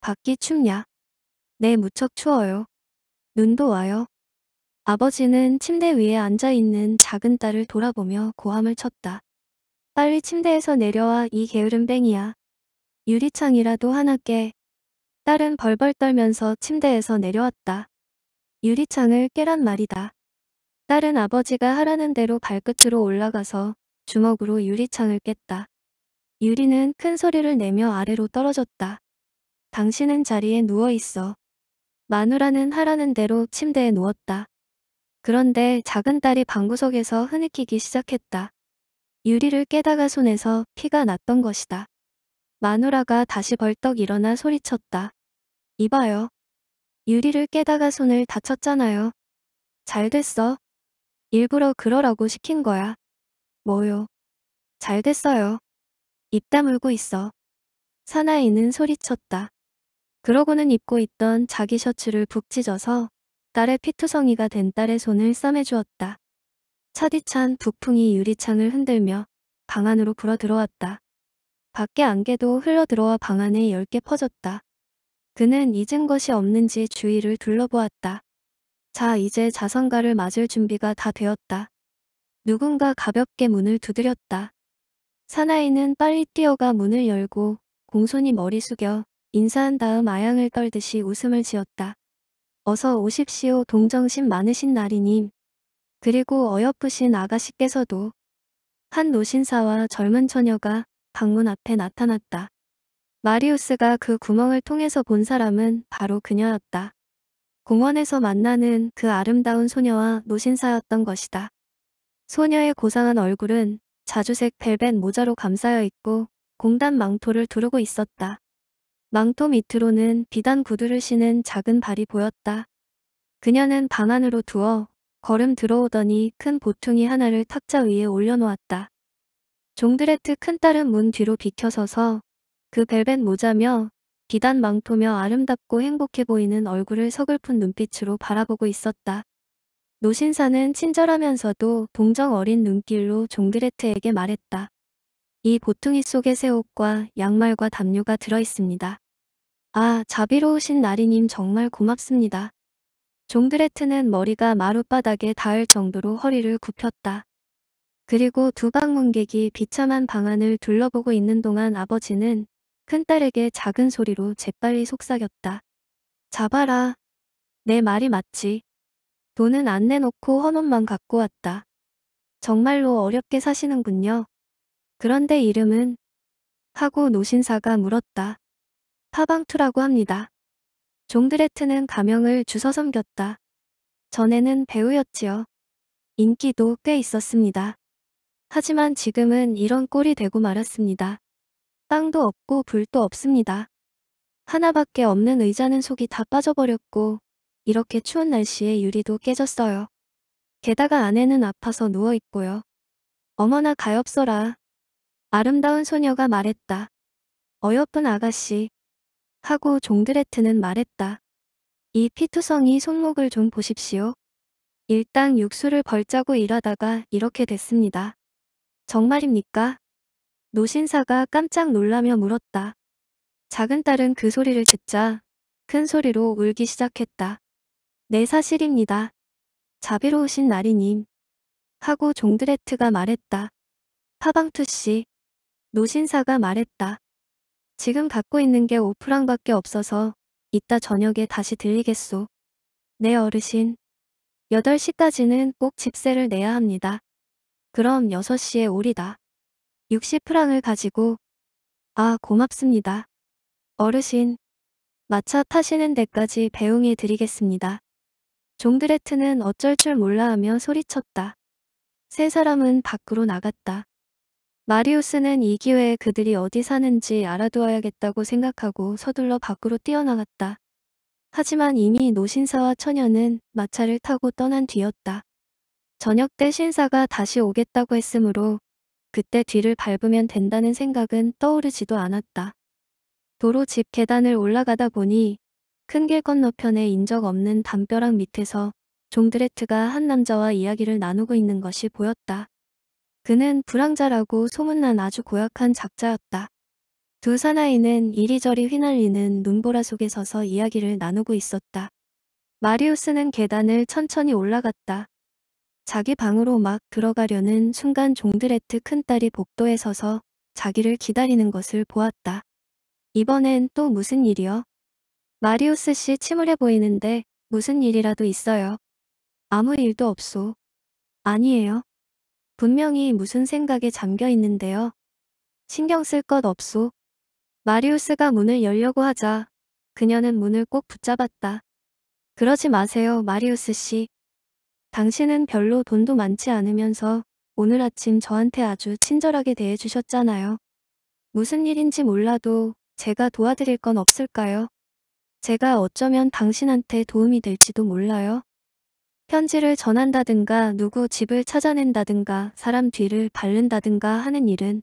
밖이 춥냐? 네 무척 추워요. 눈도 와요. 아버지는 침대 위에 앉아있는 작은 딸을 돌아보며 고함을 쳤다. 빨리 침대에서 내려와 이 게으름뱅이야. 유리창이라도 하나 깨. 딸은 벌벌 떨면서 침대에서 내려왔다. 유리창을 깨란 말이다. 딸은 아버지가 하라는 대로 발끝으로 올라가서 주먹으로 유리창을 깼다. 유리는 큰 소리를 내며 아래로 떨어졌다. 당신은 자리에 누워 있어. 마누라는 하라는 대로 침대에 누웠다. 그런데 작은 딸이 방구석에서 흐느끼기 시작했다. 유리를 깨다가 손에서 피가 났던 것이다. 마누라가 다시 벌떡 일어나 소리쳤다. 이봐요. 유리를 깨다가 손을 다쳤잖아요. 잘 됐어. 일부러 그러라고 시킨 거야. 뭐요. 잘 됐어요. 입 다물고 있어. 사나이는 소리쳤다. 그러고는 입고 있던 자기 셔츠를 북 찢어서 딸의 피투성이가 된 딸의 손을 싸매주었다. 차디찬 북풍이 유리창을 흔들며 방 안으로 불어 들어왔다. 밖에 안개도 흘러들어와 방 안에 열게 퍼졌다. 그는 잊은 것이 없는지 주위를 둘러보았다. 자 이제 자선가를 맞을 준비가 다 되었다. 누군가 가볍게 문을 두드렸다. 사나이는 빨리 뛰어가 문을 열고 공손히 머리 숙여 인사한 다음 아양을 떨듯이 웃음을 지었다. 어서 오십시오 동정심 많으신 나리님 그리고 어여쁘신 아가씨께서도 한 노신사와 젊은 처녀가 방문 앞에 나타났다. 마리우스가 그 구멍을 통해서 본 사람은 바로 그녀였다. 공원에서 만나는 그 아름다운 소녀와 노신사였던 것이다. 소녀의 고상한 얼굴은 자주색 벨벳 모자로 감싸여 있고 공단 망토를 두르고 있었다. 망토 밑으로는 비단 구두를 신은 작은 발이 보였다. 그녀는 방 안으로 두어 걸음 들어오더니 큰 보퉁이 하나를 탁자 위에 올려놓았다. 종드레트 큰딸은 문 뒤로 비켜서서 그 벨벳 모자며 비단 망토며 아름답고 행복해 보이는 얼굴을 서글픈 눈빛으로 바라보고 있었다. 노신사는 친절하면서도 동정 어린 눈길로 종드레트에게 말했다. 이 보퉁이 속에 새 옷과 양말과 담요가 들어있습니다. 아, 자비로우신 나리님 정말 고맙습니다. 종드레트는 머리가 마룻바닥에 닿을 정도로 허리를 굽혔다. 그리고 두 방문객이 비참한 방안을 둘러보고 있는 동안 아버지는 큰딸에게 작은 소리로 재빨리 속삭였다. 잡아라. 내 말이 맞지. 돈은 안 내놓고 헌옷만 갖고 왔다. 정말로 어렵게 사시는군요. 그런데 이름은? 하고 노신사가 물었다. 파방투라고 합니다. 종드레트는 가명을 주서섬겼다. 전에는 배우였지요. 인기도 꽤 있었습니다. 하지만 지금은 이런 꼴이 되고 말았습니다. 땅도 없고 불도 없습니다. 하나밖에 없는 의자는 속이 다 빠져버렸고 이렇게 추운 날씨에 유리도 깨졌어요. 게다가 아내는 아파서 누워있고요. 어머나 가엾어라. 아름다운 소녀가 말했다. 어여쁜 아가씨. 하고 종드레트는 말했다. 이 피투성이 손목을 좀 보십시오. 일단 육수를 벌자고 일하다가 이렇게 됐습니다. 정말입니까? 노신사가 깜짝 놀라며 물었다. 작은 딸은 그 소리를 듣자 큰 소리로 울기 시작했다. 네 사실입니다. 자비로우신 나리님. 하고 종드레트가 말했다. 파방투 씨. 노신사가 말했다. 지금 갖고 있는 게 오프랑밖에 없어서 이따 저녁에 다시 들리겠소. 네 어르신. 8시까지는 꼭 집세를 내야 합니다. 그럼 6시에 오리다. 60프랑을 가지고 아 고맙습니다. 어르신. 마차 타시는 데까지 배웅해 드리겠습니다. 종드레트는 어쩔 줄 몰라 하며 소리쳤다. 세 사람은 밖으로 나갔다. 마리우스는 이 기회에 그들이 어디 사는지 알아두어야겠다고 생각하고 서둘러 밖으로 뛰어나갔다. 하지만 이미 노신사와 처녀는 마차를 타고 떠난 뒤였다. 저녁 때 신사가 다시 오겠다고 했으므로 그때 뒤를 밟으면 된다는 생각은 떠오르지도 않았다. 도로 집 계단을 올라가다 보니 큰길 건너편에 인적 없는 담벼락 밑에서 종드레트가 한 남자와 이야기를 나누고 있는 것이 보였다. 그는 불황자라고 소문난 아주 고약한 작자였다. 두 사나이는 이리저리 휘날리는 눈보라 속에 서서 이야기를 나누고 있었다. 마리우스는 계단을 천천히 올라갔다. 자기 방으로 막 들어가려는 순간 종드레트 큰딸이 복도에 서서 자기를 기다리는 것을 보았다. 이번엔 또 무슨 일이요? 마리우스 씨 침울해 보이는데 무슨 일이라도 있어요. 아무 일도 없소. 아니에요. 분명히 무슨 생각에 잠겨 있는데요. 신경 쓸 것 없소. 마리우스가 문을 열려고 하자 그녀는 문을 꼭 붙잡았다. 그러지 마세요 마리우스 씨. 당신은 별로 돈도 많지 않으면서 오늘 아침 저한테 아주 친절하게 대해주셨잖아요. 무슨 일인지 몰라도 제가 도와드릴 건 없을까요? 제가 어쩌면 당신한테 도움이 될지도 몰라요. 편지를 전한다든가 누구 집을 찾아낸다든가 사람 뒤를 바른다든가 하는 일은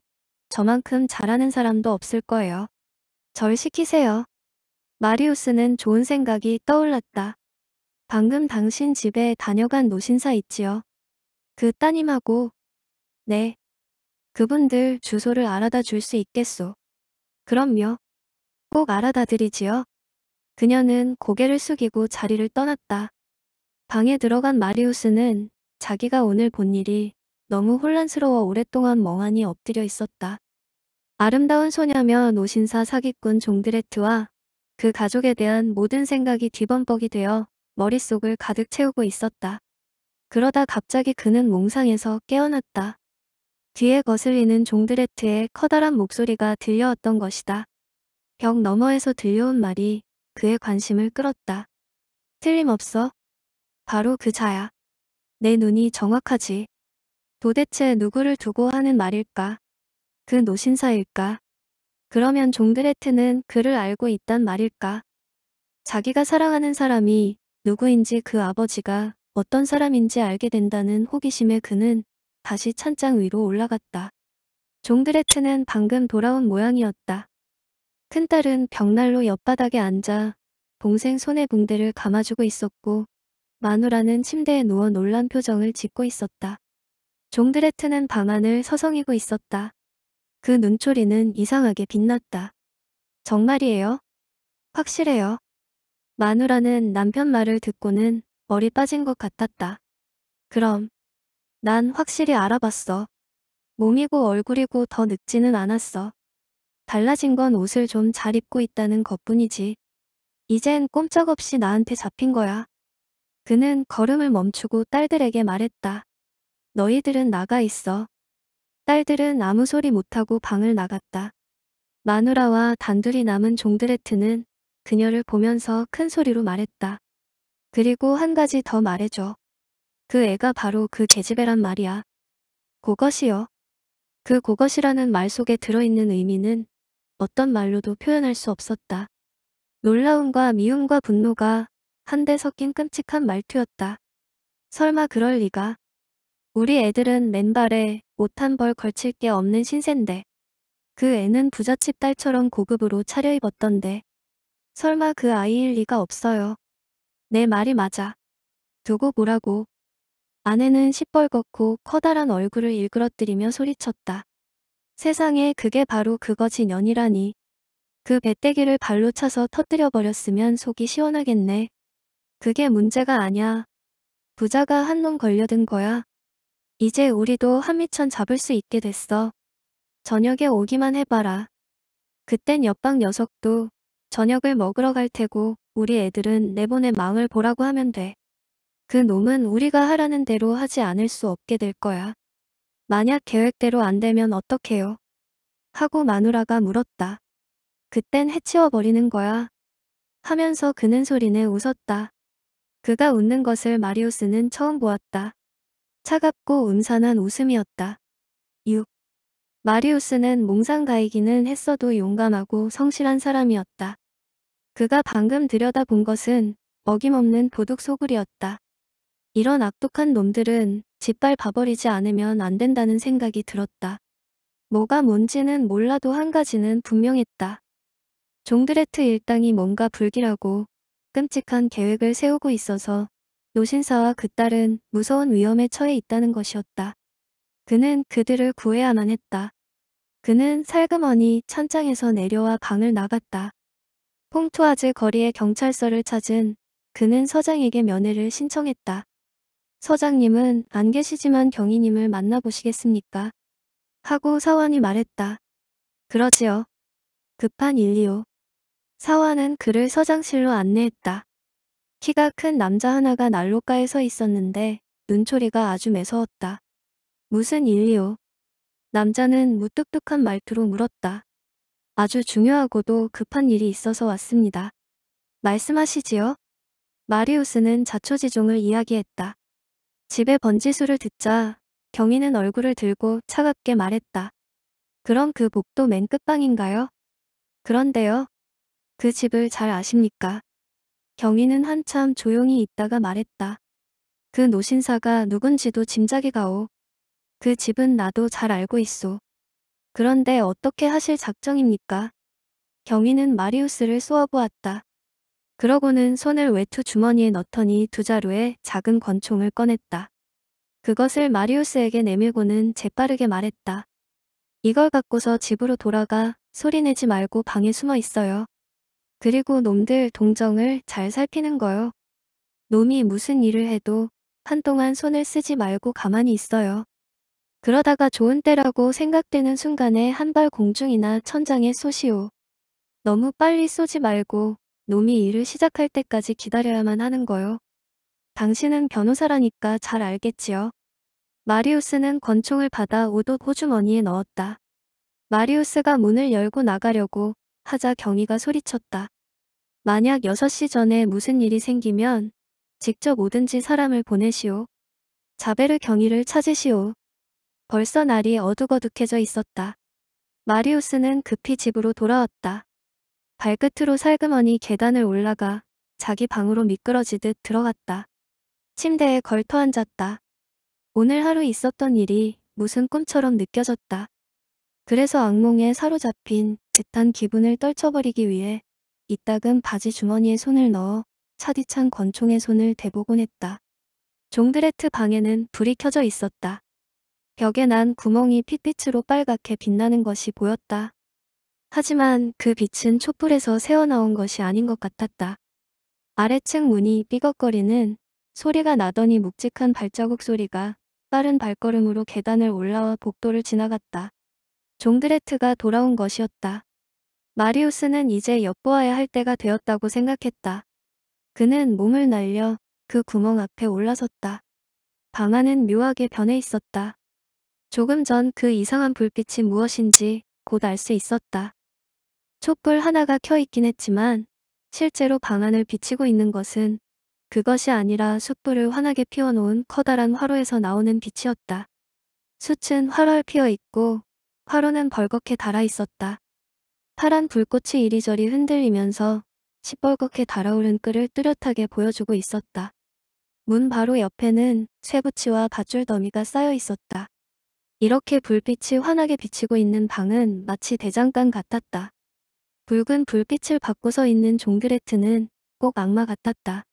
저만큼 잘하는 사람도 없을 거예요. 절 시키세요. 마리우스는 좋은 생각이 떠올랐다. 방금 당신 집에 다녀간 노신사 있지요. 그 따님하고 네. 그분들 주소를 알아다 줄 수 있겠소. 그럼요. 꼭 알아다 드리지요. 그녀는 고개를 숙이고 자리를 떠났다. 방에 들어간 마리우스는 자기가 오늘 본 일이 너무 혼란스러워 오랫동안 멍하니 엎드려 있었다. 아름다운 소녀며 노신사 사기꾼 종드레트와 그 가족에 대한 모든 생각이 뒤범벅이 되어 머릿속을 가득 채우고 있었다. 그러다 갑자기 그는 몽상에서 깨어났다. 뒤에 거슬리는 종드레트의 커다란 목소리가 들려왔던 것이다. 벽 너머에서 들려온 말이 그의 관심을 끌었다. 틀림없어 바로 그 자야. 내 눈이 정확하지. 도대체 누구를 두고 하는 말일까? 그 노신사일까? 그러면 종드레트는 그를 알고 있단 말일까? 자기가 사랑하는 사람이 누구인지 그 아버지가 어떤 사람인지 알게 된다는 호기심에 그는 다시 찬장 위로 올라갔다. 종드레트는 방금 돌아온 모양이었다. 큰딸은 벽난로 옆바닥에 앉아 동생 손에 붕대를 감아주고 있었고 마누라는 침대에 누워 놀란 표정을 짓고 있었다. 종드레트는 밤하늘 서성이고 있었다. 그 눈초리는 이상하게 빛났다. 정말이에요? 확실해요. 마누라는 남편 말을 듣고는 머리 빠진 것 같았다. 그럼 난 확실히 알아봤어. 몸이고 얼굴이고 더 늙지는 않았어. 달라진 건 옷을 좀 잘 입고 있다는 것뿐이지. 이젠 꼼짝없이 나한테 잡힌 거야. 그는 걸음을 멈추고 딸들에게 말했다. 너희들은 나가 있어. 딸들은 아무 소리 못하고 방을 나갔다. 마누라와 단둘이 남은 종드레트는 그녀를 보면서 큰 소리로 말했다. 그리고 한 가지 더 말해줘. 그 애가 바로 그 계집애란 말이야. 그것이요. 그 그것이라는 말 속에 들어있는 의미는 어떤 말로도 표현할 수 없었다. 놀라움과 미움과 분노가 한데 섞인 끔찍한 말투였다. 설마 그럴 리가. 우리 애들은 맨발에 옷 한 벌 걸칠 게 없는 신세인데. 그 애는 부잣집 딸처럼 고급으로 차려입었던데. 설마 그 아이일 리가 없어요. 내 말이 맞아. 두고 보라고. 아내는 시뻘겋고 커다란 얼굴을 일그러뜨리며 소리쳤다. 세상에 그게 바로 그것이 년이라니. 그 배때기를 발로 차서 터뜨려 버렸으면 속이 시원하겠네. 그게 문제가 아냐. 부자가 한 놈 걸려든 거야. 이제 우리도 한미천 잡을 수 있게 됐어. 저녁에 오기만 해봐라. 그땐 옆방 녀석도 저녁을 먹으러 갈 테고 우리 애들은 내보내 마음을 보라고 하면 돼. 그 놈은 우리가 하라는 대로 하지 않을 수 없게 될 거야. 만약 계획대로 안 되면 어떡해요? 하고 마누라가 물었다. 그땐 해치워버리는 거야. 하면서 그는 소리는 웃었다. 그가 웃는 것을 마리우스는 처음 보았다. 차갑고 음산한 웃음이었다. 6. 마리우스는 몽상가이기는 했어도 용감하고 성실한 사람이었다. 그가 방금 들여다본 것은 먹임없는 도둑 소굴이었다. 이런 악독한 놈들은 짓발 봐버리지 않으면 안 된다는 생각이 들었다. 뭐가 뭔지는 몰라도 한 가지는 분명했다. 종드레트 일당이 뭔가 불길하고 끔찍한 계획을 세우고 있어서 노신사와 그 딸은 무서운 위험에 처해 있다는 것이었다. 그는 그들을 구해야만 했다. 그는 살그머니 천장에서 내려와 방을 나갔다. 퐁투아즈 거리에 경찰서를 찾은 그는 서장에게 면회를 신청했다. 서장님은 안 계시지만 경희님을 만나보시겠습니까? 하고 사원이 말했다. 그러지요. 급한 일이요. 사화는 그를 서장실로 안내했다. 키가 큰 남자 하나가 난로가에 서 있었는데 눈초리가 아주 매서웠다. 무슨 일이요? 남자는 무뚝뚝한 말투로 물었다. 아주 중요하고도 급한 일이 있어서 왔습니다. 말씀하시지요? 마리우스는 자초지종을 이야기했다. 집에 번지수를 듣자 경희는 얼굴을 들고 차갑게 말했다. 그럼 그 복도 맨 끝방인가요? 그런데요. 그 집을 잘 아십니까? 경희는 한참 조용히 있다가 말했다. 그 노신사가 누군지도 짐작이 가오. 그 집은 나도 잘 알고 있소. 그런데 어떻게 하실 작정입니까? 경희는 마리우스를 쏘아보았다. 그러고는 손을 외투 주머니에 넣더니 두 자루의 작은 권총을 꺼냈다. 그것을 마리우스에게 내밀고는 재빠르게 말했다. 이걸 갖고서 집으로 돌아가 소리내지 말고 방에 숨어 있어요. 그리고 놈들 동정을 잘 살피는 거요. 놈이 무슨 일을 해도 한동안 손을 쓰지 말고 가만히 있어요. 그러다가 좋은 때라고 생각되는 순간에 한 발 공중이나 천장에 쏘시오. 너무 빨리 쏘지 말고 놈이 일을 시작할 때까지 기다려야만 하는 거요. 당신은 변호사라니까 잘 알겠지요. 마리우스는 권총을 받아 오옷 호주머니에 넣었다. 마리우스가 문을 열고 나가려고 하자 경이가 소리쳤다. 만약 6시 전에 무슨 일이 생기면 직접 오든지 사람을 보내시오. 자베르 경위를 찾으시오. 벌써 날이 어둑어둑해져 있었다. 마리우스는 급히 집으로 돌아왔다. 발끝으로 살그머니 계단을 올라가 자기 방으로 미끄러지듯 들어갔다. 침대에 걸터 앉았다. 오늘 하루 있었던 일이 무슨 꿈처럼 느껴졌다. 그래서 악몽에 사로잡힌 듯한 기분을 떨쳐버리기 위해 이따금 바지 주머니에 손을 넣어 차디찬 권총의 손을 대보곤 했다. 종드레트 방에는 불이 켜져 있었다. 벽에 난 구멍이 핏빛으로 빨갛게 빛나는 것이 보였다. 하지만 그 빛은 촛불에서 새어나온 것이 아닌 것 같았다. 아래층 문이 삐걱거리는 소리가 나더니 묵직한 발자국 소리가 빠른 발걸음으로 계단을 올라와 복도를 지나갔다. 종드레트가 돌아온 것이었다. 마리우스는 이제 엿보아야 할 때가 되었다고 생각했다. 그는 몸을 날려 그 구멍 앞에 올라섰다. 방 안은 묘하게 변해 있었다. 조금 전 그 이상한 불빛이 무엇인지 곧 알 수 있었다. 촛불 하나가 켜 있긴 했지만 실제로 방 안을 비치고 있는 것은 그것이 아니라 숯불을 환하게 피워놓은 커다란 화로에서 나오는 빛이었다. 숯은 활활 피어 있고 화로는 벌겋게 달아 있었다. 파란 불꽃이 이리저리 흔들리면서 시뻘겋게 달아오른 끌을 뚜렷하게 보여주고 있었다. 문 바로 옆에는 쇠붙이와 밧줄 더미가 쌓여 있었다. 이렇게 불빛이 환하게 비치고 있는 방은 마치 대장간 같았다. 붉은 불빛을 바꿔서 있는 종드레트는 꼭 악마 같았다.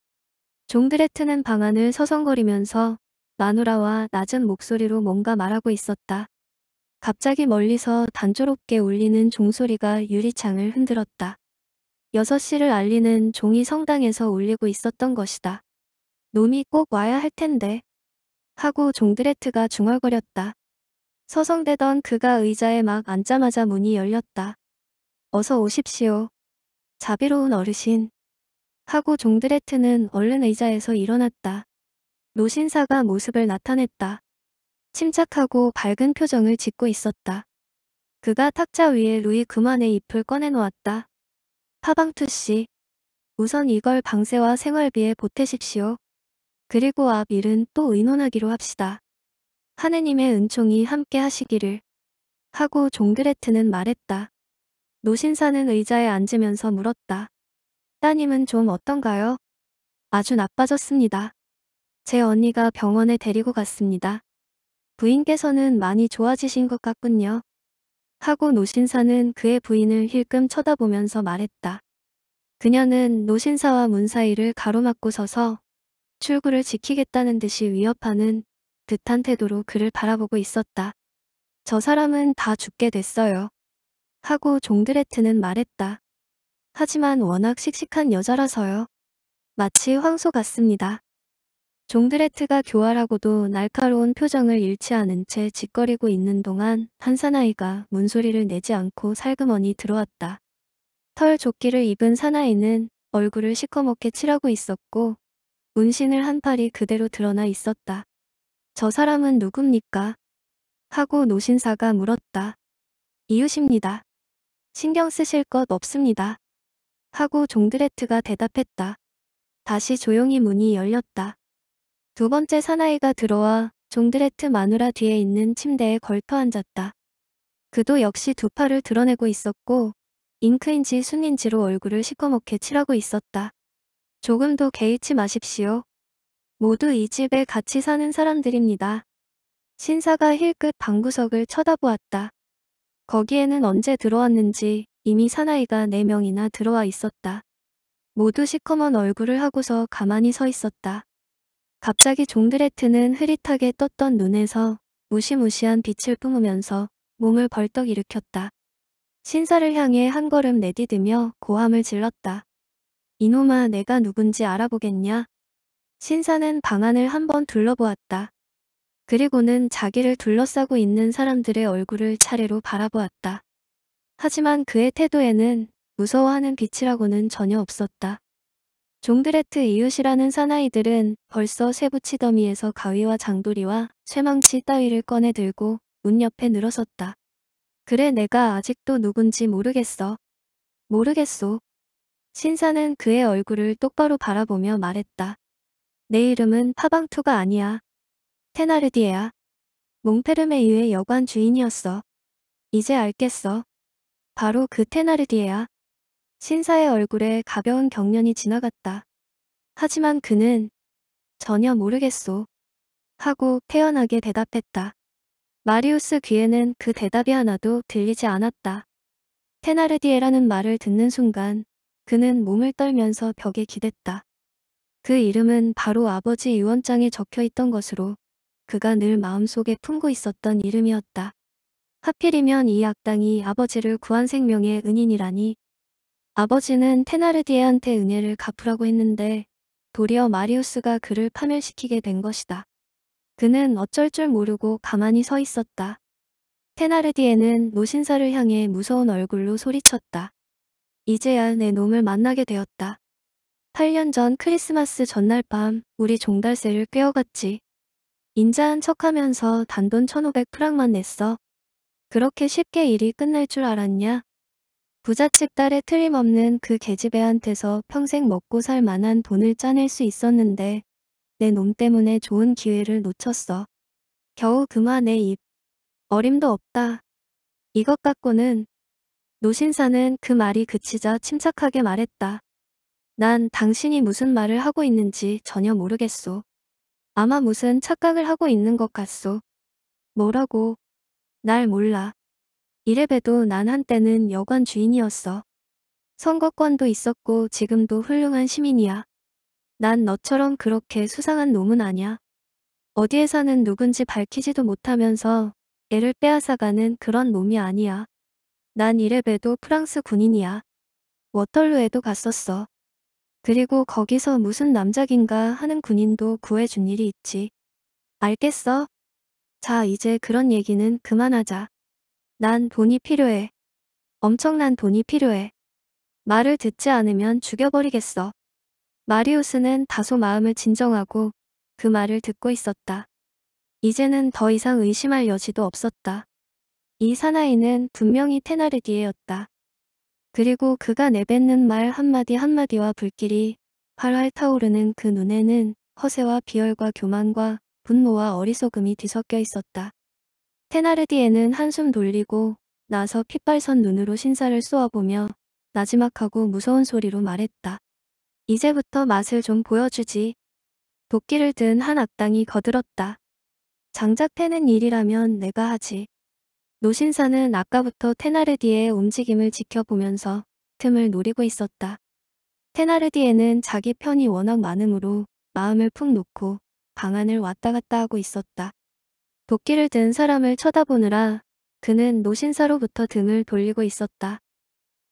종드레트는 방 안을 서성거리면서 마누라와 낮은 목소리로 뭔가 말하고 있었다. 갑자기 멀리서 단조롭게 울리는 종소리가 유리창을 흔들었다. 6시를 알리는 종이 성당에서 울리고 있었던 것이다. 놈이 꼭 와야 할 텐데. 하고 종드레트가 중얼거렸다. 서성대던 그가 의자에 막 앉자마자 문이 열렸다. 어서 오십시오. 자비로운 어르신. 하고 종드레트는 얼른 의자에서 일어났다. 노신사가 모습을 나타냈다. 침착하고 밝은 표정을 짓고 있었다. 그가 탁자 위에 루이 그만의 잎을 꺼내놓았다. 파방투 씨, 우선 이걸 방세와 생활비에 보태십시오. 그리고 앞 일은 또 의논하기로 합시다. 하느님의 은총이 함께 하시기를. 하고 종그레트는 말했다. 노신사는 의자에 앉으면서 물었다. 따님은 좀 어떤가요? 아주 나빠졌습니다. 제 언니가 병원에 데리고 갔습니다. 부인께서는 많이 좋아지신 것 같군요. 하고 노신사는 그의 부인을 힐끔 쳐다보면서 말했다. 그녀는 노신사와 문 사이를 가로막고 서서 출구를 지키겠다는 듯이 위협하는 듯한 태도로 그를 바라보고 있었다. 저 사람은 다 죽게 됐어요. 하고 종드레트는 말했다. 하지만 워낙 씩씩한 여자라서요. 마치 황소 같습니다. 종드레트가 교활하고도 날카로운 표정을 잃지 않은 채 짓거리고 있는 동안 한 사나이가 문소리를 내지 않고 살그머니 들어왔다. 털 조끼를 입은 사나이는 얼굴을 시커멓게 칠하고 있었고 문신을 한 팔이 그대로 드러나 있었다. 저 사람은 누굽니까? 하고 노신사가 물었다. 이웃입니다. 신경 쓰실 것 없습니다. 하고 종드레트가 대답했다. 다시 조용히 문이 열렸다. 두 번째 사나이가 들어와 종드레트 마누라 뒤에 있는 침대에 걸터 앉았다. 그도 역시 두 팔을 드러내고 있었고 잉크인지 순인지로 얼굴을 시커멓게 칠하고 있었다. 조금도 개의치 마십시오. 모두 이 집에 같이 사는 사람들입니다. 신사가 힐끗 방구석을 쳐다보았다. 거기에는 언제 들어왔는지 이미 사나이가 네명이나 들어와 있었다. 모두 시커먼 얼굴을 하고서 가만히 서 있었다. 갑자기 종드레트는 흐릿하게 떴던 눈에서 무시무시한 빛을 뿜으면서 몸을 벌떡 일으켰다. 신사를 향해 한 걸음 내디디며 고함을 질렀다. 이놈아 내가 누군지 알아보겠냐? 신사는 방안을 한번 둘러보았다. 그리고는 자기를 둘러싸고 있는 사람들의 얼굴을 차례로 바라보았다. 하지만 그의 태도에는 무서워하는 빛이라고는 전혀 없었다. 종드레트 이웃이라는 사나이들은 벌써 쇠붙이더미에서 가위와 장돌이와 쇠망치 따위를 꺼내 들고 문 옆에 늘어섰다. 그래 내가 아직도 누군지 모르겠어. 모르겠소. 신사는 그의 얼굴을 똑바로 바라보며 말했다. 내 이름은 파방투가 아니야. 테나르디에야. 몽페르메유의 여관 주인이었어. 이제 알겠어. 바로 그 테나르디에야. 신사의 얼굴에 가벼운 경련이 지나갔다. 하지만 그는 전혀 모르겠소. 하고 태연하게 대답했다. 마리우스 귀에는 그 대답이 하나도 들리지 않았다. 테나르디에라는 말을 듣는 순간 그는 몸을 떨면서 벽에 기댔다. 그 이름은 바로 아버지 유언장에 적혀있던 것으로 그가 늘 마음속에 품고 있었던 이름이었다. 하필이면 이 악당이 아버지를 구한 생명의 은인이라니 아버지는 테나르디에한테 은혜를 갚으라고 했는데 도리어 마리우스가 그를 파멸시키게 된 것이다. 그는 어쩔 줄 모르고 가만히 서 있었다. 테나르디에는 노신사를 향해 무서운 얼굴로 소리쳤다. 이제야 내 놈을 만나게 되었다. 8년 전 크리스마스 전날 밤 우리 종달새를 꿰어갔지. 인자한 척하면서 단돈 1500프랑만 냈어. 그렇게 쉽게 일이 끝날 줄 알았냐? 부잣집 딸의 틀림없는 그 계집애한테서 평생 먹고 살 만한 돈을 짜낼 수 있었는데 내 놈 때문에 좋은 기회를 놓쳤어. 겨우 그만 내 입. 어림도 없다. 이것 갖고는 노신사는 그 말이 그치자 침착하게 말했다. 난 당신이 무슨 말을 하고 있는지 전혀 모르겠소. 아마 무슨 착각을 하고 있는 것 같소. 뭐라고? 날 몰라. 이래봬도 난 한때는 여관 주인이었어. 선거권도 있었고 지금도 훌륭한 시민이야. 난 너처럼 그렇게 수상한 놈은 아니야 어디에 사는 누군지 밝히지도 못하면서 애를 빼앗아가는 그런 놈이 아니야. 난 이래봬도 프랑스 군인이야. 워털루에도 갔었어. 그리고 거기서 무슨 남작인가 하는 군인도 구해준 일이 있지. 알겠어? 자 이제 그런 얘기는 그만하자. 난 돈이 필요해. 엄청난 돈이 필요해. 말을 듣지 않으면 죽여버리겠어. 마리우스는 다소 마음을 진정하고 그 말을 듣고 있었다. 이제는 더 이상 의심할 여지도 없었다. 이 사나이는 분명히 테나르디에였다. 그리고 그가 내뱉는 말 한마디 한마디와 불길이 활활 타오르는 그 눈에는 허세와 비열과 교만과 분노와 어리석음이 뒤섞여 있었다. 테나르디에는 한숨 돌리고 나서 핏발선 눈으로 신사를 쏘아보며 나지막하고 무서운 소리로 말했다. 이제부터 맛을 좀 보여주지. 도끼를 든 한 악당이 거들었다. 장작 패는 일이라면 내가 하지. 노신사는 아까부터 테나르디의 움직임을 지켜보면서 틈을 노리고 있었다. 테나르디에는 자기 편이 워낙 많으므로 마음을 푹 놓고 방 안을 왔다 갔다 하고 있었다. 도끼를 든 사람을 쳐다보느라 그는 노신사로부터 등을 돌리고 있었다.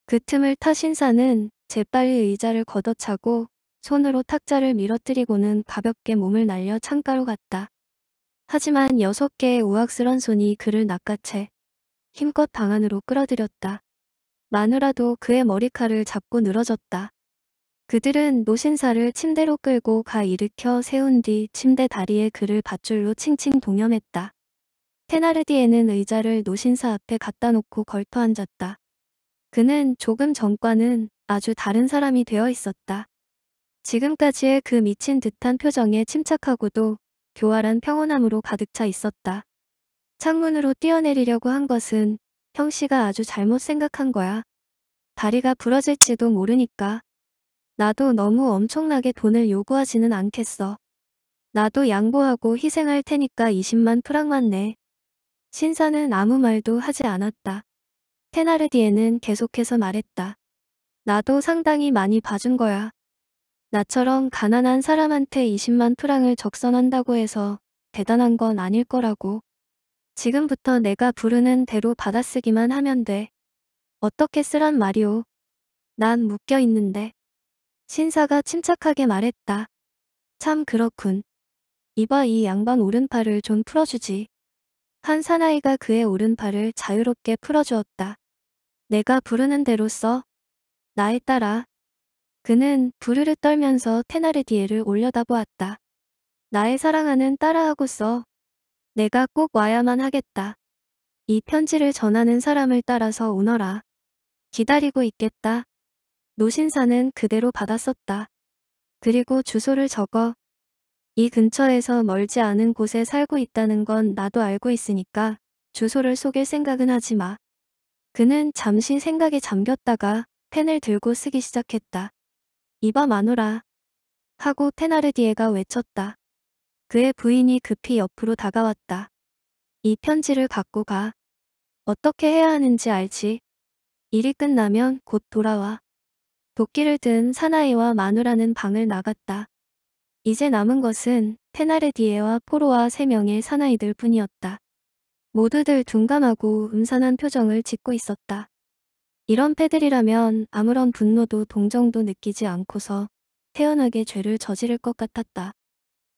그 틈을 타 신사는 재빨리 의자를 걷어차고 손으로 탁자를 밀어뜨리고는 가볍게 몸을 날려 창가로 갔다. 하지만 여섯 개의 우악스런 손이 그를 낚아채 힘껏 방 안으로 끌어들였다. 마누라도 그의 머리칼을 잡고 늘어졌다. 그들은 노신사를 침대로 끌고 가 일으켜 세운 뒤 침대 다리에 그를 밧줄로 칭칭 동염했다. 테나르디에는 의자를 노신사 앞에 갖다 놓고 걸터 앉았다. 그는 조금 전과는 아주 다른 사람이 되어 있었다. 지금까지의 그 미친 듯한 표정에 침착하고도 교활한 평온함으로 가득 차 있었다. 창문으로 뛰어내리려고 한 것은 형씨가 아주 잘못 생각한 거야. 다리가 부러질지도 모르니까 나도 너무 엄청나게 돈을 요구하지는 않겠어. 나도 양보하고 희생할 테니까 20만 프랑만 내. 신사는 아무 말도 하지 않았다. 테나르디에는 계속해서 말했다. 나도 상당히 많이 봐준 거야. 나처럼 가난한 사람한테 20만 프랑을 적선한다고 해서 대단한 건 아닐 거라고. 지금부터 내가 부르는 대로 받아쓰기만 하면 돼. 어떻게 쓰란 말이오. 난 묶여 있는데. 신사가 침착하게 말했다. 참 그렇군. 이봐 이 양반 오른팔을 좀 풀어주지. 한 사나이가 그의 오른팔을 자유롭게 풀어주었다. 내가 부르는 대로 써. 나에 따라. 그는 부르르 떨면서 테나르디에를 올려다보았다. 나의 사랑하는 따라하고 써. 내가 꼭 와야만 하겠다. 이 편지를 전하는 사람을 따라서 오너라. 기다리고 있겠다. 노신사는 그대로 받았었다. 그리고 주소를 적어 이 근처에서 멀지 않은 곳에 살고 있다는 건 나도 알고 있으니까 주소를 속일 생각은 하지 마. 그는 잠시 생각에 잠겼다가 펜을 들고 쓰기 시작했다. 이밤 안 오라. 하고 페나르디에가 외쳤다. 그의 부인이 급히 옆으로 다가왔다. 이 편지를 갖고 가. 어떻게 해야 하는지 알지? 일이 끝나면 곧 돌아와. 도끼를 든 사나이와 마누라는 방을 나갔다. 이제 남은 것은 페나르디에와 포로와 세 명의 사나이들 뿐이었다. 모두들 둔감하고 음산한 표정을 짓고 있었다. 이런 패들이라면 아무런 분노도 동정도 느끼지 않고서 태연하게 죄를 저지를 것 같았다.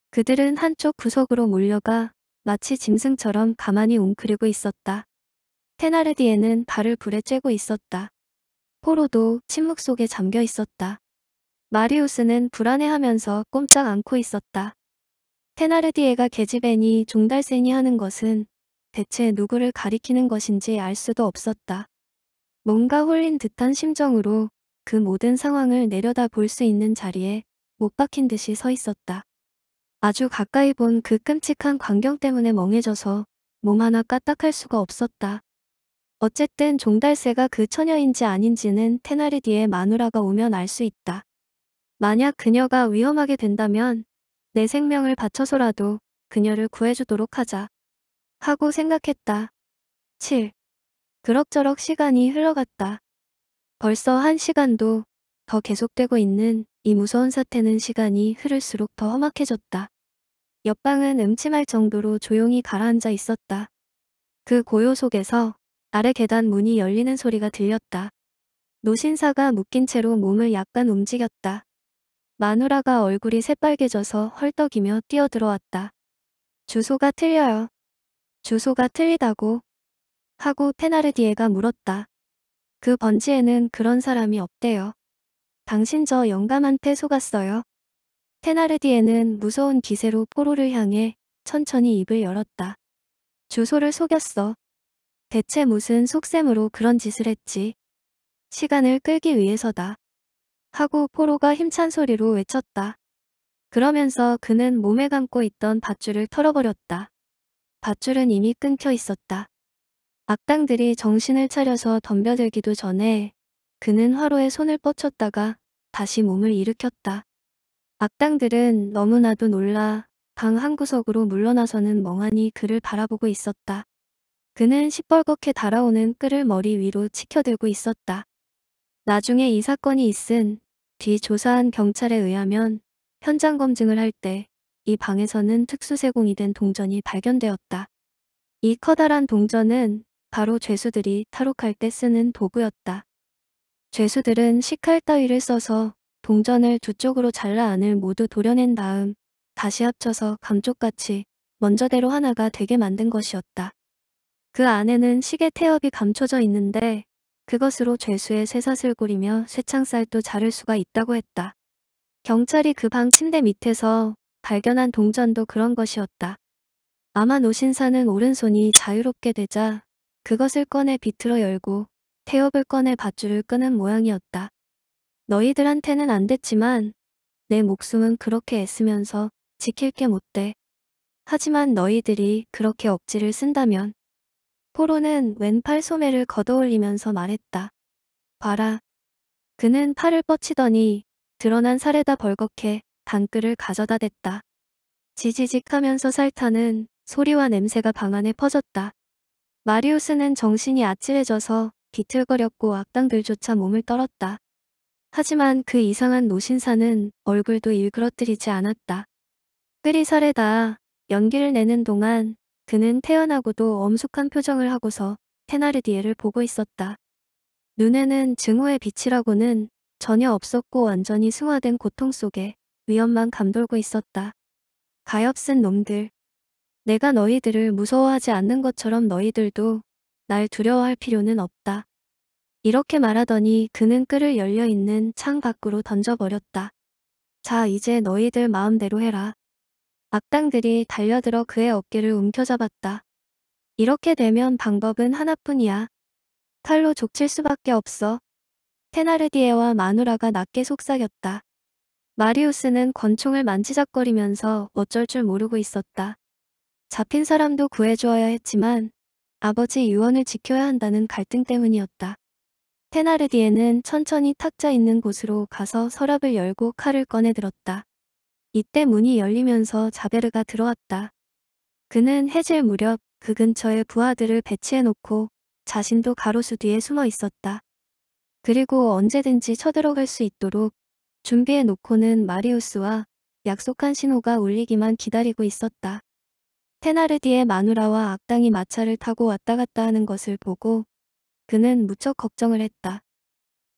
그들은 한쪽 구석으로 몰려가 마치 짐승처럼 가만히 웅크리고 있었다. 테나르디에는 발을 불에 쬐고 있었다. 포로도 침묵 속에 잠겨 있었다. 마리우스는 불안해하면서 꼼짝 않고 있었다. 테나르디에가 계지애니 종달새니 하는 것은 대체 누구를 가리키는 것인지 알 수도 없었다. 뭔가 홀린 듯한 심정으로 그 모든 상황을 내려다 볼 수 있는 자리에 못 박힌 듯이 서 있었다. 아주 가까이 본 그 끔찍한 광경 때문에 멍해져서 몸 하나 까딱할 수가 없었다. 어쨌든 종달새가 그 처녀인지 아닌지는 테나리디의 마누라가 오면 알 수 있다. 만약 그녀가 위험하게 된다면 내 생명을 바쳐서라도 그녀를 구해주도록 하자. 하고 생각했다. 7. 그럭저럭 시간이 흘러갔다. 벌써 한 시간도 더 계속되고 있는 이 무서운 사태는 시간이 흐를수록 더 험악해졌다. 옆방은 음침할 정도로 조용히 가라앉아 있었다. 그 고요 속에서 아래 계단 문이 열리는 소리가 들렸다. 노신사가 묶인 채로 몸을 약간 움직였다. 마누라가 얼굴이 새빨개져서 헐떡이며 뛰어들어왔다. 주소가 틀려요. 주소가 틀리다고. 하고 테나르디에가 물었다. 그 번지에는 그런 사람이 없대요. 당신 저 영감한테 속았어요. 테나르디에는 무서운 기세로 포로를 향해 천천히 입을 열었다. 주소를 속였어. 대체 무슨 속셈으로 그런 짓을 했지. 시간을 끌기 위해서다. 하고 포로가 힘찬 소리로 외쳤다. 그러면서 그는 몸에 감고 있던 밧줄을 털어버렸다. 밧줄은 이미 끊겨 있었다. 악당들이 정신을 차려서 덤벼들기도 전에 그는 화로에 손을 뻗쳤다가 다시 몸을 일으켰다. 악당들은 너무나도 놀라 방 한구석으로 물러나서는 멍하니 그를 바라보고 있었다. 그는 시뻘겋게 달아오는 끌을 머리 위로 치켜들고 있었다. 나중에 이 사건이 있은 뒤 조사한 경찰에 의하면 현장 검증을 할 때 이 방에서는 특수세공이 된 동전이 발견되었다. 이 커다란 동전은 바로 죄수들이 탈옥할 때 쓰는 도구였다. 죄수들은 시칼 따위를 써서 동전을 두 쪽으로 잘라 안을 모두 도려낸 다음 다시 합쳐서 감쪽같이 먼저대로 하나가 되게 만든 것이었다. 그 안에는 시계 태엽이 감춰져 있는데 그것으로 죄수의 쇠사슬 고리며 쇠창살도 자를 수가 있다고 했다. 경찰이 그 방 침대 밑에서 발견한 동전도 그런 것이었다. 아마 노신사는 오른손이 자유롭게 되자 그것을 꺼내 비틀어 열고 태엽을 꺼내 밧줄을 끄는 모양이었다. 너희들한테는 안 됐지만 내 목숨은 그렇게 애쓰면서 지킬 게 못돼. 하지만 너희들이 그렇게 억지를 쓴다면 코로는 왼팔 소매를 걷어올리면서 말했다. 봐라. 그는 팔을 뻗치더니 드러난 살에다 벌겋게 당글을 가져다 댔다. 지지직 하면서 살타는 소리와 냄새가 방 안에 퍼졌다. 마리우스는 정신이 아찔해져서 비틀거렸고 악당들조차 몸을 떨었다. 하지만 그 이상한 노신사는 얼굴도 일그러뜨리지 않았다. 끓이 살에다 연기를 내는 동안 그는 태어나고도 엄숙한 표정을 하고서 테나르디에를 보고 있었다. 눈에는 증오의 빛이라고는 전혀 없었고 완전히 승화된 고통 속에 위험만 감돌고 있었다. 가엾은 놈들. 내가 너희들을 무서워하지 않는 것처럼 너희들도 날 두려워할 필요는 없다. 이렇게 말하더니 그는 끌을 열려있는 창 밖으로 던져버렸다. 자 이제 너희들 마음대로 해라. 악당들이 달려들어 그의 어깨를 움켜잡았다. 이렇게 되면 방법은 하나뿐이야. 칼로 족칠 수밖에 없어. 테나르디에와 마누라가 낮게 속삭였다. 마리우스는 권총을 만지작거리면서 어쩔 줄 모르고 있었다. 잡힌 사람도 구해주어야 했지만 아버지 유언을 지켜야 한다는 갈등 때문이었다. 테나르디에는 천천히 탁자 있는 곳으로 가서 서랍을 열고 칼을 꺼내들었다. 이때 문이 열리면서 자베르가 들어왔다. 그는 해질 무렵 그 근처에 부하들을 배치해놓고 자신도 가로수 뒤에 숨어 있었다. 그리고 언제든지 쳐들어갈 수 있도록 준비해놓고는 마리우스와 약속한 신호가 울리기만 기다리고 있었다. 테나르디의 마누라와 악당이 마차를 타고 왔다 갔다 하는 것을 보고 그는 무척 걱정을 했다.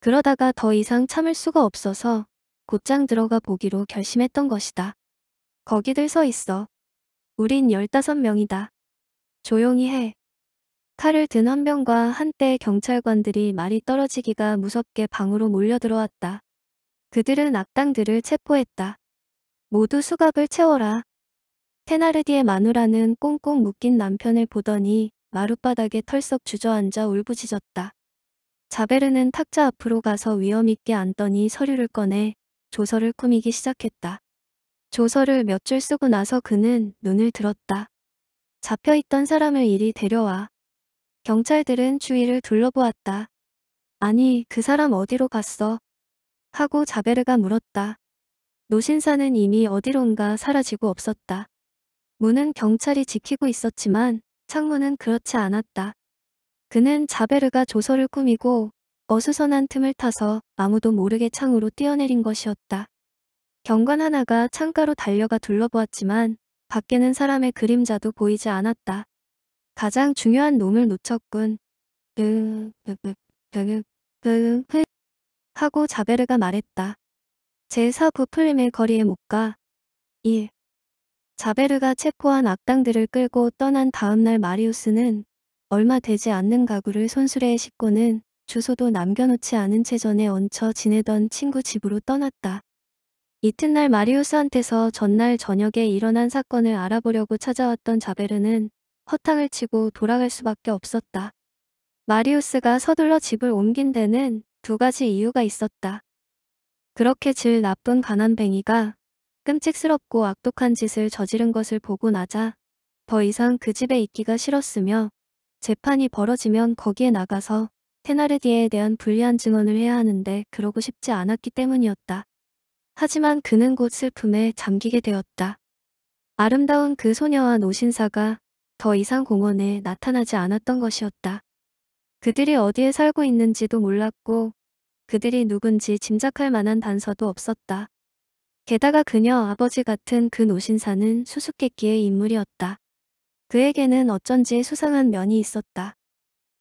그러다가 더 이상 참을 수가 없어서 곧장 들어가 보기로 결심했던 것이다. 거기들 서 있어. 우린 15명이다. 조용히 해. 칼을 든 헌병과 한때 경찰관들이 말이 떨어지기가 무섭게 방으로 몰려들어왔다. 그들은 악당들을 체포했다. 모두 수갑을 채워라. 테나르디의 마누라는 꽁꽁 묶인 남편을 보더니 마룻바닥에 털썩 주저앉아 울부짖었다. 자베르는 탁자 앞으로 가서 위험있게 앉더니 서류를 꺼내 조서를 꾸미기 시작했다. 조서를 몇 줄 쓰고 나서 그는 눈을 들었다. 잡혀있던 사람을 이리 데려와. 경찰들은 주위를 둘러보았다. 아니 그 사람 어디로 갔어? 하고 자베르가 물었다. 노신사는 이미 어디론가 사라지고 없었다. 문은 경찰이 지키고 있었지만 창문은 그렇지 않았다. 그는 자베르가 조서를 꾸미고 어수선한 틈을 타서 아무도 모르게 창으로 뛰어내린 것이었다. 경관 하나가 창가로 달려가 둘러보았지만 밖에는 사람의 그림자도 보이지 않았다. 가장 중요한 놈을 놓쳤군. 하고 자베르가 말했다. 제사부풀림의 거리에 못 가. 1. 자베르가 체포한 악당들을 끌고 떠난 다음날 마리우스는 얼마 되지 않는 가구를 손수레에 싣고는 주소도 남겨놓지 않은 채 전에 얹혀 지내던 친구 집으로 떠났다. 이튿날 마리우스한테서 전날 저녁에 일어난 사건을 알아보려고 찾아왔던 자베르는 허탕을 치고 돌아갈 수밖에 없었다. 마리우스가 서둘러 집을 옮긴 데는 두 가지 이유가 있었다. 그렇게 질 나쁜 가난뱅이가 끔찍스럽고 악독한 짓을 저지른 것을 보고 나자 더 이상 그 집에 있기가 싫었으며 재판이 벌어지면 거기에 나가서 테나르디에 대한 불리한 증언을 해야 하는데 그러고 싶지 않았기 때문이었다. 하지만 그는 곧 슬픔에 잠기게 되었다. 아름다운 그 소녀와 노신사가 더 이상 공원에 나타나지 않았던 것이었다. 그들이 어디에 살고 있는지도 몰랐고 그들이 누군지 짐작할 만한 단서도 없었다. 게다가 그녀 아버지 같은 그 노신사는 수수께끼의 인물이었다. 그에게는 어쩐지 수상한 면이 있었다.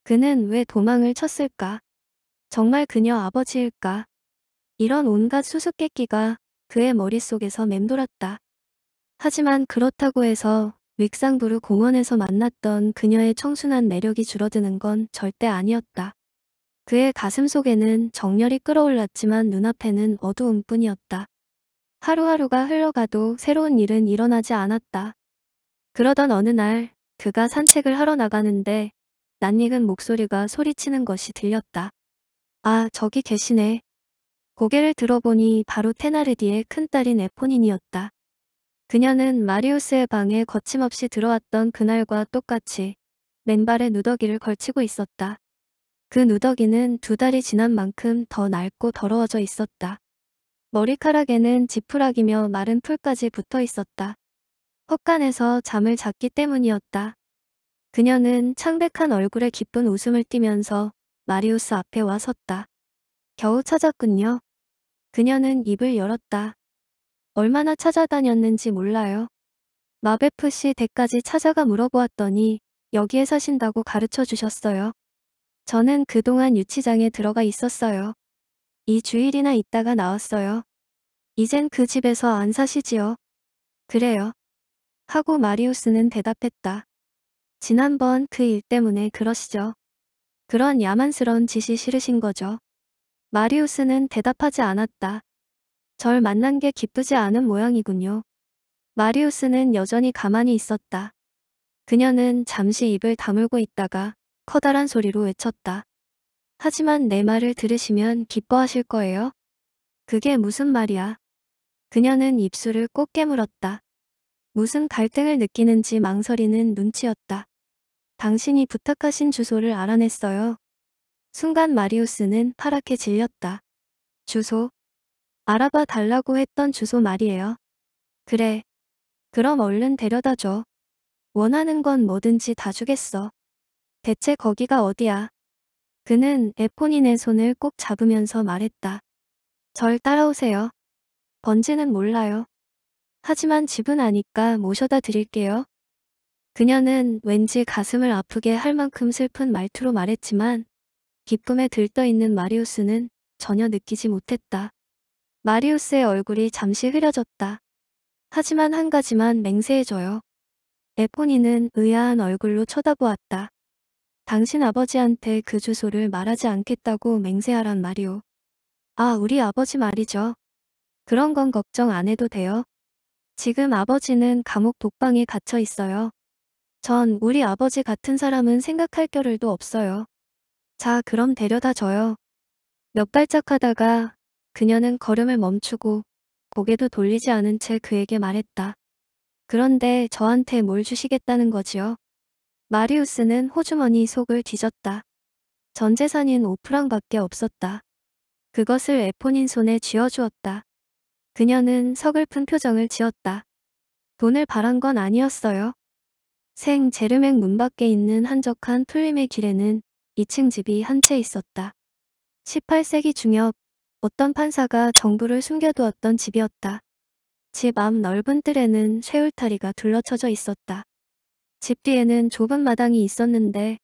그는 왜 도망을 쳤을까? 정말 그녀 아버지일까? 이런 온갖 수수께끼가 그의 머릿속에서 맴돌았다. 하지만 그렇다고 해서 윅상부르 공원에서 만났던 그녀의 청순한 매력이 줄어드는 건 절대 아니었다. 그의 가슴 속에는 정열이 끌어올랐지만 눈앞에는 어두움뿐이었다. 하루하루가 흘러가도 새로운 일은 일어나지 않았다. 그러던 어느 날 그가 산책을 하러 나가는데 낯익은 목소리가 소리치는 것이 들렸다. 아, 저기 계시네. 고개를 들어보니 바로 테나르디의 큰딸인 에포닌이었다. 그녀는 마리우스의 방에 거침없이 들어왔던 그날과 똑같이 맨발에 누더기를 걸치고 있었다. 그 누더기는 두 달이 지난 만큼 더 낡고 더러워져 있었다. 머리카락에는 지푸라기며 마른 풀까지 붙어 있었다. 헛간에서 잠을 잤기 때문이었다. 그녀는 창백한 얼굴에 기쁜 웃음을 띠면서 마리우스 앞에 와 섰다. 겨우 찾았군요. 그녀는 입을 열었다. 얼마나 찾아다녔는지 몰라요. 마베프 씨 댁까지 찾아가 물어보았더니 여기에 사신다고 가르쳐 주셨어요. 저는 그동안 유치장에 들어가 있었어요. 이 주일이나 있다가 나왔어요. 이젠 그 집에서 안 사시지요. 그래요. 하고 마리우스는 대답했다. 지난번 그 일 때문에 그러시죠. 그런 야만스러운 짓이 싫으신 거죠. 마리우스는 대답하지 않았다. 절 만난 게 기쁘지 않은 모양이군요. 마리우스는 여전히 가만히 있었다. 그녀는 잠시 입을 다물고 있다가 커다란 소리로 외쳤다. 하지만 내 말을 들으시면 기뻐하실 거예요. 그게 무슨 말이야. 그녀는 입술을 꼭 깨물었다. 무슨 갈등을 느끼는지 망설이는 눈치였다. 당신이 부탁하신 주소를 알아냈어요. 순간 마리우스는 파랗게 질렸다. 주소. 알아봐 달라고 했던 주소 말이에요. 그래. 그럼 얼른 데려다 줘. 원하는 건 뭐든지 다 주겠어. 대체 거기가 어디야? 그는 에포닌의 손을 꼭 잡으면서 말했다. 절 따라오세요. 번지는 몰라요. 하지만 집은 아니까 모셔다 드릴게요. 그녀는 왠지 가슴을 아프게 할 만큼 슬픈 말투로 말했지만 기쁨에 들떠있는 마리우스는 전혀 느끼지 못했다. 마리우스의 얼굴이 잠시 흐려졌다. 하지만 한 가지만 맹세해줘요. 에포니는 의아한 얼굴로 쳐다보았다. 당신 아버지한테 그 주소를 말하지 않겠다고 맹세하란 말이오. 아 우리 아버지 말이죠. 그런 건 걱정 안 해도 돼요. 지금 아버지는 감옥 독방에 갇혀 있어요. 전 우리 아버지 같은 사람은 생각할 겨를도 없어요. 자 그럼 데려다 줘요. 몇 발짝 하다가 그녀는 걸음을 멈추고 고개도 돌리지 않은 채 그에게 말했다. 그런데 저한테 뭘 주시겠다는 거지요. 마리우스는 호주머니 속을 뒤졌다. 전 재산인 오프랑밖에 없었다. 그것을 에포닌 손에 쥐어주었다. 그녀는 서글픈 표정을 지었다. 돈을 바란 건 아니었어요. 생 제르맹 문 밖에 있는 한적한 풀림의 길에는 2층 집이 한 채 있었다. 18세기 중엽 어떤 판사가 정부를 숨겨두었던 집이었다. 집 앞 넓은 뜰에는 쇠울타리가 둘러쳐져 있었다. 집 뒤에는 좁은 마당이 있었는데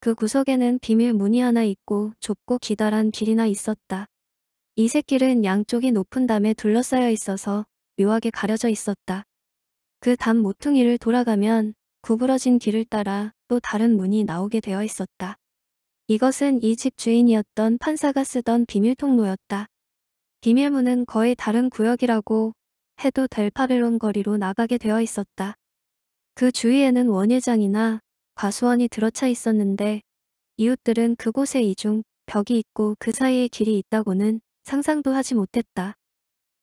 그 구석에는 비밀 문이 하나 있고 좁고 기다란 길이나 있었다. 이 새길은 양쪽이 높은 담에 둘러싸여 있어서 묘하게 가려져 있었다. 그 담 모퉁이를 돌아가면 구부러진 길을 따라 또 다른 문이 나오게 되어 있었다. 이것은 이 집 주인이었던 판사가 쓰던 비밀 통로였다. 비밀문은 거의 다른 구역이라고 해도 델 파벨론 거리로 나가게 되어 있었다. 그 주위에는 원예장이나 과수원이 들어차 있었는데 이웃들은 그곳에 이중 벽이 있고 그 사이에 길이 있다고는 상상도 하지 못했다.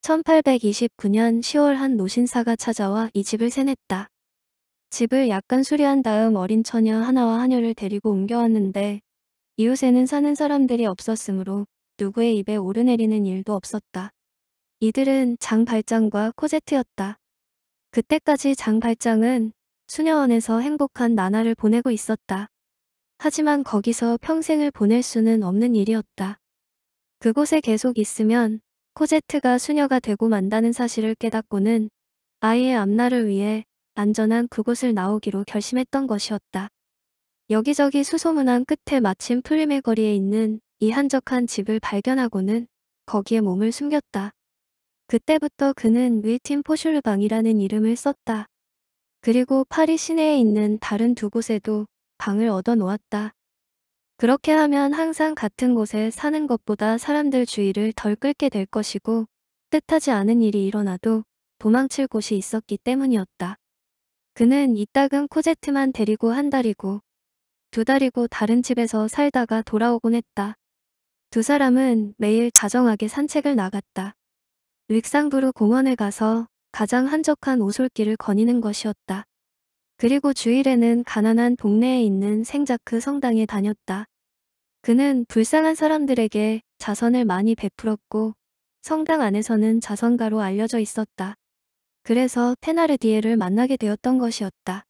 1829년 10월 한 노신사가 찾아와 이 집을 세냈다. 집을 약간 수리한 다음 어린 처녀 하나와 하녀를 데리고 옮겨왔는데 이웃에는 사는 사람들이 없었으므로 누구의 입에 오르내리는 일도 없었다. 이들은 장발장과 코제트였다. 그때까지 장발장은 수녀원에서 행복한 나날을 보내고 있었다. 하지만 거기서 평생을 보낼 수는 없는 일이었다. 그곳에 계속 있으면 코제트가 수녀가 되고 만다는 사실을 깨닫고는 아이의 앞날을 위해 안전한 그곳을 나오기로 결심했던 것이었다. 여기저기 수소문한 끝에 마침 프리메 거리에 있는 이 한적한 집을 발견하고는 거기에 몸을 숨겼다. 그때부터 그는 위팀 포슐르방이라는 이름을 썼다. 그리고 파리 시내에 있는 다른 두 곳에도 방을 얻어 놓았다. 그렇게 하면 항상 같은 곳에 사는 것보다 사람들 주의를 덜 끌게 될 것이고 뜻하지 않은 일이 일어나도 도망칠 곳이 있었기 때문이었다. 그는 이따금 코제트만 데리고 한 달이고 두 달이고 다른 집에서 살다가 돌아오곤 했다. 두 사람은 매일 자정하게 산책을 나갔다. 윅상부르 공원에 가서 가장 한적한 오솔길을 거니는 것이었다. 그리고 주일에는 가난한 동네에 있는 생자크 성당에 다녔다. 그는 불쌍한 사람들에게 자선을 많이 베풀었고 성당 안에서는 자선가로 알려져 있었다. 그래서 테나르디에를 만나게 되었던 것이었다.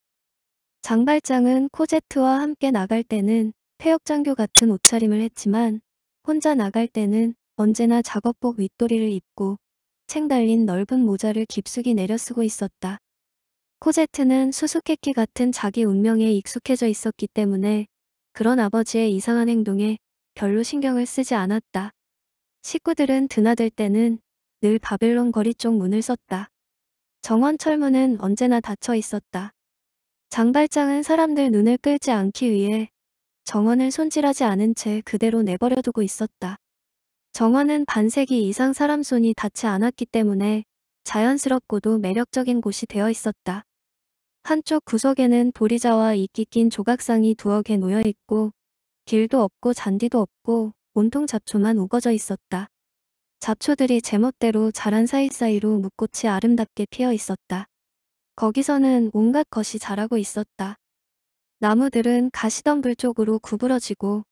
장발장은 코제트와 함께 나갈 때는 폐역장교 같은 옷차림을 했지만 혼자 나갈 때는 언제나 작업복 윗도리를 입고 챙 달린 넓은 모자를 깊숙이 내려쓰고 있었다. 코제트는 수수께끼 같은 자기 운명에 익숙해져 있었기 때문에 그런 아버지의 이상한 행동에 별로 신경을 쓰지 않았다. 식구들은 드나들 때는 늘 바벨론 거리 쪽 문을 썼다. 정원철 문은 언제나 닫혀 있었다. 장발장은 사람들 눈을 끌지 않기 위해 정원을 손질하지 않은 채 그대로 내버려두고 있었다. 정원은 반세기 이상 사람 손이 닿지 않았기 때문에 자연스럽고도 매력적인 곳이 되어 있었다. 한쪽 구석에는 보리자와 이끼 낀 조각상이 두어 개 놓여 있고 길도 없고 잔디도 없고 온통 잡초만 우거져 있었다. 잡초들이 제멋대로 자란 사이사이로 묵꽃이 아름답게 피어 있었다. 거기서는 온갖 것이 자라고 있었다. 나무들은 가시덤불 쪽으로 구부러지고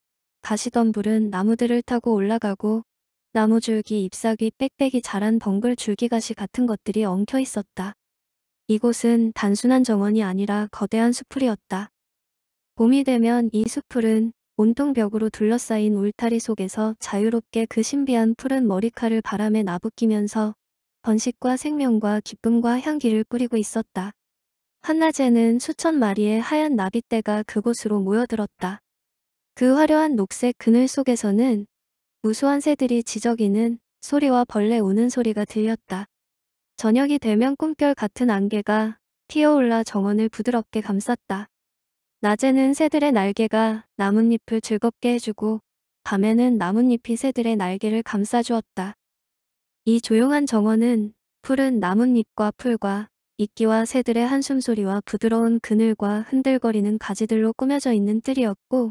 가시덤불은 나무들을 타고 올라가고 나무줄기 잎사귀 빽빽이 자란 덩글 줄기가시 같은 것들이 엉켜 있었다. 이곳은 단순한 정원이 아니라 거대한 수풀이었다. 봄이 되면 이 수풀은 온통 벽으로 둘러싸인 울타리 속에서 자유롭게 그 신비한 푸른 머리칼을 바람에 나부끼면서 번식과 생명과 기쁨과 향기를 뿌리고 있었다. 한낮에는 수천 마리의 하얀 나비떼가 그곳으로 모여들었다. 그 화려한 녹색 그늘 속에서는 무수한 새들이 지저귀는 소리와 벌레 우는 소리가 들렸다. 저녁이 되면 꿈결 같은 안개가 피어올라 정원을 부드럽게 감쌌다. 낮에는 새들의 날개가 나뭇잎을 즐겁게 해주고 밤에는 나뭇잎이 새들의 날개를 감싸주었다. 이 조용한 정원은 푸른 나뭇잎과 풀과 이끼와 새들의 한숨소리와 부드러운 그늘과 흔들거리는 가지들로 꾸며져 있는 뜰이었고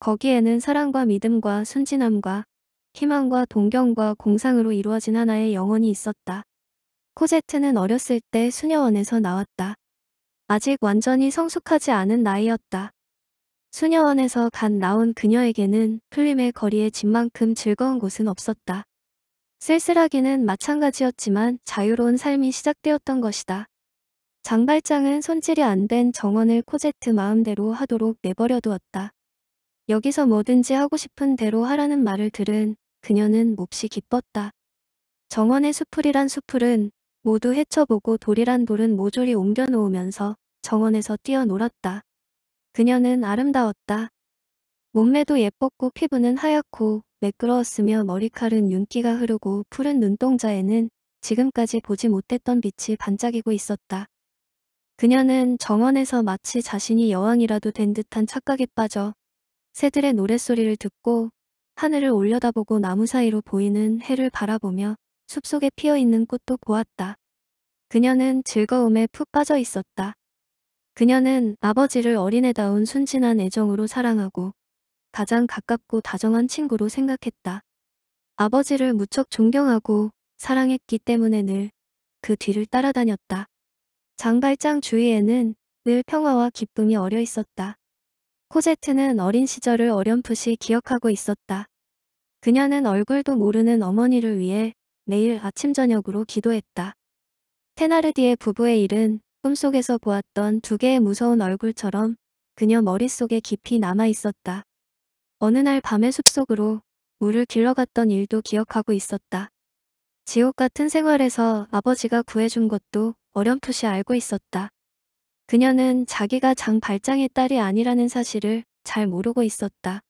거기에는 사랑과 믿음과 순진함과 희망과 동경과 공상으로 이루어진 하나의 영혼이 있었다. 코제트는 어렸을 때 수녀원에서 나왔다. 아직 완전히 성숙하지 않은 나이였다. 수녀원에서 간 나온 그녀에게는 풀림의 거리에 집만큼 즐거운 곳은 없었다. 쓸쓸하기는 마찬가지였지만 자유로운 삶이 시작되었던 것이다. 장발장은 손질이 안 된 정원을 코제트 마음대로 하도록 내버려 두었다. 여기서 뭐든지 하고 싶은 대로 하라는 말을 들은 그녀는 몹시 기뻤다. 정원의 수풀이란 수풀은 모두 헤쳐보고 돌이란 돌은 모조리 옮겨놓으면서 정원에서 뛰어놀았다. 그녀는 아름다웠다. 몸매도 예뻤고 피부는 하얗고 매끄러웠으며 머리칼은 윤기가 흐르고 푸른 눈동자에는 지금까지 보지 못했던 빛이 반짝이고 있었다. 그녀는 정원에서 마치 자신이 여왕이라도 된 듯한 착각에 빠져 새들의 노랫소리를 듣고 하늘을 올려다보고 나무 사이로 보이는 해를 바라보며 숲속에 피어있는 꽃도 보았다. 그녀는 즐거움에 푹 빠져 있었다. 그녀는 아버지를 어린애다운 순진한 애정으로 사랑하고 가장 가깝고 다정한 친구로 생각했다. 아버지를 무척 존경하고 사랑했기 때문에 늘 그 뒤를 따라다녔다. 장발장 주위에는 늘 평화와 기쁨이 어려 있었다. 코제트는 어린 시절을 어렴풋이 기억하고 있었다. 그녀는 얼굴도 모르는 어머니를 위해 매일 아침 저녁으로 기도했다. 테나르디의 부부의 일은 꿈속에서 보았던 두 개의 무서운 얼굴처럼 그녀 머릿속에 깊이 남아있었다. 어느 날 밤에 숲속으로 물을 길러갔던 일도 기억하고 있었다. 지옥 같은 생활에서 아버지가 구해준 것도 어렴풋이 알고 있었다. 그녀는 자기가 장 발장의 딸이 아니라는 사실을 잘 모르고 있었다.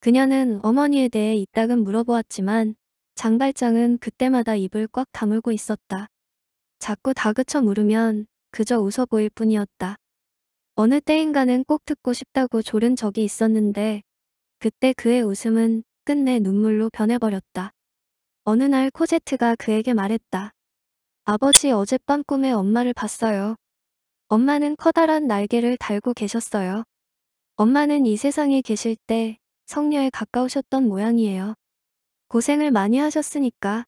그녀는 어머니에 대해 이따금 물어보았지만 장발장은 그때마다 입을 꽉 다물고 있었다. 자꾸 다그쳐 물으면 그저 웃어 보일 뿐이었다. 어느 때인가는 꼭 듣고 싶다고 졸은 적이 있었는데 그때 그의 웃음은 끝내 눈물로 변해버렸다. 어느 날 코제트가 그에게 말했다. 아버지 어젯밤 꿈에 엄마를 봤어요. 엄마는 커다란 날개를 달고 계셨어요. 엄마는 이 세상에 계실 때 성녀에 가까우셨던 모양이에요. 고생을 많이 하셨으니까.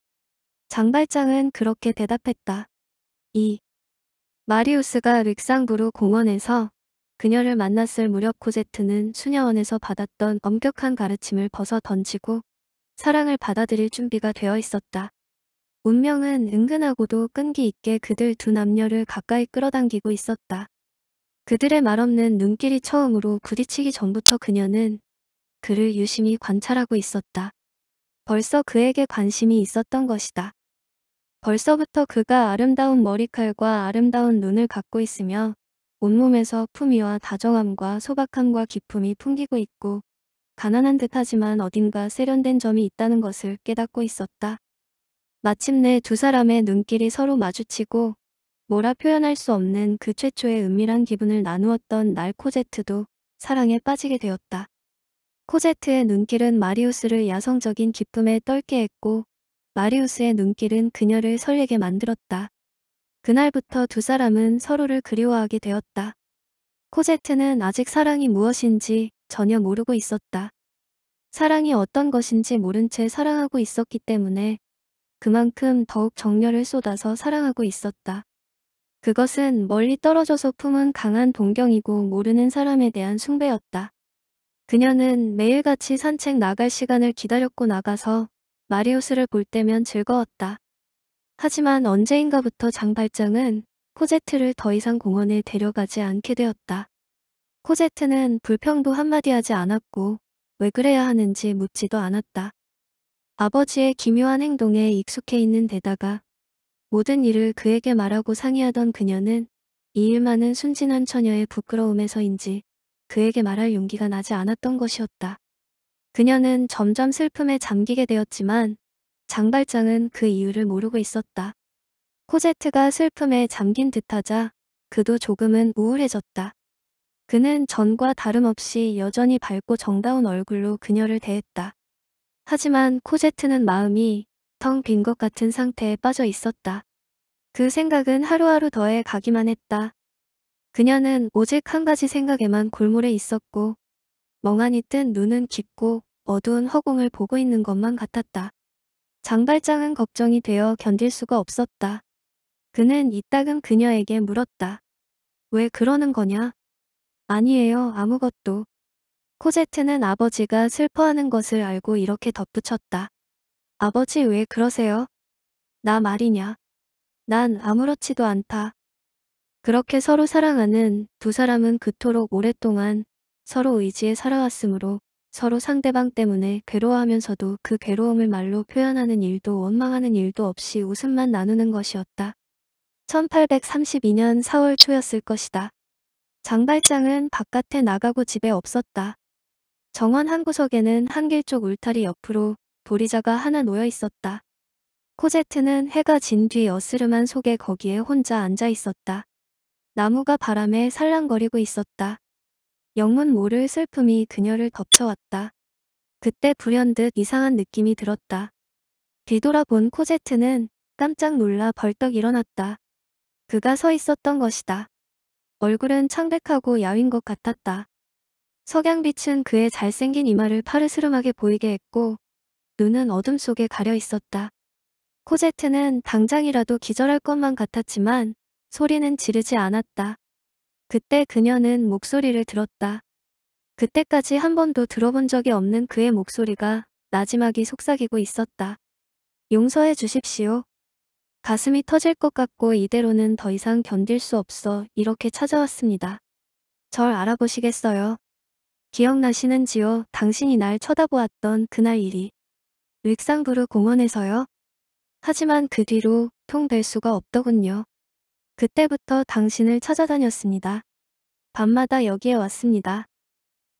장발장은 그렇게 대답했다. 2. 마리우스가 릭상부르 공원에서 그녀를 만났을 무렵 코제트는 수녀원에서 받았던 엄격한 가르침을 벗어 던지고 사랑을 받아들일 준비가 되어 있었다. 운명은 은근하고도 끈기 있게 그들 두 남녀를 가까이 끌어당기고 있었다. 그들의 말없는 눈길이 처음으로 부딪히기 전부터 그녀는 그를 유심히 관찰하고 있었다. 벌써 그에게 관심이 있었던 것이다. 벌써부터 그가 아름다운 머리칼과 아름다운 눈을 갖고 있으며 온몸에서 품위와 다정함과 소박함과 기품이 풍기고 있고 가난한 듯하지만 어딘가 세련된 점이 있다는 것을 깨닫고 있었다. 마침내 두 사람의 눈길이 서로 마주치고 뭐라 표현할 수 없는 그 최초의 은밀한 기분을 나누었던 날 코제트도 사랑에 빠지게 되었다. 코제트의 눈길은 마리우스를 야성적인 기쁨에 떨게 했고 마리우스의 눈길은 그녀를 설레게 만들었다. 그날부터 두 사람은 서로를 그리워하게 되었다. 코제트는 아직 사랑이 무엇인지 전혀 모르고 있었다. 사랑이 어떤 것인지 모른 채 사랑하고 있었기 때문에 그만큼 더욱 정열을 쏟아서 사랑하고 있었다. 그것은 멀리 떨어져서 품은 강한 동경이고 모르는 사람에 대한 숭배였다. 그녀는 매일같이 산책 나갈 시간을 기다렸고 나가서 마리오스를볼 때면 즐거웠다. 하지만 언제인가부터 장발장은 코제트를 더 이상 공원에 데려가지 않게 되었다. 코제트는 불평도 한마디 하지 않았고 왜 그래야 하는지 묻지도 않았다. 아버지의 기묘한 행동에 익숙해 있는 데다가 모든 일을 그에게 말하고 상의하던 그녀는 이 일만은 순진한 처녀의 부끄러움에서인지 그에게 말할 용기가 나지 않았던 것이었다. 그녀는 점점 슬픔에 잠기게 되었지만 장발장은 그 이유를 모르고 있었다. 코제트가 슬픔에 잠긴 듯하자 그도 조금은 우울해졌다. 그는 전과 다름없이 여전히 밝고 정다운 얼굴로 그녀를 대했다. 하지만 코제트는 마음이 텅 빈 것 같은 상태에 빠져 있었다. 그 생각은 하루하루 더해 가기만 했다. 그녀는 오직 한 가지 생각에만 골몰해 있었고 멍하니 뜬 눈은 깊고 어두운 허공을 보고 있는 것만 같았다. 장발장은 걱정이 되어 견딜 수가 없었다. 그는 이따금 그녀에게 물었다. 왜 그러는 거냐? 아니에요 아무것도. 코제트는 아버지가 슬퍼하는 것을 알고 이렇게 덧붙였다. 아버지 왜 그러세요? 나 말이냐. 난 아무렇지도 않다. 그렇게 서로 사랑하는 두 사람은 그토록 오랫동안 서로 의지해 살아왔으므로 서로 상대방 때문에 괴로워하면서도 그 괴로움을 말로 표현하는 일도 원망하는 일도 없이 웃음만 나누는 것이었다. 1832년 4월 초였을 것이다. 장발장은 바깥에 나가고 집에 없었다. 정원 한 구석에는 한길 쪽 울타리 옆으로 보리자가 하나 놓여 있었다. 코제트는 해가 진 뒤 어스름한 속에 거기에 혼자 앉아 있었다. 나무가 바람에 살랑거리고 있었다. 영문 모를 슬픔이 그녀를 덮쳐왔다. 그때 불현듯 이상한 느낌이 들었다. 뒤돌아본 코제트는 깜짝 놀라 벌떡 일어났다. 그가 서 있었던 것이다. 얼굴은 창백하고 야윈 것 같았다. 석양빛은 그의 잘생긴 이마를 파르스름하게 보이게 했고 눈은 어둠 속에 가려 있었다. 코제트는 당장이라도 기절할 것만 같았지만 소리는 지르지 않았다. 그때 그녀는 목소리를 들었다. 그때까지 한 번도 들어본 적이 없는 그의 목소리가 나지막이 속삭이고 있었다. 용서해 주십시오. 가슴이 터질 것 같고 이대로는 더 이상 견딜 수 없어 이렇게 찾아왔습니다. 절 알아보시겠어요? 기억나시는지요? 당신이 날 쳐다보았던 그날 일이. 릭상부르 공원에서요? 하지만 그 뒤로 통될 수가 없더군요. 그때부터 당신을 찾아다녔습니다. 밤마다 여기에 왔습니다.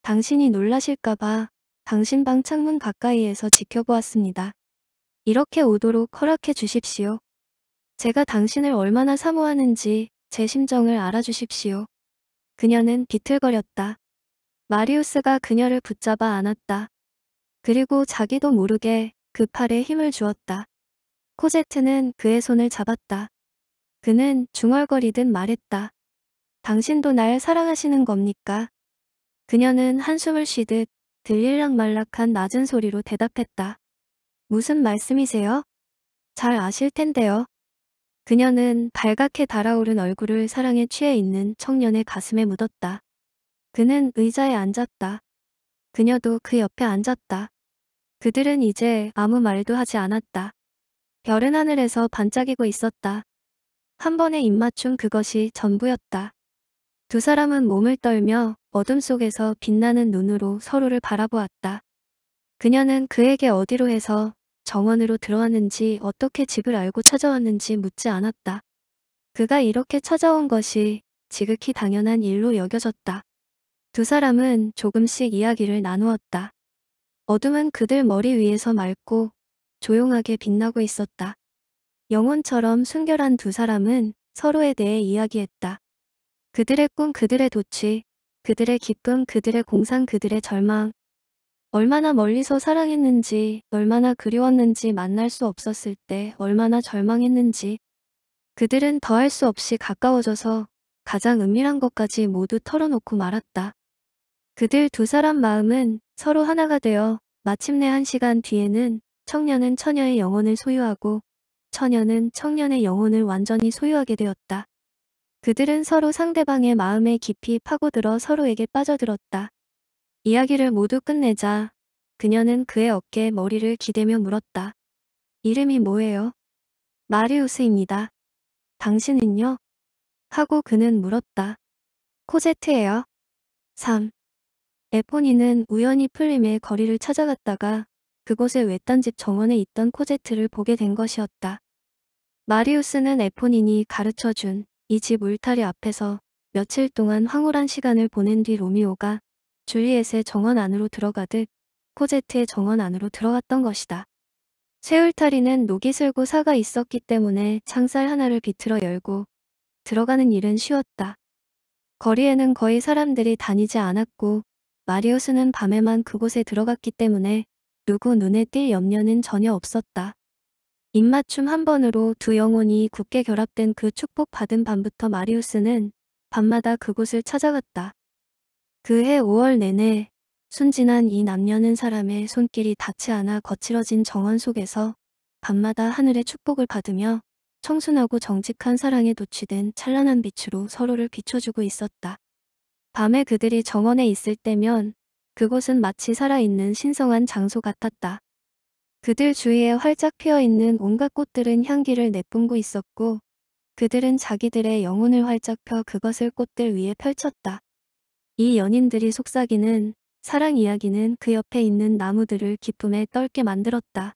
당신이 놀라실까봐 당신 방 창문 가까이에서 지켜보았습니다. 이렇게 오도록 허락해 주십시오. 제가 당신을 얼마나 사모하는지 제 심정을 알아주십시오. 그녀는 비틀거렸다. 마리우스가 그녀를 붙잡아 안았다. 그리고 자기도 모르게 그 팔에 힘을 주었다. 코제트는 그의 손을 잡았다. 그는 중얼거리듯 말했다. 당신도 날 사랑하시는 겁니까? 그녀는 한숨을 쉬듯 들릴락말락한 낮은 소리로 대답했다. 무슨 말씀이세요? 잘 아실 텐데요. 그녀는 발갛게 달아오른 얼굴을 사랑에 취해 있는 청년의 가슴에 묻었다. 그는 의자에 앉았다. 그녀도 그 옆에 앉았다. 그들은 이제 아무 말도 하지 않았다. 별은 하늘에서 반짝이고 있었다. 한 번의 입맞춤 그것이 전부였다. 두 사람은 몸을 떨며 어둠 속에서 빛나는 눈으로 서로를 바라보았다. 그녀는 그에게 어디로 해서 정원으로 들어왔는지 어떻게 집을 알고 찾아왔는지 묻지 않았다. 그가 이렇게 찾아온 것이 지극히 당연한 일로 여겨졌다. 두 사람은 조금씩 이야기를 나누었다. 어둠은 그들 머리 위에서 맑고 조용하게 빛나고 있었다. 영혼처럼 순결한 두 사람은 서로에 대해 이야기했다. 그들의 꿈, 그들의 도취, 그들의 기쁨, 그들의 공상, 그들의 절망. 얼마나 멀리서 사랑했는지, 얼마나 그리웠는지 만날 수 없었을 때 얼마나 절망했는지. 그들은 더할 수 없이 가까워져서 가장 은밀한 것까지 모두 털어놓고 말았다. 그들 두 사람 마음은 서로 하나가 되어 마침내 한 시간 뒤에는 청년은 처녀의 영혼을 소유하고 처녀는 청년의 영혼을 완전히 소유하게 되었다. 그들은 서로 상대방의 마음에 깊이 파고들어 서로에게 빠져들었다. 이야기를 모두 끝내자 그녀는 그의 어깨에 머리를 기대며 물었다. 이름이 뭐예요? 마리우스입니다. 당신은요? 하고 그는 물었다. 코제트예요. 3. 에포니는 우연히 풀림의 거리를 찾아갔다가 그곳의 외딴 집 정원에 있던 코제트를 보게 된 것이었다. 마리우스는 에포닌이 가르쳐준 이 집 울타리 앞에서 며칠 동안 황홀한 시간을 보낸 뒤 로미오가 줄리엣의 정원 안으로 들어가듯 코제트의 정원 안으로 들어갔던 것이다. 새 울타리는 녹이 슬고 사가 있었기 때문에 창살 하나를 비틀어 열고 들어가는 일은 쉬웠다. 거리에는 거의 사람들이 다니지 않았고 마리우스는 밤에만 그곳에 들어갔기 때문에 누구 눈에 띌 염려는 전혀 없었다. 입맞춤 한 번으로 두 영혼이 굳게 결합된 그 축복받은 밤부터 마리우스는 밤마다 그곳을 찾아갔다. 그 해 5월 내내 순진한 이 남녀는 사람의 손길이 닿지 않아 거칠어진 정원 속에서 밤마다 하늘의 축복을 받으며 청순하고 정직한 사랑에 도취된 찬란한 빛으로 서로를 비춰주고 있었다. 밤에 그들이 정원에 있을 때면 그곳은 마치 살아있는 신성한 장소 같았다. 그들 주위에 활짝 피어있는 온갖 꽃들은 향기를 내뿜고 있었고 그들은 자기들의 영혼을 활짝 펴 그것을 꽃들 위에 펼쳤다. 이 연인들이 속삭이는 사랑 이야기는 그 옆에 있는 나무들을 기쁨에 떨게 만들었다.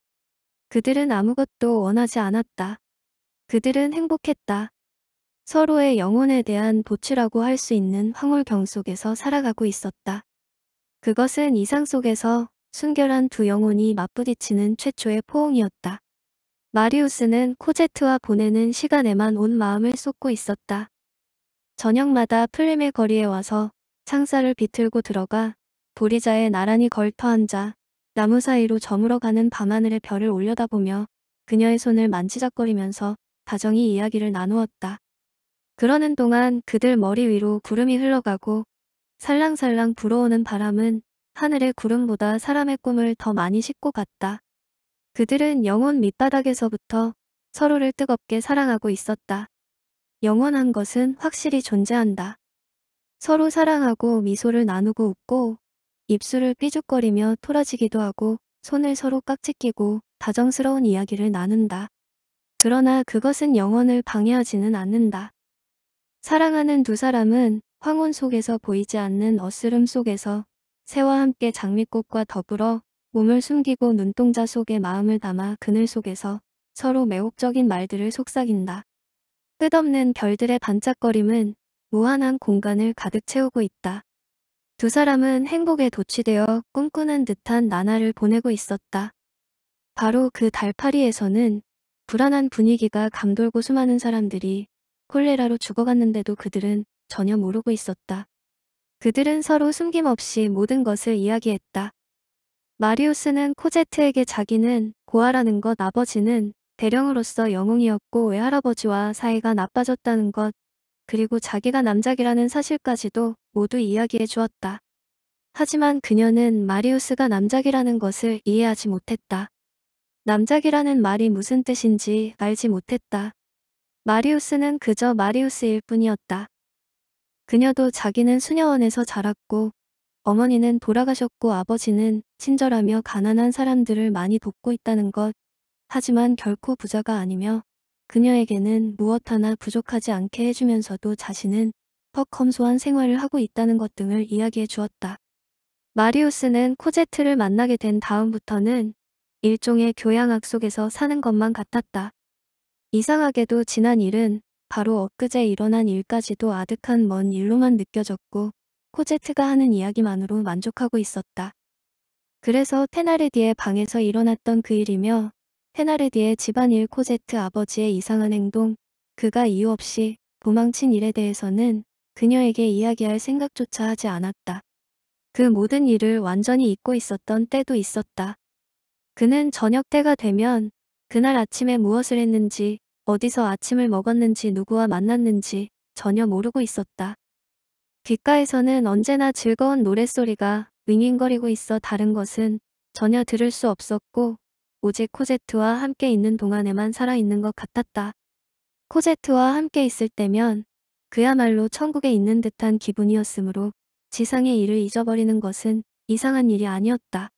그들은 아무것도 원하지 않았다. 그들은 행복했다. 서로의 영혼에 대한 보치라고 할 수 있는 황홀경 속에서 살아가고 있었다. 그것은 이상 속에서 순결한 두 영혼이 맞부딪히는 최초의 포옹이었다. 마리우스는 코제트와 보내는 시간에만 온 마음을 쏟고 있었다. 저녁마다 플림의 거리에 와서 창살을 비틀고 들어가 보리자에 나란히 걸터앉아 나무 사이로 저물어가는 밤하늘의 별을 올려다보며 그녀의 손을 만지작거리면서 다정히 이야기를 나누었다. 그러는 동안 그들 머리 위로 구름이 흘러가고 살랑살랑 불어오는 바람은 하늘의 구름보다 사람의 꿈을 더 많이 싣고 갔다. 그들은 영혼 밑바닥에서부터 서로를 뜨겁게 사랑하고 있었다. 영원한 것은 확실히 존재한다. 서로 사랑하고 미소를 나누고 웃고 입술을 삐죽거리며 토라지기도 하고 손을 서로 깍지끼고 다정스러운 이야기를 나눈다. 그러나 그것은 영혼을 방해하지는 않는다. 사랑하는 두 사람은 황혼 속에서 보이지 않는 어스름 속에서 새와 함께 장미꽃과 더불어 몸을 숨기고 눈동자 속에 마음을 담아 그늘 속에서 서로 매혹적인 말들을 속삭인다. 끝없는 별들의 반짝거림은 무한한 공간을 가득 채우고 있다. 두 사람은 행복에 도취되어 꿈꾸는 듯한 나날을 보내고 있었다. 바로 그 달파리에서는 불안한 분위기가 감돌고 수많은 사람들이 콜레라로 죽어갔는데도 그들은 전혀 모르고 있었다. 그들은 서로 숨김없이 모든 것을 이야기했다. 마리우스는 코제트에게 자기는 고아라는 것 아버지는 대령으로서 영웅이었고 외할아버지와 사이가 나빠졌다는 것 그리고 자기가 남작이라는 사실까지도 모두 이야기해 주었다. 하지만 그녀는 마리우스가 남작이라는 것을 이해하지 못했다. 남작이라는 말이 무슨 뜻인지 알지 못했다. 마리우스는 그저 마리우스일 뿐이었다. 그녀도 자기는 수녀원에서 자랐고 어머니는 돌아가셨고 아버지는 친절하며 가난한 사람들을 많이 돕고 있다는 것. 하지만 결코 부자가 아니며 그녀에게는 무엇 하나 부족하지 않게 해주면서도 자신은 퍽 검소한 생활을 하고 있다는 것 등을 이야기해 주었다. 마리우스는 코제트를 만나게 된 다음부터는 일종의 교양악 속에서 사는 것만 같았다. 이상하게도 지난 일은 바로 엊그제 일어난 일까지도 아득한 먼 일로만 느껴졌고 코제트가 하는 이야기만으로 만족하고 있었다. 그래서 테나르디의 방에서 일어났던 그 일이며 테나르디의 집안일 코제트 아버지의 이상한 행동, 그가 이유 없이 도망친 일에 대해서는 그녀에게 이야기할 생각조차 하지 않았다. 그 모든 일을 완전히 잊고 있었던 때도 있었다. 그는 저녁 때가 되면 그날 아침에 무엇을 했는지 어디서 아침을 먹었는지 누구와 만났는지 전혀 모르고 있었다. 귓가에서는 언제나 즐거운 노랫소리가 윙윙거리고 있어 다른 것은 전혀 들을 수 없었고 오직 코제트와 함께 있는 동안에만 살아있는 것 같았다. 코제트와 함께 있을 때면 그야말로 천국에 있는 듯한 기분이었으므로 지상의 일을 잊어버리는 것은 이상한 일이 아니었다.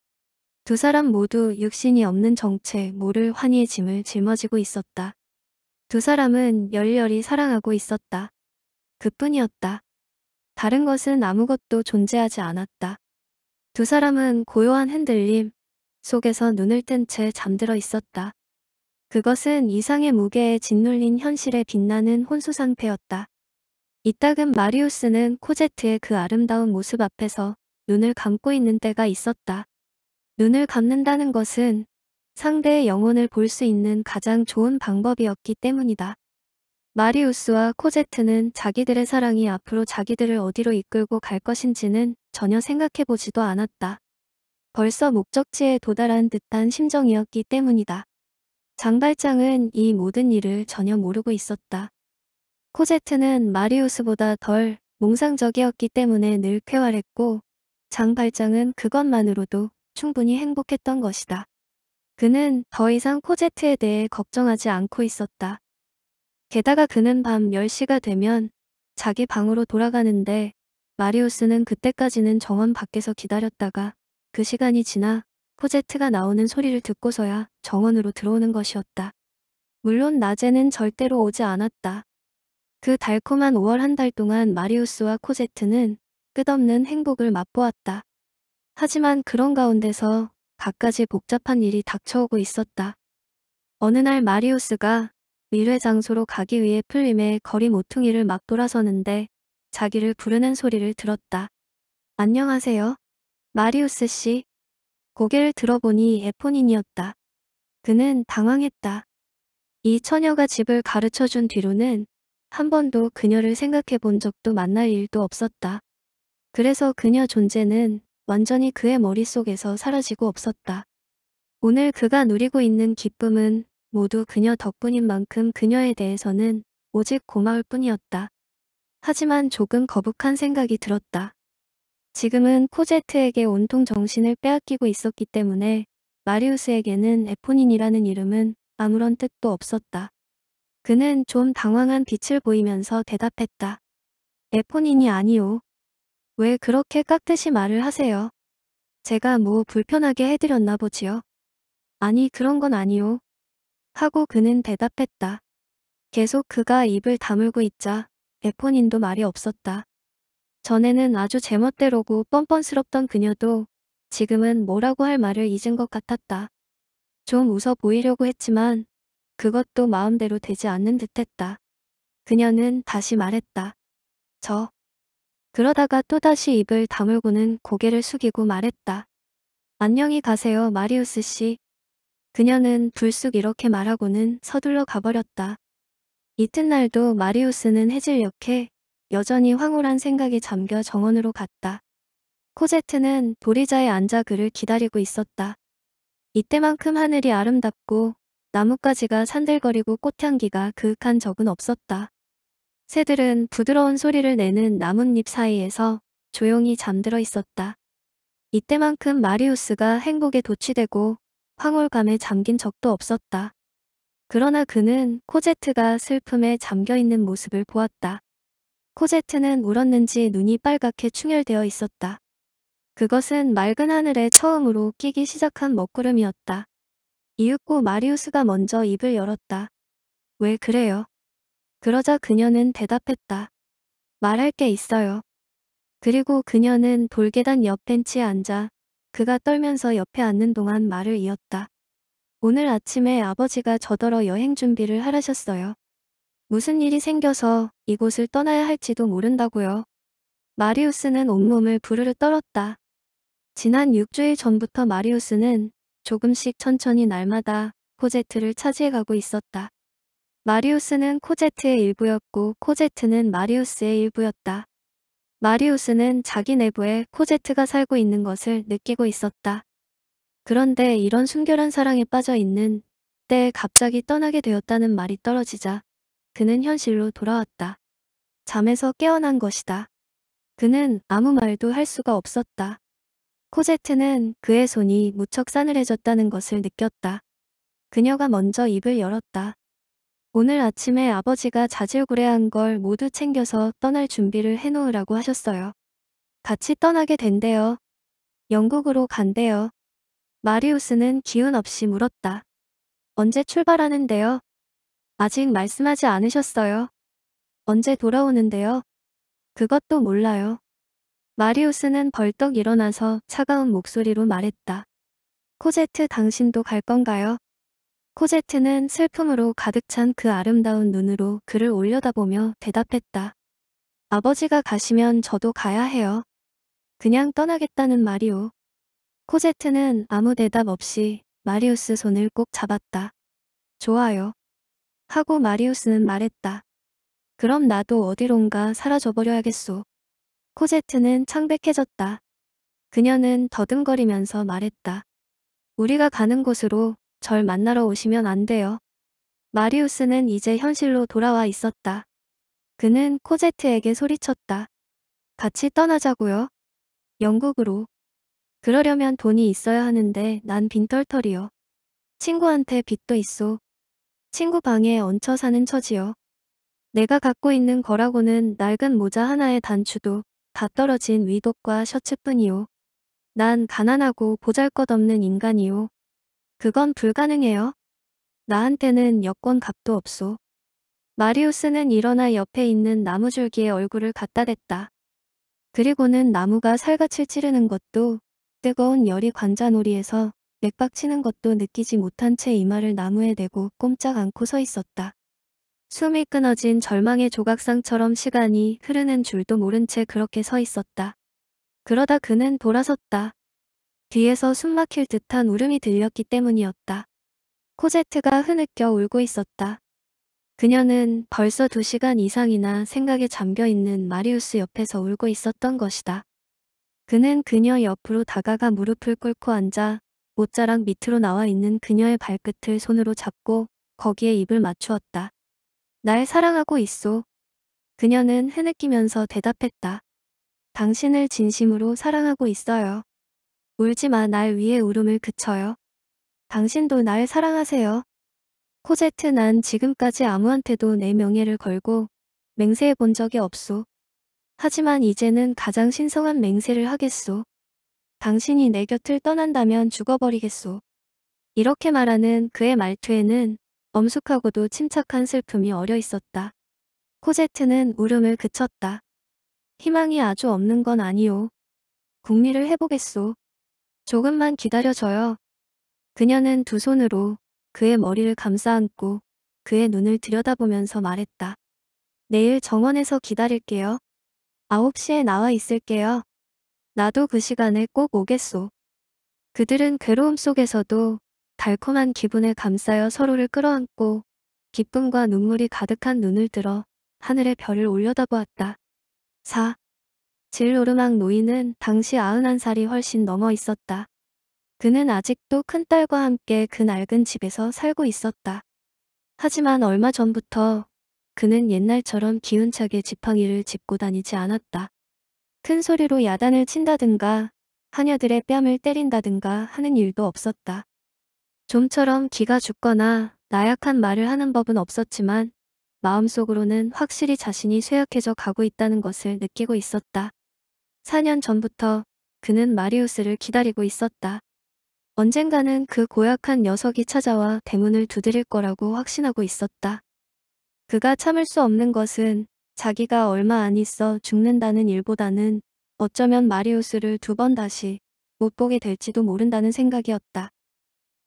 두 사람 모두 육신이 없는 정체 모를 환희의 짐을 짊어지고 있었다. 두 사람은 열렬히 사랑하고 있었다. 그뿐이었다. 다른 것은 아무것도 존재하지 않았다. 두 사람은 고요한 흔들림 속에서 눈을 뜬 채 잠들어 있었다. 그것은 이상의 무게에 짓눌린 현실에 빛나는 혼수상태였다. 이따금 마리우스는 코제트의 그 아름다운 모습 앞에서 눈을 감고 있는 때가 있었다. 눈을 감는다는 것은 상대의 영혼을 볼 수 있는 가장 좋은 방법이었기 때문이다. 마리우스와 코제트는 자기들의 사랑이 앞으로 자기들을 어디로 이끌고 갈 것인지는 전혀 생각해보지도 않았다. 벌써 목적지에 도달한 듯한 심정이었기 때문이다. 장발장은 이 모든 일을 전혀 모르고 있었다. 코제트는 마리우스보다 덜 몽상적이었기 때문에 늘 쾌활했고 장발장은 그것만으로도 충분히 행복했던 것이다. 그는 더 이상 코제트에 대해 걱정하지 않고 있었다. 게다가 그는 밤 10시가 되면 자기 방으로 돌아가는데 마리우스는 그때까지는 정원 밖에서 기다렸다가 그 시간이 지나 코제트가 나오는 소리를 듣고서야 정원으로 들어오는 것이었다. 물론 낮에는 절대로 오지 않았다. 그 달콤한 5월 한 달 동안 마리우스와 코제트는 끝없는 행복을 맛보았다. 하지만 그런 가운데서 갖가지 복잡한 일이 닥쳐오고 있었다. 어느 날 마리우스가 미래 장소로 가기 위해 풀림에 거리 모퉁이를 막 돌아서는데 자기를 부르는 소리를 들었다. 안녕하세요. 마리우스 씨. 고개를 들어보니 에포닌이었다. 그는 당황했다. 이 처녀가 집을 가르쳐준 뒤로는 한 번도 그녀를 생각해 본 적도 만날 일도 없었다. 그래서 그녀 존재는 완전히 그의 머릿속에서 사라지고 없었다. 오늘 그가 누리고 있는 기쁨은 모두 그녀 덕분인 만큼 그녀에 대해서는 오직 고마울 뿐이었다. 하지만 조금 거북한 생각이 들었다. 지금은 코제트에게 온통 정신을 빼앗기고 있었기 때문에 마리우스에게는 에포닌이라는 이름은 아무런 뜻도 없었다. 그는 좀 당황한 빛을 보이면서 대답했다. 에포닌이 아니오. 왜 그렇게 깍듯이 말을 하세요? 제가 뭐 불편하게 해드렸나 보지요? 아니 그런 건아니오 하고 그는 대답했다. 계속 그가 입을 다물고 있자 에포닌도 말이 없었다. 전에는 아주 제멋대로고 뻔뻔스럽던 그녀도 지금은 뭐라고 할 말을 잊은 것 같았다. 좀 웃어 보이려고 했지만 그것도 마음대로 되지 않는 듯했다. 그녀는 다시 말했다. 저 그러다가 또다시 입을 다물고는 고개를 숙이고 말했다. 안녕히 가세요 마리우스 씨. 그녀는 불쑥 이렇게 말하고는 서둘러 가버렸다. 이튿날도 마리우스는 해질녘에 여전히 황홀한 생각이 잠겨 정원으로 갔다. 코제트는 도리자에 앉아 그를 기다리고 있었다. 이때만큼 하늘이 아름답고 나뭇가지가 산들거리고 꽃향기가 그윽한 적은 없었다. 새들은 부드러운 소리를 내는 나뭇잎 사이에서 조용히 잠들어 있었다. 이때만큼 마리우스가 행복에 도취되고 황홀감에 잠긴 적도 없었다. 그러나 그는 코제트가 슬픔에 잠겨있는 모습을 보았다. 코제트는 울었는지 눈이 빨갛게 충혈되어 있었다. 그것은 맑은 하늘에 처음으로 끼기 시작한 먹구름이었다. 이윽고 마리우스가 먼저 입을 열었다. 왜 그래요? 그러자 그녀는 대답했다. 말할 게 있어요. 그리고 그녀는 돌계단 옆 벤치에 앉아 그가 떨면서 옆에 앉는 동안 말을 이었다. 오늘 아침에 아버지가 저더러 여행 준비를 하라셨어요. 무슨 일이 생겨서 이곳을 떠나야 할지도 모른다고요. 마리우스는 온몸을 부르르 떨었다. 지난 6주일 전부터 마리우스는 조금씩 천천히 날마다 코제트를 차지해가고 있었다. 마리우스는 코제트의 일부였고 코제트는 마리우스의 일부였다. 마리우스는 자기 내부에 코제트가 살고 있는 것을 느끼고 있었다. 그런데 이런 순결한 사랑에 빠져 있는 때 갑자기 떠나게 되었다는 말이 떨어지자 그는 현실로 돌아왔다. 잠에서 깨어난 것이다. 그는 아무 말도 할 수가 없었다. 코제트는 그의 손이 무척 싸늘해졌다는 것을 느꼈다. 그녀가 먼저 입을 열었다. 오늘 아침에 아버지가 자질구레한 걸 모두 챙겨서 떠날 준비를 해놓으라고 하셨어요. 같이 떠나게 된대요. 영국으로 간대요. 마리우스는 기운 없이 물었다. 언제 출발하는데요? 아직 말씀하지 않으셨어요. 언제 돌아오는데요? 그것도 몰라요. 마리우스는 벌떡 일어나서 차가운 목소리로 말했다. 코제트 당신도 갈 건가요? 코제트는 슬픔으로 가득 찬 그 아름다운 눈으로 그를 올려다보며 대답했다. 아버지가 가시면 저도 가야 해요. 그냥 떠나겠다는 말이오. 코제트는 아무 대답 없이 마리우스 손을 꼭 잡았다. 좋아요. 하고 마리우스는 말했다. 그럼 나도 어디론가 사라져버려야겠소. 코제트는 창백해졌다. 그녀는 더듬거리면서 말했다. 우리가 가는 곳으로 절 만나러 오시면 안 돼요. 마리우스는 이제 현실로 돌아와 있었다. 그는 코제트에게 소리쳤다. 같이 떠나자고요. 영국으로. 그러려면 돈이 있어야 하는데 난 빈털털이요. 친구한테 빚도 있어. 친구 방에 얹혀 사는 처지요. 내가 갖고 있는 거라고는 낡은 모자 하나의 단추도 다 떨어진 위독과 셔츠뿐이요. 난 가난하고 보잘것없는 인간이요. 그건 불가능해요. 나한테는 여권 값도 없소. 마리우스는 일어나 옆에 있는 나무줄기에 얼굴을 갖다 댔다. 그리고는 나무가 살갗을 찌르는 것도 뜨거운 열이 관자놀이에서 맥박치는 것도 느끼지 못한 채 이마를 나무에 대고 꼼짝 않고 서 있었다. 숨이 끊어진 절망의 조각상처럼 시간이 흐르는 줄도 모른 채 그렇게 서 있었다. 그러다 그는 돌아섰다. 뒤에서 숨막힐 듯한 울음이 들렸기 때문이었다. 코제트가 흐느껴 울고 있었다. 그녀는 벌써 두 시간 이상이나 생각에 잠겨있는 마리우스 옆에서 울고 있었던 것이다. 그는 그녀 옆으로 다가가 무릎을 꿇고 앉아 옷자락 밑으로 나와 있는 그녀의 발끝을 손으로 잡고 거기에 입을 맞추었다. 날 사랑하고 있어. 그녀는 흐느끼면서 대답했다. 당신을 진심으로 사랑하고 있어요. 울지마 날 위해 울음을 그쳐요. 당신도 날 사랑하세요. 코제트 난 지금까지 아무한테도 내 명예를 걸고 맹세해 본 적이 없소. 하지만 이제는 가장 신성한 맹세를 하겠소. 당신이 내 곁을 떠난다면 죽어버리겠소. 이렇게 말하는 그의 말투에는 엄숙하고도 침착한 슬픔이 어려 있었다. 코제트는 울음을 그쳤다. 희망이 아주 없는 건 아니오. 국리를 해보겠소. 조금만 기다려줘요. 그녀는 두 손으로 그의 머리를 감싸안고 그의 눈을 들여다보면서 말했다. 내일 정원에서 기다릴게요. 9시에 나와 있을게요. 나도 그 시간에 꼭 오겠소. 그들은 괴로움 속에서도 달콤한 기분에 감싸여 서로를 끌어안고 기쁨과 눈물이 가득한 눈을 들어 하늘의 별을 올려다보았다. 4. 질 오르막 노인은 당시 91살이 훨씬 넘어 있었다. 그는 아직도 큰딸과 함께 그 낡은 집에서 살고 있었다. 하지만 얼마 전부터 그는 옛날처럼 기운차게 지팡이를 짚고 다니지 않았다. 큰 소리로 야단을 친다든가 하녀들의 뺨을 때린다든가 하는 일도 없었다. 좀처럼 기가 죽거나 나약한 말을 하는 법은 없었지만 마음속으로는 확실히 자신이 쇠약해져 가고 있다는 것을 느끼고 있었다. 4년 전부터 그는 마리우스를 기다리고 있었다. 언젠가는 그 고약한 녀석이 찾아와 대문을 두드릴 거라고 확신하고 있었다. 그가 참을 수 없는 것은 자기가 얼마 안 있어 죽는다는 일보다는 어쩌면 마리우스를 두 번 다시 못 보게 될지도 모른다는 생각이었다.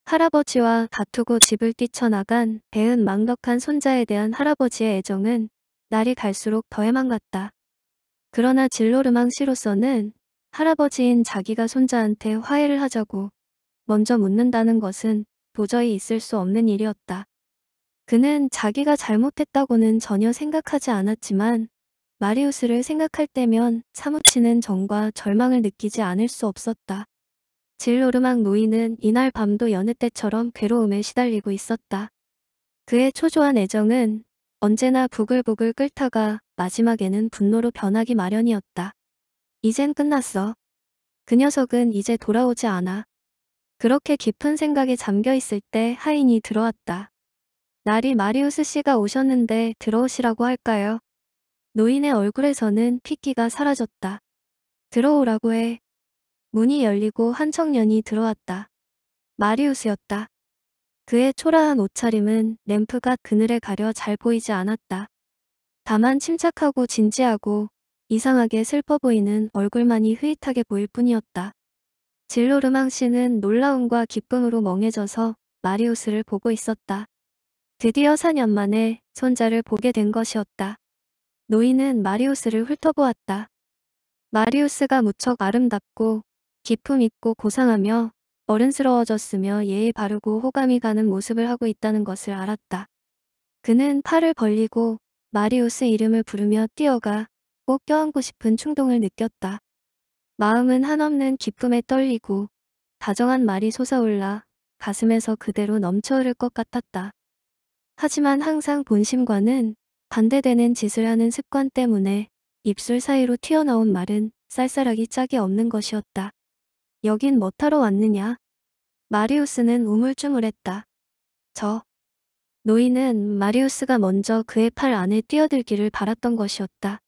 할아버지와 다투고 집을 뛰쳐나간 대은 망덕한 손자에 대한 할아버지의 애정은 날이 갈수록 더해만 갔다. 그러나 진로르망 씨로서는 할아버지인 자기가 손자한테 화해를 하자고 먼저 묻는다는 것은 도저히 있을 수 없는 일이었다. 그는 자기가 잘못했다고는 전혀 생각하지 않았지만 마리우스를 생각할 때면 사무치는 정과 절망을 느끼지 않을 수 없었다. 진로르망 노인은 이날 밤도 여느 때처럼 괴로움에 시달리고 있었다. 그의 초조한 애정은 언제나 부글부글 끓다가 마지막에는 분노로 변하기 마련이었다. 이젠 끝났어. 그 녀석은 이제 돌아오지 않아. 그렇게 깊은 생각에 잠겨 있을 때 하인이 들어왔다. 날이 마리우스 씨가 오셨는데 들어오시라고 할까요? 노인의 얼굴에서는 핏기가 사라졌다. 들어오라고 해. 문이 열리고 한 청년이 들어왔다. 마리우스였다. 그의 초라한 옷차림은 램프가 그늘에 가려 잘 보이지 않았다. 다만 침착하고 진지하고 이상하게 슬퍼 보이는 얼굴만이 흐릿하게 보일 뿐이었다. 진로르망 씨는 놀라움과 기쁨으로 멍해져서 마리우스를 보고 있었다. 드디어 4년 만에 손자를 보게 된 것이었다. 노인은 마리우스를 훑어보았다. 마리우스가 무척 아름답고 기품 있고 고상하며 어른스러워졌으며 예의 바르고 호감이 가는 모습을 하고 있다는 것을 알았다. 그는 팔을 벌리고 마리오스 이름을 부르며 뛰어가 꼭 껴안고 싶은 충동을 느꼈다. 마음은 한없는 기쁨에 떨리고 다정한 말이 솟아올라 가슴에서 그대로 넘쳐흐를 것 같았다. 하지만 항상 본심과는 반대되는 짓을 하는 습관 때문에 입술 사이로 튀어나온 말은 쌀쌀하기 짝이 없는 것이었다. 여긴 뭐타러 왔느냐? 마리우스는 우물쭈물했다. 저. 노인은 마리우스가 먼저 그의 팔 안에 뛰어들기를 바랐던 것이었다.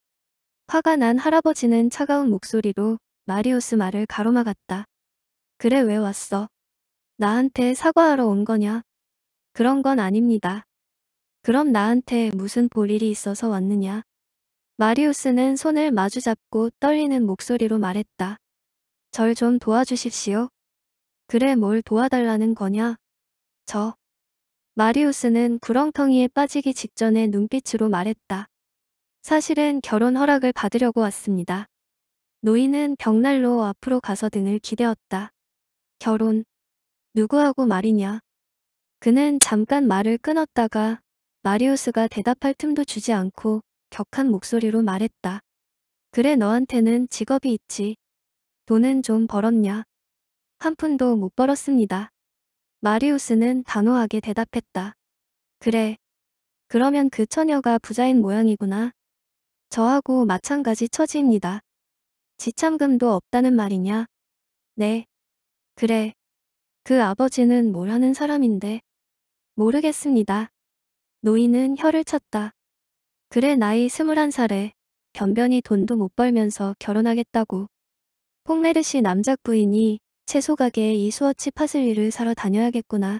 화가 난 할아버지는 차가운 목소리로 마리우스 말을 가로막았다. 그래 왜 왔어? 나한테 사과하러 온 거냐? 그런 건 아닙니다. 그럼 나한테 무슨 볼 일이 있어서 왔느냐? 마리우스는 손을 마주잡고 떨리는 목소리로 말했다. 절 좀 도와주십시오. 그래 뭘 도와달라는 거냐? 저. 마리우스는 구렁텅이에 빠지기 직전에 눈빛으로 말했다. 사실은 결혼 허락을 받으려고 왔습니다. 노인은 벽난로 앞으로 가서 등을 기대었다. 결혼. 누구하고 말이냐? 그는 잠깐 말을 끊었다가 마리우스가 대답할 틈도 주지 않고 격한 목소리로 말했다. 그래 너한테는 직업이 있지. 돈은 좀 벌었냐? 한 푼도 못 벌었습니다. 마리우스는 단호하게 대답했다. 그래. 그러면 그 처녀가 부자인 모양이구나. 저하고 마찬가지 처지입니다. 지참금도 없다는 말이냐? 네. 그래. 그 아버지는 뭘 하는 사람인데? 모르겠습니다. 노인은 혀를 쳤다. 그래 나이 스물한 살에 변변히 돈도 못 벌면서 결혼하겠다고. 폭메르시 남작 부인이 채소 가게에 이수어치 파슬리를 사러 다녀야겠구나.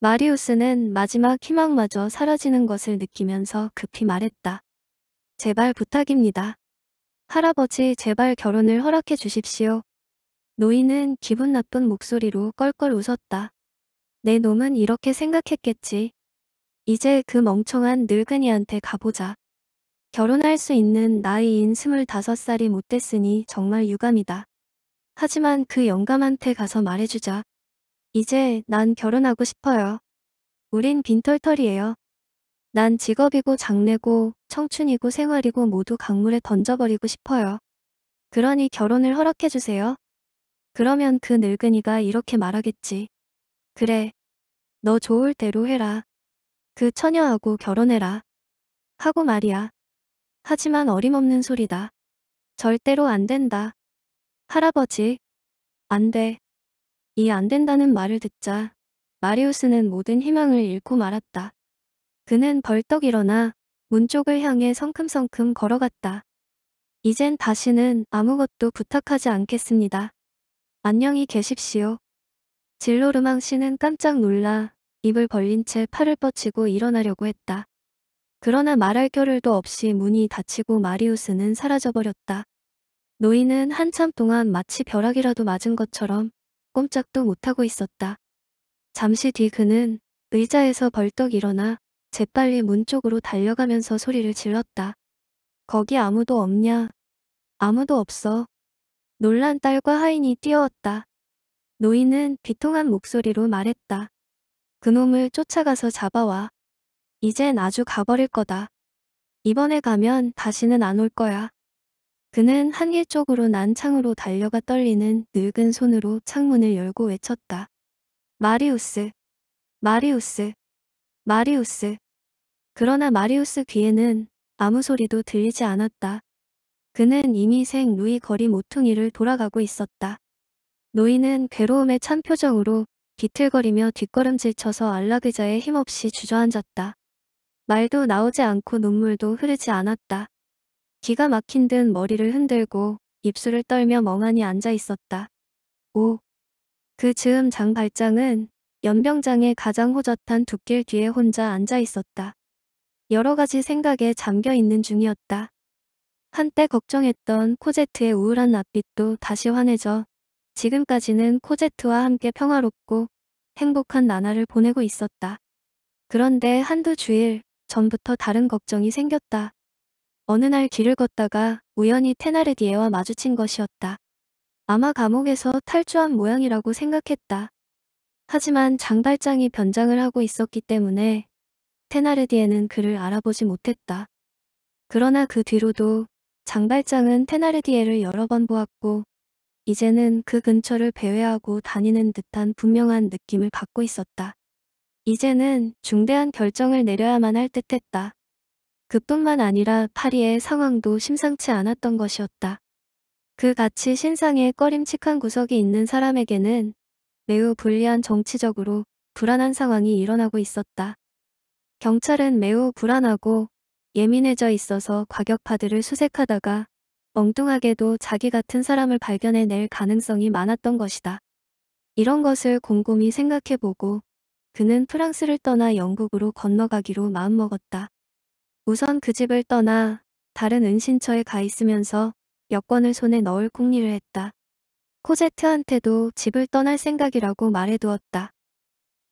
마리우스는 마지막 희망마저 사라지는 것을 느끼면서 급히 말했다. 제발 부탁입니다. 할아버지 제발 결혼을 허락해 주십시오. 노인은 기분 나쁜 목소리로 껄껄 웃었다. 내 놈은 이렇게 생각했겠지. 이제 그 멍청한 늙은이한테 가보자. 결혼할 수 있는 나이인 스물다섯 살이 못 됐으니 정말 유감이다. 하지만 그 영감한테 가서 말해주자. 이제 난 결혼하고 싶어요. 우린 빈털털이에요. 난 직업이고 장래고 청춘이고 생활이고 모두 강물에 던져버리고 싶어요. 그러니 결혼을 허락해주세요. 그러면 그 늙은이가 이렇게 말하겠지. 그래. 너 좋을 대로 해라. 그 처녀하고 결혼해라. 하고 말이야. 하지만 어림없는 소리다. 절대로 안 된다. 할아버지, 안 돼. 이 안 된다는 말을 듣자 마리우스는 모든 희망을 잃고 말았다. 그는 벌떡 일어나 문 쪽을 향해 성큼성큼 걸어갔다. 이젠 다시는 아무것도 부탁하지 않겠습니다. 안녕히 계십시오. 진로르망 씨는 깜짝 놀라 입을 벌린 채 팔을 뻗치고 일어나려고 했다. 그러나 말할 겨를도 없이 문이 닫히고 마리우스는 사라져버렸다. 노인은 한참 동안 마치 벼락이라도 맞은 것처럼 꼼짝도 못하고 있었다. 잠시 뒤 그는 의자에서 벌떡 일어나 재빨리 문 쪽으로 달려가면서 소리를 질렀다. 거기 아무도 없냐? 아무도 없어. 놀란 딸과 하인이 뛰어왔다. 노인은 비통한 목소리로 말했다. 그놈을 쫓아가서 잡아와. 이젠 아주 가버릴 거다. 이번에 가면 다시는 안 올 거야. 그는 한길 쪽으로 난창으로 달려가 떨리는 늙은 손으로 창문을 열고 외쳤다. 마리우스! 마리우스! 마리우스! 그러나 마리우스 귀에는 아무 소리도 들리지 않았다. 그는 이미 생 루이 거리 모퉁이를 돌아가고 있었다. 노인은 괴로움에 찬 표정으로 비틀거리며 뒷걸음질 쳐서 안락의자에 힘없이 주저앉았다. 말도 나오지 않고 눈물도 흐르지 않았다. 기가 막힌 듯 머리를 흔들고 입술을 떨며 멍하니 앉아 있었다. 5. 그 즈음 장 발장은 연병장의 가장 호젓한 두길 뒤에 혼자 앉아 있었다. 여러 가지 생각에 잠겨 있는 중이었다. 한때 걱정했던 코제트의 우울한 낯빛도 다시 환해져 지금까지는 코제트와 함께 평화롭고 행복한 나날을 보내고 있었다. 그런데 한두 주일 전부터 다른 걱정이 생겼다. 어느 날 길을 걷다가 우연히 테나르디에와 마주친 것이었다. 아마 감옥에서 탈주한 모양이라고 생각했다. 하지만 장발장이 변장을 하고 있었기 때문에 테나르디에는 그를 알아보지 못했다. 그러나 그 뒤로도 장발장은 테나르디에를 여러 번 보았고 이제는 그 근처를 배회하고 다니는 듯한 분명한 느낌을 받고 있었다. 이제는 중대한 결정을 내려야만 할 듯했다. 그뿐만 아니라 파리의 상황도 심상치 않았던 것이었다. 그같이 신상에 꺼림칙한 구석이 있는 사람에게는 매우 불리한 정치적으로 불안한 상황이 일어나고 있었다. 경찰은 매우 불안하고 예민해져 있어서 과격파들을 수색하다가 엉뚱하게도 자기 같은 사람을 발견해낼 가능성이 많았던 것이다. 이런 것을 곰곰이 생각해보고 그는 프랑스를 떠나 영국으로 건너가기로 마음먹었다. 우선 그 집을 떠나 다른 은신처에 가 있으면서 여권을 손에 넣을 궁리를 했다. 코제트한테도 집을 떠날 생각이라고 말해두었다.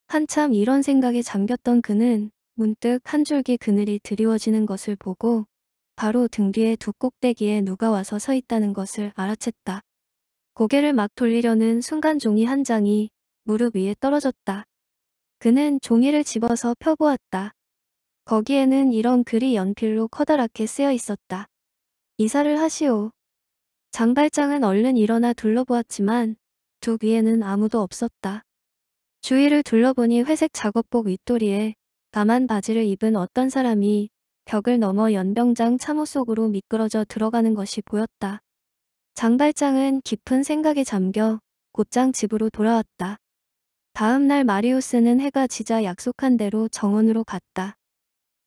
한참 이런 생각에 잠겼던 그는 문득 한 줄기 그늘이 드리워지는 것을 보고 바로 등 뒤에 두 꼭대기에 누가 와서 서 있다는 것을 알아챘다. 고개를 막 돌리려는 순간 종이 한 장이 무릎 위에 떨어졌다. 그는 종이를 집어서 펴보았다. 거기에는 이런 글이 연필로 커다랗게 쓰여 있었다. 이사를 하시오. 장발장은 얼른 일어나 둘러보았지만 두귀에는 아무도 없었다. 주위를 둘러보니 회색 작업복 윗도리에 까만 바지를 입은 어떤 사람이 벽을 넘어 연병장 참호 속으로 미끄러져 들어가는 것이 보였다. 장발장은 깊은 생각에 잠겨 곧장 집으로 돌아왔다. 다음 날 마리우스는 해가 지자 약속한 대로 정원으로 갔다.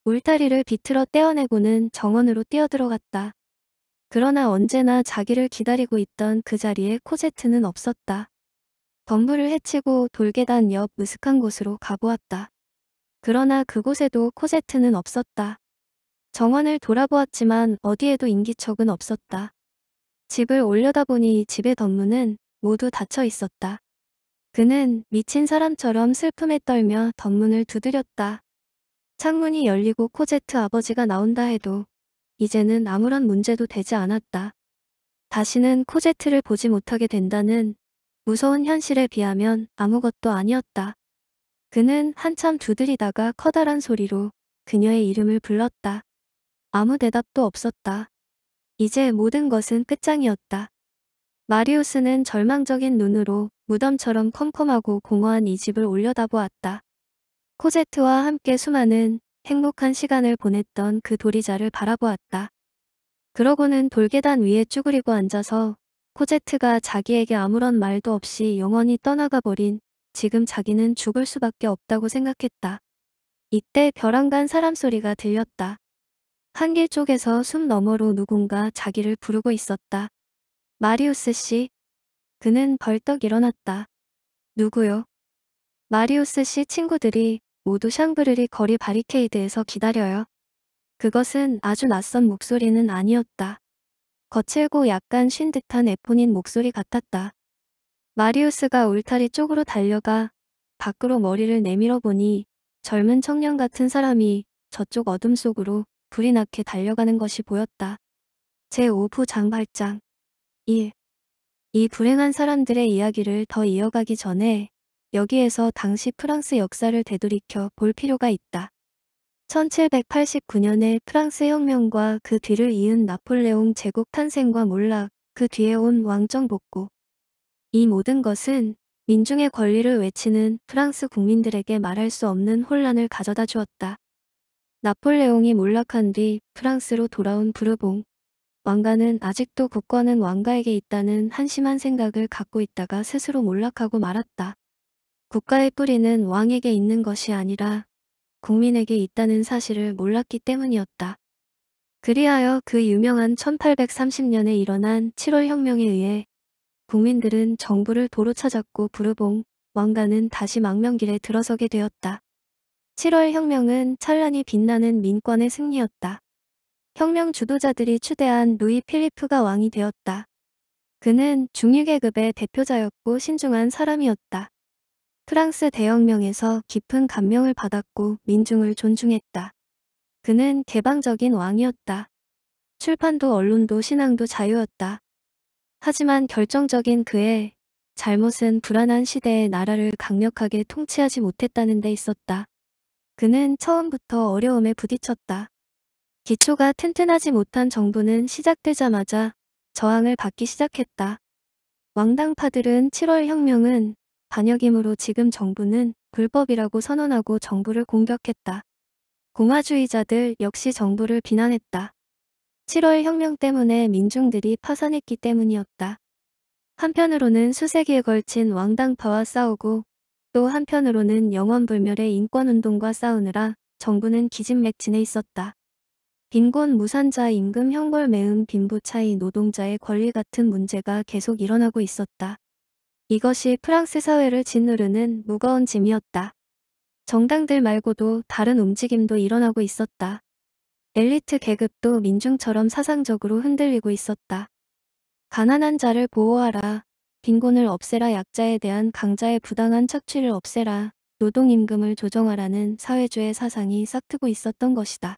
울타리를 비틀어 떼어내고는 정원으로 뛰어들어갔다. 그러나 언제나 자기를 기다리고 있던 그 자리에 코제트는 없었다. 덤불을 헤치고 돌계단 옆 으슥한 곳으로 가보았다. 그러나 그곳에도 코제트는 없었다. 정원을 돌아보았지만 어디에도 인기척은 없었다. 집을 올려다보니 집의 덤문은 모두 닫혀 있었다. 그는 미친 사람처럼 슬픔에 떨며 덤문을 두드렸다. 창문이 열리고 코제트 아버지가 나온다 해도 이제는 아무런 문제도 되지 않았다. 다시는 코제트를 보지 못하게 된다는 무서운 현실에 비하면 아무것도 아니었다. 그는 한참 두드리다가 커다란 소리로 그녀의 이름을 불렀다. 아무 대답도 없었다. 이제 모든 것은 끝장이었다. 마리우스는 절망적인 눈으로 무덤처럼 컴컴하고 공허한 이 집을 올려다보았다. 코제트와 함께 수많은 행복한 시간을 보냈던 그 도리자를 바라보았다. 그러고는 돌계단 위에 쭈그리고 앉아서 코제트가 자기에게 아무런 말도 없이 영원히 떠나가 버린 지금 자기는 죽을 수밖에 없다고 생각했다. 이때 벼랑간 사람 소리가 들렸다. 한길 쪽에서 숨 너머로 누군가 자기를 부르고 있었다. 마리우스 씨. 그는 벌떡 일어났다. 누구요? 마리우스 씨 친구들이 모두 샹브르리 거리 바리케이드에서 기다려요. 그것은 아주 낯선 목소리는 아니었다. 거칠고 약간 쉰 듯한 에폰인 목소리 같았다. 마리우스가 울타리 쪽으로 달려가 밖으로 머리를 내밀어 보니 젊은 청년 같은 사람이 저쪽 어둠 속으로 불이 나게 달려가는 것이 보였다. 제5부 장발장 1. 이 불행한 사람들의 이야기를 더 이어가기 전에 여기에서 당시 프랑스 역사를 되돌이켜 볼 필요가 있다. 1789년에 프랑스 혁명과 그 뒤를 이은 나폴레옹 제국 탄생과 몰락, 그 뒤에 온 왕정 복구. 이 모든 것은 민중의 권리를 외치는 프랑스 국민들에게 말할 수 없는 혼란을 가져다 주었다. 나폴레옹이 몰락한 뒤 프랑스로 돌아온 부르봉. 왕가는 아직도 국권은 왕가에게 있다는 한심한 생각을 갖고 있다가 스스로 몰락하고 말았다. 국가의 뿌리는 왕에게 있는 것이 아니라 국민에게 있다는 사실을 몰랐기 때문이었다. 그리하여 그 유명한 1830년에 일어난 7월 혁명에 의해 국민들은 정부를 도로 찾았고 부르봉, 왕가는 다시 망명길에 들어서게 되었다. 7월 혁명은 찬란히 빛나는 민권의 승리였다. 혁명 주도자들이 추대한 루이 필리프가 왕이 되었다. 그는 중위계급의 대표자였고 신중한 사람이었다. 프랑스 대혁명에서 깊은 감명을 받았고 민중을 존중했다. 그는 개방적인 왕이었다. 출판도 언론도 신앙도 자유였다. 하지만 결정적인 그의 잘못은 불안한 시대에 나라를 강력하게 통치하지 못했다는 데 있었다. 그는 처음부터 어려움에 부딪혔다. 기초가 튼튼하지 못한 정부는 시작되자마자 저항을 받기 시작했다. 왕당파들은 7월 혁명은 반역이므로 지금 정부는 불법이라고 선언하고 정부를 공격했다. 공화주의자들 역시 정부를 비난했다. 7월 혁명 때문에 민중들이 파산했기 때문이었다. 한편으로는 수세기에 걸친 왕당파와 싸우고 또 한편으로는 영원불멸의 인권운동과 싸우느라 정부는 기진맥진해 있었다. 빈곤 무산자 임금 형벌 매음 빈부 차이 노동자의 권리 같은 문제가 계속 일어나고 있었다. 이것이 프랑스 사회를 짓누르는 무거운 짐이었다. 정당들 말고도 다른 움직임도 일어나고 있었다. 엘리트 계급도 민중처럼 사상적으로 흔들리고 있었다. 가난한 자를 보호하라. 빈곤을 없애라 약자에 대한 강자의 부당한 착취를 없애라. 노동임금을 조정하라는 사회주의 사상이 싹트고 있었던 것이다.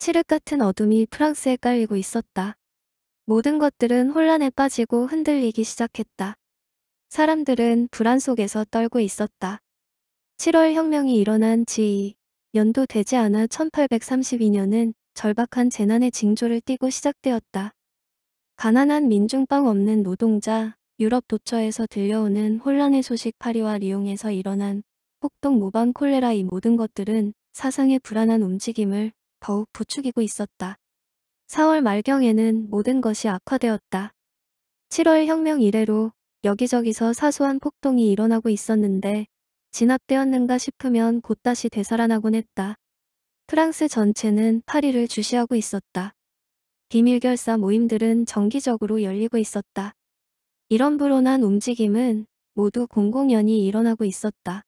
칠흑 같은 어둠이 프랑스에 깔리고 있었다. 모든 것들은 혼란에 빠지고 흔들리기 시작했다. 사람들은 불안 속에서 떨고 있었다. 7월 혁명이 일어난 지연도 되지 않아 1832년은 절박한 재난의 징조를 띠고 시작되었다. 가난한 민중빵 없는 노동자, 유럽 도처에서 들려오는 혼란의 소식 파리와 리옹에서 일어난 폭동 모방 콜레라 이 모든 것들은 사상의 불안한 움직임을 더욱 부추기고 있었다. 4월 말경에는 모든 것이 악화되었다. 7월 혁명 이래로 여기저기서 사소한 폭동이 일어나고 있었는데 진압되었는가 싶으면 곧 다시 되살아나곤 했다. 프랑스 전체는 파리를 주시하고 있었다. 비밀결사 모임들은 정기적으로 열리고 있었다. 이런 불온한 움직임은 모두 공공연히 일어나고 있었다.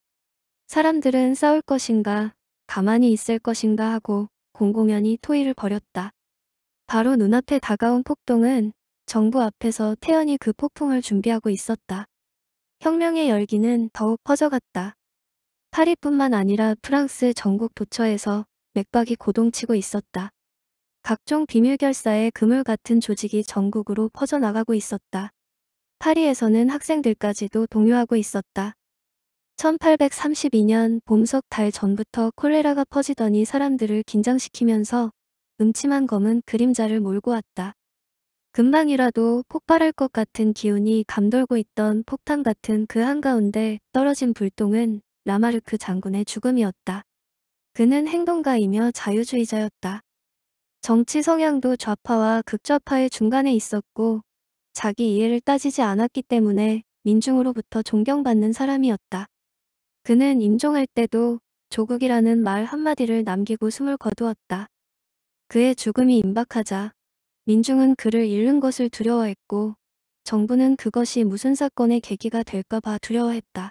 사람들은 싸울 것인가 가만히 있을 것인가 하고 공공연히 토의를 벌였다. 바로 눈앞에 다가온 폭동은 정부 앞에서 태연이 그 폭풍을 준비하고 있었다. 혁명의 열기는 더욱 퍼져갔다. 파리뿐만 아니라 프랑스 전국 도처에서 맥박이 고동치고 있었다. 각종 비밀결사의 그물 같은 조직이 전국으로 퍼져나가고 있었다. 파리에서는 학생들까지도 동요하고 있었다. 1832년 봄석 달 전부터 콜레라가 퍼지더니 사람들을 긴장시키면서 음침한 검은 그림자를 몰고 왔다. 금방이라도 폭발할 것 같은 기운이 감돌고 있던 폭탄 같은 그 한가운데 떨어진 불똥은 라마르크 장군의 죽음이었다. 그는 행동가이며 자유주의자였다. 정치 성향도 좌파와 극좌파의 중간에 있었고 자기 이해를 따지지 않았기 때문에 민중으로부터 존경받는 사람이었다. 그는 임종할 때도 조국이라는 말 한마디를 남기고 숨을 거두었다. 그의 죽음이 임박하자 민중은 그를 잃는 것을 두려워했고 정부는 그것이 무슨 사건의 계기가 될까봐 두려워했다.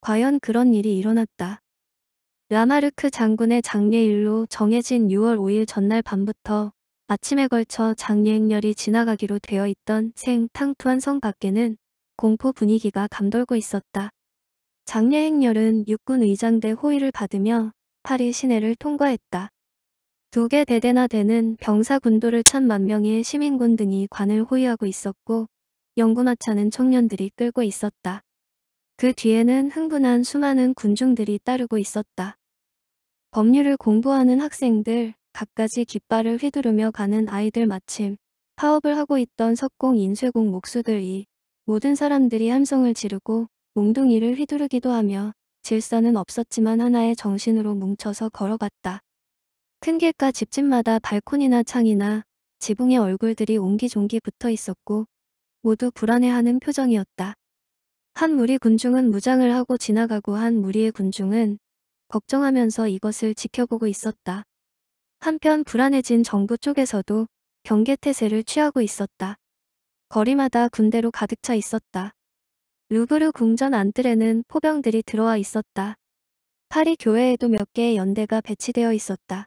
과연 그런 일이 일어났다. 라마르크 장군의 장례일로 정해진 6월 5일 전날 밤부터 아침에 걸쳐 장례 행렬이 지나가기로 되어 있던 생탕푸한 성 밖에는 공포 분위기가 감돌고 있었다. 장례 행렬은 육군 의장대 호위를 받으며 파리 시내를 통과했다. 두개 대대나 되는 병사군도를 찬 만명의 시민군 등이 관을 호위하고 있었고 영구마차는 청년들이 끌고 있었다. 그 뒤에는 흥분한 수많은 군중들이 따르고 있었다. 법률을 공부하는 학생들, 갖가지 깃발을 휘두르며 가는 아이들 마침 파업을 하고 있던 석공 인쇄공 목수들이 모든 사람들이 함성을 지르고 몽둥이를 휘두르기도 하며 질서는 없었지만 하나의 정신으로 뭉쳐서 걸어갔다. 큰 길가 집집마다 발코니나 창이나 지붕에 얼굴들이 옹기종기 붙어 있었고 모두 불안해하는 표정이었다. 한 무리 군중은 무장을 하고 지나가고 한 무리의 군중은 걱정하면서 이것을 지켜보고 있었다. 한편 불안해진 정부 쪽에서도 경계태세를 취하고 있었다. 거리마다 군대로 가득 차 있었다. 루브르 궁전 안뜰에는 포병들이 들어와 있었다. 파리 교회에도 몇 개의 연대가 배치되어 있었다.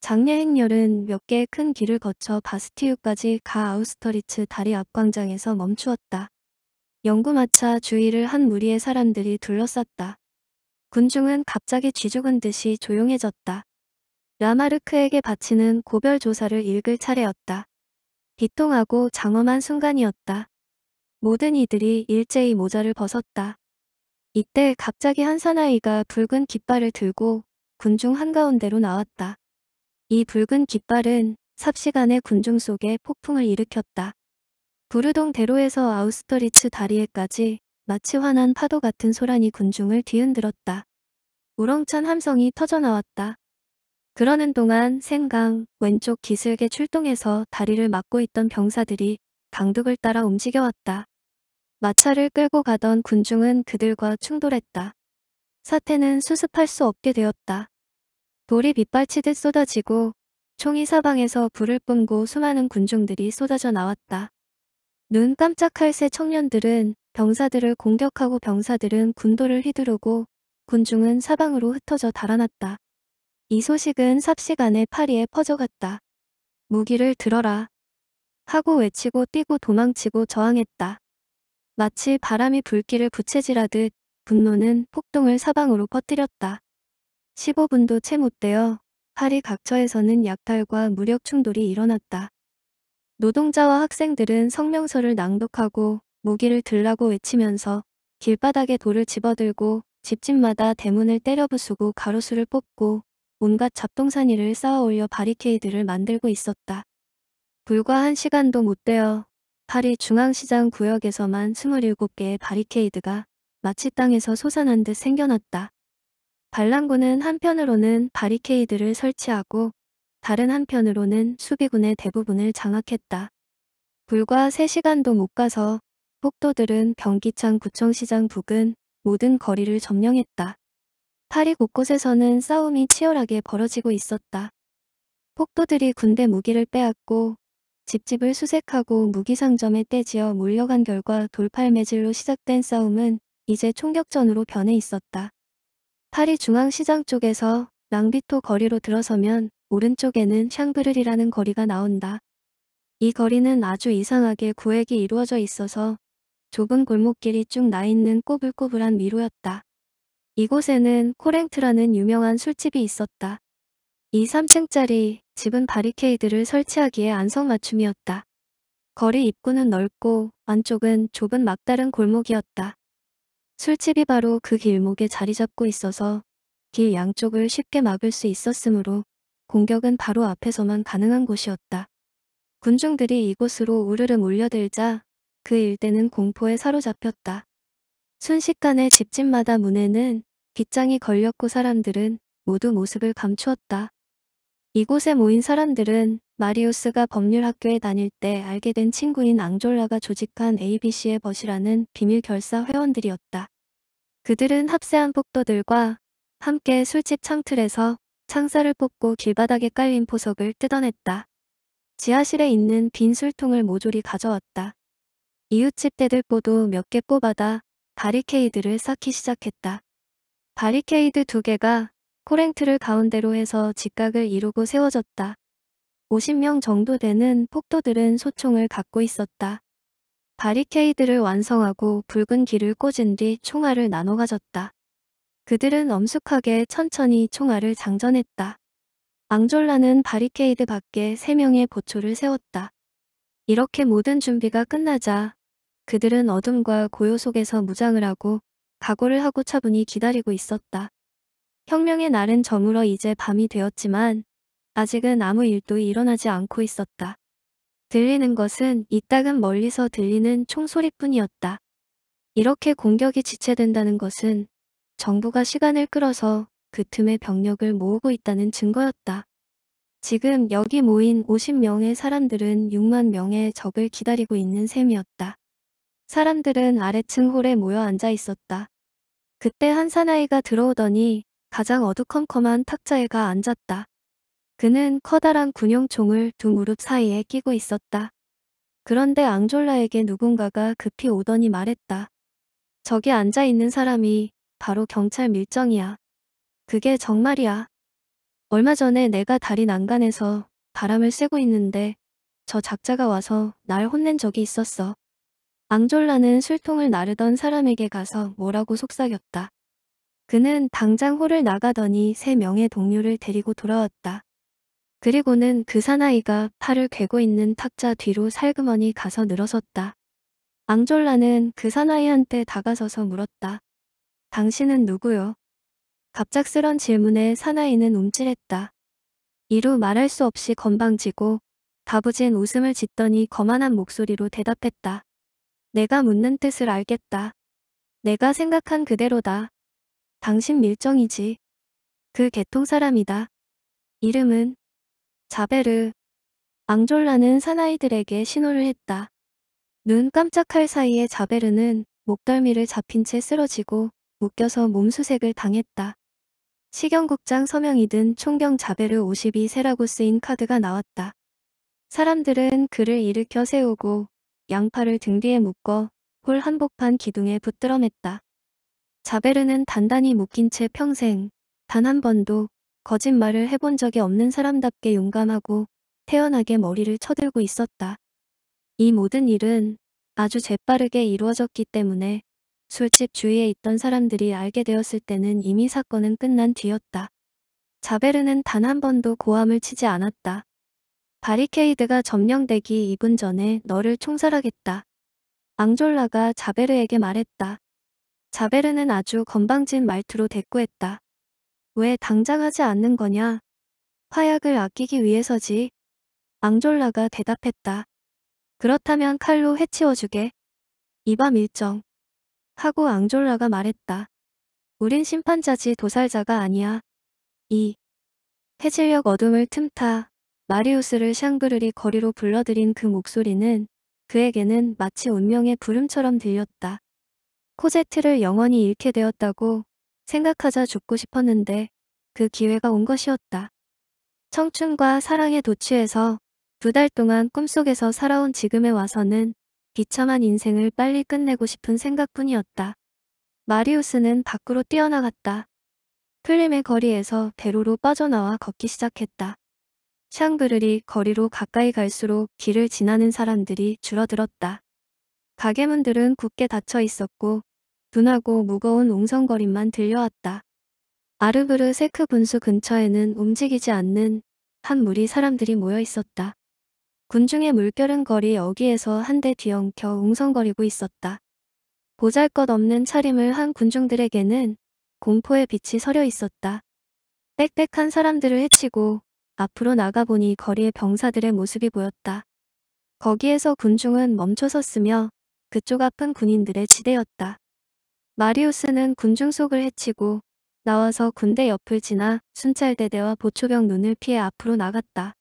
장례 행렬은 몇 개의 큰 길을 거쳐 바스티유까지 가 아우스터리츠 다리 앞광장에서 멈추었다. 연구마차 주위를 한 무리의 사람들이 둘러쌌다. 군중은 갑자기 쥐죽은 듯이 조용해졌다. 라마르크에게 바치는 고별 조사를 읽을 차례였다. 비통하고 장엄한 순간이었다. 모든 이들이 일제히 모자를 벗었다. 이때 갑자기 한 사나이가 붉은 깃발을 들고 군중 한가운데로 나왔다. 이 붉은 깃발은 삽시간에 군중 속에 폭풍을 일으켰다. 부르동 대로에서 아우스터리츠 다리에까지 마치 환한 파도 같은 소란이 군중을 뒤흔들었다. 우렁찬 함성이 터져나왔다. 그러는 동안 생강 왼쪽 기슭에 출동해서 다리를 막고 있던 병사들이 강둑을 따라 움직여왔다. 마차를 끌고 가던 군중은 그들과 충돌했다. 사태는 수습할 수 없게 되었다. 돌이 빗발치듯 쏟아지고 총이 사방에서 불을 뿜고 수많은 군중들이 쏟아져 나왔다. 눈 깜짝할 새 청년들은 병사들을 공격하고 병사들은 군도를 휘두르고 군중은 사방으로 흩어져 달아났다. 이 소식은 삽시간에 파리에 퍼져갔다. 무기를 들어라. 하고 외치고 뛰고 도망치고 저항했다. 마치 바람이 불길을 부채질하듯 분노는 폭동을 사방으로 퍼뜨렸다. 15분도 채 못되어 파리 각처에서는 약탈과 무력 충돌이 일어났다. 노동자와 학생들은 성명서를 낭독하고 무기를 들라고 외치면서 길바닥에 돌을 집어들고 집집마다 대문을 때려부수고 가로수를 뽑고 온갖 잡동사니를 쌓아 올려 바리케이드를 만들고 있었다. 불과 한 시간도 못 되어 파리 중앙시장 구역에서만 27개의 바리케이드가 마치 땅에서 솟아난 듯 생겨났다. 반란군은 한편으로는 바리케이드를 설치하고 다른 한편으로는 수비군의 대부분을 장악했다. 불과 3시간도 못 가서 폭도들은 경기창 구청시장 부근 모든 거리를 점령했다. 파리 곳곳에서는 싸움이 치열하게 벌어지고 있었다. 폭도들이 군대 무기를 빼앗고 집집을 수색하고 무기 상점에 떼지어 몰려간 결과 돌팔매질로 시작된 싸움은 이제 총격전으로 변해 있었다. 파리 중앙시장 쪽에서 랑비토 거리로 들어서면 오른쪽에는 샹브르리라는 거리가 나온다. 이 거리는 아주 이상하게 구획이 이루어져 있어서 좁은 골목길이 쭉 나있는 꼬불꼬불한 미로였다. 이곳에는 코랭트라는 유명한 술집이 있었다. 이 3층짜리 집은 바리케이드를 설치하기에 안성맞춤이었다. 거리 입구는 넓고 안쪽은 좁은 막다른 골목이었다. 술집이 바로 그 길목에 자리 잡고 있어서 길 양쪽을 쉽게 막을 수 있었으므로 공격은 바로 앞에서만 가능한 곳이었다. 군중들이 이곳으로 우르르 몰려들자 그 일대는 공포에 사로잡혔다. 순식간에 집집마다 문에는 빗장이 걸렸고 사람들은 모두 모습을 감추었다. 이곳에 모인 사람들은 마리우스가 법률학교에 다닐 때 알게 된 친구인 앙졸라가 조직한 ABC의 벗이라는 비밀 결사 회원들이었다. 그들은 합세한 폭도들과 함께 술집 창틀에서 창살을 뽑고 길바닥에 깔린 포석을 뜯어냈다. 지하실에 있는 빈 술통을 모조리 가져왔다. 이웃집 대들보도 몇 개 뽑아다 바리케이드를 쌓기 시작했다. 바리케이드 두 개가 코랭트를 가운데로 해서 직각을 이루고 세워졌다. 50명 정도 되는 폭도들은 소총을 갖고 있었다. 바리케이드를 완성하고 붉은 길을 꽂은 뒤 총알을 나눠 가졌다. 그들은 엄숙하게 천천히 총알을 장전했다. 앙졸라는 바리케이드 밖에 3명의 보초를 세웠다. 이렇게 모든 준비가 끝나자 그들은 어둠과 고요 속에서 무장을 하고 각오를 하고 차분히 기다리고 있었다. 혁명의 날은 저물어 이제 밤이 되었지만 아직은 아무 일도 일어나지 않고 있었다. 들리는 것은 이따금 멀리서 들리는 총소리뿐이었다. 이렇게 공격이 지체된다는 것은 정부가 시간을 끌어서 그 틈에 병력을 모으고 있다는 증거였다. 지금 여기 모인 50명의 사람들은 6만 명의 적을 기다리고 있는 셈이었다. 사람들은 아래층 홀에 모여 앉아 있었다. 그때 한 사나이가 들어오더니 가장 어두컴컴한 탁자에가 앉았다. 그는 커다란 군용총을 두 무릎 사이에 끼고 있었다. 그런데 앙졸라에게 누군가가 급히 오더니 말했다. 저기 앉아있는 사람이 바로 경찰 밀정이야. 그게 정말이야. 얼마 전에 내가 다리 난간에서 바람을 쐬고 있는데 저 작자가 와서 날 혼낸 적이 있었어. 앙졸라는 술통을 나르던 사람에게 가서 뭐라고 속삭였다. 그는 당장 홀을 나가더니 세 명의 동료를 데리고 돌아왔다. 그리고는 그 사나이가 팔을 괴고 있는 탁자 뒤로 살그머니 가서 늘어섰다. 앙졸라는 그 사나이한테 다가서서 물었다. 당신은 누구요? 갑작스런 질문에 사나이는 움찔했다. 이루 말할 수 없이 건방지고 다부진 웃음을 짓더니 거만한 목소리로 대답했다. 내가 묻는 뜻을 알겠다. 내가 생각한 그대로다. 당신 밀정이지. 그 개통 사람이다. 이름은 자베르. 앙졸라는 사나이들에게 신호를 했다. 눈 깜짝할 사이에 자베르는 목덜미를 잡힌 채 쓰러지고 묶여서 몸수색을 당했다. 시경국장 서명이 든 총경 자베르 52세라고 쓰인 카드가 나왔다. 사람들은 그를 일으켜 세우고 양팔을 등 뒤에 묶어 홀 한복판 기둥에 붙들어맸다. 자베르는 단단히 묶인 채 평생 단 한 번도 거짓말을 해본 적이 없는 사람답게 용감하고 태연하게 머리를 쳐들고 있었다. 이 모든 일은 아주 재빠르게 이루어졌기 때문에 술집 주위에 있던 사람들이 알게 되었을 때는 이미 사건은 끝난 뒤였다. 자베르는 단 한 번도 고함을 치지 않았다. 바리케이드가 점령되기 2분 전에 너를 총살하겠다. 앙졸라가 자베르에게 말했다. 자베르는 아주 건방진 말투로 대꾸했다. 왜 당장 하지 않는 거냐? 화약을 아끼기 위해서지. 앙졸라가 대답했다. 그렇다면 칼로 해치워주게. 이 밤 일정. 하고 앙졸라가 말했다. 우린 심판자지 도살자가 아니야. 2. 해질녘 어둠을 틈타 마리우스를 샹그르리 거리로 불러들인 그 목소리는 그에게는 마치 운명의 부름처럼 들렸다. 코제트를 영원히 잃게 되었다고 생각하자 죽고 싶었는데 그 기회가 온 것이었다. 청춘과 사랑에 도취해서 두 달 동안 꿈속에서 살아온 지금에 와서는 비참한 인생을 빨리 끝내고 싶은 생각뿐이었다. 마리우스는 밖으로 뛰어나갔다. 플림의 거리에서 대로로 빠져나와 걷기 시작했다. 샹그르리 거리로 가까이 갈수록 길을 지나는 사람들이 줄어들었다. 가게 문들은 굳게 닫혀 있었고 둔하고 무거운 웅성거림만 들려왔다. 아르브르 세크 분수 근처에는 움직이지 않는 한 무리 사람들이 모여 있었다. 군중의 물결은 거리 여기에서한 대 뒤엉켜 웅성거리고 있었다. 보잘것없는 차림을 한 군중들에게는 공포의 빛이 서려 있었다. 빽빽한 사람들을 해치고 앞으로 나가보니 거리의 병사들의 모습이 보였다. 거기에서 군중은 멈춰섰으며 그쪽 아픈 군인들의 지대였다. 마리우스는 군중 속을 헤치고 나와서 군대 옆을 지나 순찰대대와 보초병 눈을 피해 앞으로 나갔다.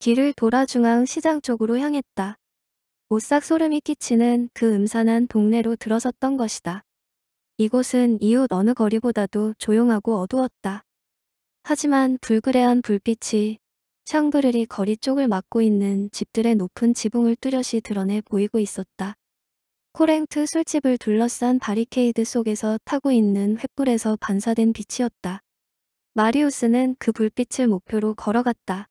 길을 돌아 중앙 시장 쪽으로 향했다. 오싹 소름이 끼치는 그 음산한 동네로 들어섰던 것이다. 이곳은 이웃 어느 거리보다도 조용하고 어두웠다. 하지만 불그레한 불빛이 샹브르리 거리 쪽을 막고 있는 집들의 높은 지붕을 뚜렷이 드러내 보이고 있었다. 코랭트 술집을 둘러싼 바리케이드 속에서 타고 있는 횃불에서 반사된 빛이었다. 마리우스는 그 불빛을 목표로 걸어갔다.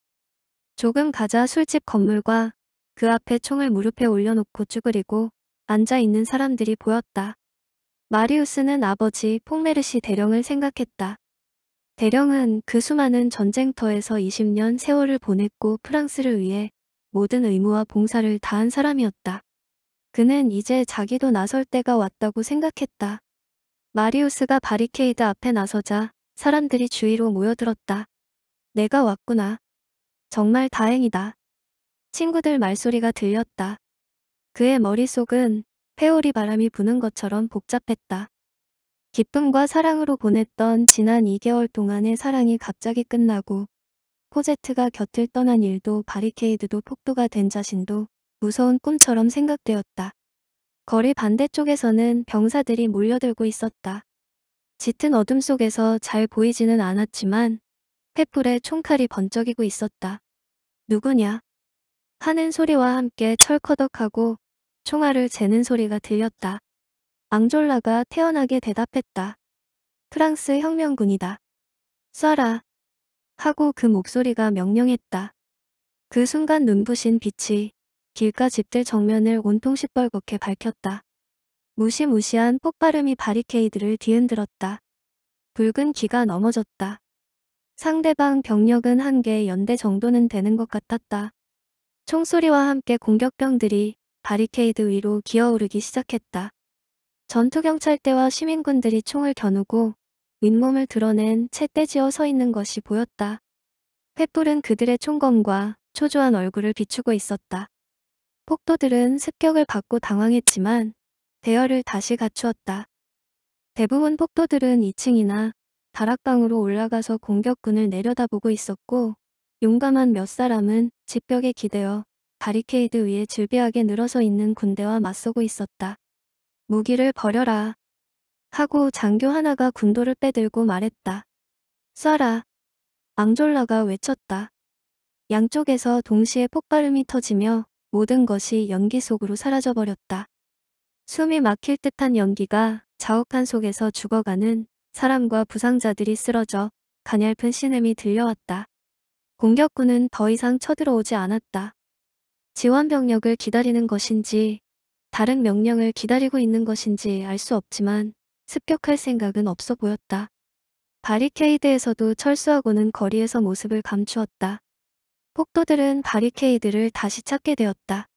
조금 가자 술집 건물과 그 앞에 총을 무릎에 올려놓고 쭈그리고 앉아있는 사람들이 보였다. 마리우스는 아버지 폭메르시 대령을 생각했다. 대령은 그 수많은 전쟁터에서 20년 세월을 보냈고 프랑스를 위해 모든 의무와 봉사를 다한 사람이었다. 그는 이제 자기도 나설 때가 왔다고 생각했다. 마리우스가 바리케이드 앞에 나서자 사람들이 주위로 모여들었다. 내가 왔구나. 정말 다행이다. 친구들 말소리가 들렸다. 그의 머릿속은 회오리 바람이 부는 것처럼 복잡했다. 기쁨과 사랑으로 보냈던 지난 2개월 동안의 사랑이 갑자기 끝나고 코제트가 곁을 떠난 일도 바리케이드도 폭도가 된 자신도 무서운 꿈처럼 생각되었다. 거리 반대쪽에서는 병사들이 몰려들고 있었다. 짙은 어둠 속에서 잘 보이지는 않았지만 횃불의 총칼이 번쩍이고 있었다. 누구냐? 하는 소리와 함께 철커덕하고 총알을 재는 소리가 들렸다. 앙졸라가 태연하게 대답했다. 프랑스 혁명군이다. 쏴라. 하고 그 목소리가 명령했다. 그 순간 눈부신 빛이 길가 집들 정면을 온통 시뻘겋게 밝혔다. 무시무시한 폭발음이 바리케이드를 뒤흔들었다. 붉은 기가 넘어졌다. 상대방 병력은 한 개 연대 정도는 되는 것 같았다. 총소리와 함께 공격병들이 바리케이드 위로 기어오르기 시작했다. 전투경찰대와 시민군들이 총을 겨누고 윗몸을 드러낸 채 떼지어 서 있는 것이 보였다. 횃불은 그들의 총검과 초조한 얼굴을 비추고 있었다. 폭도들은 습격을 받고 당황했지만 대열을 다시 갖추었다. 대부분 폭도들은 2층이나 다락방으로 올라가서 공격군을 내려다보고 있었고 용감한 몇 사람은 집벽에 기대어 바리케이드 위에 즐비하게 늘어서 있는 군대와 맞서고 있었다. 무기를 버려라. 하고 장교 하나가 군도를 빼들고 말했다. 쏴라. 앙졸라가 외쳤다. 양쪽에서 동시에 폭발음이 터지며 모든 것이 연기 속으로 사라져버렸다. 숨이 막힐 듯한 연기가 자욱한 속에서 죽어가는 사람과 부상자들이 쓰러져 가냘픈 신음이 들려왔다. 공격군은 더 이상 쳐들어오지 않았다. 지원병력을 기다리는 것인지 다른 명령을 기다리고 있는 것인지 알 수 없지만 습격할 생각은 없어 보였다. 바리케이드에서도 철수하고는 거리에서 모습을 감추었다. 폭도들은 바리케이드를 다시 찾게 되었다.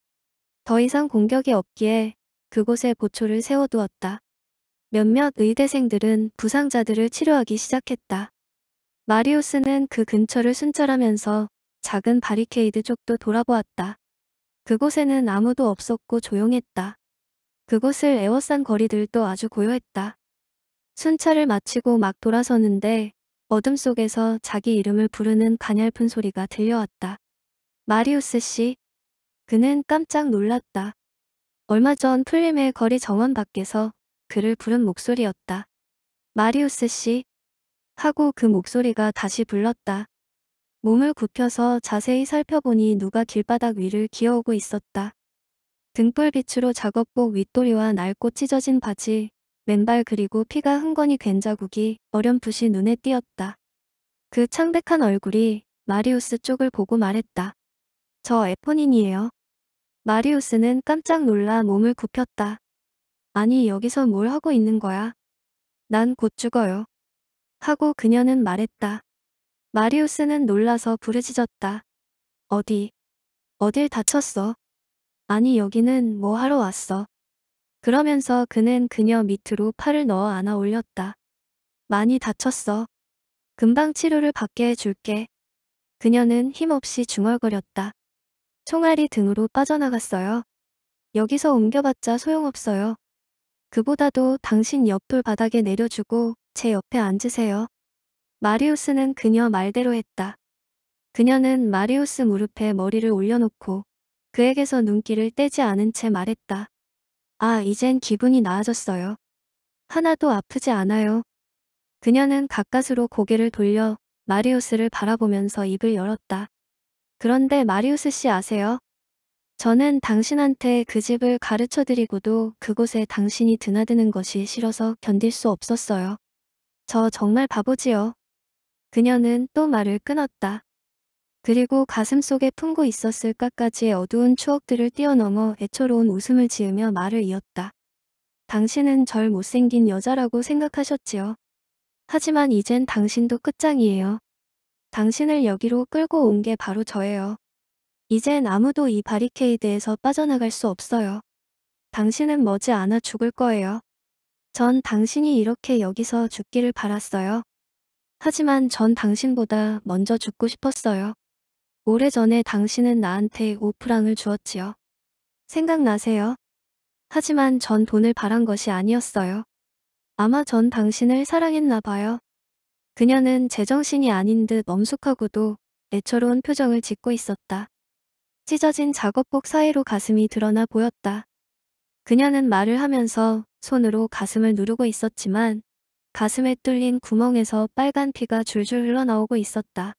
더 이상 공격이 없기에 그곳에 보초를 세워두었다. 몇몇 의대생들은 부상자들을 치료하기 시작했다. 마리우스는 그 근처를 순찰하면서 작은 바리케이드 쪽도 돌아보았다. 그곳에는 아무도 없었고 조용했다. 그곳을 에워싼 거리들도 아주 고요했다. 순찰을 마치고 막 돌아서는데 어둠 속에서 자기 이름을 부르는 가냘픈 소리가 들려왔다. 마리우스 씨. 그는 깜짝 놀랐다. 얼마 전 풀림의 거리 정원 밖에서 그를 부른 목소리였다. 마리우스 씨. 하고 그 목소리가 다시 불렀다. 몸을 굽혀서 자세히 살펴보니 누가 길바닥 위를 기어오고 있었다. 등불빛으로 작업복 윗도리와 낡고 찢어진 바지, 맨발 그리고 피가 흥건히 괜 자국이 어렴풋이 눈에 띄었다. 그 창백한 얼굴이 마리우스 쪽을 보고 말했다. 저 에포닌이에요. 마리우스는 깜짝 놀라 몸을 굽혔다. 아니 여기서 뭘 하고 있는 거야? 난 곧 죽어요. 하고 그녀는 말했다. 마리우스는 놀라서 부르짖었다. 어디? 어딜 다쳤어? 아니 여기는 뭐 하러 왔어? 그러면서 그는 그녀 밑으로 팔을 넣어 안아 올렸다. 많이 다쳤어. 금방 치료를 받게 해줄게. 그녀는 힘없이 중얼거렸다. 총알이 등으로 빠져나갔어요. 여기서 옮겨봤자 소용없어요. 그보다도 당신 옆돌 바닥에 내려주고 제 옆에 앉으세요. 마리우스는 그녀 말대로 했다. 그녀는 마리우스 무릎에 머리를 올려놓고 그에게서 눈길을 떼지 않은 채 말했다. 아, 이젠 기분이 나아졌어요. 하나도 아프지 않아요. 그녀는 가까스로 고개를 돌려 마리우스를 바라보면서 입을 열었다. 그런데 마리우스 씨 아세요? 저는 당신한테 그 집을 가르쳐드리고도 그곳에 당신이 드나드는 것이 싫어서 견딜 수 없었어요. 저 정말 바보지요. 그녀는 또 말을 끊었다. 그리고 가슴 속에 품고 있었을까까지의 어두운 추억들을 뛰어넘어 애처로운 웃음을 지으며 말을 이었다. 당신은 절 못생긴 여자라고 생각하셨지요. 하지만 이젠 당신도 끝장이에요. 당신을 여기로 끌고 온 게 바로 저예요. 이젠 아무도 이 바리케이드에서 빠져나갈 수 없어요. 당신은 머지않아 죽을 거예요. 전 당신이 이렇게 여기서 죽기를 바랐어요. 하지만 전 당신보다 먼저 죽고 싶었어요. 오래전에 당신은 나한테 5프랑을 주었지요. 생각나세요? 하지만 전 돈을 바란 것이 아니었어요. 아마 전 당신을 사랑했나 봐요. 그녀는 제정신이 아닌 듯 엄숙하고도 애처로운 표정을 짓고 있었다. 찢어진 작업복 사이로 가슴이 드러나 보였다. 그녀는 말을 하면서 손으로 가슴을 누르고 있었지만 가슴에 뚫린 구멍에서 빨간 피가 줄줄 흘러나오고 있었다.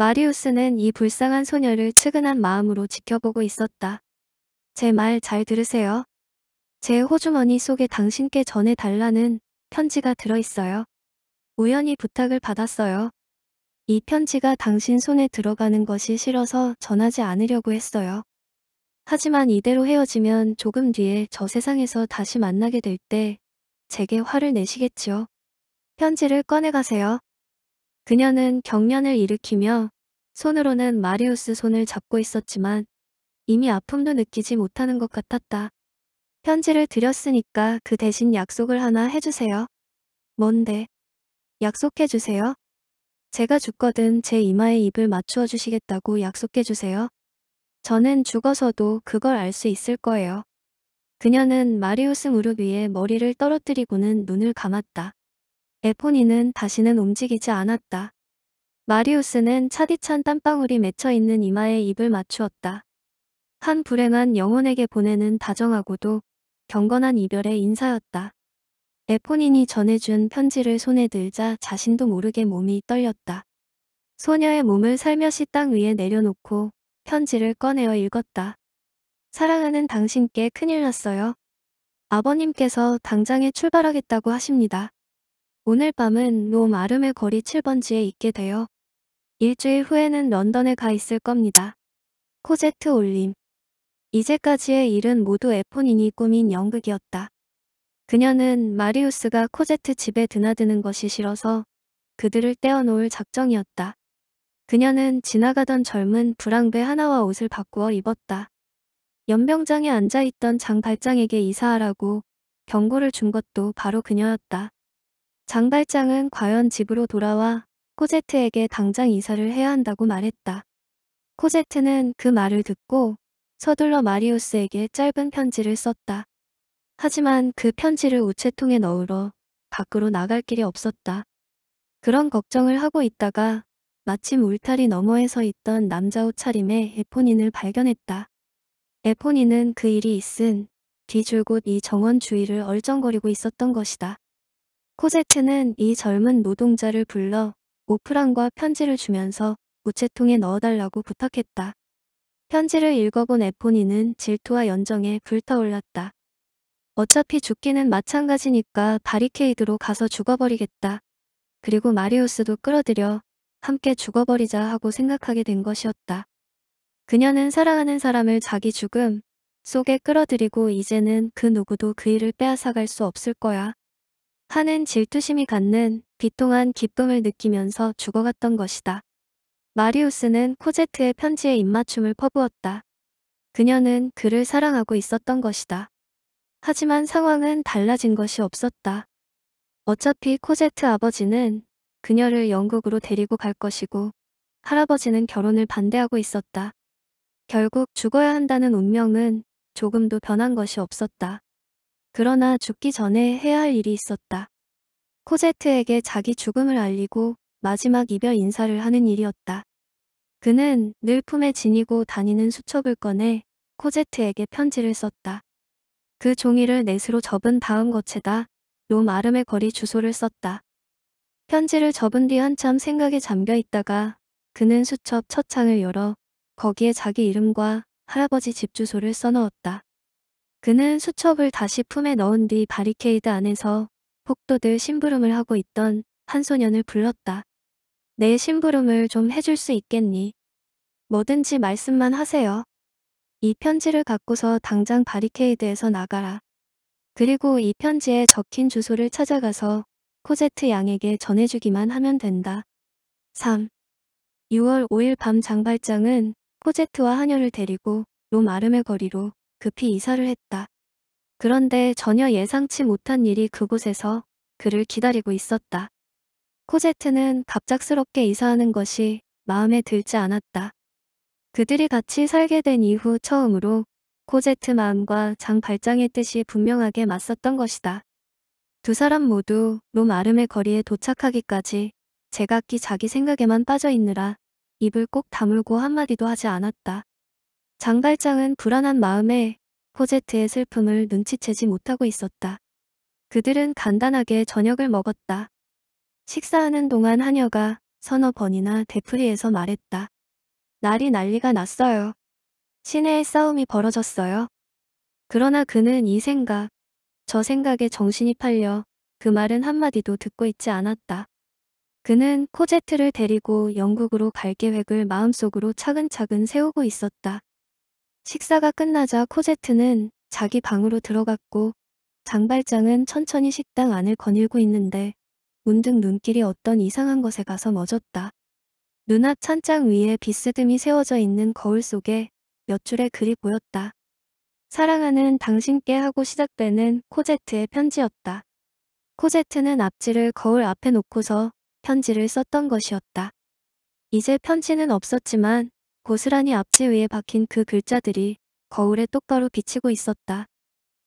마리우스는 이 불쌍한 소녀를 측은한 마음으로 지켜보고 있었다. 제 말 잘 들으세요. 제 호주머니 속에 당신께 전해달라는 편지가 들어있어요. 우연히 부탁을 받았어요. 이 편지가 당신 손에 들어가는 것이 싫어서 전하지 않으려고 했어요. 하지만 이대로 헤어지면 조금 뒤에 저 세상에서 다시 만나게 될 때 제게 화를 내시겠지요. 편지를 꺼내가세요. 그녀는 경련을 일으키며 손으로는 마리우스 손을 잡고 있었지만 이미 아픔도 느끼지 못하는 것 같았다. 편지를 드렸으니까 그 대신 약속을 하나 해주세요. 뭔데? 약속해주세요. 제가 죽거든 제 이마에 입을 맞추어 주시겠다고 약속해주세요. 저는 죽어서도 그걸 알 수 있을 거예요. 그녀는 마리우스 무릎 위에 머리를 떨어뜨리고는 눈을 감았다. 에포니는 다시는 움직이지 않았다. 마리우스는 차디찬 땀방울이 맺혀있는 이마에 입을 맞추었다. 한 불행한 영혼에게 보내는 다정하고도 경건한 이별의 인사였다. 에포닌이 전해준 편지를 손에 들자 자신도 모르게 몸이 떨렸다. 소녀의 몸을 살며시 땅 위에 내려놓고 편지를 꺼내어 읽었다. 사랑하는 당신께 큰일 났어요. 아버님께서 당장에 출발하겠다고 하십니다. 오늘 밤은 롬 아름의 거리 7번지에 있게 되어 일주일 후에는 런던에 가 있을 겁니다. 코제트 올림 이제까지의 일은 모두 에폰인이 꾸민 연극이었다. 그녀는 마리우스가 코제트 집에 드나드는 것이 싫어서 그들을 떼어놓을 작정이었다. 그녀는 지나가던 젊은 불랑배 하나와 옷을 바꾸어 입었다. 연병장에 앉아있던 장 발장에게 이사하라고 경고를 준 것도 바로 그녀였다. 장 발장은 과연 집으로 돌아와 코제트에게 당장 이사를 해야 한다고 말했다. 코제트는 그 말을 듣고 서둘러 마리우스에게 짧은 편지를 썼다. 하지만 그 편지를 우체통에 넣으러 밖으로 나갈 길이 없었다. 그런 걱정을 하고 있다가 마침 울타리 너머에 서 있던 남자 옷차림의 에포닌을 발견했다. 에포닌은 그 일이 있은 뒤줄곧 이 정원 주위를 얼쩡거리고 있었던 것이다. 코제트는 이 젊은 노동자를 불러 오프랑과 편지를 주면서 우체통에 넣어달라고 부탁했다. 편지를 읽어본 에포니는 질투와 연정에 불타올랐다. 어차피 죽기는 마찬가지니까 바리케이드로 가서 죽어버리겠다. 그리고 마리우스도 끌어들여 함께 죽어버리자 하고 생각하게 된 것이었다. 그녀는 사랑하는 사람을 자기 죽음 속에 끌어들이고 이제는 그 누구도 그 일을 빼앗아갈 수 없을 거야. 하는 질투심이 갖는 비통한 기쁨을 느끼면서 죽어갔던 것이다. 마리우스는 코제트의 편지에 입맞춤을 퍼부었다. 그녀는 그를 사랑하고 있었던 것이다. 하지만 상황은 달라진 것이 없었다. 어차피 코제트 아버지는 그녀를 영국으로 데리고 갈 것이고 할아버지는 결혼을 반대하고 있었다. 결국 죽어야 한다는 운명은 조금도 변한 것이 없었다. 그러나 죽기 전에 해야 할 일이 있었다. 코제트에게 자기 죽음을 알리고 마지막 이별 인사를 하는 일이었다. 그는 늘 품에 지니고 다니는 수첩을 꺼내 코제트에게 편지를 썼다. 그 종이를 넷으로 접은 다음 거체다. 롬 아름의 거리 주소를 썼다. 편지를 접은 뒤 한참 생각에 잠겨 있다가 그는 수첩 첫 창을 열어 거기에 자기 이름과 할아버지 집 주소를 써넣었다. 그는 수첩을 다시 품에 넣은 뒤 바리케이드 안에서 폭도들 심부름을 하고 있던 한 소년을 불렀다. 내 심부름을 좀 해줄 수 있겠니? 뭐든지 말씀만 하세요. 이 편지를 갖고서 당장 바리케이드에서 나가라. 그리고 이 편지에 적힌 주소를 찾아가서 코제트 양에게 전해주기만 하면 된다. 3. 6월 5일 밤 장발장은 코제트와 한녀를 데리고 롬 아름의 거리로 급히 이사를 했다. 그런데 전혀 예상치 못한 일이 그곳에서 그를 기다리고 있었다. 코제트는 갑작스럽게 이사하는 것이 마음에 들지 않았다. 그들이 같이 살게 된 이후 처음으로 코제트 마음과 장 발장의 뜻이 분명하게 맞섰던 것이다. 두 사람 모두 롬 아름의 거리에 도착하기까지 제각기 자기 생각에만 빠져있느라 입을 꼭 다물고 한마디도 하지 않았다. 장발장은 불안한 마음에 코제트의 슬픔을 눈치채지 못하고 있었다. 그들은 간단하게 저녁을 먹었다. 식사하는 동안 하녀가 서너 번이나 데프리에서 말했다. 날이 난리가 났어요. 시내에 싸움이 벌어졌어요. 그러나 그는 이 생각, 저 생각에 정신이 팔려 그 말은 한마디도 듣고 있지 않았다. 그는 코제트를 데리고 영국으로 갈 계획을 마음속으로 차근차근 세우고 있었다. 식사가 끝나자 코제트는 자기 방으로 들어갔고 장발장은 천천히 식당 안을 거닐고 있는데 문득 눈길이 어떤 이상한 곳에 가서 멎었다. 눈앞 찬장 위에 비스듬히 세워져 있는 거울 속에 몇 줄의 글이 보였다. 사랑하는 당신께 하고 시작되는 코제트의 편지였다. 코제트는 앞지를 거울 앞에 놓고서 편지를 썼던 것이었다. 이제 편지는 없었지만 고스란히 앞지 위에 박힌 그 글자들이 거울에 똑바로 비치고 있었다.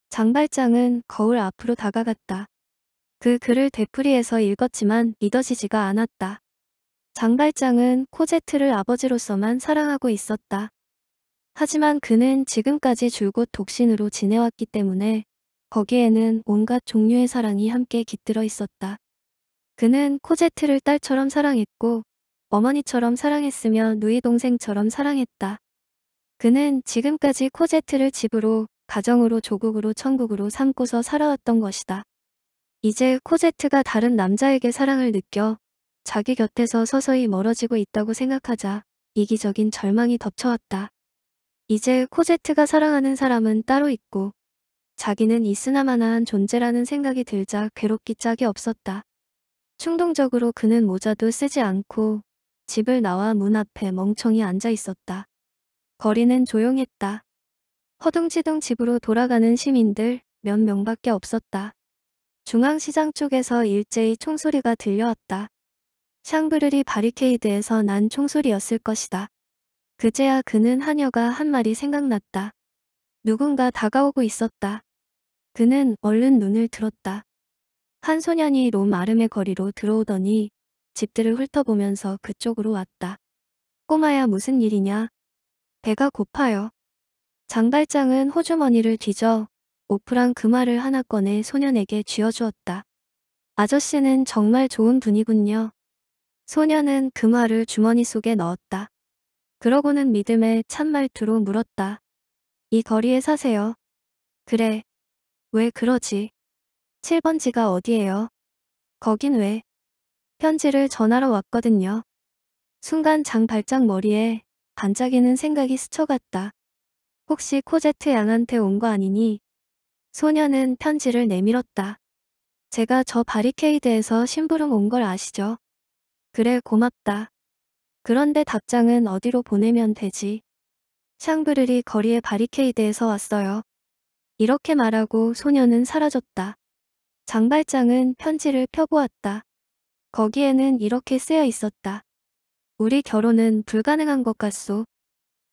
장발장은 거울 앞으로 다가갔다. 그 글을 되풀이해서 읽었지만 믿어지지가 않았다. 장발장은 코제트를 아버지로서만 사랑하고 있었다. 하지만 그는 지금까지 줄곧 독신으로 지내왔기 때문에 거기에는 온갖 종류의 사랑이 함께 깃들어 있었다. 그는 코제트를 딸처럼 사랑했고 어머니처럼 사랑했으며 누이 동생처럼 사랑했다. 그는 지금까지 코제트를 집으로, 가정으로, 조국으로, 천국으로 삼고서 살아왔던 것이다. 이제 코제트가 다른 남자에게 사랑을 느껴 자기 곁에서 서서히 멀어지고 있다고 생각하자 이기적인 절망이 덮쳐왔다. 이제 코제트가 사랑하는 사람은 따로 있고 자기는 있으나마나한 존재라는 생각이 들자 괴롭기 짝이 없었다. 충동적으로 그는 모자도 쓰지 않고 집을 나와 문 앞에 멍청이 앉아 있었다. 거리는 조용했다. 허둥지둥 집으로 돌아가는 시민들 몇 명밖에 없었다. 중앙시장 쪽에서 일제히 총소리가 들려왔다. 샹브르리 바리케이드에서 난 총소리였을 것이다. 그제야 그는 하녀가 한 말이 생각났다. 누군가 다가오고 있었다. 그는 얼른 눈을 들었다. 한 소년이 롬 아름의 거리로 들어오더니 집들을 훑어보면서 그쪽으로 왔다. 꼬마야 무슨 일이냐? 배가 고파요. 장발장은 호주머니를 뒤져 오프랑 금화를 그 하나 꺼내 소년에게 쥐어주었다. 아저씨는 정말 좋은 분이군요. 소년은 금화를 그 주머니 속에 넣었다. 그러고는 믿음에 찬말투로 물었다. 이 거리에 사세요. 그래. 왜 그러지? 7번지가 어디예요? 거긴 왜? 편지를 전하러 왔거든요. 순간 장발장 머리에 반짝이는 생각이 스쳐갔다. 혹시 코제트 양한테 온 거 아니니? 소녀는 편지를 내밀었다. 제가 저 바리케이드에서 심부름 온 걸 아시죠? 그래 고맙다. 그런데 답장은 어디로 보내면 되지? 샹브르리 거리의 바리케이드에서 왔어요. 이렇게 말하고 소녀는 사라졌다. 장발장은 편지를 펴보았다. 거기에는 이렇게 쓰여 있었다. 우리 결혼은 불가능한 것 같소.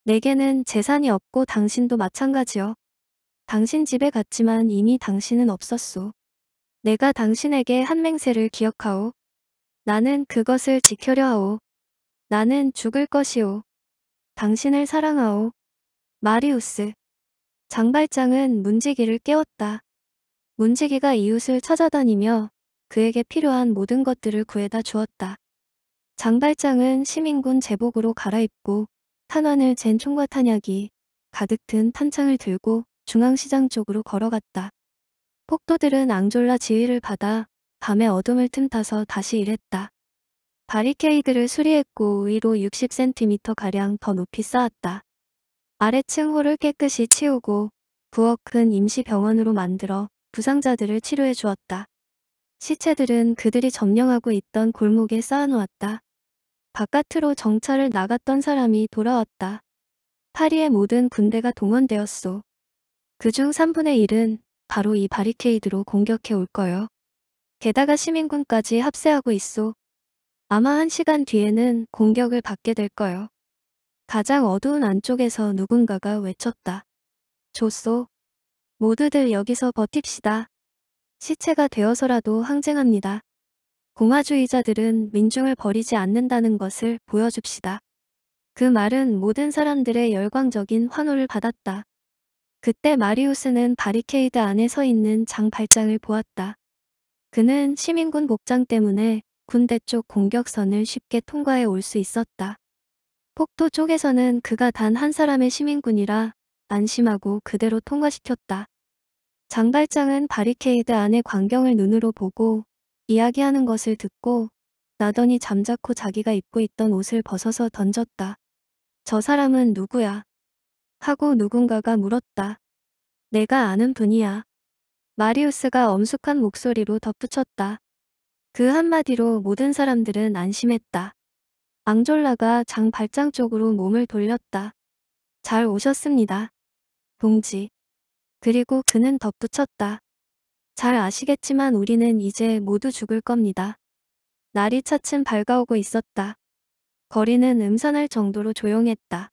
내게는 재산이 없고 당신도 마찬가지요. 당신 집에 갔지만 이미 당신은 없었소. 내가 당신에게 한 맹세를 기억하오. 나는 그것을 지켜려 하오. 나는 죽을 것이오. 당신을 사랑하오. 마리우스. 장발장은 문지기를 깨웠다. 문지기가 이웃을 찾아다니며 그에게 필요한 모든 것들을 구해다 주었다. 장발장은 시민군 제복으로 갈아입고 탄환을 잰 총과 탄약이 가득 든 탄창을 들고 중앙시장 쪽으로 걸어갔다. 폭도들은 앙졸라 지휘를 받아 밤에 어둠을 틈타서 다시 일했다. 바리케이드를 수리했고 위로 60cm가량 더 높이 쌓았다. 아래층 호를 깨끗이 치우고 부엌큰 임시병원으로 만들어 부상자들을 치료해 주었다. 시체들은 그들이 점령하고 있던 골목에 쌓아놓았다. 바깥으로 정찰을 나갔던 사람이 돌아왔다. 파리의 모든 군대가 동원되었소. 그중 3분의 1은 바로 이 바리케이드로 공격해 올 거요. 게다가 시민군까지 합세하고 있소. 아마 한 시간 뒤에는 공격을 받게 될 거요. 가장 어두운 안쪽에서 누군가가 외쳤다. 좋소. 모두들 여기서 버팁시다. 시체가 되어서라도 항쟁합니다. 공화주의자들은 민중을 버리지 않는다는 것을 보여줍시다. 그 말은 모든 사람들의 열광적인 환호를 받았다. 그때 마리우스는 바리케이드 안에 서 있는 장 발장을 보았다. 그는 시민군 복장 때문에 군대 쪽 공격선을 쉽게 통과해 올 수 있었다. 폭도 쪽에서는 그가 단 한 사람의 시민군이라 안심하고 그대로 통과시켰다. 장발장은 바리케이드 안의 광경을 눈으로 보고 이야기하는 것을 듣고 나더니 잠자코 자기가 입고 있던 옷을 벗어서 던졌다. 저 사람은 누구야? 하고 누군가가 물었다. 내가 아는 분이야. 마리우스가 엄숙한 목소리로 덧붙였다. 그 한마디로 모든 사람들은 안심했다. 앙졸라가 장발장 쪽으로 몸을 돌렸다. 잘 오셨습니다. 동지. 그리고 그는 덧붙였다. 잘 아시겠지만 우리는 이제 모두 죽을 겁니다. 날이 차츰 밝아오고 있었다. 거리는 음산할 정도로 조용했다.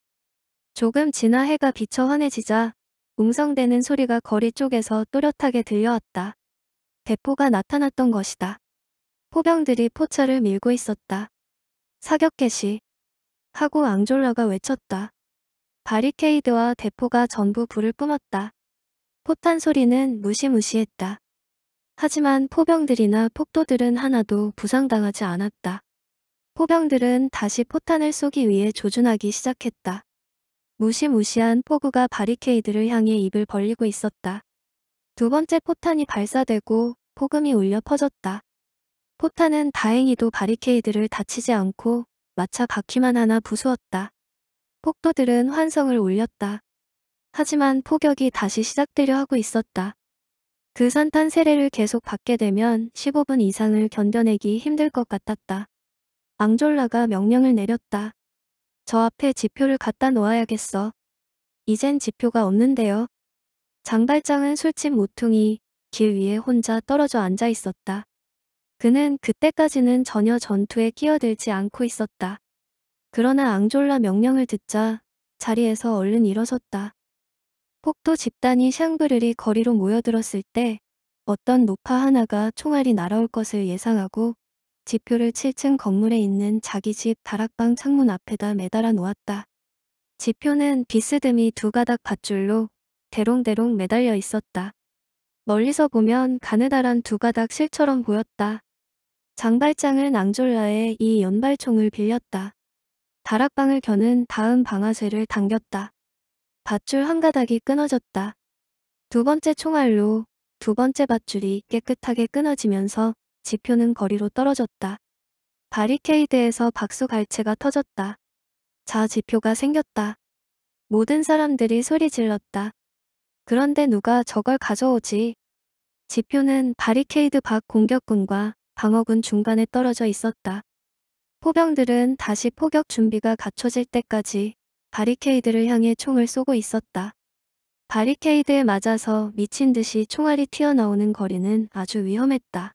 조금 지나 해가 비쳐 환해지자 웅성대는 소리가 거리 쪽에서 또렷하게 들려왔다. 대포가 나타났던 것이다. 포병들이 포차를 밀고 있었다. 사격 개시 하고 앙졸라가 외쳤다. 바리케이드와 대포가 전부 불을 뿜었다. 포탄 소리는 무시무시했다. 하지만 포병들이나 폭도들은 하나도 부상당하지 않았다. 포병들은 다시 포탄을 쏘기 위해 조준하기 시작했다. 무시무시한 폭우가 바리케이드를 향해 입을 벌리고 있었다. 두 번째 포탄이 발사되고 폭음이 울려 퍼졌다. 포탄은 다행히도 바리케이드를 다치지 않고 마차 바퀴만 하나 부수었다. 폭도들은 환성을 울렸다. 하지만 폭격이 다시 시작되려 하고 있었다. 그 산탄 세례를 계속 받게 되면 15분 이상을 견뎌내기 힘들 것 같았다. 앙졸라가 명령을 내렸다. 저 앞에 지표를 갖다 놓아야겠어. 이젠 지표가 없는데요. 장발장은 술집 모퉁이 길 위에 혼자 떨어져 앉아 있었다. 그는 그때까지는 전혀 전투에 끼어들지 않고 있었다. 그러나 앙졸라 명령을 듣자 자리에서 얼른 일어섰다. 폭도 집단이 샹그르리 거리로 모여들었을 때 어떤 노파 하나가 총알이 날아올 것을 예상하고 지표를 7층 건물에 있는 자기 집 다락방 창문 앞에다 매달아 놓았다. 지표는 비스듬히 두 가닥 밧줄로 대롱대롱 매달려 있었다. 멀리서 보면 가느다란 두 가닥 실처럼 보였다. 장발장은 앙졸라에이 연발총을 빌렸다. 다락방을 겨는 다음 방아쇠를 당겼다. 밧줄 한 가닥이 끊어졌다. 두 번째 총알로 두 번째 밧줄이 깨끗하게 끊어지면서 지표는 거리로 떨어졌다. 바리케이드에서 박수갈채가 터졌다. 자지표가 생겼다. 모든 사람들이 소리 질렀다. 그런데 누가 저걸 가져오지? 지표는 바리케이드 밖 공격군과 방어군 중간에 떨어져 있었다. 포병들은 다시 포격 준비가 갖춰질 때까지 바리케이드를 향해 총을 쏘고 있었다. 바리케이드에 맞아서 미친 듯이 총알이 튀어나오는 거리는 아주 위험했다.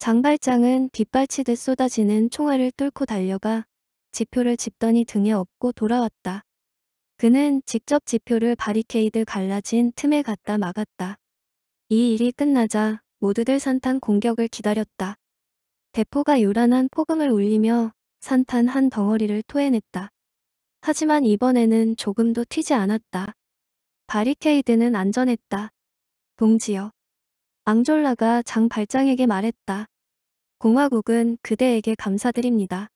장발장은 빗발치듯 쏟아지는 총알을 뚫고 달려가 지표를 짚더니 등에 업고 돌아왔다. 그는 직접 지표를 바리케이드 갈라진 틈에 갖다 막았다. 이 일이 끝나자 모두들 산탄 공격을 기다렸다. 대포가 요란한 폭음을 울리며 산탄 한 덩어리를 토해냈다. 하지만 이번에는 조금도 튀지 않았다. 바리케이드는 안전했다. 동지여. 앙졸라가 장 발장에게 말했다. 공화국은 그대에게 감사드립니다.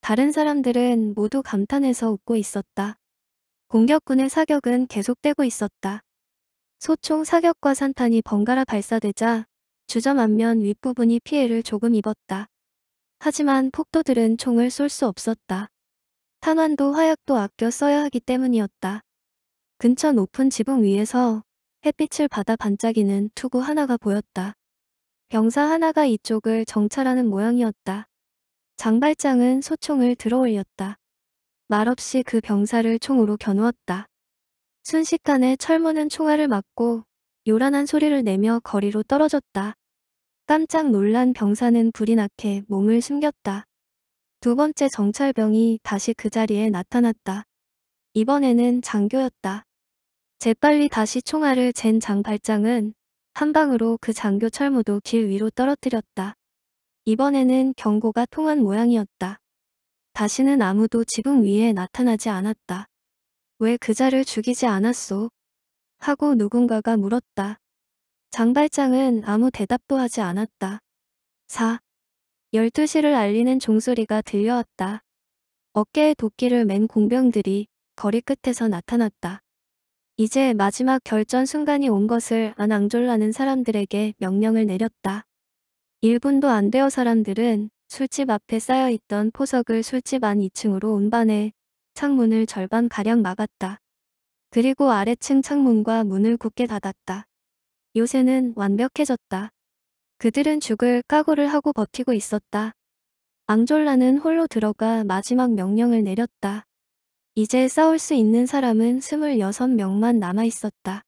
다른 사람들은 모두 감탄해서 웃고 있었다. 공격군의 사격은 계속되고 있었다. 소총 사격과 산탄이 번갈아 발사되자 주점 안면 윗부분이 피해를 조금 입었다. 하지만 폭도들은 총을 쏠 수 없었다. 탄환도 화약도 아껴 써야 하기 때문이었다. 근처 높은 지붕 위에서 햇빛을 받아 반짝이는 투구 하나가 보였다. 병사 하나가 이쪽을 정찰하는 모양이었다. 장발장은 소총을 들어 올렸다. 말없이 그 병사를 총으로 겨누었다. 순식간에 철문은 총알을 맞고 요란한 소리를 내며 거리로 떨어졌다. 깜짝 놀란 병사는 불이 나게 몸을 숨겼다. 두 번째 정찰병이 다시 그 자리에 나타났다. 이번에는 장교였다. 재빨리 다시 총알을 잰 장발장은 한 방으로 그 장교 철모도 길 위로 떨어뜨렸다. 이번에는 경고가 통한 모양이었다. 다시는 아무도 지붕 위에 나타나지 않았다. 왜 그자를 죽이지 않았소? 하고 누군가가 물었다. 장발장은 아무 대답도 하지 않았다. 4. 12시를 알리는 종소리가 들려왔다. 어깨에 도끼를 맨 공병들이 거리 끝에서 나타났다. 이제 마지막 결전 순간이 온 것을 안앙졸라는 사람들에게 명령을 내렸다. 1분도 안 되어 사람들은 술집 앞에 쌓여있던 포석을 술집 안 2층으로 운반해 창문을 절반 가량 막았다. 그리고 아래층 창문과 문을 굳게 닫았다. 요새는 완벽해졌다. 그들은 죽을 각오를 하고 버티고 있었다. 앙졸라는 홀로 들어가 마지막 명령을 내렸다. 이제 싸울 수 있는 사람은 26명만 남아 있었다.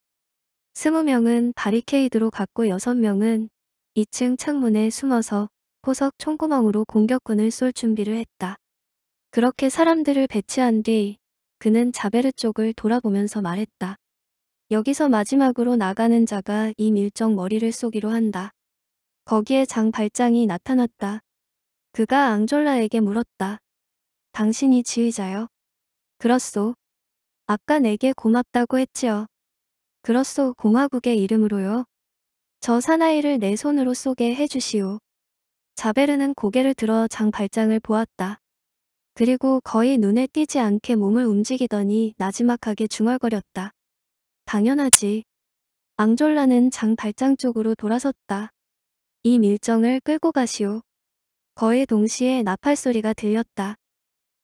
20명은 바리케이드로 갔고 6명은 2층 창문에 숨어서 포석 총구멍으로 공격군을 쏠 준비를 했다. 그렇게 사람들을 배치한 뒤 그는 자베르 쪽을 돌아보면서 말했다. 여기서 마지막으로 나가는 자가 이 밀정 머리를 쏘기로 한다. 거기에 장 발장이 나타났다. 그가 앙졸라에게 물었다. 당신이 지휘자요? 그렇소. 아까 내게 고맙다고 했지요. 그렇소 공화국의 이름으로요. 저 사나이를 내 손으로 쏘게 해주시오. 자베르는 고개를 들어 장 발장을 보았다. 그리고 거의 눈에 띄지 않게 몸을 움직이더니 나지막하게 중얼거렸다. 당연하지. 앙졸라는 장 발장 쪽으로 돌아섰다. 이 밀정을 끌고 가시오. 거의 동시에 나팔 소리가 들렸다.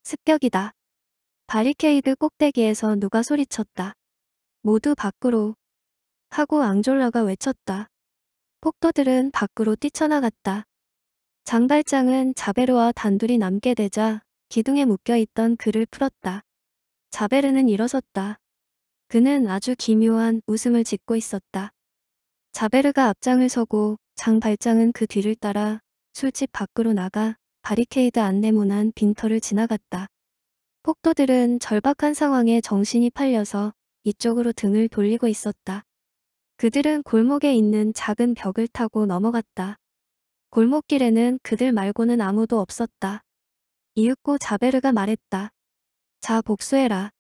습격이다. 바리케이드 꼭대기에서 누가 소리쳤다. 모두 밖으로. 하고 앙졸라가 외쳤다. 폭도들은 밖으로 뛰쳐나갔다. 장발장은 자베르와 단둘이 남게 되자 기둥에 묶여있던 그를 풀었다. 자베르는 일어섰다. 그는 아주 기묘한 웃음을 짓고 있었다. 자베르가 앞장을 서고 장 발장은 그 뒤를 따라 술집 밖으로 나가 바리케이드 안내문안 빈터를 지나갔다. 폭도들은 절박한 상황에 정신이 팔려서 이쪽으로 등을 돌리고 있었다. 그들은 골목에 있는 작은 벽을 타고 넘어갔다. 골목길에는 그들 말고는 아무도 없었다. 이윽고 자베르가 말했다. 자 복수해라.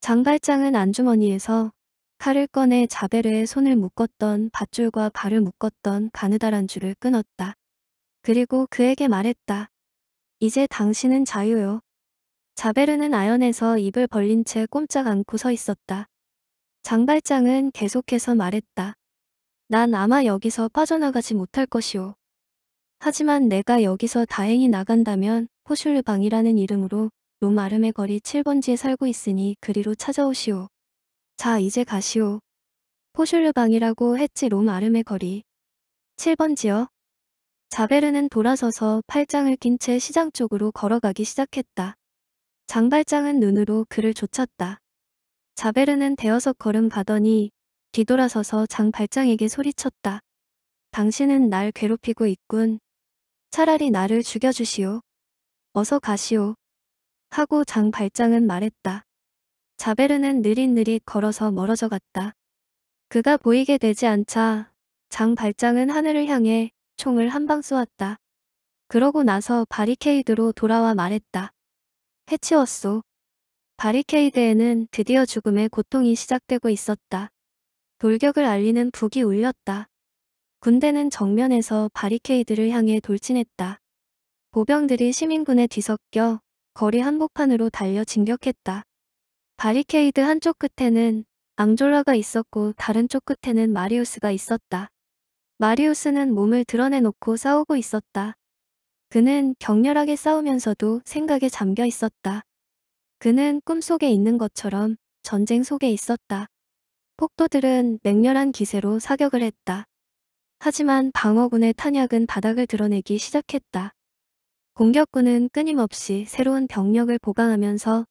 장발장은 안주머니에서 칼을 꺼내 자베르의 손을 묶었던 밧줄과 발을 묶었던 가느다란 줄을 끊었다. 그리고 그에게 말했다. 이제 당신은 자유요. 자베르는 아연에서 입을 벌린 채 꼼짝 않고 서 있었다. 장발장은 계속해서 말했다. 난 아마 여기서 빠져나가지 못할 것이오. 하지만 내가 여기서 다행히 나간다면 포슐르방이라는 이름으로 로마름의 거리 7번지에 살고 있으니 그리로 찾아오시오. 자 이제 가시오. 포슐르방이라고 했지 롬 아름의 거리. 7번지요. 자베르는 돌아서서 팔짱을 낀 채 시장 쪽으로 걸어가기 시작했다. 장발장은 눈으로 그를 쫓았다. 자베르는 대여섯 걸음 가더니 뒤돌아서서 장발장에게 소리쳤다. 당신은 날 괴롭히고 있군. 차라리 나를 죽여주시오. 어서 가시오. 하고 장발장은 말했다. 자베르는 느릿느릿 걸어서 멀어져 갔다. 그가 보이게 되지 않자 장 발장은 하늘을 향해 총을 한 방 쏘았다. 그러고 나서 바리케이드로 돌아와 말했다. 해치웠소. 바리케이드에는 드디어 죽음의 고통이 시작되고 있었다. 돌격을 알리는 북이 울렸다. 군대는 정면에서 바리케이드를 향해 돌진했다. 보병들이 시민군에 뒤섞여 거리 한복판으로 달려 진격했다. 바리케이드 한쪽 끝에는 앙졸라가 있었고 다른 쪽 끝에는 마리우스가 있었다. 마리우스는 몸을 드러내놓고 싸우고 있었다. 그는 격렬하게 싸우면서도 생각에 잠겨 있었다. 그는 꿈속에 있는 것처럼 전쟁 속에 있었다. 폭도들은 맹렬한 기세로 사격을 했다. 하지만 방어군의 탄약은 바닥을 드러내기 시작했다. 공격군은 끊임없이 새로운 병력을 보강하면서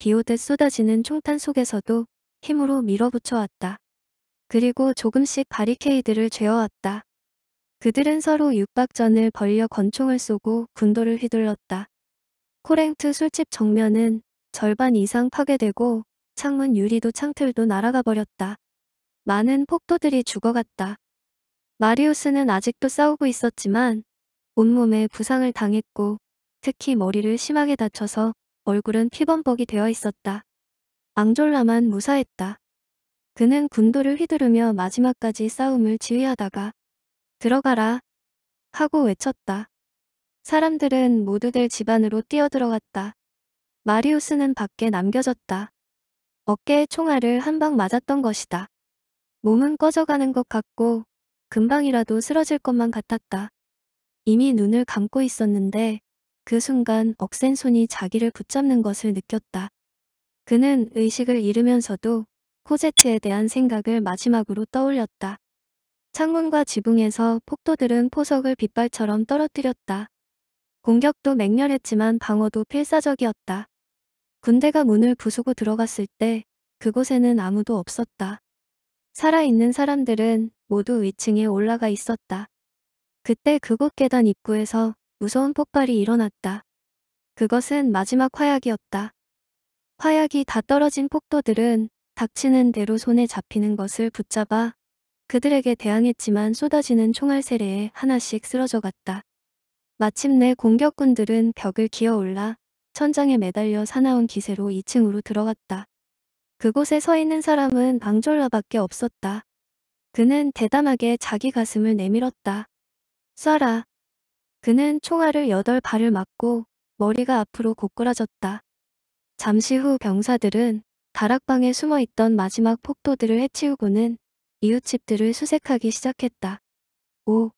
비오듯 쏟아지는 총탄 속에서도 힘으로 밀어붙여왔다. 그리고 조금씩 바리케이드를 죄어왔다. 그들은 서로 육박전을 벌려 권총을 쏘고 군도를 휘둘렀다. 코랭트 술집 정면은 절반 이상 파괴되고 창문 유리도 창틀도 날아가 버렸다. 많은 폭도들이 죽어갔다. 마리우스는 아직도 싸우고 있었지만 온몸에 부상을 당했고 특히 머리를 심하게 다쳐서 얼굴은 피범벅이 되어 있었다. 앙졸라만 무사했다. 그는 군도를 휘두르며 마지막까지 싸움을 지휘하다가 들어가라 하고 외쳤다. 사람들은 모두들 집 안으로 뛰어들어갔다. 마리우스는 밖에 남겨졌다. 어깨에 총알을 한 방 맞았던 것이다. 몸은 꺼져가는 것 같고 금방이라도 쓰러질 것만 같았다. 이미 눈을 감고 있었는데 그 순간 억센 손이 자기를 붙잡는 것을 느꼈다. 그는 의식을 잃으면서도 코제트에 대한 생각을 마지막으로 떠올렸다. 창문과 지붕에서 폭도들은 포석을 빗발처럼 떨어뜨렸다. 공격도 맹렬했지만 방어도 필사적이었다. 군대가 문을 부수고 들어갔을 때 그곳에는 아무도 없었다. 살아있는 사람들은 모두 위층에 올라가 있었다. 그때 그곳 계단 입구에서 무서운 폭발이 일어났다. 그것은 마지막 화약이었다. 화약이 다 떨어진 폭도들은 닥치는 대로 손에 잡히는 것을 붙잡아 그들에게 대항했지만 쏟아지는 총알 세례에 하나씩 쓰러져 갔다. 마침내 공격군들은 벽을 기어올라 천장에 매달려 사나운 기세로 2층으로 들어갔다. 그곳에 서 있는 사람은 방졸라밖에 없었다. 그는 대담하게 자기 가슴을 내밀었다. 쏴라, 그는 총알을 여덟 발을 맞고 머리가 앞으로 고꾸라졌다. 잠시 후 병사들은 다락방에 숨어 있던 마지막 폭도들을 해치우고는 이웃집들을 수색하기 시작했다. 5.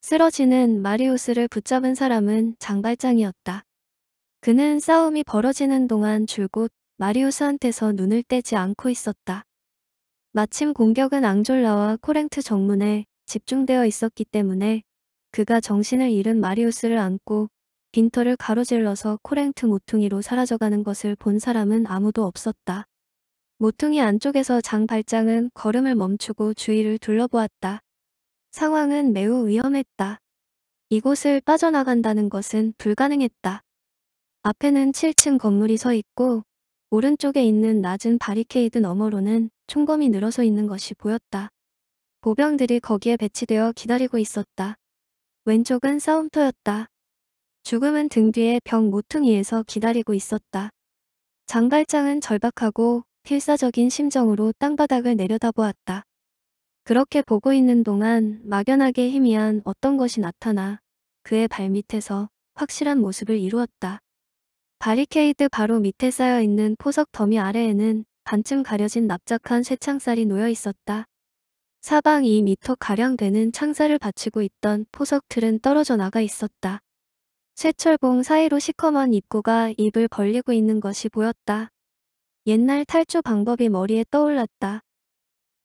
쓰러지는 마리오스를 붙잡은 사람은 장발장이었다. 그는 싸움이 벌어지는 동안 줄곧 마리오스한테서 눈을 떼지 않고 있었다. 마침 공격은 앙졸라와 코랭트 정문에 집중되어 있었기 때문에 그가 정신을 잃은 마리우스를 안고 빈터를 가로질러서 코랭트 모퉁이로 사라져가는 것을 본 사람은 아무도 없었다. 모퉁이 안쪽에서 장 발장은 걸음을 멈추고 주위를 둘러보았다. 상황은 매우 위험했다. 이곳을 빠져나간다는 것은 불가능했다. 앞에는 7층 건물이 서 있고 오른쪽에 있는 낮은 바리케이드 너머로는 총검이 늘어서 있는 것이 보였다. 보병들이 거기에 배치되어 기다리고 있었다. 왼쪽은 싸움터였다. 죽음은 등 뒤에 벽 모퉁이에서 기다리고 있었다. 장발장은 절박하고 필사적인 심정으로 땅바닥을 내려다보았다. 그렇게 보고 있는 동안 막연하게 희미한 어떤 것이 나타나 그의 발밑에서 확실한 모습을 이루었다. 바리케이드 바로 밑에 쌓여있는 포석 더미 아래에는 반쯤 가려진 납작한 쇠창살이 놓여 있었다. 사방 2미터가량 되는 창살을 받치고 있던 포석틀은 떨어져 나가 있었다. 쇠철봉 사이로 시커먼 입구가 입을 벌리고 있는 것이 보였다. 옛날 탈주 방법이 머리에 떠올랐다.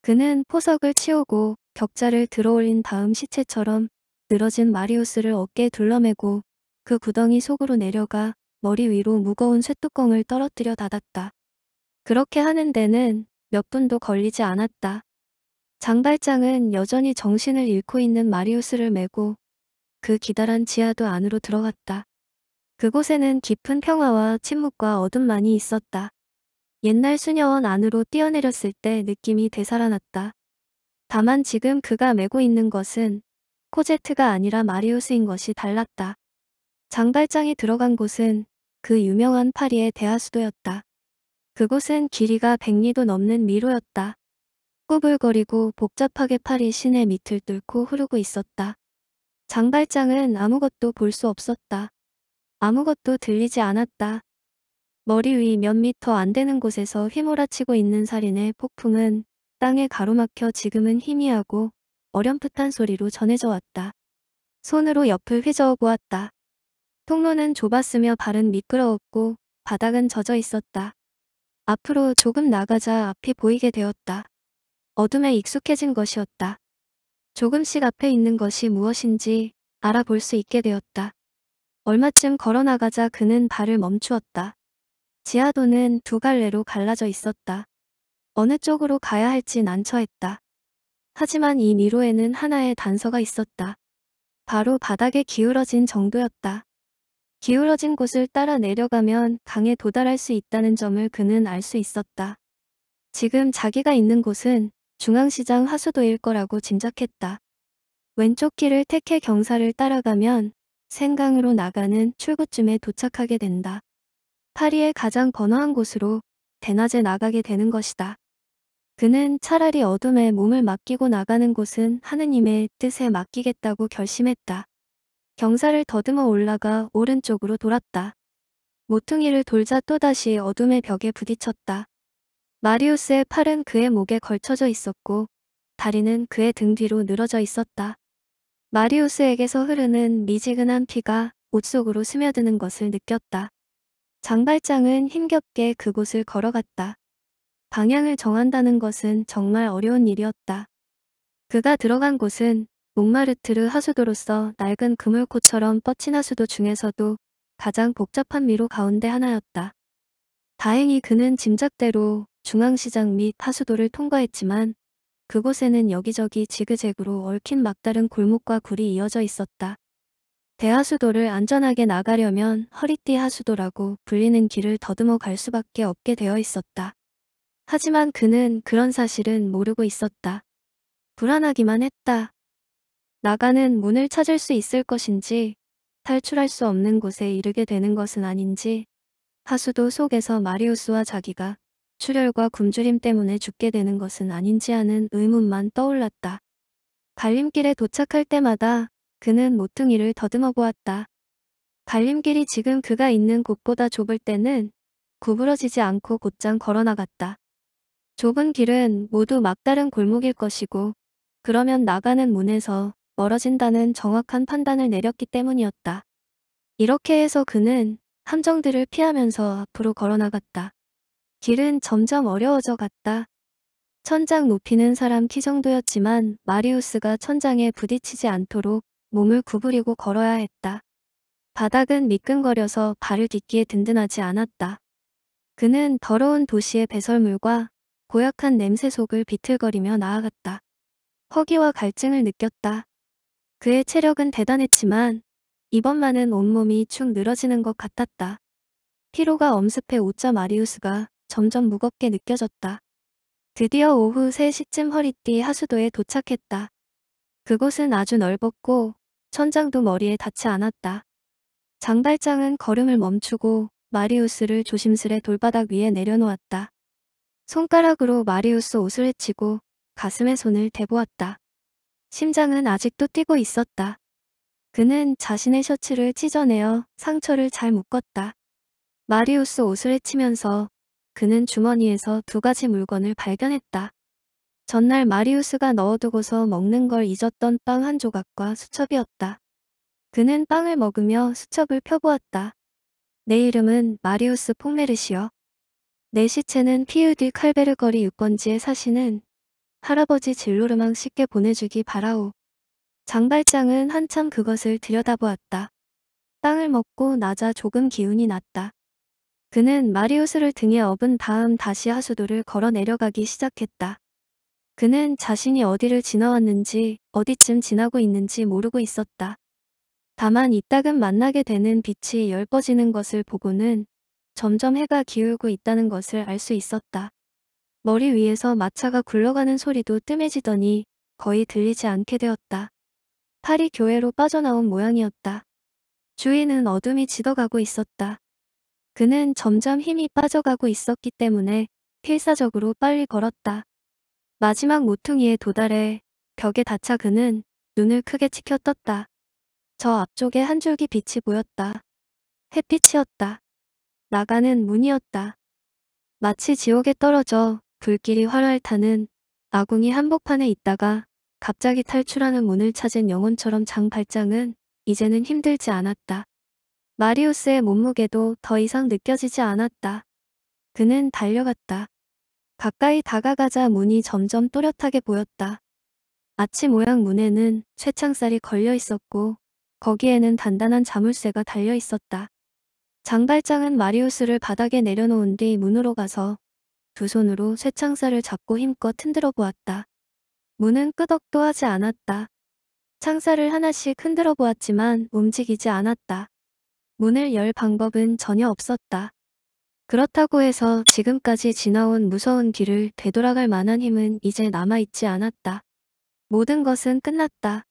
그는 포석을 치우고 격자를 들어올린 다음 시체처럼 늘어진 마리우스를 어깨에 둘러매고 그 구덩이 속으로 내려가 머리 위로 무거운 쇠뚜껑을 떨어뜨려 닫았다. 그렇게 하는 데는 몇 분도 걸리지 않았다. 장발장은 여전히 정신을 잃고 있는 마리우스를 메고 그 기다란 지하도 안으로 들어갔다. 그곳에는 깊은 평화와 침묵과 어둠만이 있었다. 옛날 수녀원 안으로 뛰어내렸을 때 느낌이 되살아났다. 다만 지금 그가 메고 있는 것은 코제트가 아니라 마리우스인 것이 달랐다. 장발장이 들어간 곳은 그 유명한 파리의 대하수도였다. 그곳은 길이가 백리도 넘는 미로였다. 꾸불거리고 복잡하게 팔이 시내 밑을 뚫고 흐르고 있었다. 장발장은 아무것도 볼 수 없었다. 아무것도 들리지 않았다. 머리 위 몇 미터 안 되는 곳에서 휘몰아치고 있는 살인의 폭풍은 땅에 가로막혀 지금은 희미하고 어렴풋한 소리로 전해져 왔다. 손으로 옆을 휘저어 보았다. 통로는 좁았으며 발은 미끄러웠고 바닥은 젖어 있었다. 앞으로 조금 나가자 앞이 보이게 되었다. 어둠에 익숙해진 것이었다. 조금씩 앞에 있는 것이 무엇인지 알아볼 수 있게 되었다. 얼마쯤 걸어나가자 그는 발을 멈추었다. 지하도는 두 갈래로 갈라져 있었다. 어느 쪽으로 가야 할지 난처했다. 하지만 이 미로에는 하나의 단서가 있었다. 바로 바닥에 기울어진 정도였다. 기울어진 곳을 따라 내려가면 강에 도달할 수 있다는 점을 그는 알 수 있었다. 지금 자기가 있는 곳은 중앙시장 하수도일 거라고 짐작했다. 왼쪽 길을 택해 경사를 따라가면 생강으로 나가는 출구쯤에 도착하게 된다. 파리의 가장 번화한 곳으로 대낮에 나가게 되는 것이다. 그는 차라리 어둠에 몸을 맡기고 나가는 곳은 하느님의 뜻에 맡기겠다고 결심했다. 경사를 더듬어 올라가 오른쪽으로 돌았다. 모퉁이를 돌자 또다시 어둠의 벽에 부딪혔다. 마리우스의 팔은 그의 목에 걸쳐져 있었고 다리는 그의 등 뒤로 늘어져 있었다. 마리우스에게서 흐르는 미지근한 피가 옷 속으로 스며드는 것을 느꼈다. 장발장은 힘겹게 그곳을 걸어갔다. 방향을 정한다는 것은 정말 어려운 일이었다. 그가 들어간 곳은 몽마르트르 하수도로서 낡은 그물코처럼 뻗친 하수도 중에서도 가장 복잡한 미로 가운데 하나였다. 다행히 그는 짐작대로 중앙시장 및 하수도를 통과했지만 그곳에는 여기저기 지그재그로 얽힌 막다른 골목과 굴이 이어져 있었다. 대하수도를 안전하게 나가려면 허리띠 하수도라고 불리는 길을 더듬어 갈 수밖에 없게 되어 있었다. 하지만 그는 그런 사실은 모르고 있었다. 불안하기만 했다. 나가는 문을 찾을 수 있을 것인지 탈출할 수 없는 곳에 이르게 되는 것은 아닌지 하수도 속에서 마리우스와 자기가 출혈과 굶주림 때문에 죽게 되는 것은 아닌지 하는 의문만 떠올랐다. 갈림길에 도착할 때마다 그는 모퉁이를 더듬어 보았다. 갈림길이 지금 그가 있는 곳보다 좁을 때는 구부러지지 않고 곧장 걸어나갔다. 좁은 길은 모두 막다른 골목일 것이고 그러면 나가는 문에서 멀어진다는 정확한 판단을 내렸기 때문이었다. 이렇게 해서 그는 함정들을 피하면서 앞으로 걸어나갔다. 길은 점점 어려워져 갔다. 천장 높이는 사람 키 정도였지만 마리우스가 천장에 부딪히지 않도록 몸을 구부리고 걸어야 했다. 바닥은 미끈거려서 발을 딛기에 든든하지 않았다. 그는 더러운 도시의 배설물과 고약한 냄새 속을 비틀거리며 나아갔다. 허기와 갈증을 느꼈다. 그의 체력은 대단했지만 이번만은 온몸이 축 늘어지는 것 같았다. 피로가 엄습해 오자 마리우스가 점점 무겁게 느껴졌다. 드디어 오후 3시쯤 허리띠 하수도에 도착했다. 그곳은 아주 넓었고 천장도 머리에 닿지 않았다. 장발장은 걸음을 멈추고 마리우스를 조심스레 돌바닥 위에 내려놓았다. 손가락으로 마리우스 옷을 헤치고 가슴에 손을 대보았다. 심장은 아직도 뛰고 있었다. 그는 자신의 셔츠를 찢어내어 상처를 잘 묶었다. 마리우스 옷을 헤치면서 그는 주머니에서 두 가지 물건을 발견했다. 전날 마리우스가 넣어두고서 먹는 걸 잊었던 빵 한 조각과 수첩이었다. 그는 빵을 먹으며 수첩을 펴보았다. 내 이름은 마리우스 폭메르시요. 내 시체는 피우디 칼베르거리 유번지에 사시는 할아버지 진로르망 쉽게 보내주기 바라오. 장발장은 한참 그것을 들여다보았다. 빵을 먹고 낮아 조금 기운이 났다. 그는 마리우스를 등에 업은 다음 다시 하수도를 걸어 내려가기 시작했다. 그는 자신이 어디를 지나왔는지 어디쯤 지나고 있는지 모르고 있었다. 다만 이따금 만나게 되는 빛이 열퍼지는 것을 보고는 점점 해가 기울고 있다는 것을 알 수 있었다. 머리 위에서 마차가 굴러가는 소리도 뜸해지더니 거의 들리지 않게 되었다. 팔이 교회로 빠져나온 모양이었다. 주위는 어둠이 지더가고 있었다. 그는 점점 힘이 빠져가고 있었기 때문에 필사적으로 빨리 걸었다. 마지막 모퉁이에 도달해 벽에 닿자 그는 눈을 크게 치켜 떴다. 저 앞쪽에 한 줄기 빛이 보였다. 햇빛이었다. 나가는 문이었다. 마치 지옥에 떨어져 불길이 활활 타는 아궁이 한복판에 있다가 갑자기 탈출하는 문을 찾은 영혼처럼 장 발장은 이제는 힘들지 않았다. 마리우스의 몸무게도 더 이상 느껴지지 않았다. 그는 달려갔다. 가까이 다가가자 문이 점점 또렷하게 보였다. 아치 모양 문에는 쇠창살이 걸려 있었고 거기에는 단단한 자물쇠가 달려 있었다. 장발장은 마리우스를 바닥에 내려놓은 뒤 문으로 가서 두 손으로 쇠창살을 잡고 힘껏 흔들어 보았다. 문은 끄덕도 하지 않았다. 창살을 하나씩 흔들어 보았지만 움직이지 않았다. 문을 열 방법은 전혀 없었다. 그렇다고 해서 지금까지 지나온 무서운 길을 되돌아갈 만한 힘은 이제 남아있지 않았다. 모든 것은 끝났다.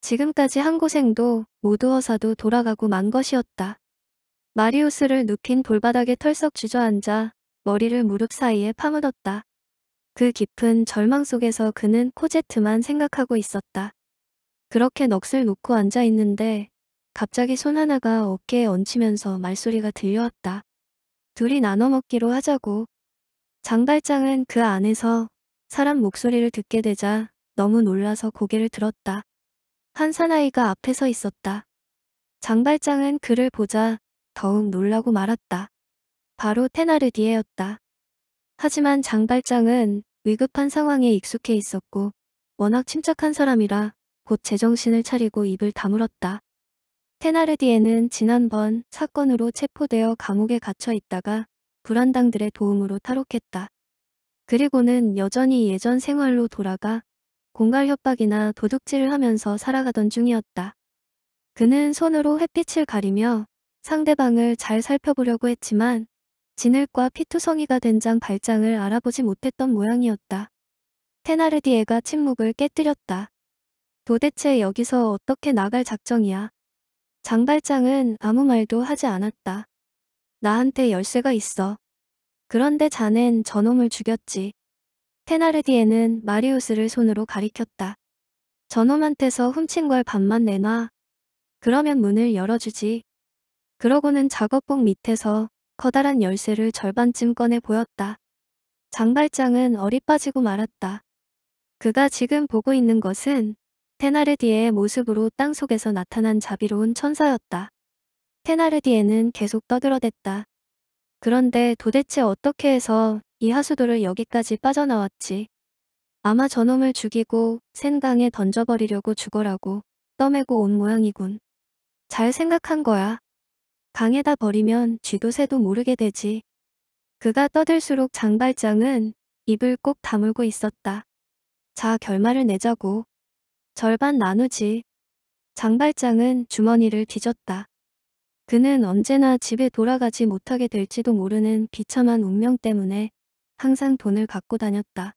지금까지 한 고생도 모두 어사도 돌아가고 만 것이었다. 마리우스를 눕힌 돌바닥에 털썩 주저앉아 머리를 무릎 사이에 파묻었다. 그 깊은 절망 속에서 그는 코제트만 생각하고 있었다. 그렇게 넋을 놓고 앉아있는데 갑자기 손 하나가 어깨에 얹히면서 말소리가 들려왔다. 둘이 나눠 먹기로 하자고. 장발장은 그 안에서 사람 목소리를 듣게 되자 너무 놀라서 고개를 들었다. 한 사나이가 앞에 서 있었다. 장발장은 그를 보자 더욱 놀라고 말았다. 바로 테나르디에였다. 하지만 장발장은 위급한 상황에 익숙해 있었고 워낙 침착한 사람이라 곧 제정신을 차리고 입을 다물었다. 테나르디에는 지난번 사건으로 체포되어 감옥에 갇혀 있다가 불안당들의 도움으로 탈옥했다. 그리고는 여전히 예전 생활로 돌아가 공갈 협박이나 도둑질을 하면서 살아가던 중이었다. 그는 손으로 햇빛을 가리며 상대방을 잘 살펴보려고 했지만 진흙과 피투성이가 된장 발장을 알아보지 못했던 모양이었다. 테나르디에가 침묵을 깨뜨렸다. 도대체 여기서 어떻게 나갈 작정이야? 장발장은 아무 말도 하지 않았다. 나한테 열쇠가 있어. 그런데 자넨 저놈을 죽였지. 테나르디에는 마리우스를 손으로 가리켰다. 저놈한테서 훔친 걸 반만 내놔. 그러면 문을 열어주지. 그러고는 작업복 밑에서 커다란 열쇠를 절반쯤 꺼내 보였다. 장발장은 어리 빠지고 말았다. 그가 지금 보고 있는 것은 테나르디에의 모습으로 땅속에서 나타난 자비로운 천사였다. 테나르디에는 계속 떠들어댔다. 그런데 도대체 어떻게 해서 이 하수도를 여기까지 빠져나왔지. 아마 저놈을 죽이고 센강에 던져버리려고 죽어라고 떠매고 온 모양이군. 잘 생각한 거야. 강에다 버리면 쥐도 새도 모르게 되지. 그가 떠들수록 장발장은 입을 꼭 다물고 있었다. 자 결말을 내자고. 절반 나누지. 장발장은 주머니를 뒤졌다. 그는 언제나 집에 돌아가지 못하게 될지도 모르는 비참한 운명 때문에 항상 돈을 갖고 다녔다.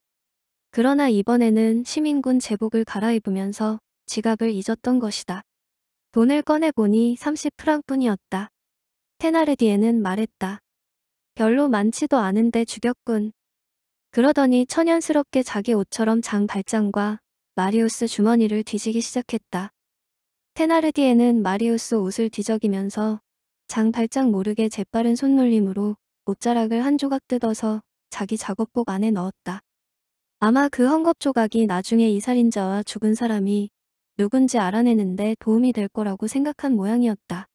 그러나 이번에는 시민군 제복을 갈아입으면서 지갑을 잊었던 것이다. 돈을 꺼내보니 30프랑뿐이었다. 테나르디에는 말했다. 별로 많지도 않은데 죽였군. 그러더니 천연스럽게 자기 옷처럼 장발장과 마리우스 주머니를 뒤지기 시작했다. 테나르디에는 마리우스 옷을 뒤적이면서 장 발짝 모르게 재빠른 손놀림으로 옷자락을 한 조각 뜯어서 자기 작업복 안에 넣었다. 아마 그 헝겊 조각이 나중에 이 살인자와 죽은 사람이 누군지 알아내는데 도움이 될 거라고 생각한 모양이었다.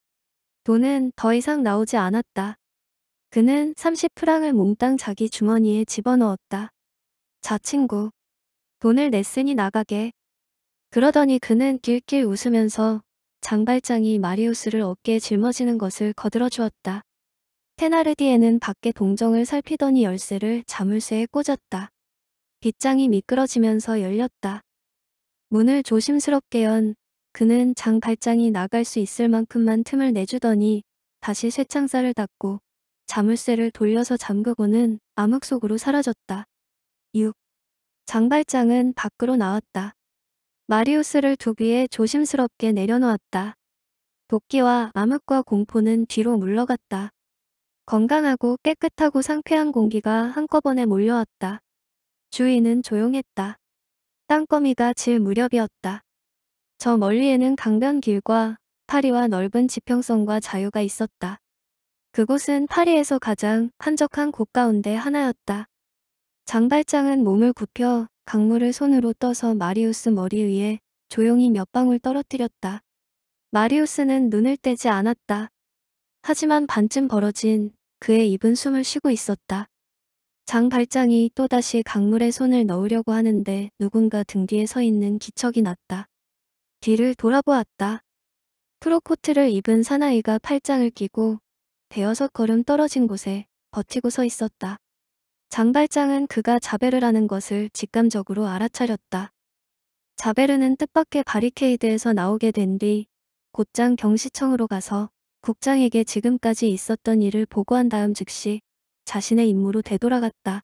돈은 더 이상 나오지 않았다. 그는 30프랑을 몽땅 자기 주머니에 집어넣었다. 자친구, 돈을 냈으니 나가게. 그러더니 그는 낄낄 웃으면서 장발장이 마리우스를 어깨에 짊어지는 것을 거들어 주었다. 테나르디에는 밖에 동정을 살피더니 열쇠를 자물쇠에 꽂았다. 빗장이 미끄러지면서 열렸다. 문을 조심스럽게 연 그는 장발장이 나갈 수 있을 만큼만 틈을 내주더니 다시 쇠창살을 닫고 자물쇠를 돌려서 잠그고는 암흑 속으로 사라졌다. 6. 장발장은 밖으로 나왔다. 마리우스를 두귀에 조심스럽게 내려놓았다. 도끼와 암흑과 공포는 뒤로 물러갔다. 건강하고 깨끗하고 상쾌한 공기가 한꺼번에 몰려왔다. 주위는 조용했다. 땅거미가 질 무렵이었다. 저 멀리에는 강변길과 파리와 넓은 지평선과 자유가 있었다. 그곳은 파리에서 가장 한적한 곳 가운데 하나였다. 장발장은 몸을 굽혀 강물을 손으로 떠서 마리우스 머리 위에 조용히 몇 방울 떨어뜨렸다. 마리우스는 눈을 떼지 않았다. 하지만 반쯤 벌어진 그의 입은 숨을 쉬고 있었다. 장 발장이 또다시 강물에 손을 넣으려고 하는데 누군가 등 뒤에 서 있는 기척이 났다. 뒤를 돌아보았다. 프로코트를 입은 사나이가 팔짱을 끼고 대여섯 걸음 떨어진 곳에 버티고 서 있었다. 장발장은 그가 자베르라는 것을 직감적으로 알아차렸다. 자베르는 뜻밖의 바리케이드에서 나오게 된 뒤 곧장 경시청으로 가서 국장에게 지금까지 있었던 일을 보고한 다음 즉시 자신의 임무로 되돌아갔다.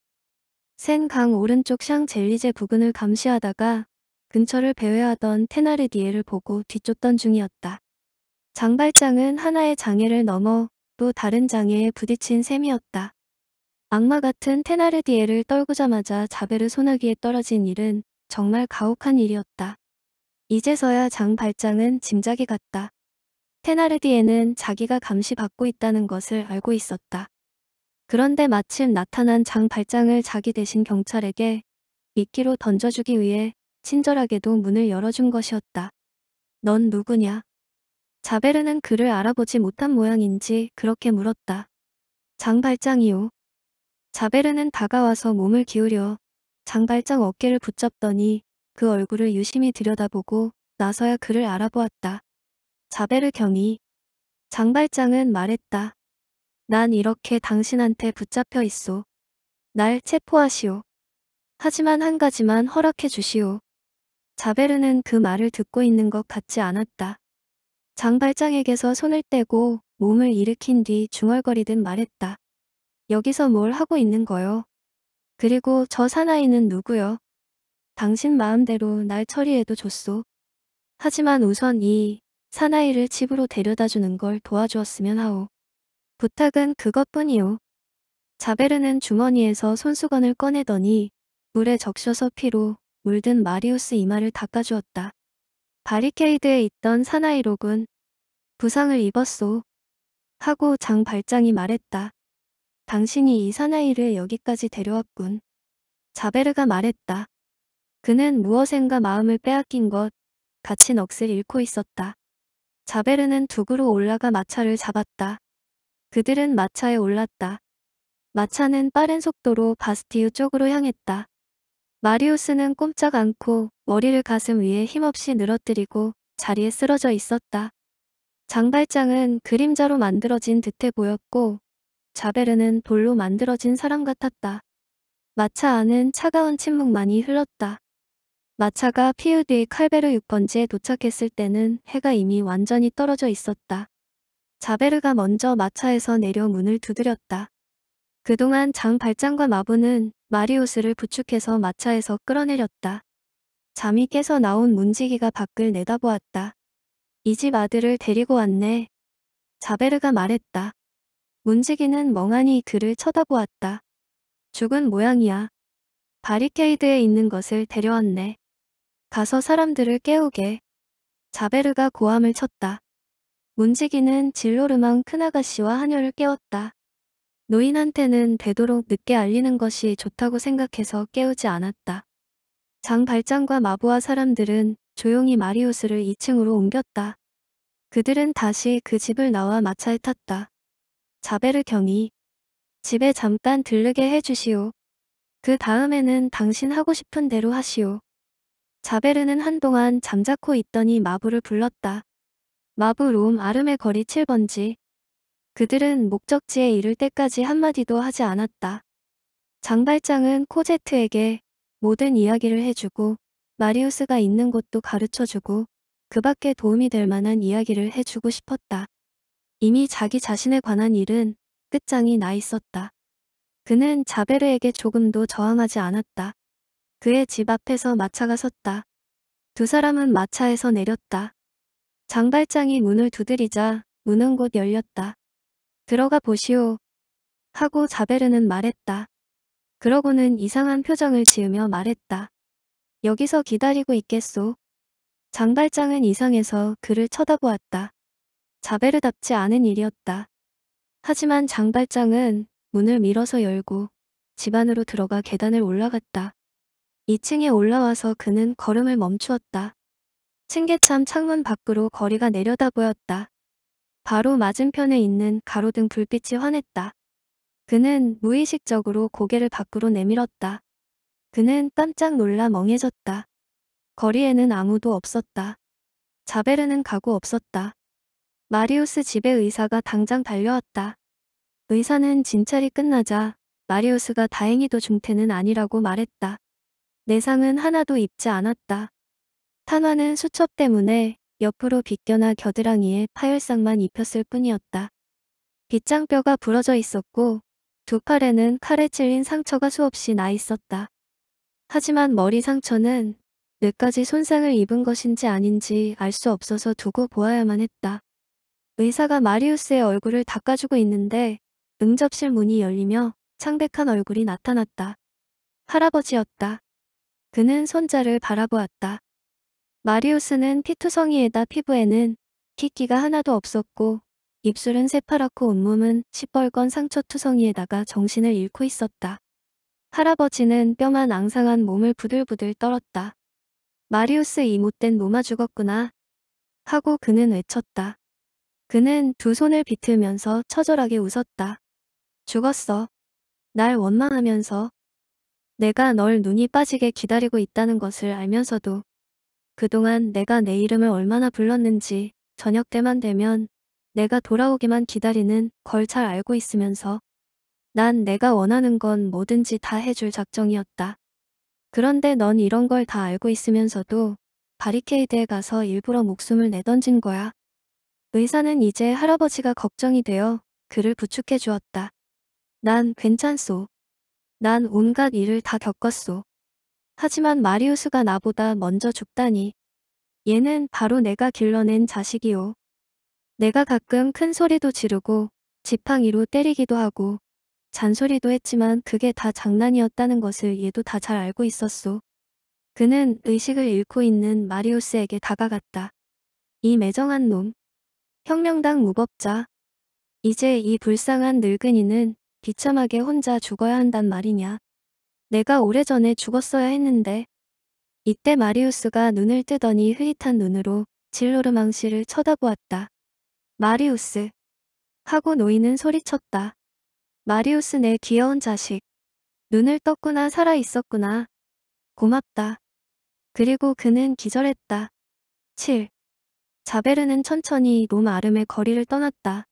센 강 오른쪽 샹젤리제 부근을 감시하다가 근처를 배회하던 테나르디에를 보고 뒤쫓던 중이었다. 장발장은 하나의 장애를 넘어 또 다른 장애에 부딪힌 셈이었다. 악마 같은 테나르디에를 떨구자마자 자베르 소나기에 떨어진 일은 정말 가혹한 일이었다. 이제서야 장 발장은 짐작이 갔다. 테나르디에는 자기가 감시받고 있다는 것을 알고 있었다. 그런데 마침 나타난 장 발장을 자기 대신 경찰에게 미끼로 던져주기 위해 친절하게도 문을 열어준 것이었다. 넌 누구냐? 자베르는 그를 알아보지 못한 모양인지 그렇게 물었다. 장 발장이요. 자베르는 다가와서 몸을 기울여 장발장 어깨를 붙잡더니 그 얼굴을 유심히 들여다보고 나서야 그를 알아보았다. 자베르 경이 장발장은 말했다. 난 이렇게 당신한테 붙잡혀 있소. 날 체포하시오. 하지만 한 가지만 허락해 주시오. 자베르는 그 말을 듣고 있는 것 같지 않았다. 장발장에게서 손을 떼고 몸을 일으킨 뒤 중얼거리듯 말했다. 여기서 뭘 하고 있는 거요? 그리고 저 사나이는 누구요? 당신 마음대로 날 처리해도 좋소 하지만 우선 이 사나이를 집으로 데려다 주는 걸 도와주었으면 하오. 부탁은 그것뿐이오. 자베르는 주머니에서 손수건을 꺼내더니 물에 적셔서 피로 물든 마리우스 이마를 닦아주었다. 바리케이드에 있던 사나이로군. 부상을 입었소. 하고 장 발장이 말했다. 당신이 이 사나이를 여기까지 데려왔군. 자베르가 말했다. 그는 무엇엔가 마음을 빼앗긴 것, 같이 넋을 잃고 있었다. 자베르는 두그로 올라가 마차를 잡았다. 그들은 마차에 올랐다. 마차는 빠른 속도로 바스티유 쪽으로 향했다. 마리우스는 꼼짝 않고 머리를 가슴 위에 힘없이 늘어뜨리고 자리에 쓰러져 있었다. 장발장은 그림자로 만들어진 듯해 보였고 자베르는 돌로 만들어진 사람 같았다. 마차 안은 차가운 침묵만이 흘렀다. 마차가 피우디 칼베르 6번지에 도착했을 때는 해가 이미 완전히 떨어져 있었다. 자베르가 먼저 마차에서 내려 문을 두드렸다. 그동안 장 발장과 마부는 마리우스를 부축해서 마차에서 끌어내렸다. 잠이 깨서 나온 문지기가 밖을 내다보았다. 이 집 아들을 데리고 왔네. 자베르가 말했다. 문지기는 멍하니 그를 쳐다보았다. 죽은 모양이야. 바리케이드에 있는 것을 데려왔네. 가서 사람들을 깨우게. 자베르가 고함을 쳤다. 문지기는 진로르망 큰아가씨와 하녀를 깨웠다. 노인한테는 되도록 늦게 알리는 것이 좋다고 생각해서 깨우지 않았다. 장 발장과 마부와 사람들은 조용히 마리우스를 2층으로 옮겼다. 그들은 다시 그 집을 나와 마차에 탔다. 자베르 경이 집에 잠깐 들르게 해주시오. 그 다음에는 당신 하고 싶은 대로 하시오. 자베르는 한동안 잠자코 있더니 마부를 불렀다. 마부 롬 아름의 거리 7번지. 그들은 목적지에 이를 때까지 한마디도 하지 않았다. 장발장은 코제트에게 모든 이야기를 해주고 마리우스가 있는 곳도 가르쳐주고 그 밖에 도움이 될 만한 이야기를 해주고 싶었다. 이미 자기 자신에 관한 일은 끝장이 나 있었다. 그는 자베르에게 조금도 저항하지 않았다. 그의 집 앞에서 마차가 섰다. 두 사람은 마차에서 내렸다. 장발장이 문을 두드리자 문은 곧 열렸다. 들어가 보시오. 하고 자베르는 말했다. 그러고는 이상한 표정을 지으며 말했다. 여기서 기다리고 있겠소. 장발장은 이상해서 그를 쳐다보았다. 자베르답지 않은 일이었다. 하지만 장발장은 문을 밀어서 열고 집 안으로 들어가 계단을 올라갔다. 2층에 올라와서 그는 걸음을 멈추었다. 층계참 창문 밖으로 거리가 내려다 보였다. 바로 맞은편에 있는 가로등 불빛이 환했다. 그는 무의식적으로 고개를 밖으로 내밀었다. 그는 깜짝 놀라 멍해졌다. 거리에는 아무도 없었다. 자베르는 가고 없었다. 마리우스 집에 의사가 당장 달려왔다. 의사는 진찰이 끝나자 마리우스가 다행히도 중태는 아니라고 말했다. 내상은 하나도 입지 않았다. 탄화는 수첩 때문에 옆으로 비껴나 겨드랑이에 파열상만 입혔을 뿐이었다. 빗장뼈가 부러져 있었고 두 팔에는 칼에 찔린 상처가 수없이 나 있었다. 하지만 머리 상처는 뇌까지 손상을 입은 것인지 아닌지 알 수 없어서 두고 보아야만 했다. 의사가 마리우스의 얼굴을 닦아주고 있는데 응접실 문이 열리며 창백한 얼굴이 나타났다. 할아버지였다. 그는 손자를 바라보았다. 마리우스는 피투성이에다 피부에는 키키가 하나도 없었고 입술은 새파랗고 온몸은 시뻘건 상처투성이에다가 정신을 잃고 있었다. 할아버지는 뼈만 앙상한 몸을 부들부들 떨었다. 마리우스 이 못된 노아 죽었구나. 하고 그는 외쳤다. 그는 두 손을 비틀면서 처절하게 웃었다. 죽었어. 날 원망하면서 내가 널 눈이 빠지게 기다리고 있다는 것을 알면서도 그동안 내가 내 이름을 얼마나 불렀는지 저녁 때만 되면 내가 돌아오기만 기다리는 걸 잘 알고 있으면서 난 내가 원하는 건 뭐든지 다 해줄 작정이었다. 그런데 넌 이런 걸 다 알고 있으면서도 바리케이드에 가서 일부러 목숨을 내던진 거야. 의사는 이제 할아버지가 걱정이 되어 그를 부축해 주었다. 난 괜찮소. 난 온갖 일을 다 겪었소. 하지만 마리우스가 나보다 먼저 죽다니. 얘는 바로 내가 길러낸 자식이오. 내가 가끔 큰 소리도 지르고 지팡이로 때리기도 하고 잔소리도 했지만 그게 다 장난이었다는 것을 얘도 다 잘 알고 있었소. 그는 의식을 잃고 있는 마리우스에게 다가갔다. 이 매정한 놈. 혁명당 무법자. 이제 이 불쌍한 늙은이는 비참하게 혼자 죽어야 한단 말이냐. 내가 오래전에 죽었어야 했는데. 이때 마리우스가 눈을 뜨더니 흐릿한 눈으로 진로르망씨를 쳐다보았다. 마리우스. 하고 노인은 소리쳤다. 마리우스 내 귀여운 자식. 눈을 떴구나 살아있었구나. 고맙다. 그리고 그는 기절했다. 7. 자베르는 천천히 롬 아름의 거리를 떠났다.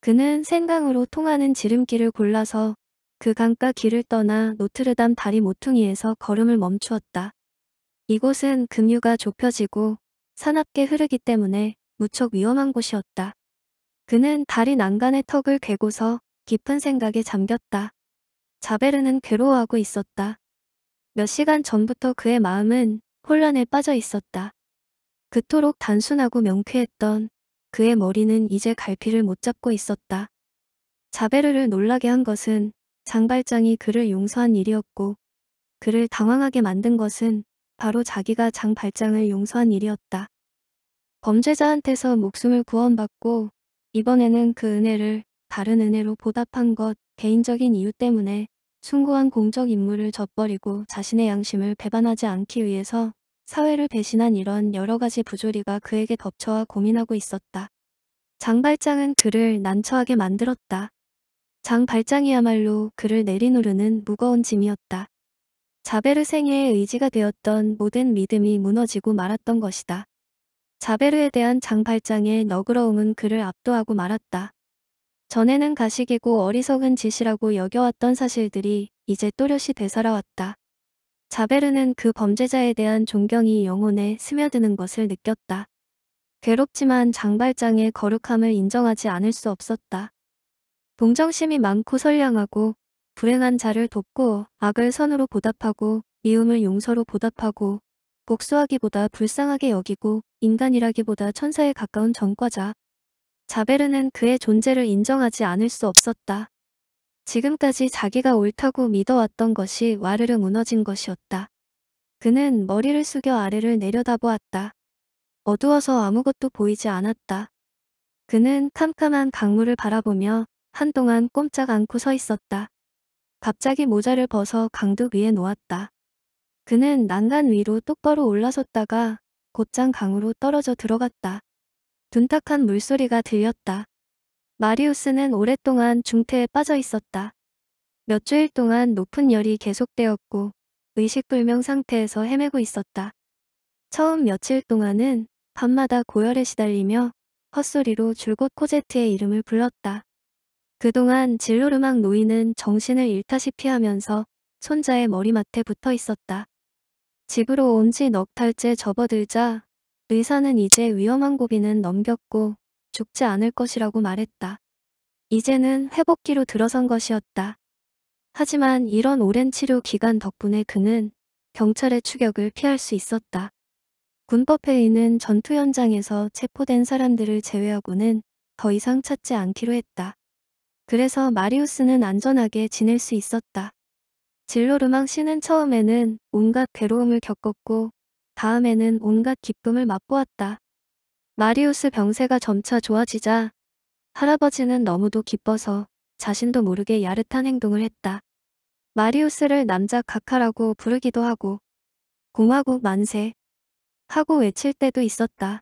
그는 생강으로 통하는 지름길을 골라서 그 강가 길을 떠나 노트르담 다리 모퉁이에서 걸음을 멈추었다. 이곳은 금류가 좁혀지고 사납게 흐르기 때문에 무척 위험한 곳이었다. 그는 다리 난간의 턱을 괴고서 깊은 생각에 잠겼다. 자베르는 괴로워하고 있었다. 몇 시간 전부터 그의 마음은 혼란에 빠져 있었다. 그토록 단순하고 명쾌했던 그의 머리는 이제 갈피를 못 잡고 있었다. 자베르를 놀라게 한 것은 장발장이 그를 용서한 일이었고 그를 당황하게 만든 것은 바로 자기가 장발장을 용서한 일이었다. 범죄자한테서 목숨을 구원받고 이번에는 그 은혜를 다른 은혜로 보답한 것 개인적인 이유 때문에 숭고한 공적 임무를 저버리고 자신의 양심을 배반하지 않기 위해서 사회를 배신한 이런 여러 가지 부조리가 그에게 덮쳐와 고민하고 있었다. 장 발장은 그를 난처하게 만들었다. 장 발장이야말로 그를 내리누르는 무거운 짐이었다. 자베르 생애의 의지가 되었던 모든 믿음이 무너지고 말았던 것이다. 자베르에 대한 장 발장의 너그러움은 그를 압도하고 말았다. 전에는 가식이고 어리석은 짓이라고 여겨왔던 사실들이 이제 또렷이 되살아왔다. 자베르는 그 범죄자에 대한 존경이 영혼에 스며드는 것을 느꼈다. 괴롭지만 장발장의 거룩함을 인정하지 않을 수 없었다. 동정심이 많고 선량하고 불행한 자를 돕고 악을 선으로 보답하고 미움을 용서로 보답하고 복수하기보다 불쌍하게 여기고 인간이라기보다 천사에 가까운 전과자. 자베르는 그의 존재를 인정하지 않을 수 없었다. 지금까지 자기가 옳다고 믿어왔던 것이 와르르 무너진 것이었다. 그는 머리를 숙여 아래를 내려다보았다. 어두워서 아무것도 보이지 않았다. 그는 캄캄한 강물을 바라보며 한동안 꼼짝 않고 서 있었다. 갑자기 모자를 벗어 강둑 위에 놓았다. 그는 난간 위로 똑바로 올라섰다가 곧장 강으로 떨어져 들어갔다. 둔탁한 물소리가 들렸다. 마리우스는 오랫동안 중태에 빠져 있었다. 몇 주일 동안 높은 열이 계속되었고 의식불명 상태에서 헤매고 있었다. 처음 며칠 동안은 밤마다 고열에 시달리며 헛소리로 줄곧 코제트의 이름을 불렀다. 그동안 진로르망 노인은 정신을 잃다시피 하면서 손자의 머리맡에 붙어 있었다. 집으로 온 지 넉 달째 접어들자 의사는 이제 위험한 고비는 넘겼고 죽지 않을 것이라고 말했다. 이제는 회복기로 들어선 것이었다. 하지만 이런 오랜 치료 기간 덕분에 그는 경찰의 추격을 피할 수 있었다. 군법회의는 전투 현장에서 체포된 사람들을 제외하고는 더 이상 찾지 않기로 했다. 그래서 마리우스는 안전하게 지낼 수 있었다. 진로르망 씨는 처음에는 온갖 괴로움을 겪었고 다음에는 온갖 기쁨을 맛보았다. 마리우스 병세가 점차 좋아지자 할아버지는 너무도 기뻐서 자신도 모르게 야릇한 행동을 했다. 마리우스를 남자 각하라고 부르기도 하고 공화국 만세 하고 외칠 때도 있었다.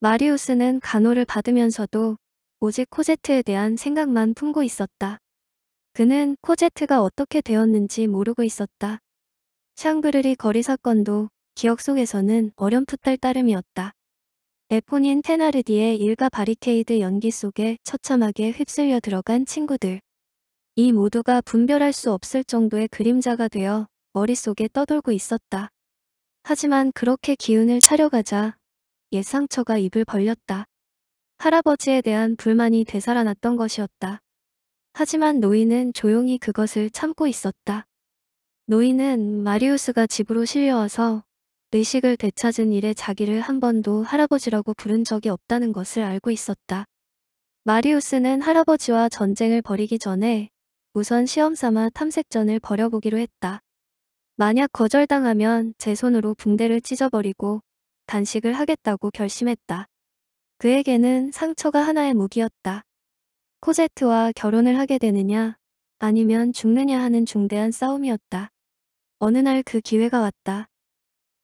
마리우스는 간호를 받으면서도 오직 코제트에 대한 생각만 품고 있었다. 그는 코제트가 어떻게 되었는지 모르고 있었다. 샹그르리 거리 사건도 기억 속에서는 어렴풋할 따름이었다. 에포닌테나르디의 일가 바리케이드 연기 속에 처참하게 휩쓸려 들어간 친구들. 이 모두가 분별할 수 없을 정도의 그림자가 되어 머릿속에 떠돌고 있었다. 하지만 그렇게 기운을 차려가자 예상처가 입을 벌렸다. 할아버지에 대한 불만이 되살아났던 것이었다. 하지만 노인은 조용히 그것을 참고 있었다. 노인은 마리우스가 집으로 실려와서 의식을 되찾은 이래 자기를 한 번도 할아버지라고 부른 적이 없다는 것을 알고 있었다. 마리우스는 할아버지와 전쟁을 벌이기 전에 우선 시험삼아 탐색전을 벌여보기로 했다. 만약 거절당하면 제 손으로 붕대를 찢어버리고 단식을 하겠다고 결심했다. 그에게는 상처가 하나의 무기였다. 코제트와 결혼을 하게 되느냐 아니면 죽느냐 하는 중대한 싸움이었다. 어느 날 그 기회가 왔다.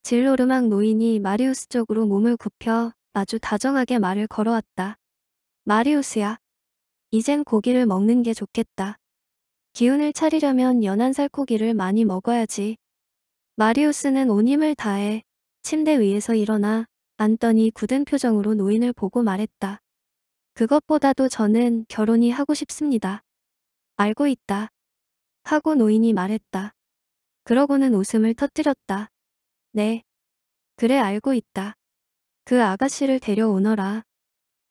질로르망 노인이 마리우스 쪽으로 몸을 굽혀 아주 다정하게 말을 걸어왔다. 마리우스야. 이젠 고기를 먹는 게 좋겠다. 기운을 차리려면 연한 살코기를 많이 먹어야지. 마리우스는 온 힘을 다해 침대 위에서 일어나 앉더니 굳은 표정으로 노인을 보고 말했다. 그것보다도 저는 결혼이 하고 싶습니다. 알고 있다. 하고 노인이 말했다. 그러고는 웃음을 터뜨렸다. 네. 그래 알고 있다. 그 아가씨를 데려오너라.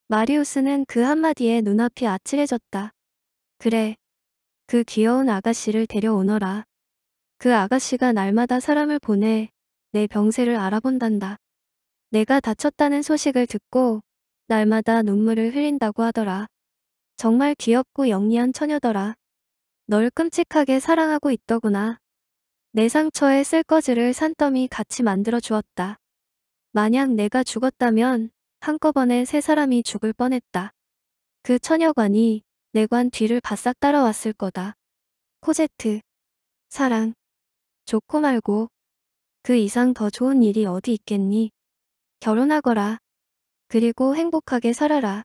마리우스는 그 한마디에 눈앞이 아찔해졌다. 그래. 그 귀여운 아가씨를 데려오너라. 그 아가씨가 날마다 사람을 보내 내 병세를 알아본단다. 내가 다쳤다는 소식을 듣고 날마다 눈물을 흘린다고 하더라. 정말 귀엽고 영리한 처녀더라. 널 끔찍하게 사랑하고 있더구나. 내 상처에 쓸거즈를 산더미 같이 만들어 주었다. 만약 내가 죽었다면 한꺼번에 세 사람이 죽을 뻔했다. 그 처녀관이 내관 뒤를 바싹 따라왔을 거다. 코제트. 사랑. 좋고 말고. 그 이상 더 좋은 일이 어디 있겠니? 결혼하거라. 그리고 행복하게 살아라.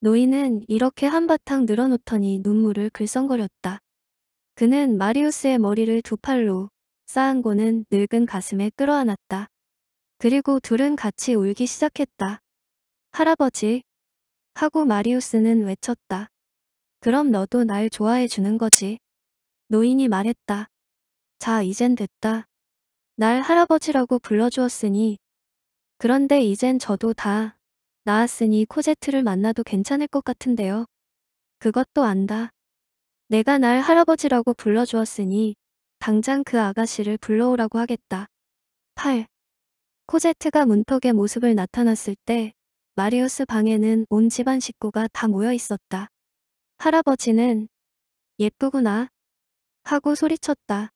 노인은 이렇게 한바탕 늘어놓더니 눈물을 글썽거렸다. 그는 마리우스의 머리를 두 팔로 쌓은고는 늙은 가슴에 끌어안았다. 그리고 둘은 같이 울기 시작했다. 할아버지 하고 마리우스는 외쳤다. 그럼 너도 날 좋아해 주는 거지. 노인이 말했다. 자 이젠 됐다. 날 할아버지라고 불러주었으니 그런데 이젠 저도 다 나았으니 코제트를 만나도 괜찮을 것 같은데요. 그것도 안다. 내가 날 할아버지라고 불러주었으니 당장 그 아가씨를 불러오라고 하겠다. 8. 코제트가 문턱의 모습을 나타났을 때 마리우스 방에는 온 집안 식구가 다 모여 있었다. 할아버지는 예쁘구나 하고 소리쳤다.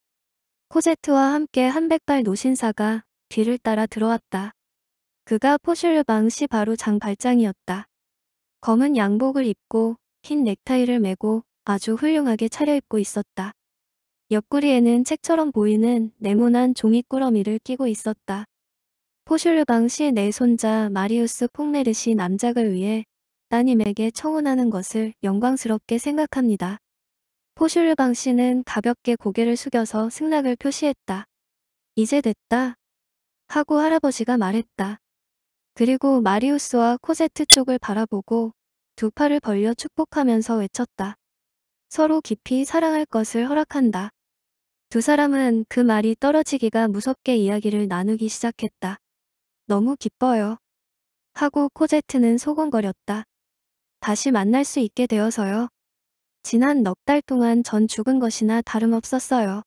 코제트와 함께 한백발 노신사가 뒤를 따라 들어왔다. 그가 포슐르방 시 바로 장발장이었다. 검은 양복을 입고 흰 넥타이를 메고 아주 훌륭하게 차려입고 있었다. 옆구리에는 책처럼 보이는 네모난 종이 꾸러미를 끼고 있었다. 포슐르방 시내 네 손자 마리우스 폭네르시 남작을 위해 따님에게 청혼하는 것을 영광스럽게 생각합니다. 포슐르방 씨는 가볍게 고개를 숙여서 승낙을 표시했다. 이제 됐다. 하고 할아버지가 말했다. 그리고 마리우스와 코세트 쪽을 바라보고 두 팔을 벌려 축복하면서 외쳤다. 서로 깊이 사랑할 것을 허락한다. 두 사람은 그 말이 떨어지기가 무섭게 이야기를 나누기 시작했다. 너무 기뻐요. 하고 코제트는 소곤거렸다. 다시 만날 수 있게 되어서요. 지난 넉 달 동안 전 죽은 것이나 다름없었어요.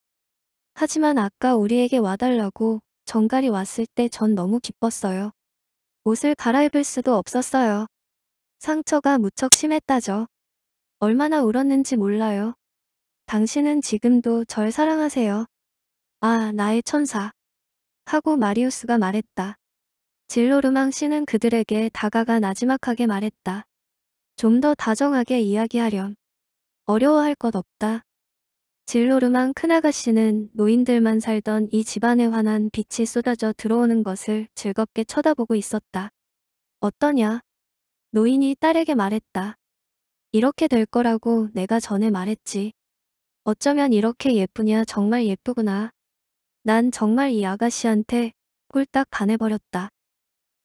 하지만 아까 우리에게 와달라고 정갈이 왔을 때 전 너무 기뻤어요. 옷을 갈아입을 수도 없었어요. 상처가 무척 심했다죠. 얼마나 울었는지 몰라요. 당신은 지금도 절 사랑하세요. 아, 나의 천사. 하고 마리우스가 말했다. 진로르망 씨는 그들에게 다가가 나지막하게 말했다. 좀 더 다정하게 이야기하렴. 어려워할 것 없다. 진로르망 큰아가씨는 노인들만 살던 이 집안에 환한 빛이 쏟아져 들어오는 것을 즐겁게 쳐다보고 있었다. 어떠냐? 노인이 딸에게 말했다. 이렇게 될 거라고 내가 전에 말했지. 어쩌면 이렇게 예쁘냐 정말 예쁘구나. 난 정말 이 아가씨한테 홀딱 반해버렸다.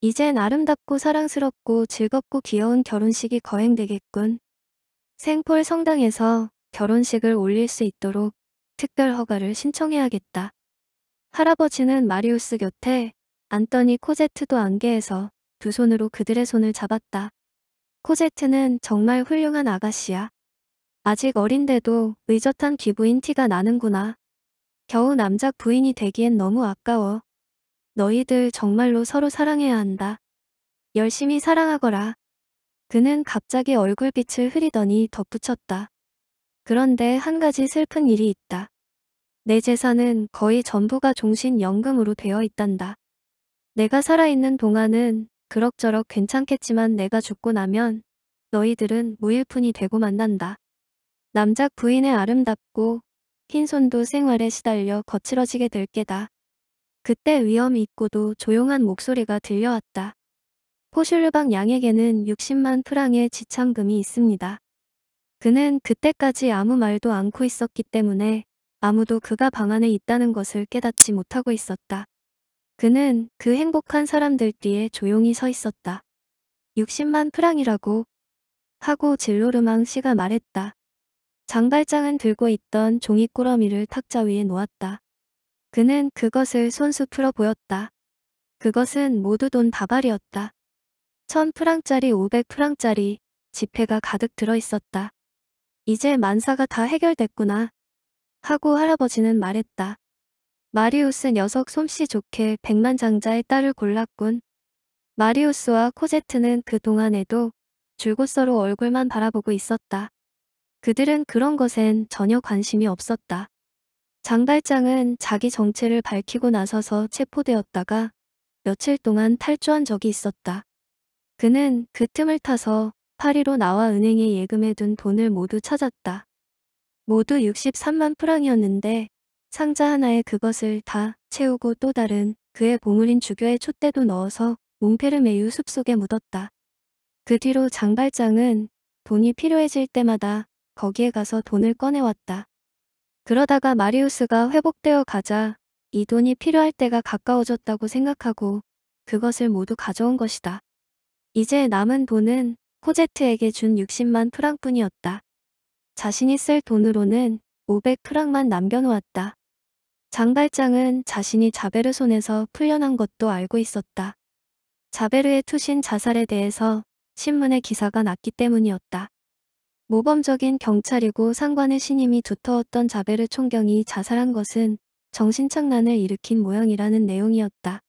이젠 아름답고 사랑스럽고 즐겁고 귀여운 결혼식이 거행되겠군. 생폴 성당에서 결혼식을 올릴 수 있도록 특별 허가를 신청해야겠다. 할아버지는 마리우스 곁에 안떠니 코제트도 안개에서 두 손으로 그들의 손을 잡았다. 코제트는 정말 훌륭한 아가씨야. 아직 어린데도 의젓한 귀부인 티가 나는구나. 겨우 남작 부인이 되기엔 너무 아까워. 너희들 정말로 서로 사랑해야 한다. 열심히 사랑하거라. 그는 갑자기 얼굴빛을 흐리더니 덧붙였다. 그런데 한 가지 슬픈 일이 있다. 내 재산은 거의 전부가 종신연금으로 되어 있단다. 내가 살아있는 동안은 그럭저럭 괜찮겠지만 내가 죽고 나면 너희들은 무일푼이 되고 만난다. 남작 부인의 아름답고 흰손도 생활에 시달려 거칠어지게 될 게다. 그때 위험 이 있고도 조용한 목소리가 들려왔다. 포슐르방 양에게는 60만 프랑의 지참금이 있습니다. 그는 그때까지 아무 말도 않고 있었기 때문에 아무도 그가 방 안에 있다는 것을 깨닫지 못하고 있었다. 그는 그 행복한 사람들 뒤에 조용히 서 있었다. 60만 프랑이라고 하고 진로르망 씨가 말했다. 장발장은 들고 있던 종이 꾸러미를 탁자 위에 놓았다. 그는 그것을 손수 풀어 보였다. 그것은 모두 돈 다발이었다. 1000프랑짜리 500프랑짜리 지폐가 가득 들어있었다. 이제 만사가 다 해결됐구나. 하고 할아버지는 말했다. 마리우스 녀석 솜씨 좋게 백만장자의 딸을 골랐군. 마리우스와 코제트는 그 동안에도 줄곧 서로 얼굴만 바라보고 있었다. 그들은 그런 것엔 전혀 관심이 없었다. 장발장은 자기 정체를 밝히고 나서서 체포되었다가 며칠 동안 탈주한 적이 있었다. 그는 그 틈을 타서 파리로 나와 은행에 예금해둔 돈을 모두 찾았다. 모두 63만 프랑이었는데 상자 하나에 그것을 다 채우고 또 다른 그의 보물인 주교의 촛대도 넣어서 몽페르메유 숲속에 묻었다. 그 뒤로 장발장은 돈이 필요해질 때마다 거기에 가서 돈을 꺼내왔다. 그러다가 마리우스가 회복되어 가자 이 돈이 필요할 때가 가까워졌다고 생각하고 그것을 모두 가져온 것이다. 이제 남은 돈은 코제트에게 준 60만 프랑뿐이었다. 자신이 쓸 돈으로는 500프랑만 남겨놓았다. 장발장은 자신이 자베르 손에서 풀려난 것도 알고 있었다. 자베르의 투신 자살에 대해서 신문의 기사가 났기 때문이었다. 모범적인 경찰이고 상관의 신임이 두터웠던 자베르 총경이 자살한 것은 정신착란을 일으킨 모양이라는 내용이었다.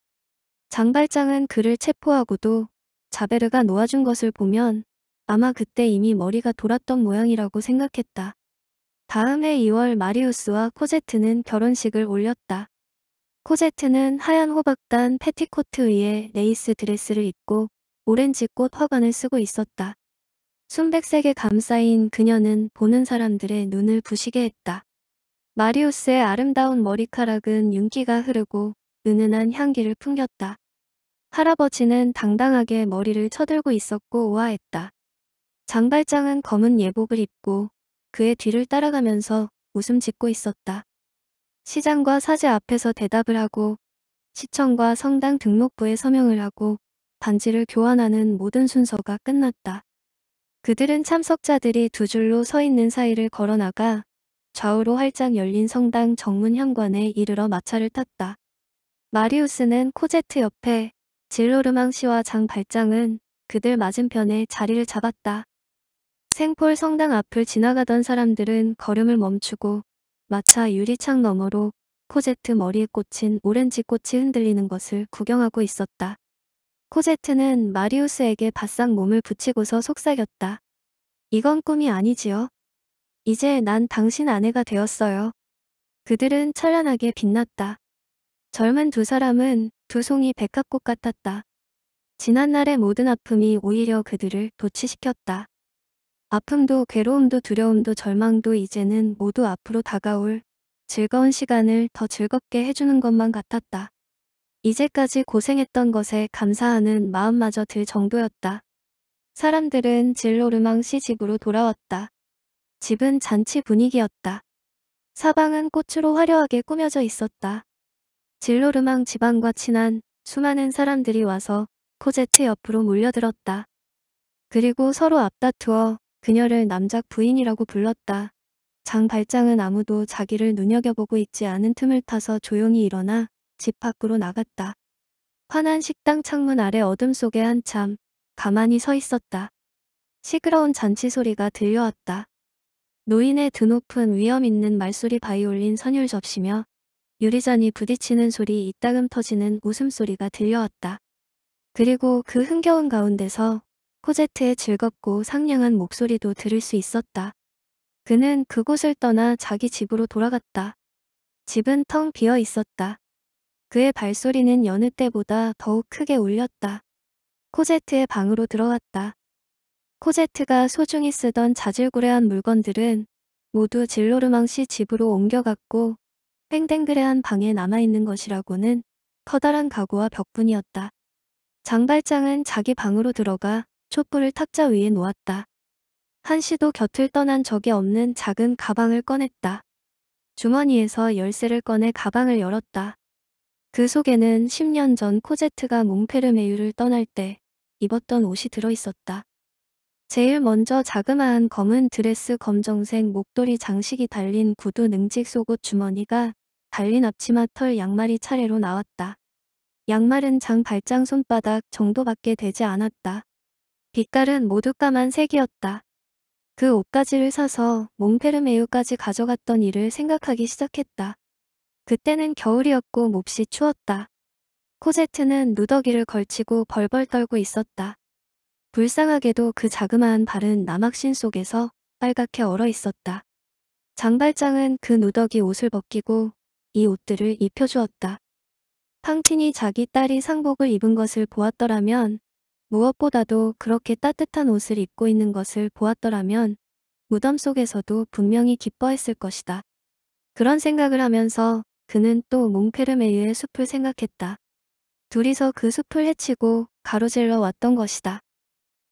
장발장은 그를 체포하고도 자베르가 놓아준 것을 보면 아마 그때 이미 머리가 돌았던 모양이라고 생각했다. 다음 해 2월 마리우스와 코제트는 결혼식을 올렸다. 코제트는 하얀 호박단 패티코트 위에 레이스 드레스를 입고 오렌지꽃 화관을 쓰고 있었다. 순백색에 감싸인 그녀는 보는 사람들의 눈을 부시게 했다. 마리우스의 아름다운 머리카락은 윤기가 흐르고 은은한 향기를 풍겼다. 할아버지는 당당하게 머리를 쳐들고 있었고 우아했다. 장발장은 검은 예복을 입고 그의 뒤를 따라가면서 웃음 짓고 있었다. 시장과 사제 앞에서 대답을 하고 시청과 성당 등록부에 서명을 하고 반지를 교환하는 모든 순서가 끝났다. 그들은 참석자들이 두 줄로 서 있는 사이를 걸어나가 좌우로 활짝 열린 성당 정문 현관에 이르러 마차를 탔다. 마리우스는 코제트 옆에 질로르망 씨와 장 발장은 그들 맞은편에 자리를 잡았다. 생폴 성당 앞을 지나가던 사람들은 걸음을 멈추고 마차 유리창 너머로 코제트 머리에 꽂힌 오렌지 꽃이 흔들리는 것을 구경하고 있었다. 코제트는 마리우스에게 바싹 몸을 붙이고서 속삭였다. 이건 꿈이 아니지요. 이제 난 당신 아내가 되었어요. 그들은 찬란하게 빛났다. 젊은 두 사람은 두 송이 백합꽃 같았다. 지난날의 모든 아픔이 오히려 그들을 도취시켰다. 아픔도 괴로움도 두려움도 절망도 이제는 모두 앞으로 다가올 즐거운 시간을 더 즐겁게 해주는 것만 같았다. 이제까지 고생했던 것에 감사하는 마음마저 들 정도였다. 사람들은 진로르망시 집으로 돌아왔다. 집은 잔치 분위기였다. 사방은 꽃으로 화려하게 꾸며져 있었다. 진로르망 지방과 친한 수많은 사람들이 와서 코제트 옆으로 몰려들었다. 그리고 서로 앞다투어 그녀를 남작 부인이라고 불렀다. 장 발장은 아무도 자기를 눈여겨보고 있지 않은 틈을 타서 조용히 일어나 집 밖으로 나갔다. 환한 식당 창문 아래 어둠 속에 한참 가만히 서 있었다. 시끄러운 잔치 소리가 들려왔다. 노인의 드높은 위험 있는 말소리 바이올린 선율 접시며 유리잔이 부딪히는 소리 이따금 터지는 웃음소리가 들려왔다. 그리고 그 흥겨운 가운데서 코제트의 즐겁고 상냥한 목소리도 들을 수 있었다. 그는 그곳을 떠나 자기 집으로 돌아갔다. 집은 텅 비어 있었다. 그의 발소리는 여느 때보다 더욱 크게 울렸다. 코제트의 방으로 들어왔다. 코제트가 소중히 쓰던 자질구레한 물건들은 모두 진로르망시 집으로 옮겨갔고 뺑댕그레한 방에 남아있는 것이라고는 커다란 가구와 벽뿐이었다. 장발장은 자기 방으로 들어가 촛불을 탁자 위에 놓았다. 한시도 곁을 떠난 적이 없는 작은 가방을 꺼냈다. 주머니에서 열쇠를 꺼내 가방을 열었다. 그 속에는 10년 전 코제트가 몽페르메유를 떠날 때 입었던 옷이 들어있었다. 제일 먼저 자그마한 검은 드레스 검정색 목도리 장식이 달린 구두 능직 속옷 주머니가 달린 앞치마 털 양말이 차례로 나왔다. 양말은 장 발장 손바닥 정도밖에 되지 않았다. 빛깔은 모두 까만 색이었다. 그 옷가지를 사서 몽페르메유까지 가져갔던 일을 생각하기 시작했다. 그때는 겨울이었고 몹시 추웠다. 코제트는 누더기를 걸치고 벌벌 떨고 있었다. 불쌍하게도 그 자그마한 발은 남악신 속에서 빨갛게 얼어 있었다. 장발장은 그 누더기 옷을 벗기고 이 옷들을 입혀주었다. 팡틴이 자기 딸이 상복을 입은 것을 보았더라면 무엇보다도 그렇게 따뜻한 옷을 입고 있는 것을 보았더라면 무덤 속에서도 분명히 기뻐했을 것이다. 그런 생각을 하면서 그는 또 몽페르메유의 숲을 생각했다. 둘이서 그 숲을 헤치고 가로질러 왔던 것이다.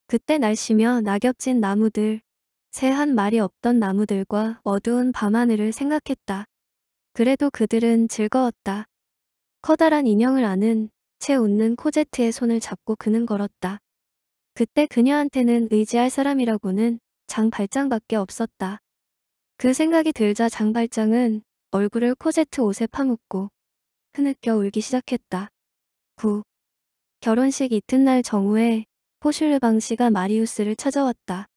그때 날씨며 낙엽진 나무들, 새한 마리 없던 나무들과 어두운 밤하늘을 생각했다. 그래도 그들은 즐거웠다. 커다란 인형을 아는 채 웃는 코제트의 손을 잡고 그는 걸었다. 그때 그녀한테는 의지할 사람이라고는 장발장밖에 없었다. 그 생각이 들자 장발장은 얼굴을 코제트 옷에 파묻고 흐느껴 울기 시작했다. 9. 결혼식 이튿날 정오에 포슐르방 씨가 마리우스를 찾아왔다.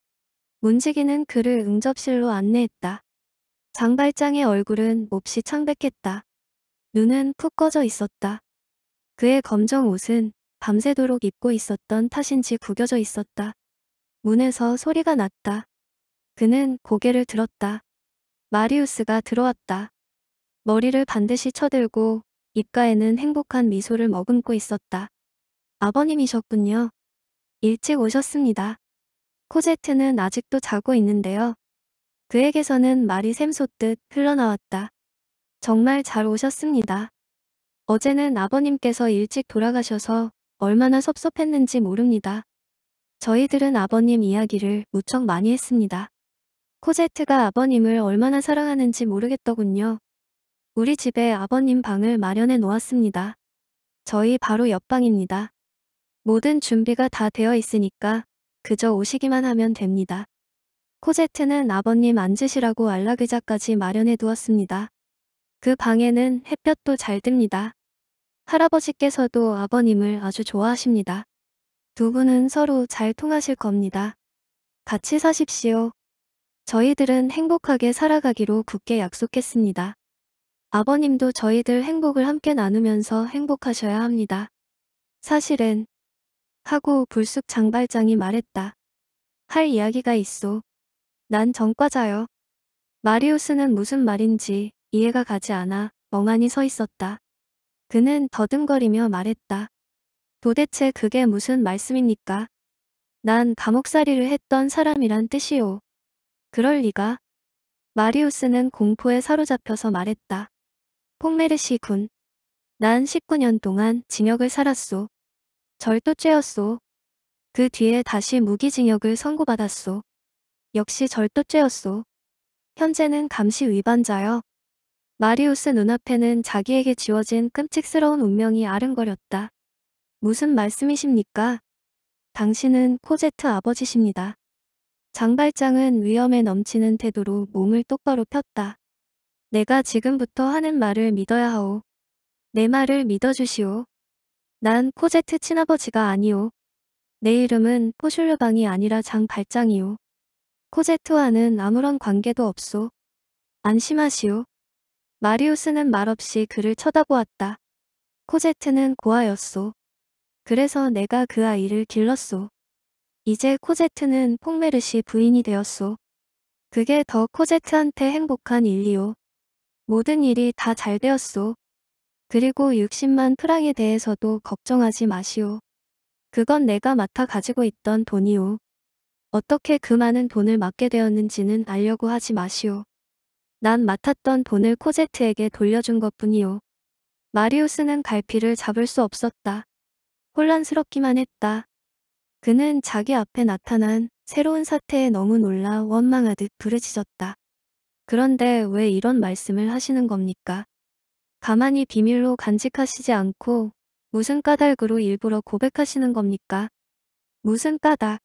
문지기는 그를 응접실로 안내했다. 장발장의 얼굴은 몹시 창백했다. 눈은 푹 꺼져 있었다. 그의 검정 옷은 밤새도록 입고 있었던 탓인지 구겨져 있었다. 문에서 소리가 났다. 그는 고개를 들었다. 마리우스가 들어왔다. 머리를 반드시 쳐들고 입가에는 행복한 미소를 머금고 있었다. 아버님이셨군요. 일찍 오셨습니다. 코제트는 아직도 자고 있는데요. 그에게서는 말이 샘솟듯 흘러나왔다. 정말 잘 오셨습니다. 어제는 아버님께서 일찍 돌아가셔서 얼마나 섭섭했는지 모릅니다. 저희들은 아버님 이야기를 무척 많이 했습니다. 코제트가 아버님을 얼마나 사랑하는지 모르겠더군요. 우리 집에 아버님 방을 마련해 놓았습니다. 저희 바로 옆방입니다. 모든 준비가 다 되어 있으니까 그저 오시기만 하면 됩니다. 코제트는 아버님 앉으시라고 안락의자까지 마련해 두었습니다. 그 방에는 햇볕도 잘 듭니다. 할아버지께서도 아버님을 아주 좋아하십니다. 두 분은 서로 잘 통하실 겁니다. 같이 사십시오. 저희들은 행복하게 살아가기로 굳게 약속했습니다. 아버님도 저희들 행복을 함께 나누면서 행복하셔야 합니다. 사실은 하고 불쑥 장발장이 말했다. 할 이야기가 있어. 난 전과자요. 마리우스는 무슨 말인지 이해가 가지 않아 멍하니 서 있었다. 그는 더듬거리며 말했다. 도대체 그게 무슨 말씀입니까? 난 감옥살이를 했던 사람이란 뜻이오. 그럴 리가. 마리우스는 공포에 사로잡혀서 말했다. 폭메르시 군. 난 19년 동안 징역을 살았소. 절도죄였소. 그 뒤에 다시 무기징역을 선고받았소. 역시 절도죄였소. 현재는 감시 위반자여 마리우스 눈앞에는 자기에게 지워진 끔찍스러운 운명이 아른거렸다. 무슨 말씀이십니까? 당신은 코제트 아버지십니다. 장발장은 위험에 넘치는 태도로 몸을 똑바로 폈다. 내가 지금부터 하는 말을 믿어야 하오. 내 말을 믿어주시오. 난 코제트 친아버지가 아니오. 내 이름은 포슐르방이 아니라 장발장이오. 코제트와는 아무런 관계도 없소. 안심하시오. 마리우스는 말없이 그를 쳐다보았다. 코제트는 고아였소. 그래서 내가 그 아이를 길렀소. 이제 코제트는 폭메르시 부인이 되었소. 그게 더 코제트한테 행복한 일이요. 모든 일이 다 잘 되었소. 그리고 60만 프랑에 대해서도 걱정하지 마시오. 그건 내가 맡아 가지고 있던 돈이오. 어떻게 그 많은 돈을 맡게 되었는지는 알려고 하지 마시오. 난 맡았던 돈을 코제트에게 돌려준 것뿐이요. 마리우스는 갈피를 잡을 수 없었다. 혼란스럽기만 했다. 그는 자기 앞에 나타난 새로운 사태에 너무 놀라 원망하듯 부르짖었다. 그런데 왜 이런 말씀을 하시는 겁니까? 가만히 비밀로 간직하시지 않고 무슨 까닭으로 일부러 고백하시는 겁니까? 무슨 까닭?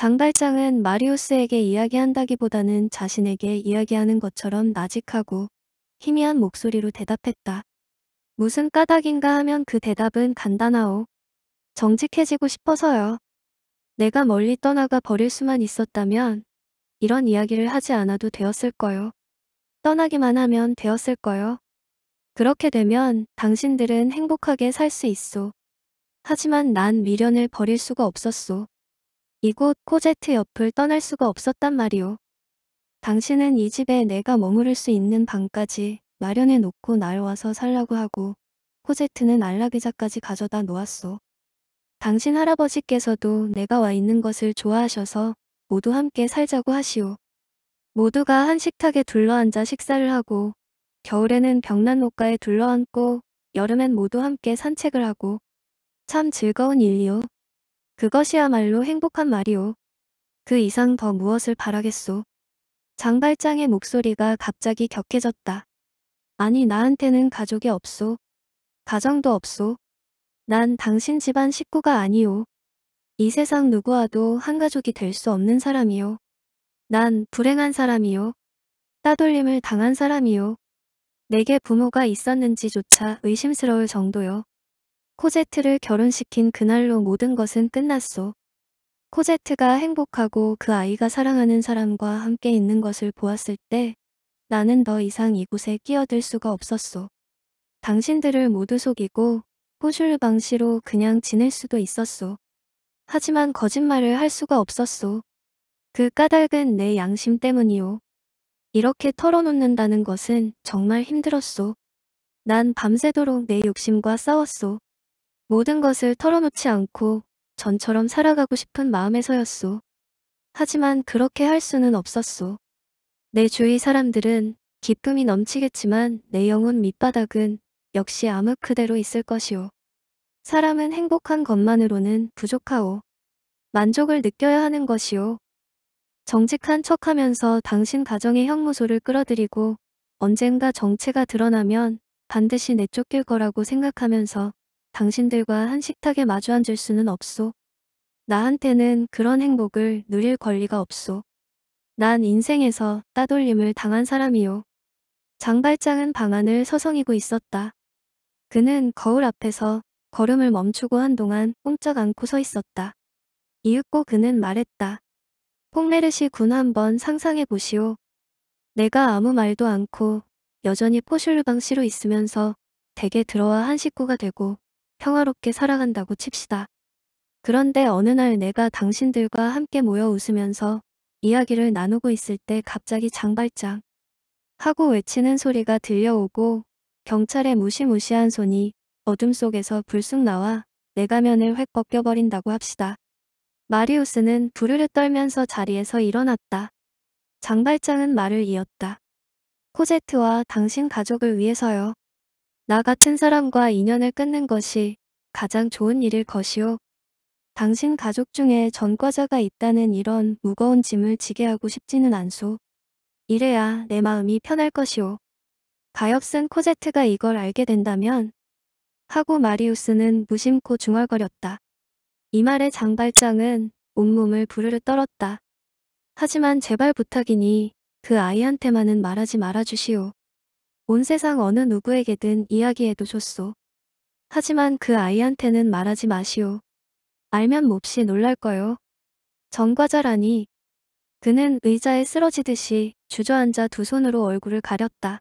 장발장은 마리우스에게 이야기한다기보다는 자신에게 이야기하는 것처럼 나직하고 희미한 목소리로 대답했다. 무슨 까닭인가 하면 그 대답은 간단하오. 정직해지고 싶어서요. 내가 멀리 떠나가 버릴 수만 있었다면 이런 이야기를 하지 않아도 되었을 거요. 떠나기만 하면 되었을 거요. 그렇게 되면 당신들은 행복하게 살 수 있소. 하지만 난 미련을 버릴 수가 없었소. 이곳 코제트 옆을 떠날 수가 없었단 말이오. 당신은 이 집에 내가 머무를 수 있는 방까지 마련해 놓고 날 와서 살라고 하고 코제트는 안락의자까지 가져다 놓았소. 당신 할아버지께서도 내가 와 있는 것을 좋아하셔서 모두 함께 살자고 하시오. 모두가 한 식탁에 둘러앉아 식사를 하고 겨울에는 벽난 옷가에 둘러앉고 여름엔 모두 함께 산책을 하고 참 즐거운 일이오. 그것이야말로 행복한 말이오. 그 이상 더 무엇을 바라겠소. 장발장의 목소리가 갑자기 격해졌다. 아니 나한테는 가족이 없소. 가정도 없소. 난 당신 집안 식구가 아니오. 이 세상 누구와도 한 가족이 될 수 없는 사람이오. 난 불행한 사람이오. 따돌림을 당한 사람이오. 내게 부모가 있었는지조차 의심스러울 정도요. 코제트를 결혼시킨 그날로 모든 것은 끝났소. 코제트가 행복하고 그 아이가 사랑하는 사람과 함께 있는 것을 보았을 때 나는 더 이상 이곳에 끼어들 수가 없었소. 당신들을 모두 속이고 호슐 방시로 그냥 지낼 수도 있었소. 하지만 거짓말을 할 수가 없었소. 그 까닭은 내 양심 때문이오. 이렇게 털어놓는다는 것은 정말 힘들었소. 난 밤새도록 내 욕심과 싸웠소. 모든 것을 털어놓지 않고 전처럼 살아가고 싶은 마음에서였소. 하지만 그렇게 할 수는 없었소. 내 주위 사람들은 기쁨이 넘치겠지만 내 영혼 밑바닥은 역시 암흑 그대로 있을 것이오. 사람은 행복한 것만으로는 부족하오. 만족을 느껴야 하는 것이오. 정직한 척하면서 당신 가정의 형무소를 끌어들이고 언젠가 정체가 드러나면 반드시 내쫓길 거라고 생각하면서 당신들과 한 식탁에 마주 앉을 수는 없소. 나한테는 그런 행복을 누릴 권리가 없소. 난 인생에서 따돌림을 당한 사람이요. 장발장은 방안을 서성이고 있었다. 그는 거울 앞에서 걸음을 멈추고 한동안 꿈쩍 않고 서 있었다. 이윽고 그는 말했다. 폭메르시 군 한번 상상해 보시오. 내가 아무 말도 않고 여전히 포슐루방시로 있으면서 대에 들어와 한 식구가 되고 평화롭게 살아간다고 칩시다. 그런데 어느 날 내가 당신들과 함께 모여 웃으면서 이야기를 나누고 있을 때 갑자기 장발장 하고 외치는 소리가 들려오고 경찰의 무시무시한 손이 어둠 속에서 불쑥 나와 내 가면을 획 벗겨버린다고 합시다. 마리우스는 부르르 떨면서 자리에서 일어났다. 장발장은 말을 이었다. 코제트와 당신 가족을 위해서요. 나 같은 사람과 인연을 끊는 것이 가장 좋은 일일 것이오. 당신 가족 중에 전과자가 있다는 이런 무거운 짐을 지게 하고 싶지는 않소. 이래야 내 마음이 편할 것이오. 가엾은 코제트가 이걸 알게 된다면 하고 마리우스는 무심코 중얼거렸다. 이 말에 장발장은 온몸을 부르르 떨었다. 하지만 제발 부탁이니 그 아이한테만은 말하지 말아주시오. 온 세상 어느 누구에게든 이야기해도 좋소. 하지만 그 아이한테는 말하지 마시오. 알면 몹시 놀랄 거요. 정과자라니. 그는 의자에 쓰러지듯이 주저앉아 두 손으로 얼굴을 가렸다.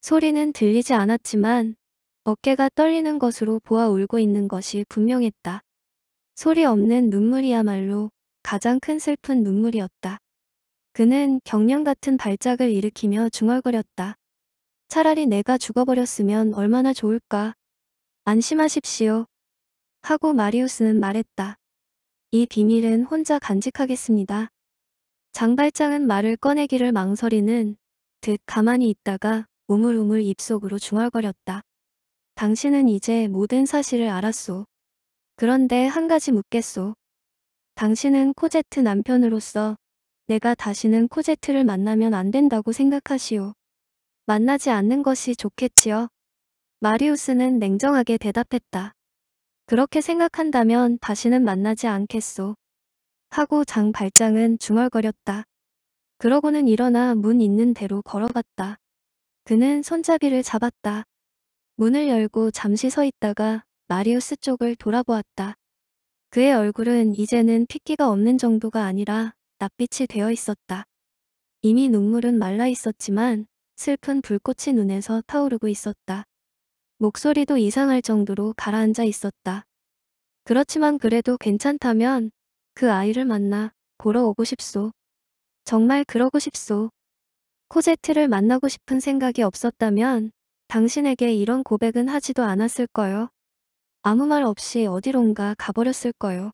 소리는 들리지 않았지만 어깨가 떨리는 것으로 보아 울고 있는 것이 분명했다. 소리 없는 눈물이야말로 가장 큰 슬픈 눈물이었다. 그는 경련 같은 발작을 일으키며 중얼거렸다. 차라리 내가 죽어버렸으면 얼마나 좋을까. 안심하십시오. 하고 마리우스는 말했다. 이 비밀은 혼자 간직하겠습니다. 장발장은 말을 꺼내기를 망설이는 듯 가만히 있다가 우물우물 입속으로 중얼거렸다. 당신은 이제 모든 사실을 알았소. 그런데 한 가지 묻겠소. 당신은 코제트 남편으로서 내가 다시는 코제트를 만나면 안 된다고 생각하시오. 만나지 않는 것이 좋겠지요. 마리우스는 냉정하게 대답했다. 그렇게 생각한다면 다시는 만나지 않겠소. 하고 장 발장은 중얼거렸다. 그러고는 일어나 문 있는 대로 걸어갔다. 그는 손잡이를 잡았다. 문을 열고 잠시 서 있다가 마리우스 쪽을 돌아보았다. 그의 얼굴은 이제는 핏기가 없는 정도가 아니라 낯빛이 되어 있었다. 이미 눈물은 말라 있었지만 슬픈 불꽃이 눈에서 타오르고 있었다. 목소리도 이상할 정도로 가라앉아 있었다. 그렇지만 그래도 괜찮다면 그 아이를 만나 보러 오고 싶소. 정말 그러고 싶소. 코제트를 만나고 싶은 생각이 없었다면 당신에게 이런 고백은 하지도 않았을 거요. 아무 말 없이 어디론가 가버렸을 거요.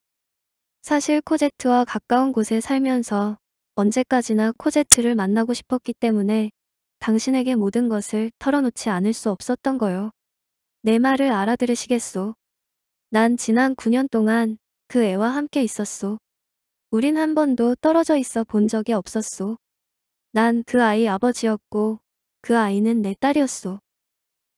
사실 코제트와 가까운 곳에 살면서 언제까지나 코제트를 만나고 싶었기 때문에 당신에게 모든 것을 털어놓지 않을 수 없었던 거요. 내 말을 알아들으시겠소. 난 지난 9년 동안 그 애와 함께 있었소. 우린 한 번도 떨어져 있어 본 적이 없었소. 난 그 아이 아버지였고 그 아이는 내 딸이었소.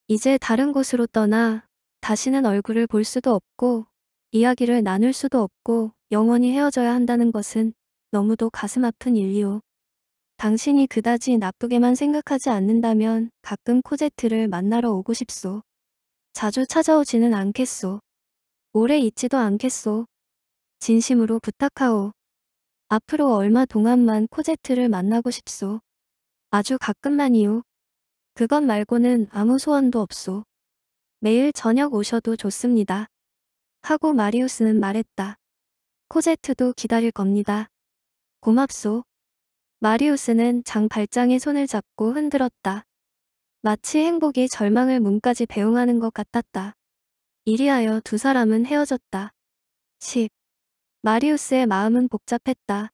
이제 다른 곳으로 떠나 다시는 얼굴을 볼 수도 없고 이야기를 나눌 수도 없고 영원히 헤어져야 한다는 것은 너무도 가슴 아픈 일이오. 당신이 그다지 나쁘게만 생각하지 않는다면 가끔 코제트를 만나러 오고 싶소. 자주 찾아오지는 않겠소. 오래 있지도 않겠소. 진심으로 부탁하오. 앞으로 얼마 동안만 코제트를 만나고 싶소. 아주 가끔만이요 그것 말고는 아무 소원도 없소. 매일 저녁 오셔도 좋습니다. 하고 마리우스는 말했다. 코제트도 기다릴 겁니다. 고맙소. 마리우스는 장 발장의 손을 잡고 흔들었다. 마치 행복이 절망을 문까지 배웅하는 것 같았다. 이리하여 두 사람은 헤어졌다. 10. 마리우스의 마음은 복잡했다.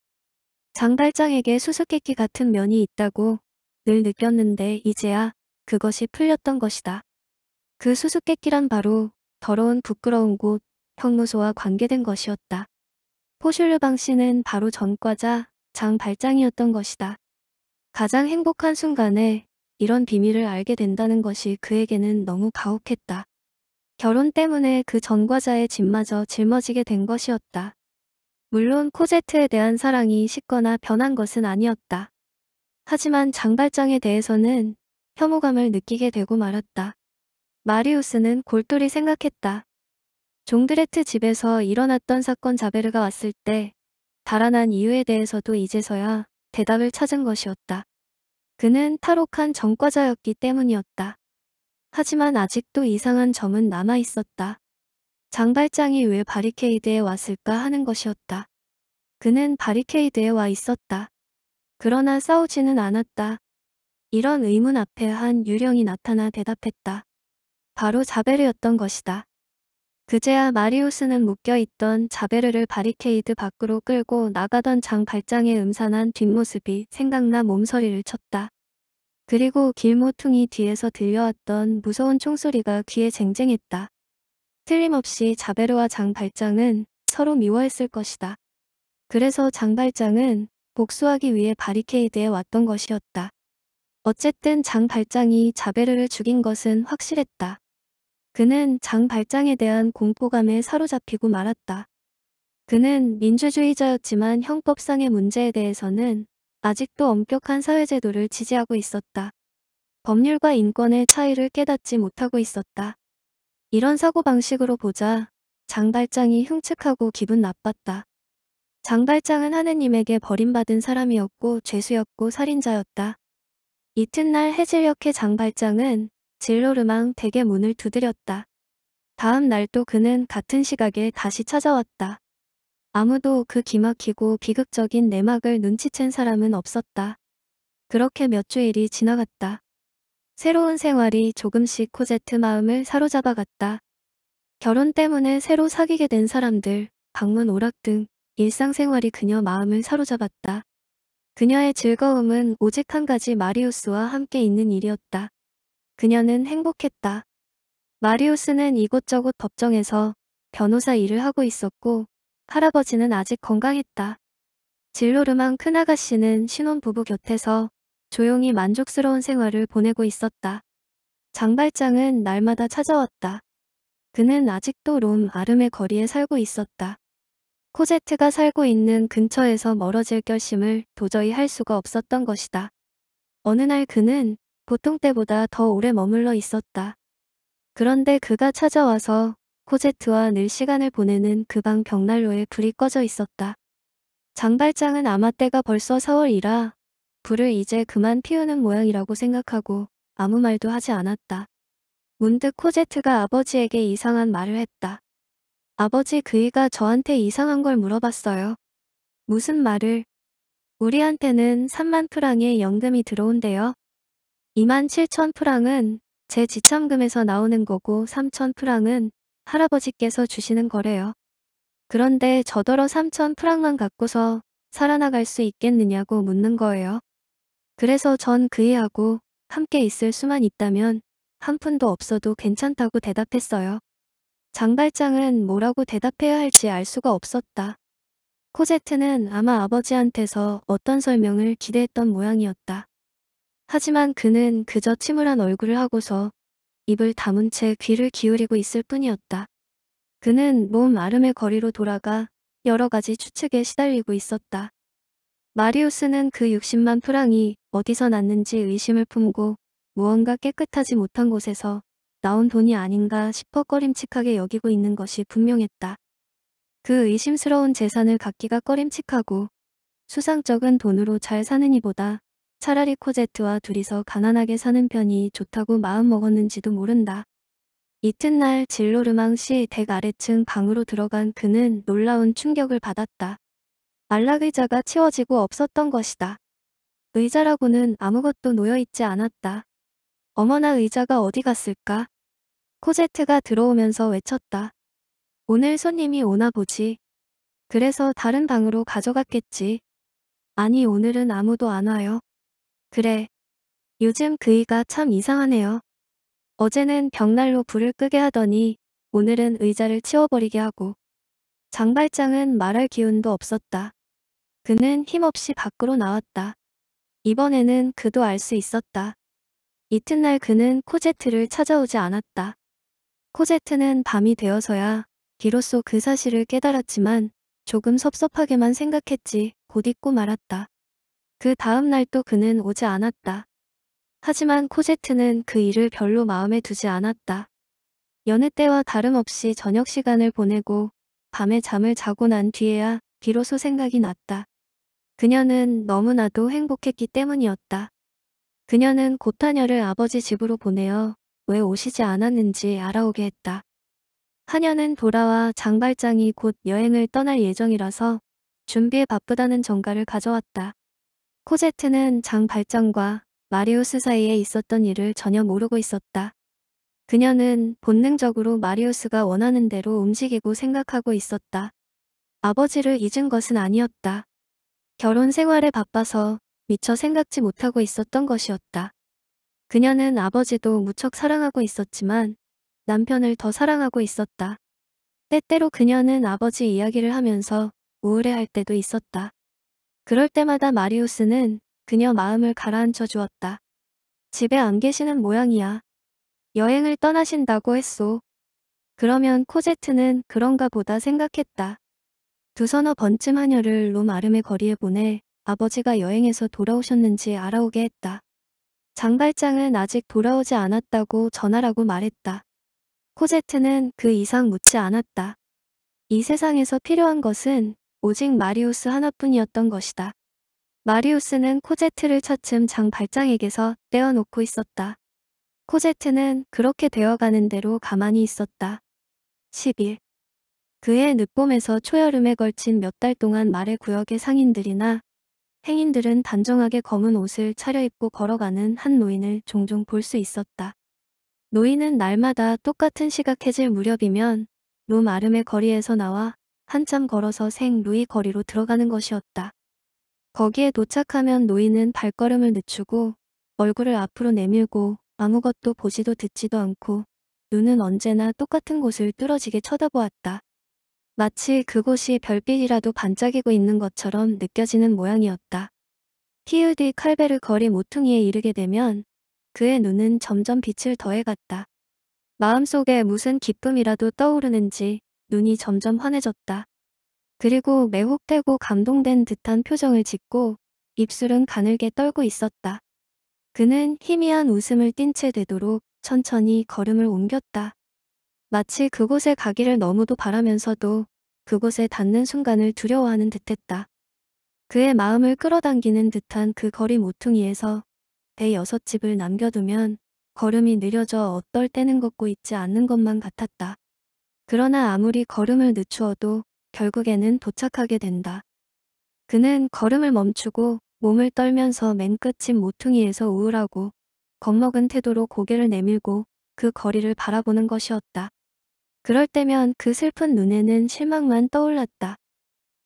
장발장에게 수수께끼 같은 면이 있다고 늘 느꼈는데 이제야 그것이 풀렸던 것이다. 그 수수께끼란 바로 더러운 부끄러운 곳, 형무소와 관계된 것이었다. 포슐르방 씨는 바로 전과자 장 발장이었던 것이다. 가장 행복한 순간에 이런 비밀을 알게 된다는 것이 그에게는 너무 가혹했다. 결혼 때문에 그 전과자의 짐마저 짊어지게 된 것이었다. 물론 코제트에 대한 사랑이 식거나 변한 것은 아니었다. 하지만 장발장에 대해서는 혐오감을 느끼게 되고 말았다. 마리우스는 골똘히 생각했다. 종드레트 집에서 일어났던 사건 자베르가 왔을 때 달아난 이유에 대해서도 이제서야 대답을 찾은 것이었다. 그는 탈옥한 전과자였기 때문이었다. 하지만 아직도 이상한 점은 남아 있었다. 장발장이 왜 바리케이드에 왔을까 하는 것이었다. 그는 바리케이드에 와 있었다. 그러나 싸우지는 않았다. 이런 의문 앞에 한 유령이 나타나 대답했다. 바로 자베르였던 것이다. 그제야 마리우스는 묶여있던 자베르를 바리케이드 밖으로 끌고 나가던 장 발장의 음산한 뒷모습이 생각나 몸서리를 쳤다. 그리고 길모퉁이 뒤에서 들려왔던 무서운 총소리가 귀에 쟁쟁했다. 틀림없이 자베르와 장 발장은 서로 미워했을 것이다. 그래서 장 발장은 복수하기 위해 바리케이드에 왔던 것이었다. 어쨌든 장 발장이 자베르를 죽인 것은 확실했다. 그는 장 발장에 대한 공포감에 사로잡히고 말았다. 그는 민주주의자였지만 형법상의 문제에 대해서는 아직도 엄격한 사회제도를 지지하고 있었다. 법률과 인권의 차이를 깨닫지 못하고 있었다. 이런 사고방식으로 보자 장 발장이 흉측하고 기분 나빴다. 장 발장은 하느님에게 버림받은 사람이었고 죄수였고 살인자였다. 이튿날 해질녘에 장 발장은 진로르망 댁의 문을 두드렸다. 다음 날 또 그는 같은 시각에 다시 찾아왔다. 아무도 그 기막히고 비극적인 내막을 눈치챈 사람은 없었다. 그렇게 몇 주일이 지나갔다. 새로운 생활이 조금씩 코제트 마음을 사로잡아갔다. 결혼 때문에 새로 사귀게 된 사람들, 방문 오락 등 일상생활이 그녀 마음을 사로잡았다. 그녀의 즐거움은 오직 한 가지 마리우스와 함께 있는 일이었다. 그녀는 행복했다. 마리우스는 이곳저곳 법정에서 변호사 일을 하고 있었고 할아버지는 아직 건강했다. 진로르망 큰아가씨는 신혼부부 곁에서 조용히 만족스러운 생활을 보내고 있었다. 장발장은 날마다 찾아왔다. 그는 아직도 롬 아름의 거리에 살고 있었다. 코제트가 살고 있는 근처에서 멀어질 결심을 도저히 할 수가 없었던 것이다. 어느 날 그는 보통 때보다 더 오래 머물러 있었다. 그런데 그가 찾아와서 코제트와 늘 시간을 보내는 그 방 벽난로에 불이 꺼져 있었다. 장발장은 아마 때가 벌써 4월이라 불을 이제 그만 피우는 모양이라고 생각하고 아무 말도 하지 않았다. 문득 코제트가 아버지에게 이상한 말을 했다. 아버지 그이가 저한테 이상한 걸 물어봤어요. 무슨 말을? 우리한테는 3만 프랑의 연금이 들어온대요. 27,000 프랑은 제 지참금에서 나오는 거고 3,000 프랑은 할아버지께서 주시는 거래요. 그런데 저더러 3,000 프랑만 갖고서 살아나갈 수 있겠느냐고 묻는 거예요. 그래서 전 그이하고 함께 있을 수만 있다면 한 푼도 없어도 괜찮다고 대답했어요. 장발장은 뭐라고 대답해야 할지 알 수가 없었다. 코제트는 아마 아버지한테서 어떤 설명을 기대했던 모양이었다. 하지만 그는 그저 침울한 얼굴을 하고서 입을 다문 채 귀를 기울이고 있을 뿐이었다. 그는 몸 아름의 거리로 돌아가 여러 가지 추측에 시달리고 있었다. 마리우스는 그 60만 프랑이 어디서 났는지 의심을 품고 무언가 깨끗하지 못한 곳에서 나온 돈이 아닌가 싶어 꺼림칙하게 여기고 있는 것이 분명했다. 그 의심스러운 재산을 갖기가 꺼림칙하고 수상쩍은 돈으로 잘사느니보다 차라리 코제트와 둘이서 가난하게 사는 편이 좋다고 마음먹었는지도 모른다. 이튿날 진로르망 시댁 아래층 방으로 들어간 그는 놀라운 충격을 받았다. 안락 의자가 치워지고 없었던 것이다. 의자라고는 아무것도 놓여있지 않았다. 어머나 의자가 어디 갔을까? 코제트가 들어오면서 외쳤다. 오늘 손님이 오나 보지. 그래서 다른 방으로 가져갔겠지. 아니 오늘은 아무도 안 와요. 그래. 요즘 그이가 참 이상하네요. 어제는 벽난로 불을 끄게 하더니 오늘은 의자를 치워버리게 하고 장발장은 말할 기운도 없었다. 그는 힘없이 밖으로 나왔다. 이번에는 그도 알 수 있었다. 이튿날 그는 코제트를 찾아오지 않았다. 코제트는 밤이 되어서야 비로소 그 사실을 깨달았지만 조금 섭섭하게만 생각했지 곧 잊고 말았다. 그 다음 날또 그는 오지 않았다. 하지만 코제트는 그 일을 별로 마음에 두지 않았다. 여느 때와 다름없이 저녁 시간을 보내고 밤에 잠을 자고 난 뒤에야 비로소 생각이 났다. 그녀는 너무나도 행복했기 때문이었다. 그녀는 고타녀를 아버지 집으로 보내어 왜 오시지 않았는지 알아오게 했다. 하녀는 돌아와 장발장이 곧 여행을 떠날 예정이라서 준비에 바쁘다는 정가를 가져왔다. 코제트는 장 발전과 마리우스 사이에 있었던 일을 전혀 모르고 있었다. 그녀는 본능적으로 마리우스가 원하는 대로 움직이고 생각하고 있었다. 아버지를 잊은 것은 아니었다. 결혼 생활에 바빠서 미처 생각지 못하고 있었던 것이었다. 그녀는 아버지도 무척 사랑하고 있었지만 남편을 더 사랑하고 있었다. 때때로 그녀는 아버지 이야기를 하면서 우울해할 때도 있었다. 그럴 때마다 마리우스는 그녀 마음을 가라앉혀 주었다. 집에 안 계시는 모양이야. 여행을 떠나신다고 했소. 그러면 코제트는 그런가 보다 생각했다. 두 서너 번쯤 하녀를 롬 아름의 거리에 보내 아버지가 여행에서 돌아오셨는지 알아오게 했다. 장발장은 아직 돌아오지 않았다고 전하라고 말했다. 코제트는 그 이상 묻지 않았다. 이 세상에서 필요한 것은 오직 마리우스 하나뿐이었던 것이다. 마리우스는 코제트를 차츰 장 발장에게서 떼어놓고 있었다. 코제트는 그렇게 되어가는 대로 가만히 있었다. 10일. 그의 늦봄에서 초여름에 걸친 몇 달 동안 말의 구역의 상인들이나 행인들은 단정하게 검은 옷을 차려입고 걸어가는 한 노인을 종종 볼 수 있었다. 노인은 날마다 똑같은 시각 해질 무렵이면 롬 아름의 거리에서 나와 한참 걸어서 생 루이 거리로 들어가는 것이었다. 거기에 도착하면 노인은 발걸음을 늦추고 얼굴을 앞으로 내밀고 아무것도 보지도 듣지도 않고 눈은 언제나 똑같은 곳을 뚫어지게 쳐다보았다. 마치 그곳이 별빛이라도 반짝이고 있는 것처럼 느껴지는 모양이었다. 키우디 칼베르 거리 모퉁이에 이르게 되면 그의 눈은 점점 빛을 더해갔다. 마음속에 무슨 기쁨이라도 떠오르는지 눈이 점점 환해졌다. 그리고 매혹되고 감동된 듯한 표정을 짓고 입술은 가늘게 떨고 있었다. 그는 희미한 웃음을 띤 채 되도록 천천히 걸음을 옮겼다. 마치 그곳에 가기를 너무도 바라면서도 그곳에 닿는 순간을 두려워하는 듯했다. 그의 마음을 끌어당기는 듯한 그 거리 모퉁이에서 배 여섯 집을 남겨두면 걸음이 느려져 어떨 때는 걷고 있지 않는 것만 같았다. 그러나 아무리 걸음을 늦추어도 결국에는 도착하게 된다. 그는 걸음을 멈추고 몸을 떨면서 맨 끝인 모퉁이에서 우울하고 겁먹은 태도로 고개를 내밀고 그 거리를 바라보는 것이었다. 그럴 때면 그 슬픈 눈에는 실망만 떠올랐다.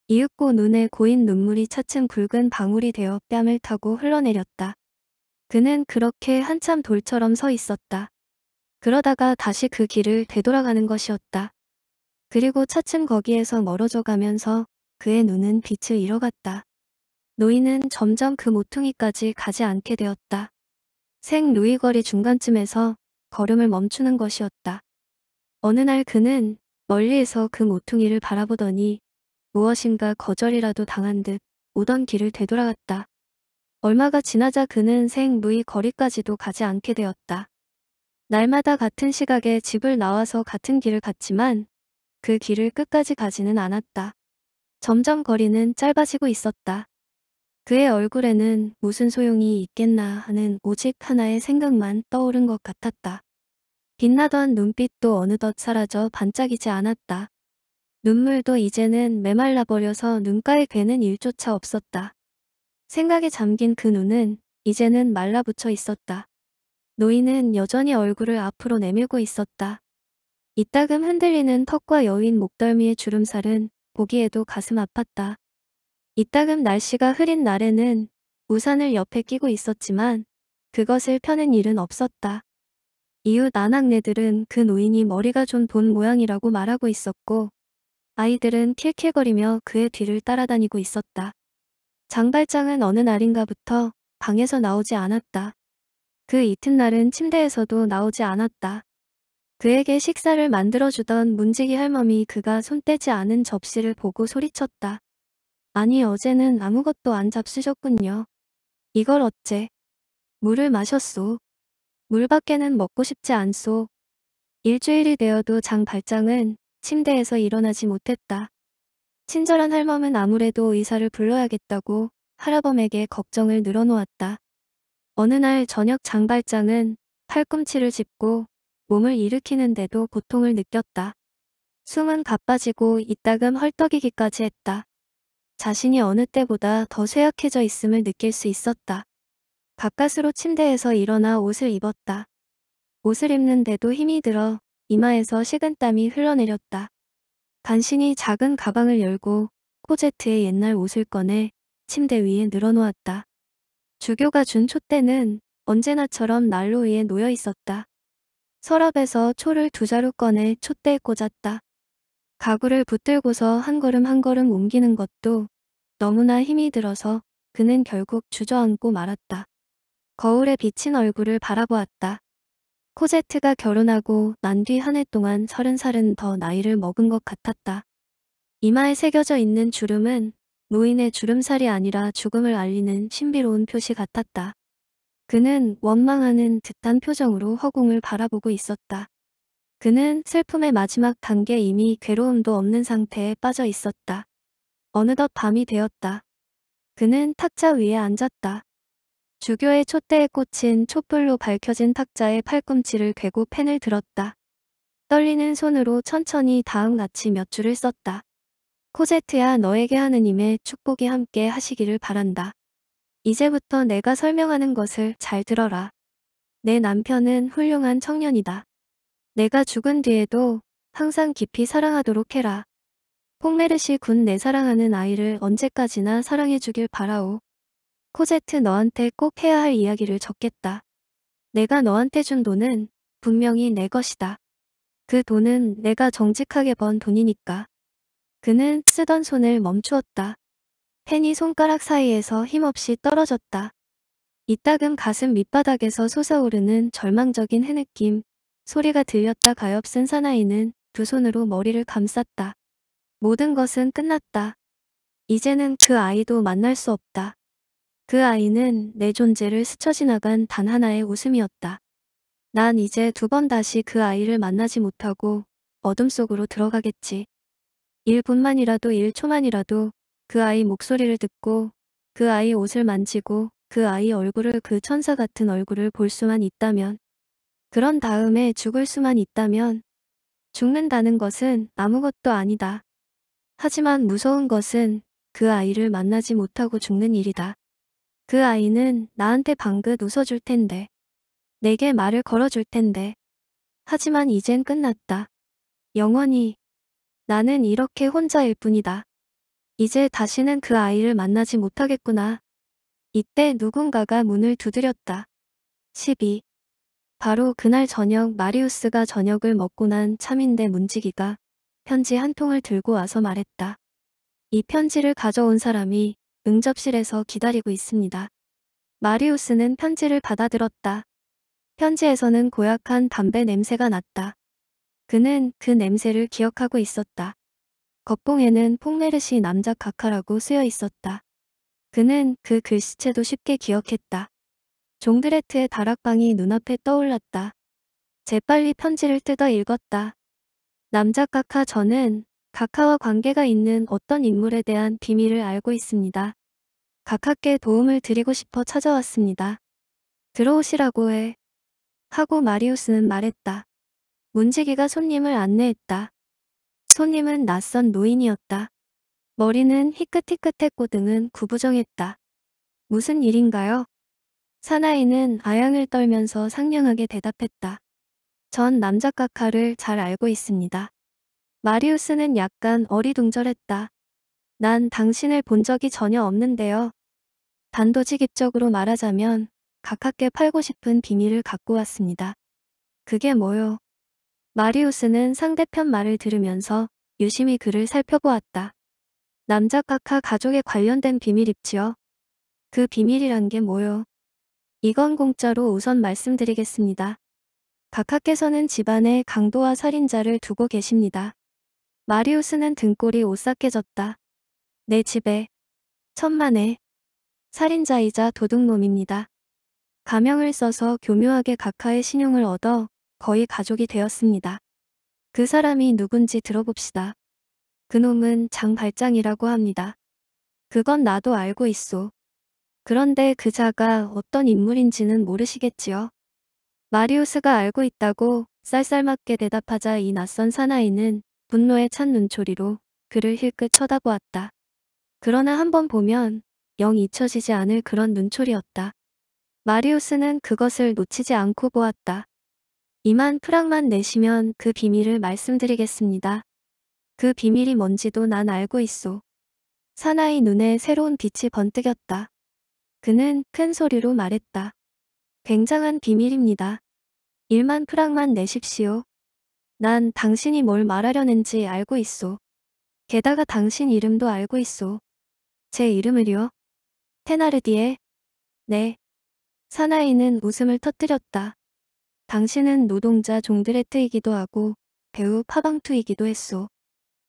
이윽고 눈에 고인 눈물이 차츰 굵은 방울이 되어 뺨을 타고 흘러내렸다. 그는 그렇게 한참 돌처럼 서 있었다. 그러다가 다시 그 길을 되돌아가는 것이었다. 그리고 차츰 거기에서 멀어져 가면서 그의 눈은 빛을 잃어갔다. 노인은 점점 그 모퉁이까지 가지 않게 되었다. 생 루이 거리 중간쯤에서 걸음을 멈추는 것이었다. 어느 날 그는 멀리에서 그 모퉁이를 바라보더니 무엇인가 거절이라도 당한 듯 오던 길을 되돌아갔다. 얼마가 지나자 그는 생 루이 거리까지도 가지 않게 되었다. 날마다 같은 시각에 집을 나와서 같은 길을 갔지만 그 길을 끝까지 가지는 않았다. 점점 거리는 짧아지고 있었다. 그의 얼굴에는 무슨 소용이 있겠나 하는 오직 하나의 생각만 떠오른 것 같았다. 빛나던 눈빛도 어느덧 사라져 반짝이지 않았다. 눈물도 이제는 메말라버려서 눈가에 괴는 일조차 없었다. 생각에 잠긴 그 눈은 이제는 말라붙어 있었다. 노인은 여전히 얼굴을 앞으로 내밀고 있었다. 이따금 흔들리는 턱과 여인 목덜미의 주름살은 보기에도 가슴 아팠다. 이따금 날씨가 흐린 날에는 우산을 옆에 끼고 있었지만 그것을 펴는 일은 없었다. 이후난악네들은그 노인이 머리가 좀돈 모양이라고 말하고 있었고 아이들은 킬킬거리며 그의 뒤를 따라다니고 있었다. 장발장은 어느 날인가부터 방에서 나오지 않았다. 그 이튿날은 침대에서도 나오지 않았다. 그에게 식사를 만들어주던 문지기 할멈이 그가 손떼지 않은 접시를 보고 소리쳤다. 아니 어제는 아무것도 안 잡수셨군요. 이걸 어째. 물을 마셨소. 물 밖에는 먹고 싶지 않소. 일주일이 되어도 장 발장은 침대에서 일어나지 못했다. 친절한 할멈은 아무래도 의사를 불러야겠다고 할아범에게 걱정을 늘어놓았다. 어느 날 저녁 장발장은 팔꿈치를 짚고 몸을 일으키는데도 고통을 느꼈다. 숨은 가빠지고 이따금 헐떡이기까지 했다. 자신이 어느 때보다 더 쇠약해져 있음을 느낄 수 있었다. 가까스로 침대에서 일어나 옷을 입었다. 옷을 입는데도 힘이 들어 이마에서 식은땀이 흘러내렸다. 간신히 작은 가방을 열고 코제트의 옛날 옷을 꺼내 침대 위에 늘어놓았다. 주교가 준 촛대는 언제나처럼 난로 위에 놓여 있었다. 서랍에서 초를 두 자루 꺼내 촛대에 꽂았다. 가구를 붙들고서 한 걸음 한 걸음 옮기는 것도 너무나 힘이 들어서 그는 결국 주저앉고 말았다. 거울에 비친 얼굴을 바라보았다. 코제트가 결혼하고 난 뒤 한 해 동안 서른 살은 더 나이를 먹은 것 같았다. 이마에 새겨져 있는 주름은 노인의 주름살이 아니라 죽음을 알리는 신비로운 표시 같았다. 그는 원망하는 듯한 표정으로 허공을 바라보고 있었다. 그는 슬픔의 마지막 단계 이미 괴로움도 없는 상태에 빠져 있었다. 어느덧 밤이 되었다. 그는 탁자 위에 앉았다. 주교의 촛대에 꽂힌 촛불로 밝혀진 탁자의 팔꿈치를 괴고 펜을 들었다. 떨리는 손으로 천천히 다음 같이 몇 줄을 썼다. 코제트야 너에게 하느님의 축복이 함께 하시기를 바란다. 이제부터 내가 설명하는 것을 잘 들어라. 내 남편은 훌륭한 청년이다. 내가 죽은 뒤에도 항상 깊이 사랑하도록 해라. 폭메르시 군 내 사랑하는 아이를 언제까지나 사랑해주길 바라오. 코제트 너한테 꼭 해야 할 이야기를 적겠다. 내가 너한테 준 돈은 분명히 내 것이다. 그 돈은 내가 정직하게 번 돈이니까. 그는 쓰던 손을 멈추었다. 펜이 손가락 사이에서 힘없이 떨어졌다. 이따금 가슴 밑바닥에서 솟아오르는 절망적인 해느낌 소리가 들렸다 가엾은 사나이는 두 손으로 머리를 감쌌다. 모든 것은 끝났다. 이제는 그 아이도 만날 수 없다. 그 아이는 내 존재를 스쳐 지나간 단 하나의 웃음이었다. 난 이제 두 번 다시 그 아이를 만나지 못하고 어둠 속으로 들어가겠지. 1분만이라도 1초만이라도 그 아이 목소리를 듣고 그 아이 옷을 만지고 그 아이 얼굴을 그 천사 같은 얼굴을 볼 수만 있다면 그런 다음에 죽을 수만 있다면 죽는다는 것은 아무것도 아니다. 하지만 무서운 것은 그 아이를 만나지 못하고 죽는 일이다. 그 아이는 나한테 방긋 웃어줄 텐데 내게 말을 걸어줄 텐데 하지만 이젠 끝났다. 영원히 나는 이렇게 혼자일 뿐이다. 이제 다시는 그 아이를 만나지 못하겠구나. 이때 누군가가 문을 두드렸다. 12. 바로 그날 저녁 마리우스가 저녁을 먹고 난 참인데 문지기가 편지 한 통을 들고 와서 말했다. 이 편지를 가져온 사람이 응접실에서 기다리고 있습니다. 마리우스는 편지를 받아들었다. 편지에서는 고약한 담배 냄새가 났다. 그는 그 냄새를 기억하고 있었다. 겉봉에는 폭메르시 남자 카카라고 쓰여 있었다. 그는 그 글씨체도 쉽게 기억했다. 종드레트의 다락방이 눈앞에 떠올랐다. 재빨리 편지를 뜯어 읽었다. 남자 카카 저는 카카와 관계가 있는 어떤 인물에 대한 비밀을 알고 있습니다. 카카께 도움을 드리고 싶어 찾아왔습니다. 들어오시라고 해. 하고 마리우스는 말했다. 문지기가 손님을 안내했다. 손님은 낯선 노인이었다. 머리는 희끗희끗했고 등은 구부정했다. 무슨 일인가요? 사나이는 아양을 떨면서 상냥하게 대답했다. 전 남자 카카를 잘 알고 있습니다. 마리우스는 약간 어리둥절했다. 난 당신을 본 적이 전혀 없는데요. 단도직입적으로 말하자면 가깝게 팔고 싶은 비밀을 갖고 왔습니다. 그게 뭐요? 마리우스는 상대편 말을 들으면서 유심히 그를 살펴보았다. 남자 카카 가족에 관련된 비밀 입지요. 그 비밀이란 게 뭐요? 이건 공짜로 우선 말씀드리겠습니다. 각하께서는 집안에 강도와 살인자를 두고 계십니다. 마리우스는 등골이 오싹해졌다. 내 집에 천만에 살인자이자 도둑놈입니다. 가명을 써서 교묘하게 각하의 신용을 얻어 거의 가족이 되었습니다. 그 사람이 누군지 들어봅시다. 그놈은 장발장이라고 합니다. 그건 나도 알고 있소. 그런데 그자가 어떤 인물인지는 모르시겠지요. 마리우스가 알고 있다고 쌀쌀맞게 대답하자 이 낯선 사나이는 분노에 찬 눈초리로 그를 힐끗 쳐다보았다. 그러나 한번 보면 영 잊혀지지 않을 그런 눈초리였다. 마리우스는 그것을 놓치지 않고 보았다. 이만 프랑만 내시면 그 비밀을 말씀드리겠습니다. 그 비밀이 뭔지도 난 알고 있어. 사나이 눈에 새로운 빛이 번뜩였다. 그는 큰 소리로 말했다. 굉장한 비밀입니다. 1만 프랑만 내십시오. 난 당신이 뭘 말하려는지 알고 있어. 게다가 당신 이름도 알고 있어. 제 이름을요? 테나르디에? 네. 사나이는 웃음을 터뜨렸다. 당신은 노동자 종드레트이기도 하고 배우 파방투이기도 했소.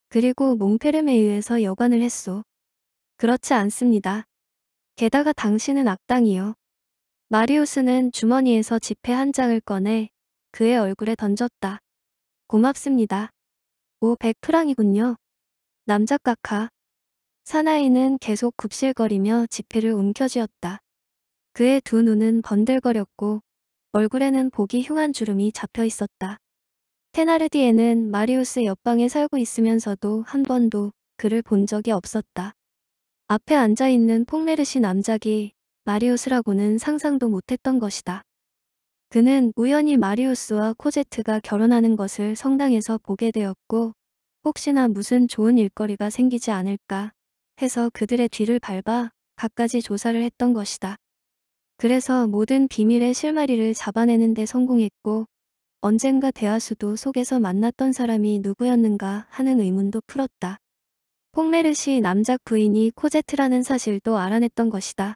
그리고 몽페르메유에서 여관을 했소. 그렇지 않습니다. 게다가 당신은 악당이요. 마리우스는 주머니에서 지폐 한 장을 꺼내 그의 얼굴에 던졌다. 고맙습니다. 오, 100프랑이군요. 남자 까카. 사나이는 계속 굽실거리며 지폐를 움켜쥐었다. 그의 두 눈은 번들거렸고 얼굴에는 보기 흉한 주름이 잡혀 있었다. 테나르디에는 마리우스 옆방에 살고 있으면서도 한 번도 그를 본 적이 없었다. 앞에 앉아있는 폭메르시 남작이 마리우스라고는 상상도 못했던 것이다. 그는 우연히 마리우스와 코제트가 결혼하는 것을 성당에서 보게 되었고 혹시나 무슨 좋은 일거리가 생기지 않을까 해서 그들의 뒤를 밟아 갖가지 조사를 했던 것이다. 그래서 모든 비밀의 실마리를 잡아내는데 성공했고 언젠가 대하수도 속에서 만났던 사람이 누구였는가 하는 의문도 풀었다. 콩메르시 남작 부인이 코제트라는 사실도 알아냈던 것이다.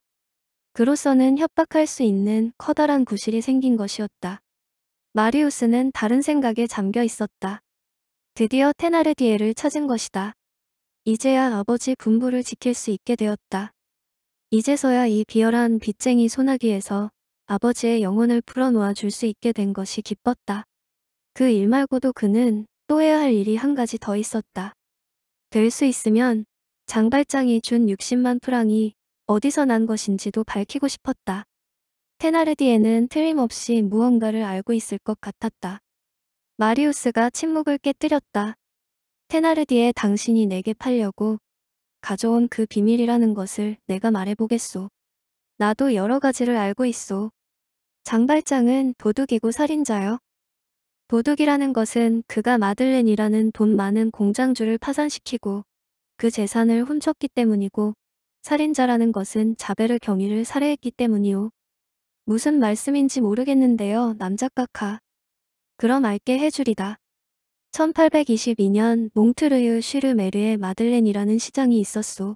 그로서는 협박할 수 있는 커다란 구실이 생긴 것이었다. 마리우스는 다른 생각에 잠겨 있었다. 드디어 테나르디에를 찾은 것이다. 이제야 아버지 분부를 지킬 수 있게 되었다. 이제서야 이 비열한 빚쟁이 소나기에서 아버지의 영혼을 풀어놓아 줄 수 있게 된 것이 기뻤다. 그 일 말고도 그는 또 해야 할 일이 한 가지 더 있었다. 될 수 있으면 장발장이 준 60만 프랑이 어디서 난 것인지도 밝히고 싶었다. 테나르디에는 틀림없이 무언가를 알고 있을 것 같았다. 마리우스가 침묵을 깨뜨렸다. 테나르디에 당신이 내게 팔려고 가져온 그 비밀이라는 것을 내가 말해보겠소. 나도 여러 가지를 알고 있소. 장발장은 도둑이고 살인자요. 도둑이라는 것은 그가 마들렌이라는 돈 많은 공장주를 파산시키고 그 재산을 훔쳤기 때문이고 살인자라는 것은 자베르 경위를 살해했기 때문이오 무슨 말씀인지 모르겠는데요 남작각하. 그럼 알게 해주리다. 1822년 몽트르유 슈르메르의 마들렌이라는 시장이 있었소.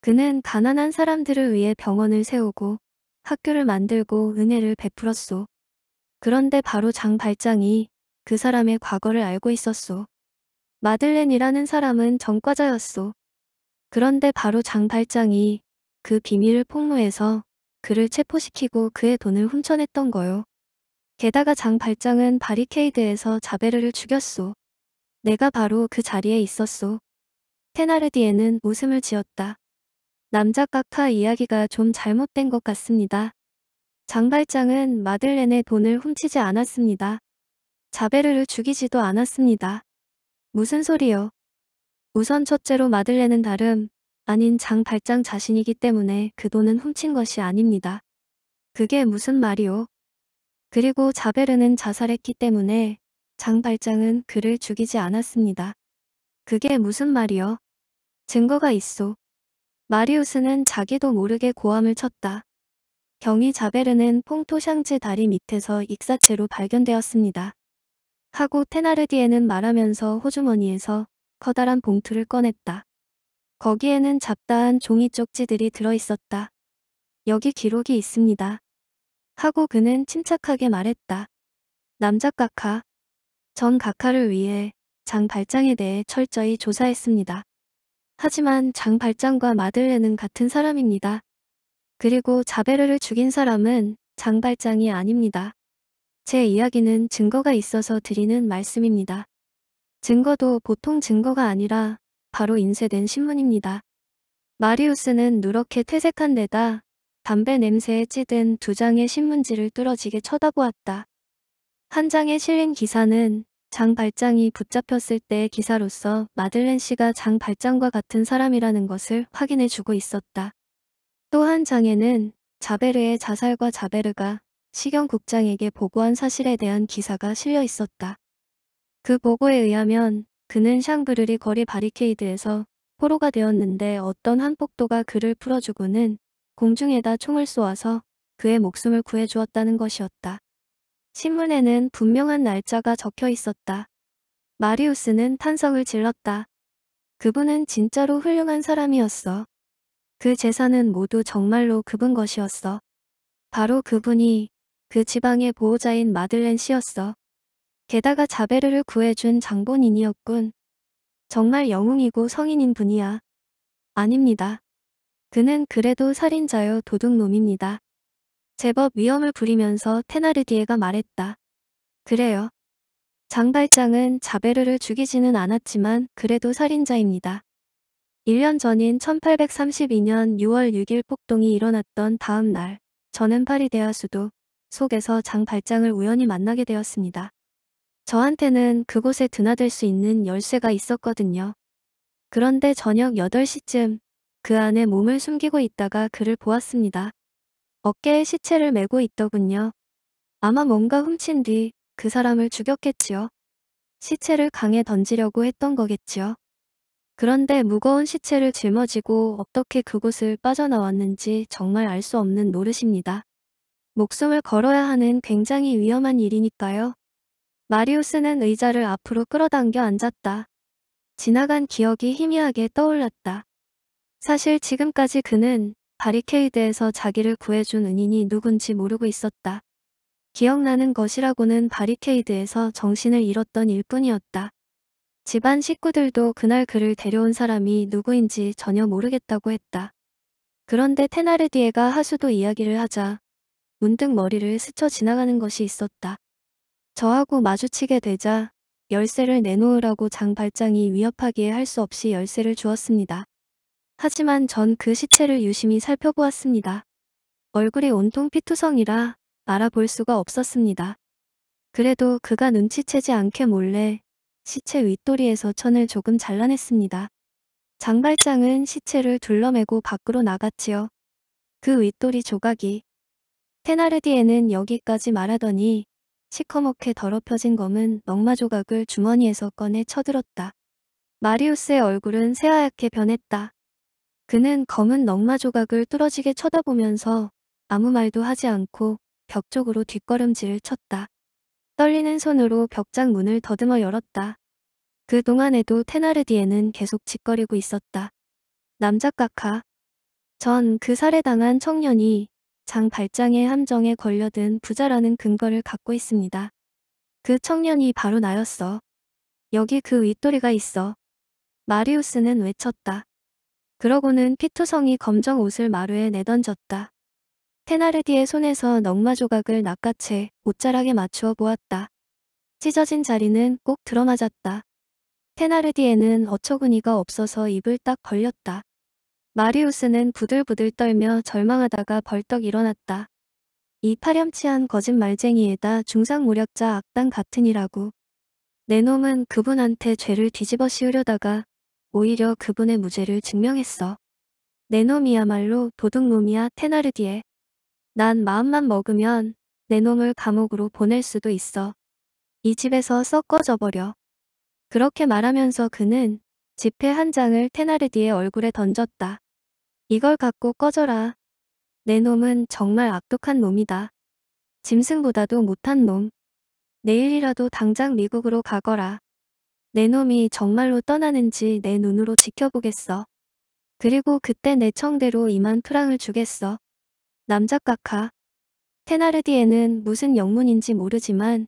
그는 가난한 사람들을 위해 병원을 세우고 학교를 만들고 은혜를 베풀었소. 그런데 바로 장 발장이 그 사람의 과거를 알고 있었소. 마들렌이라는 사람은 전과자였소. 그런데 바로 장 발장이 그 비밀을 폭로해서 그를 체포시키고 그의 돈을 훔쳐냈던 거요. 게다가 장 발장은 바리케이드에서 자베르를 죽였소. 내가 바로 그 자리에 있었소. 테나르디에는 웃음을 지었다. 남자 까카 이야기가 좀 잘못된 것 같습니다. 장 발장은 마들렌의 돈을 훔치지 않았습니다. 자베르를 죽이지도 않았습니다. 무슨 소리요? 우선 첫째로 마들렌은 다름 아닌 장 발장 자신이기 때문에 그 돈은 훔친 것이 아닙니다. 그게 무슨 말이오? 그리고 자베르는 자살했기 때문에 장발장은 그를 죽이지 않았습니다. 그게 무슨 말이요? 증거가 있어 마리우스는 자기도 모르게 고함을 쳤다. 경이 자베르는 퐁토샹즈 다리 밑에서 익사체로 발견되었습니다. 하고 테나르디에는 말하면서 호주머니에서 커다란 봉투를 꺼냈다. 거기에는 잡다한 종이 쪽지들이 들어있었다. 여기 기록이 있습니다. 하고 그는 침착하게 말했다. 남자 각하. 전 각하를 위해 장 발장에 대해 철저히 조사했습니다. 하지만 장 발장과 마들레는 같은 사람입니다. 그리고 자베르를 죽인 사람은 장 발장이 아닙니다. 제 이야기는 증거가 있어서 드리는 말씀입니다. 증거도 보통 증거가 아니라 바로 인쇄된 신문입니다. 마리우스는 누렇게 퇴색한 데다 담배 냄새에 찌든 두 장의 신문지를 뚫어지게 쳐다보았다. 한 장에 실린 기사는 장 발장이 붙잡혔을 때의 기사로서 마들렌 씨가 장 발장과 같은 사람이라는 것을 확인해주고 있었다. 또 한 장에는 자베르의 자살과 자베르가 시경국장에게 보고한 사실에 대한 기사가 실려 있었다. 그 보고에 의하면 그는 샹브르리 거리 바리케이드에서 포로가 되었는데 어떤 한폭도가 그를 풀어주고는 공중에다 총을 쏘아서 그의 목숨을 구해주었다는 것이었다. 신문에는 분명한 날짜가 적혀 있었다. 마리우스는 탄성을 질렀다. 그분은 진짜로 훌륭한 사람이었어. 그 재산은 모두 정말로 그분 것이었어. 바로 그분이 그 지방의 보호자인 마들렌 씨였어. 게다가 자베르를 구해준 장본인이었군. 정말 영웅이고 성인인 분이야. 아닙니다. 그는 그래도 살인자요 도둑놈입니다. 제법 위험을 부리면서 테나르디에가 말했다. 그래요. 장발장은 자베르를 죽이지는 않았지만 그래도 살인자입니다. 1년 전인 1832년 6월 6일 폭동이 일어났던 다음 날 저는 파리 대하수도 속에서 장발장을 우연히 만나게 되었습니다. 저한테는 그곳에 드나들 수 있는 열쇠가 있었거든요. 그런데 저녁 8시쯤 그 안에 몸을 숨기고 있다가 그를 보았습니다. 어깨에 시체를 메고 있더군요. 아마 뭔가 훔친 뒤 그 사람을 죽였겠지요. 시체를 강에 던지려고 했던 거겠지요. 그런데 무거운 시체를 짊어지고 어떻게 그곳을 빠져나왔는지 정말 알 수 없는 노릇입니다. 목숨을 걸어야 하는 굉장히 위험한 일이니까요. 마리우스는 의자를 앞으로 끌어당겨 앉았다. 지나간 기억이 희미하게 떠올랐다. 사실 지금까지 그는 바리케이드에서 자기를 구해준 은인이 누군지 모르고 있었다. 기억나는 것이라고는 바리케이드에서 정신을 잃었던 일뿐이었다. 집안 식구들도 그날 그를 데려온 사람이 누구인지 전혀 모르겠다고 했다. 그런데 테나르디에가 하수도 이야기를 하자 문득 머리를 스쳐 지나가는 것이 있었다. 저하고 마주치게 되자 열쇠를 내놓으라고 장 발장이 위협하기에 할 수 없이 열쇠를 주었습니다. 하지만 전 그 시체를 유심히 살펴보았습니다. 얼굴이 온통 피투성이라 알아볼 수가 없었습니다. 그래도 그가 눈치채지 않게 몰래 시체 윗도리에서 천을 조금 잘라냈습니다. 장발장은 시체를 둘러매고 밖으로 나갔지요. 그 윗도리 조각이 테나르디에는 여기까지 말하더니 시커멓게 더럽혀진 검은 넝마 조각을 주머니에서 꺼내 쳐들었다. 마리우스의 얼굴은 새하얗게 변했다. 그는 검은 넝마 조각을 뚫어지게 쳐다보면서 아무 말도 하지 않고 벽 쪽으로 뒷걸음질을 쳤다. 떨리는 손으로 벽장 문을 더듬어 열었다. 그동안에도 테나르디에는 계속 짓거리고 있었다. 남작각카전 그 살해당한 청년이 장 발장의 함정에 걸려든 부자라는 근거를 갖고 있습니다. 그 청년이 바로 나였어. 여기 그 윗도리가 있어. 마리우스는 외쳤다. 그러고는 피투성이 검정 옷을 마루에 내던졌다. 테나르디의 손에서 넝마 조각을 낚아채 옷자락에 맞추어 보았다. 찢어진 자리는 꼭 들어맞았다. 테나르디에는 어처구니가 없어서 입을 딱 벌렸다. 마리우스는 부들부들 떨며 절망하다가 벌떡 일어났다. 이 파렴치한 거짓말쟁이에다 중상무력자 악당 같으니라고. 내 놈은 그분한테 죄를 뒤집어 씌우려다가 오히려 그분의 무죄를 증명했어. 내 놈이야말로 도둑놈이야 테나르디에. 난 마음만 먹으면 내 놈을 감옥으로 보낼 수도 있어. 이 집에서 섞어져버려. 그렇게 말하면서 그는 지폐 한 장을 테나르디의 얼굴에 던졌다. 이걸 갖고 꺼져라. 내 놈은 정말 악독한 놈이다. 짐승보다도 못한 놈. 내일이라도 당장 미국으로 가거라. 내 놈이 정말로 떠나는지 내 눈으로 지켜보겠어. 그리고 그때 내 청대로 이만 프랑을 주겠어. 남자각카 테나르디에는 무슨 영문인지 모르지만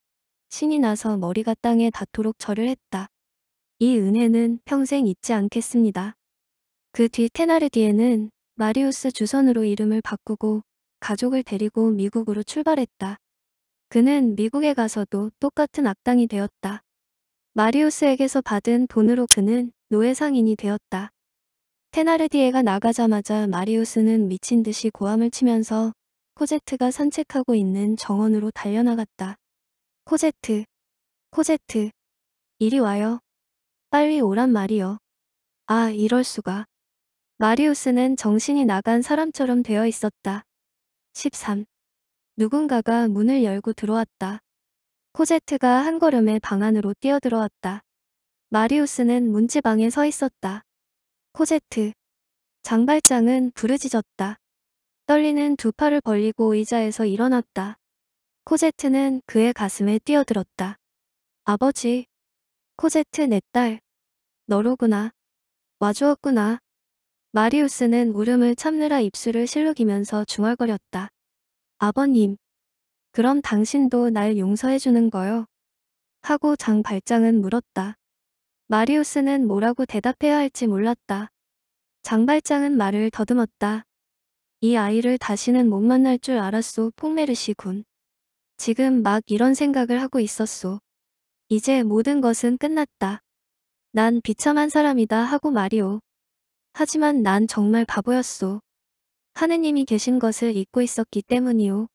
신이 나서 머리가 땅에 닿도록 절을 했다. 이 은혜는 평생 잊지 않겠습니다. 그 뒤 테나르디에는 마리우스 주선으로 이름을 바꾸고 가족을 데리고 미국으로 출발했다. 그는 미국에 가서도 똑같은 악당이 되었다. 마리우스에게서 받은 돈으로 그는 노예상인이 되었다. 테나르디에가 나가자마자 마리우스는 미친 듯이 고함을 치면서 코제트가 산책하고 있는 정원으로 달려나갔다. 코제트, 코제트, 이리 와요. 빨리 오란 말이요. 아, 이럴 수가. 마리우스는 정신이 나간 사람처럼 되어 있었다. 13. 누군가가 문을 열고 들어왔다. 코제트가 한 걸음에 방 안으로 뛰어들어왔다. 마리우스는 문지방에 서 있었다. 코제트. 장발장은 부르짖었다. 떨리는 두 팔을 벌리고 의자에서 일어났다. 코제트는 그의 가슴에 뛰어들었다. 아버지. 코제트 내 딸. 너로구나. 와주었구나. 마리우스는 울음을 참느라 입술을 실룩이면서 중얼거렸다. 아버님. 그럼 당신도 날 용서해주는 거요? 하고 장 발장은 물었다. 마리우스는 뭐라고 대답해야 할지 몰랐다. 장 발장은 말을 더듬었다. 이 아이를 다시는 못 만날 줄 알았소 폭메르시 군. 지금 막 이런 생각을 하고 있었소. 이제 모든 것은 끝났다. 난 비참한 사람이다 하고 말이오. 하지만 난 정말 바보였소. 하느님이 계신 것을 잊고 있었기 때문이오.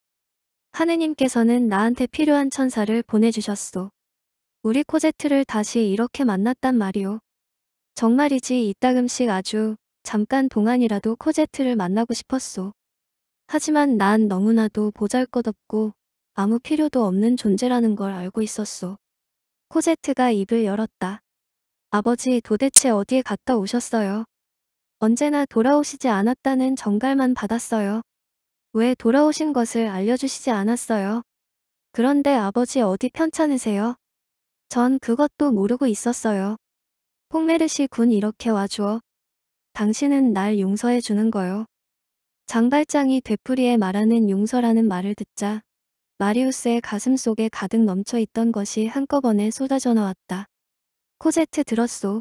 하느님께서는 나한테 필요한 천사를 보내주셨소. 우리 코제트를 다시 이렇게 만났단 말이오. 정말이지 이따금씩 아주 잠깐 동안이라도 코제트를 만나고 싶었소. 하지만 난 너무나도 보잘것없고 아무 필요도 없는 존재라는 걸 알고 있었소. 코제트가 입을 열었다. 아버지 도대체 어디에 갔다 오셨어요? 언제나 돌아오시지 않았다는 정갈만 받았어요. 왜 돌아오신 것을 알려주시지 않았어요? 그런데 아버지 어디 편찮으세요? 전 그것도 모르고 있었어요. 폭메르시 군 이렇게 와주어. 당신은 날 용서해 주는 거요. 장발장이 되풀이에 말하는 용서라는 말을 듣자 마리우스의 가슴 속에 가득 넘쳐 있던 것이 한꺼번에 쏟아져 나왔다. 코제트 들었소.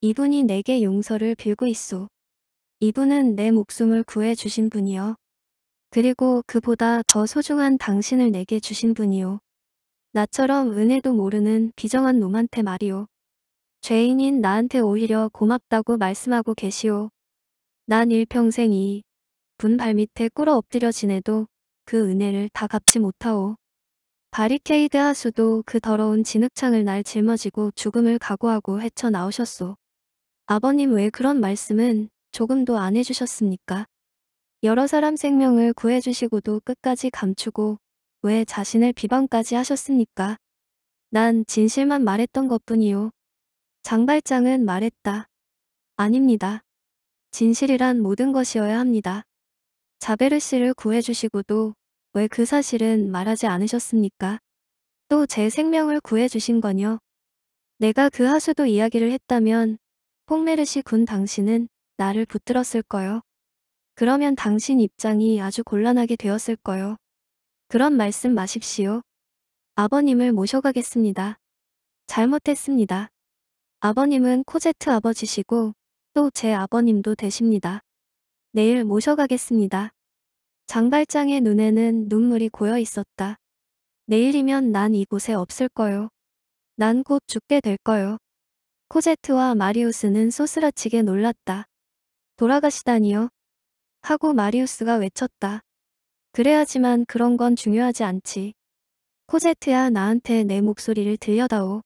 이분이 내게 용서를 빌고 있소. 이분은 내 목숨을 구해 주신 분이여. 그리고 그보다 더 소중한 당신을 내게 주신 분이요. 나처럼 은혜도 모르는 비정한 놈한테 말이요. 죄인인 나한테 오히려 고맙다고 말씀하고 계시오. 난 일평생 이분 발밑에 꿇어 엎드려 지내도 그 은혜를 다 갚지 못하오. 바리케이드 하수도 그 더러운 진흙창을 날 짊어지고 죽음을 각오하고 헤쳐나오셨소. 아버님 왜 그런 말씀은 조금도 안 해주셨습니까? 여러 사람 생명을 구해주시고도 끝까지 감추고 왜 자신을 비방까지 하셨습니까? 난 진실만 말했던 것뿐이요. 장발장은 말했다. 아닙니다. 진실이란 모든 것이어야 합니다. 자베르 씨를 구해주시고도 왜 그 사실은 말하지 않으셨습니까? 또 제 생명을 구해주신 거요. 내가 그 하수도 이야기를 했다면 폭메르시 군 당신은 나를 붙들었을 거요. 그러면 당신 입장이 아주 곤란하게 되었을 거요. 그런 말씀 마십시오. 아버님을 모셔가겠습니다. 잘못했습니다. 아버님은 코제트 아버지시고 또 제 아버님도 되십니다. 내일 모셔가겠습니다. 장발장의 눈에는 눈물이 고여 있었다. 내일이면 난 이곳에 없을 거요. 난 곧 죽게 될 거요. 코제트와 마리우스는 소스라치게 놀랐다. 돌아가시다니요. 하고 마리우스가 외쳤다. 그래야지만 그런 건 중요하지 않지. 코제트야 나한테 내 목소리를 들려다오.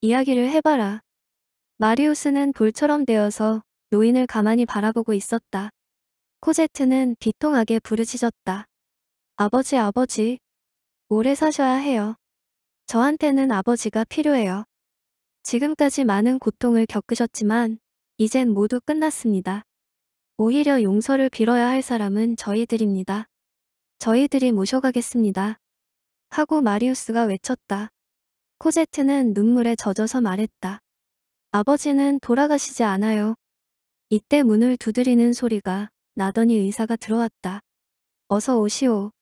이야기를 해봐라. 마리우스는 돌처럼 되어서 노인을 가만히 바라보고 있었다. 코제트는 비통하게 부르짖었다. 아버지 아버지. 오래 사셔야 해요. 저한테는 아버지가 필요해요. 지금까지 많은 고통을 겪으셨지만 이젠 모두 끝났습니다. 오히려 용서를 빌어야 할 사람은 저희들입니다. 저희들이 모셔가겠습니다. 하고 마리우스가 외쳤다. 코제트는 눈물에 젖어서 말했다. 아버지는 돌아가시지 않아요. 이때 문을 두드리는 소리가 나더니 의사가 들어왔다. 어서 오시오.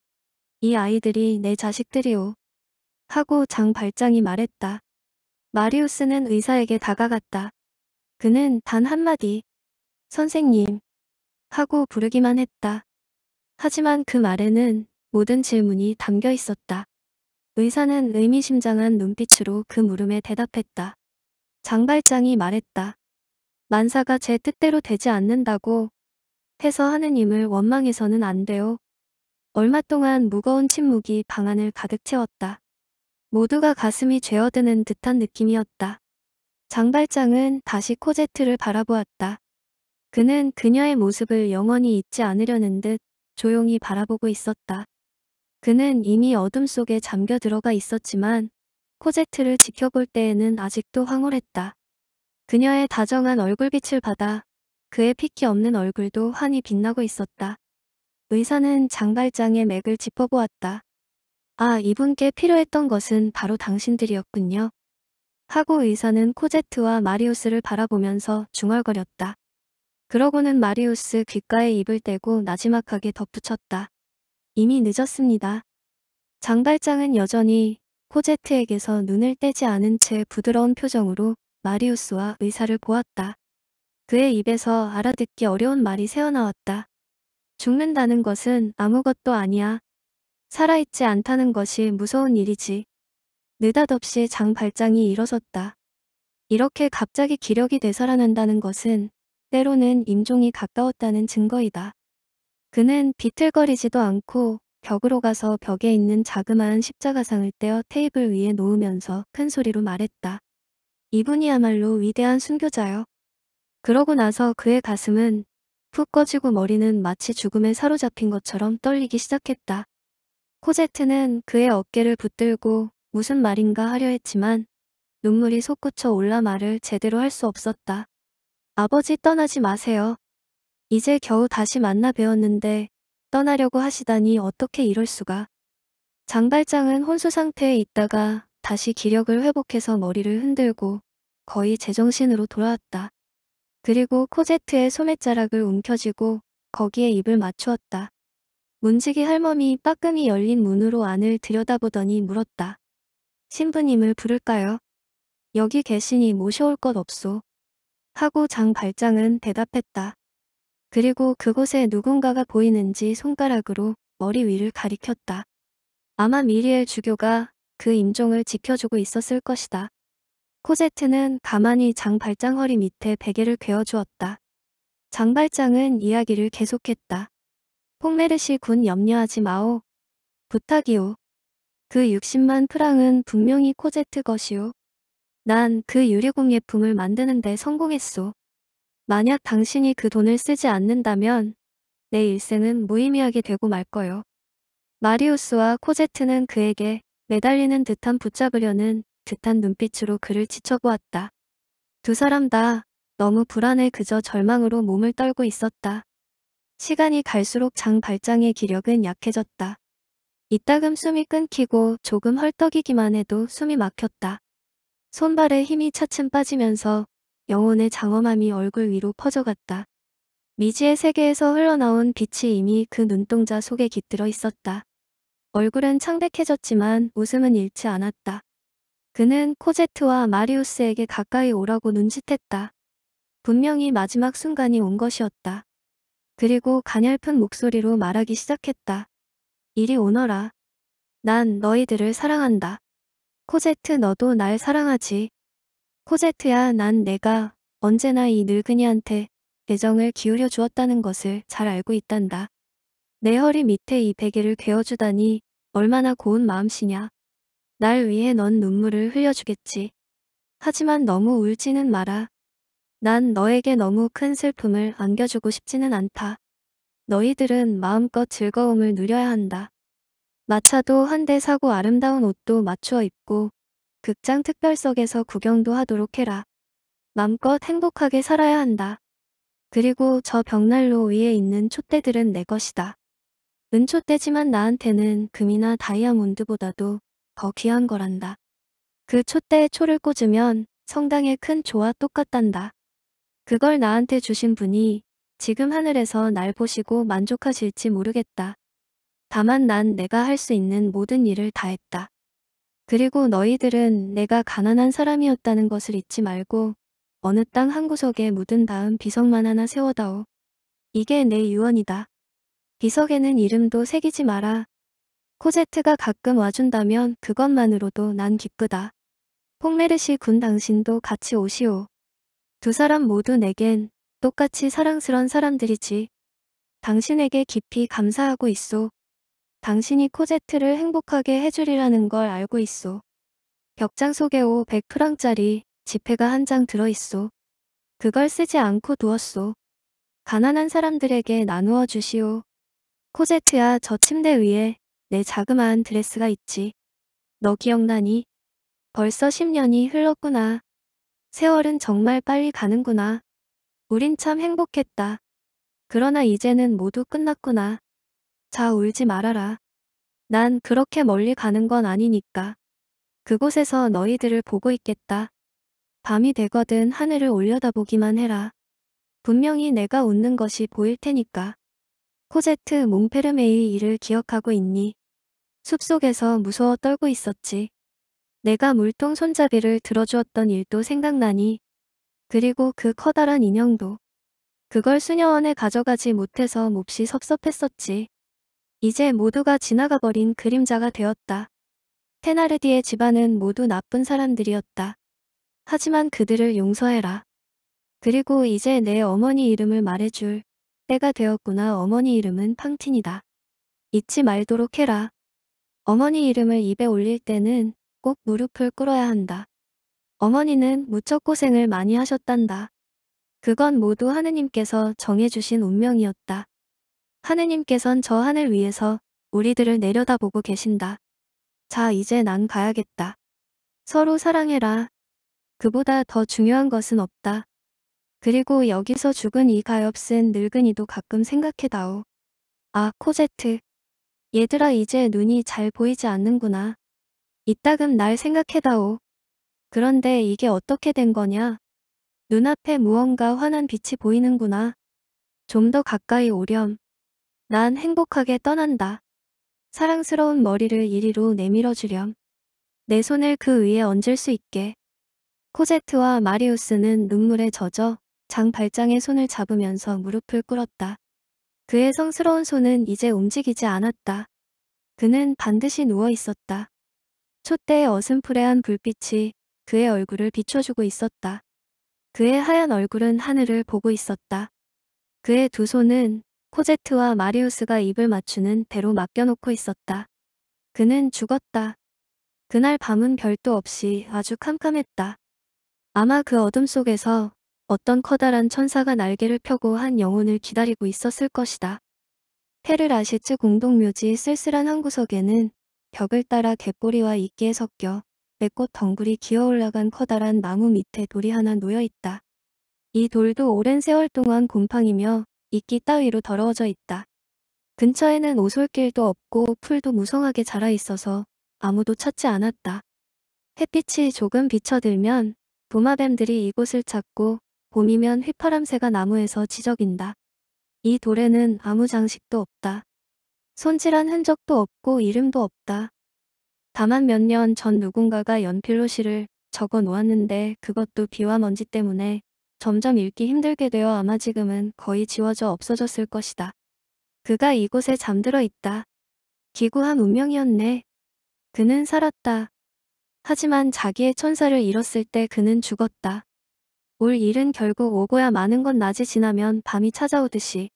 이 아이들이 내 자식들이오. 하고 장 발장이 말했다. 마리우스는 의사에게 다가갔다. 그는 단 한마디. 선생님, 하고 부르기만 했다. 하지만 그 말에는 모든 질문이 담겨 있었다. 의사는 의미심장한 눈빛으로 그 물음에 대답했다. 장발장이 말했다. 만사가 제 뜻대로 되지 않는다고 해서 하느님을 원망해서는 안 돼요. 얼마 동안 무거운 침묵이 방 안을 가득 채웠다. 모두가 가슴이 죄어드는 듯한 느낌이었다. 장발장은 다시 코제트를 바라보았다. 그는 그녀의 모습을 영원히 잊지 않으려는 듯 조용히 바라보고 있었다. 그는 이미 어둠 속에 잠겨 들어가 있었지만 코제트를 지켜볼 때에는 아직도 황홀했다. 그녀의 다정한 얼굴빛을 받아 그의 피키 없는 얼굴도 환히 빛나고 있었다. 의사는 장발장의 맥을 짚어보았다. 아, 이분께 필요했던 것은 바로 당신들이었군요. 하고 의사는 코제트와 마리우스를 바라보면서 중얼거렸다. 그러고는 마리우스 귓가에 입을 떼고 나지막하게 덧붙였다. 이미 늦었습니다. 장발장은 여전히 코제트에게서 눈을 떼지 않은 채 부드러운 표정으로 마리우스와 의사를 보았다. 그의 입에서 알아듣기 어려운 말이 새어나왔다. 죽는다는 것은 아무것도 아니야. 살아있지 않다는 것이 무서운 일이지. 느닷없이 장발장이 일어섰다. 이렇게 갑자기 기력이 되살아난다는 것은 때로는 임종이 가까웠다는 증거이다. 그는 비틀거리지도 않고 벽으로 가서 벽에 있는 자그마한 십자가상을 떼어 테이블 위에 놓으면서 큰 소리로 말했다. 이분이야말로 위대한 순교자요. 그러고 나서 그의 가슴은 푹 꺼지고 머리는 마치 죽음에 사로잡힌 것처럼 떨리기 시작했다. 코제트는 그의 어깨를 붙들고 무슨 말인가 하려 했지만 눈물이 솟구쳐 올라 말을 제대로 할 수 없었다. 아버지 떠나지 마세요. 이제 겨우 다시 만나 배웠는데 떠나려고 하시다니 어떻게 이럴 수가. 장발장은 혼수 상태에 있다가 다시 기력을 회복해서 머리를 흔들고 거의 제정신으로 돌아왔다. 그리고 코제트의 소매자락을 움켜쥐고 거기에 입을 맞추었다. 문지기 할멈이 빠끔히 열린 문으로 안을 들여다보더니 물었다. 신부님을 부를까요? 여기 계시니 모셔올 것 없소. 하고 장 발장은 대답했다. 그리고 그곳에 누군가가 보이는지 손가락으로 머리 위를 가리켰다. 아마 미리엘 주교가 그 임종을 지켜주고 있었을 것이다. 코제트는 가만히 장 발장 허리 밑에 베개를 괴어주었다. 장 발장은 이야기를 계속했다. 폭메르시 군 염려하지 마오. 부탁이오. 그 60만 프랑은 분명히 코제트 것이오. 난그 유리공 예품을 만드는데 성공했소. 만약 당신이 그 돈을 쓰지 않는다면 내 일생은 무의미하게 되고 말 거요. 마리우스와 코제트는 그에게 매달리는 듯한 붙잡으려는 듯한 눈빛으로 그를 지쳐보았다. 두 사람 다 너무 불안해 그저 절망으로 몸을 떨고 있었다. 시간이 갈수록 장 발장의 기력은 약해졌다. 이따금 숨이 끊기고 조금 헐떡이기만 해도 숨이 막혔다. 손발에 힘이 차츰 빠지면서 영혼의 장엄함이 얼굴 위로 퍼져갔다. 미지의 세계에서 흘러나온 빛이 이미 그 눈동자 속에 깃들어 있었다. 얼굴은 창백해졌지만 웃음은 잃지 않았다. 그는 코제트와 마리우스에게 가까이 오라고 눈짓했다. 분명히 마지막 순간이 온 것이었다. 그리고 가냘픈 목소리로 말하기 시작했다. 이리 오너라. 난 너희들을 사랑한다. 코제트 너도 날 사랑하지. 코제트야 난 내가 언제나 이 늙은이한테 애정을 기울여 주었다는 것을 잘 알고 있단다. 내 허리 밑에 이 베개를 괴어주다니 얼마나 고운 마음씨냐. 날 위해 넌 눈물을 흘려주겠지. 하지만 너무 울지는 마라. 난 너에게 너무 큰 슬픔을 안겨주고 싶지는 않다. 너희들은 마음껏 즐거움을 누려야 한다. 마차도 한 대 사고 아름다운 옷도 맞추어 입고 극장 특별석에서 구경도 하도록 해라. 맘껏 행복하게 살아야 한다. 그리고 저 벽난로 위에 있는 촛대들은 내 것이다. 은촛대지만 나한테는 금이나 다이아몬드보다도 더 귀한 거란다. 그 촛대에 초를 꽂으면 성당의 큰 조와 똑같단다. 그걸 나한테 주신 분이 지금 하늘에서 날 보시고 만족하실지 모르겠다. 다만 난 내가 할 수 있는 모든 일을 다했다. 그리고 너희들은 내가 가난한 사람이었다는 것을 잊지 말고 어느 땅 한구석에 묻은 다음 비석만 하나 세워다오. 이게 내 유언이다. 비석에는 이름도 새기지 마라. 코제트가 가끔 와준다면 그것만으로도 난 기쁘다. 폭메르시 군 당신도 같이 오시오. 두 사람 모두 내겐 똑같이 사랑스런 사람들이지. 당신에게 깊이 감사하고 있소. 당신이 코제트를 행복하게 해주리라는 걸 알고 있소. 벽장 속에 500프랑짜리 지폐가 한 장 들어있소. 그걸 쓰지 않고 두었소. 가난한 사람들에게 나누어 주시오. 코제트야 저 침대 위에 내 자그마한 드레스가 있지. 너 기억나니? 벌써 10년이 흘렀구나. 세월은 정말 빨리 가는구나. 우린 참 행복했다. 그러나 이제는 모두 끝났구나. 자 울지 말아라. 난 그렇게 멀리 가는 건 아니니까. 그곳에서 너희들을 보고 있겠다. 밤이 되거든 하늘을 올려다보기만 해라. 분명히 내가 웃는 것이 보일 테니까. 코제트 몽페르메이 일을 기억하고 있니? 숲속에서 무서워 떨고 있었지. 내가 물통 손잡이를 들어주었던 일도 생각나니. 그리고 그 커다란 인형도. 그걸 수녀원에 가져가지 못해서 몹시 섭섭했었지. 이제 모두가 지나가버린 그림자가 되었다. 테나르디의 집안은 모두 나쁜 사람들이었다. 하지만 그들을 용서해라. 그리고 이제 내 어머니 이름을 말해줄 때가 되었구나 어머니 이름은 팡틴이다. 잊지 말도록 해라. 어머니 이름을 입에 올릴 때는 꼭 무릎을 꿇어야 한다. 어머니는 무척 고생을 많이 하셨단다. 그건 모두 하느님께서 정해주신 운명이었다. 하느님께선 저 하늘 위에서 우리들을 내려다보고 계신다. 자 이제 난 가야겠다. 서로 사랑해라. 그보다 더 중요한 것은 없다. 그리고 여기서 죽은 이 가엾은 늙은이도 가끔 생각해다오. 아 코제트. 얘들아 이제 눈이 잘 보이지 않는구나. 이따금 날 생각해다오. 그런데 이게 어떻게 된 거냐? 눈앞에 무언가 환한 빛이 보이는구나. 좀 더 가까이 오렴. 난 행복하게 떠난다. 사랑스러운 머리를 이리로 내밀어 주렴. 내 손을 그 위에 얹을 수 있게. 코제트와 마리우스는 눈물에 젖어 장 발장의 손을 잡으면서 무릎을 꿇었다. 그의 성스러운 손은 이제 움직이지 않았다. 그는 반드시 누워 있었다. 촛대의 어슴푸레한 불빛이 그의 얼굴을 비춰주고 있었다. 그의 하얀 얼굴은 하늘을 보고 있었다. 그의 두 손은 코제트와 마리우스가 입을 맞추는 대로 맡겨놓고 있었다. 그는 죽었다. 그날 밤은 별도 없이 아주 캄캄했다. 아마 그 어둠 속에서 어떤 커다란 천사가 날개를 펴고 한 영혼을 기다리고 있었을 것이다. 페르라시츠 공동묘지 쓸쓸한 한 구석에는 벽을 따라 갯보리와 이끼에 섞여 매꽃 덩굴이 기어올라간 커다란 나무 밑에 돌이 하나 놓여있다. 이 돌도 오랜 세월 동안 곰팡이며 이끼 따위로 더러워져 있다. 근처에는 오솔길도 없고 풀도 무성하게 자라 있어서 아무도 찾지 않았다. 햇빛이 조금 비쳐들면 도마뱀들이 이곳을 찾고 봄이면 휘파람새가 나무에서 지적인다. 이 돌에는 아무 장식도 없다. 손질한 흔적도 없고 이름도 없다. 다만 몇 년 전 누군가가 연필로 시를 적어 놓았는데 그것도 비와 먼지 때문에 점점 읽기 힘들게 되어 아마 지금은 거의 지워져 없어졌을 것이다. 그가 이곳에 잠들어 있다. 기구한 운명이었네. 그는 살았다. 하지만 자기의 천사를 잃었을 때 그는 죽었다. 올 일은 결국 오고야 많은 건 낮이 지나면 밤이 찾아오듯이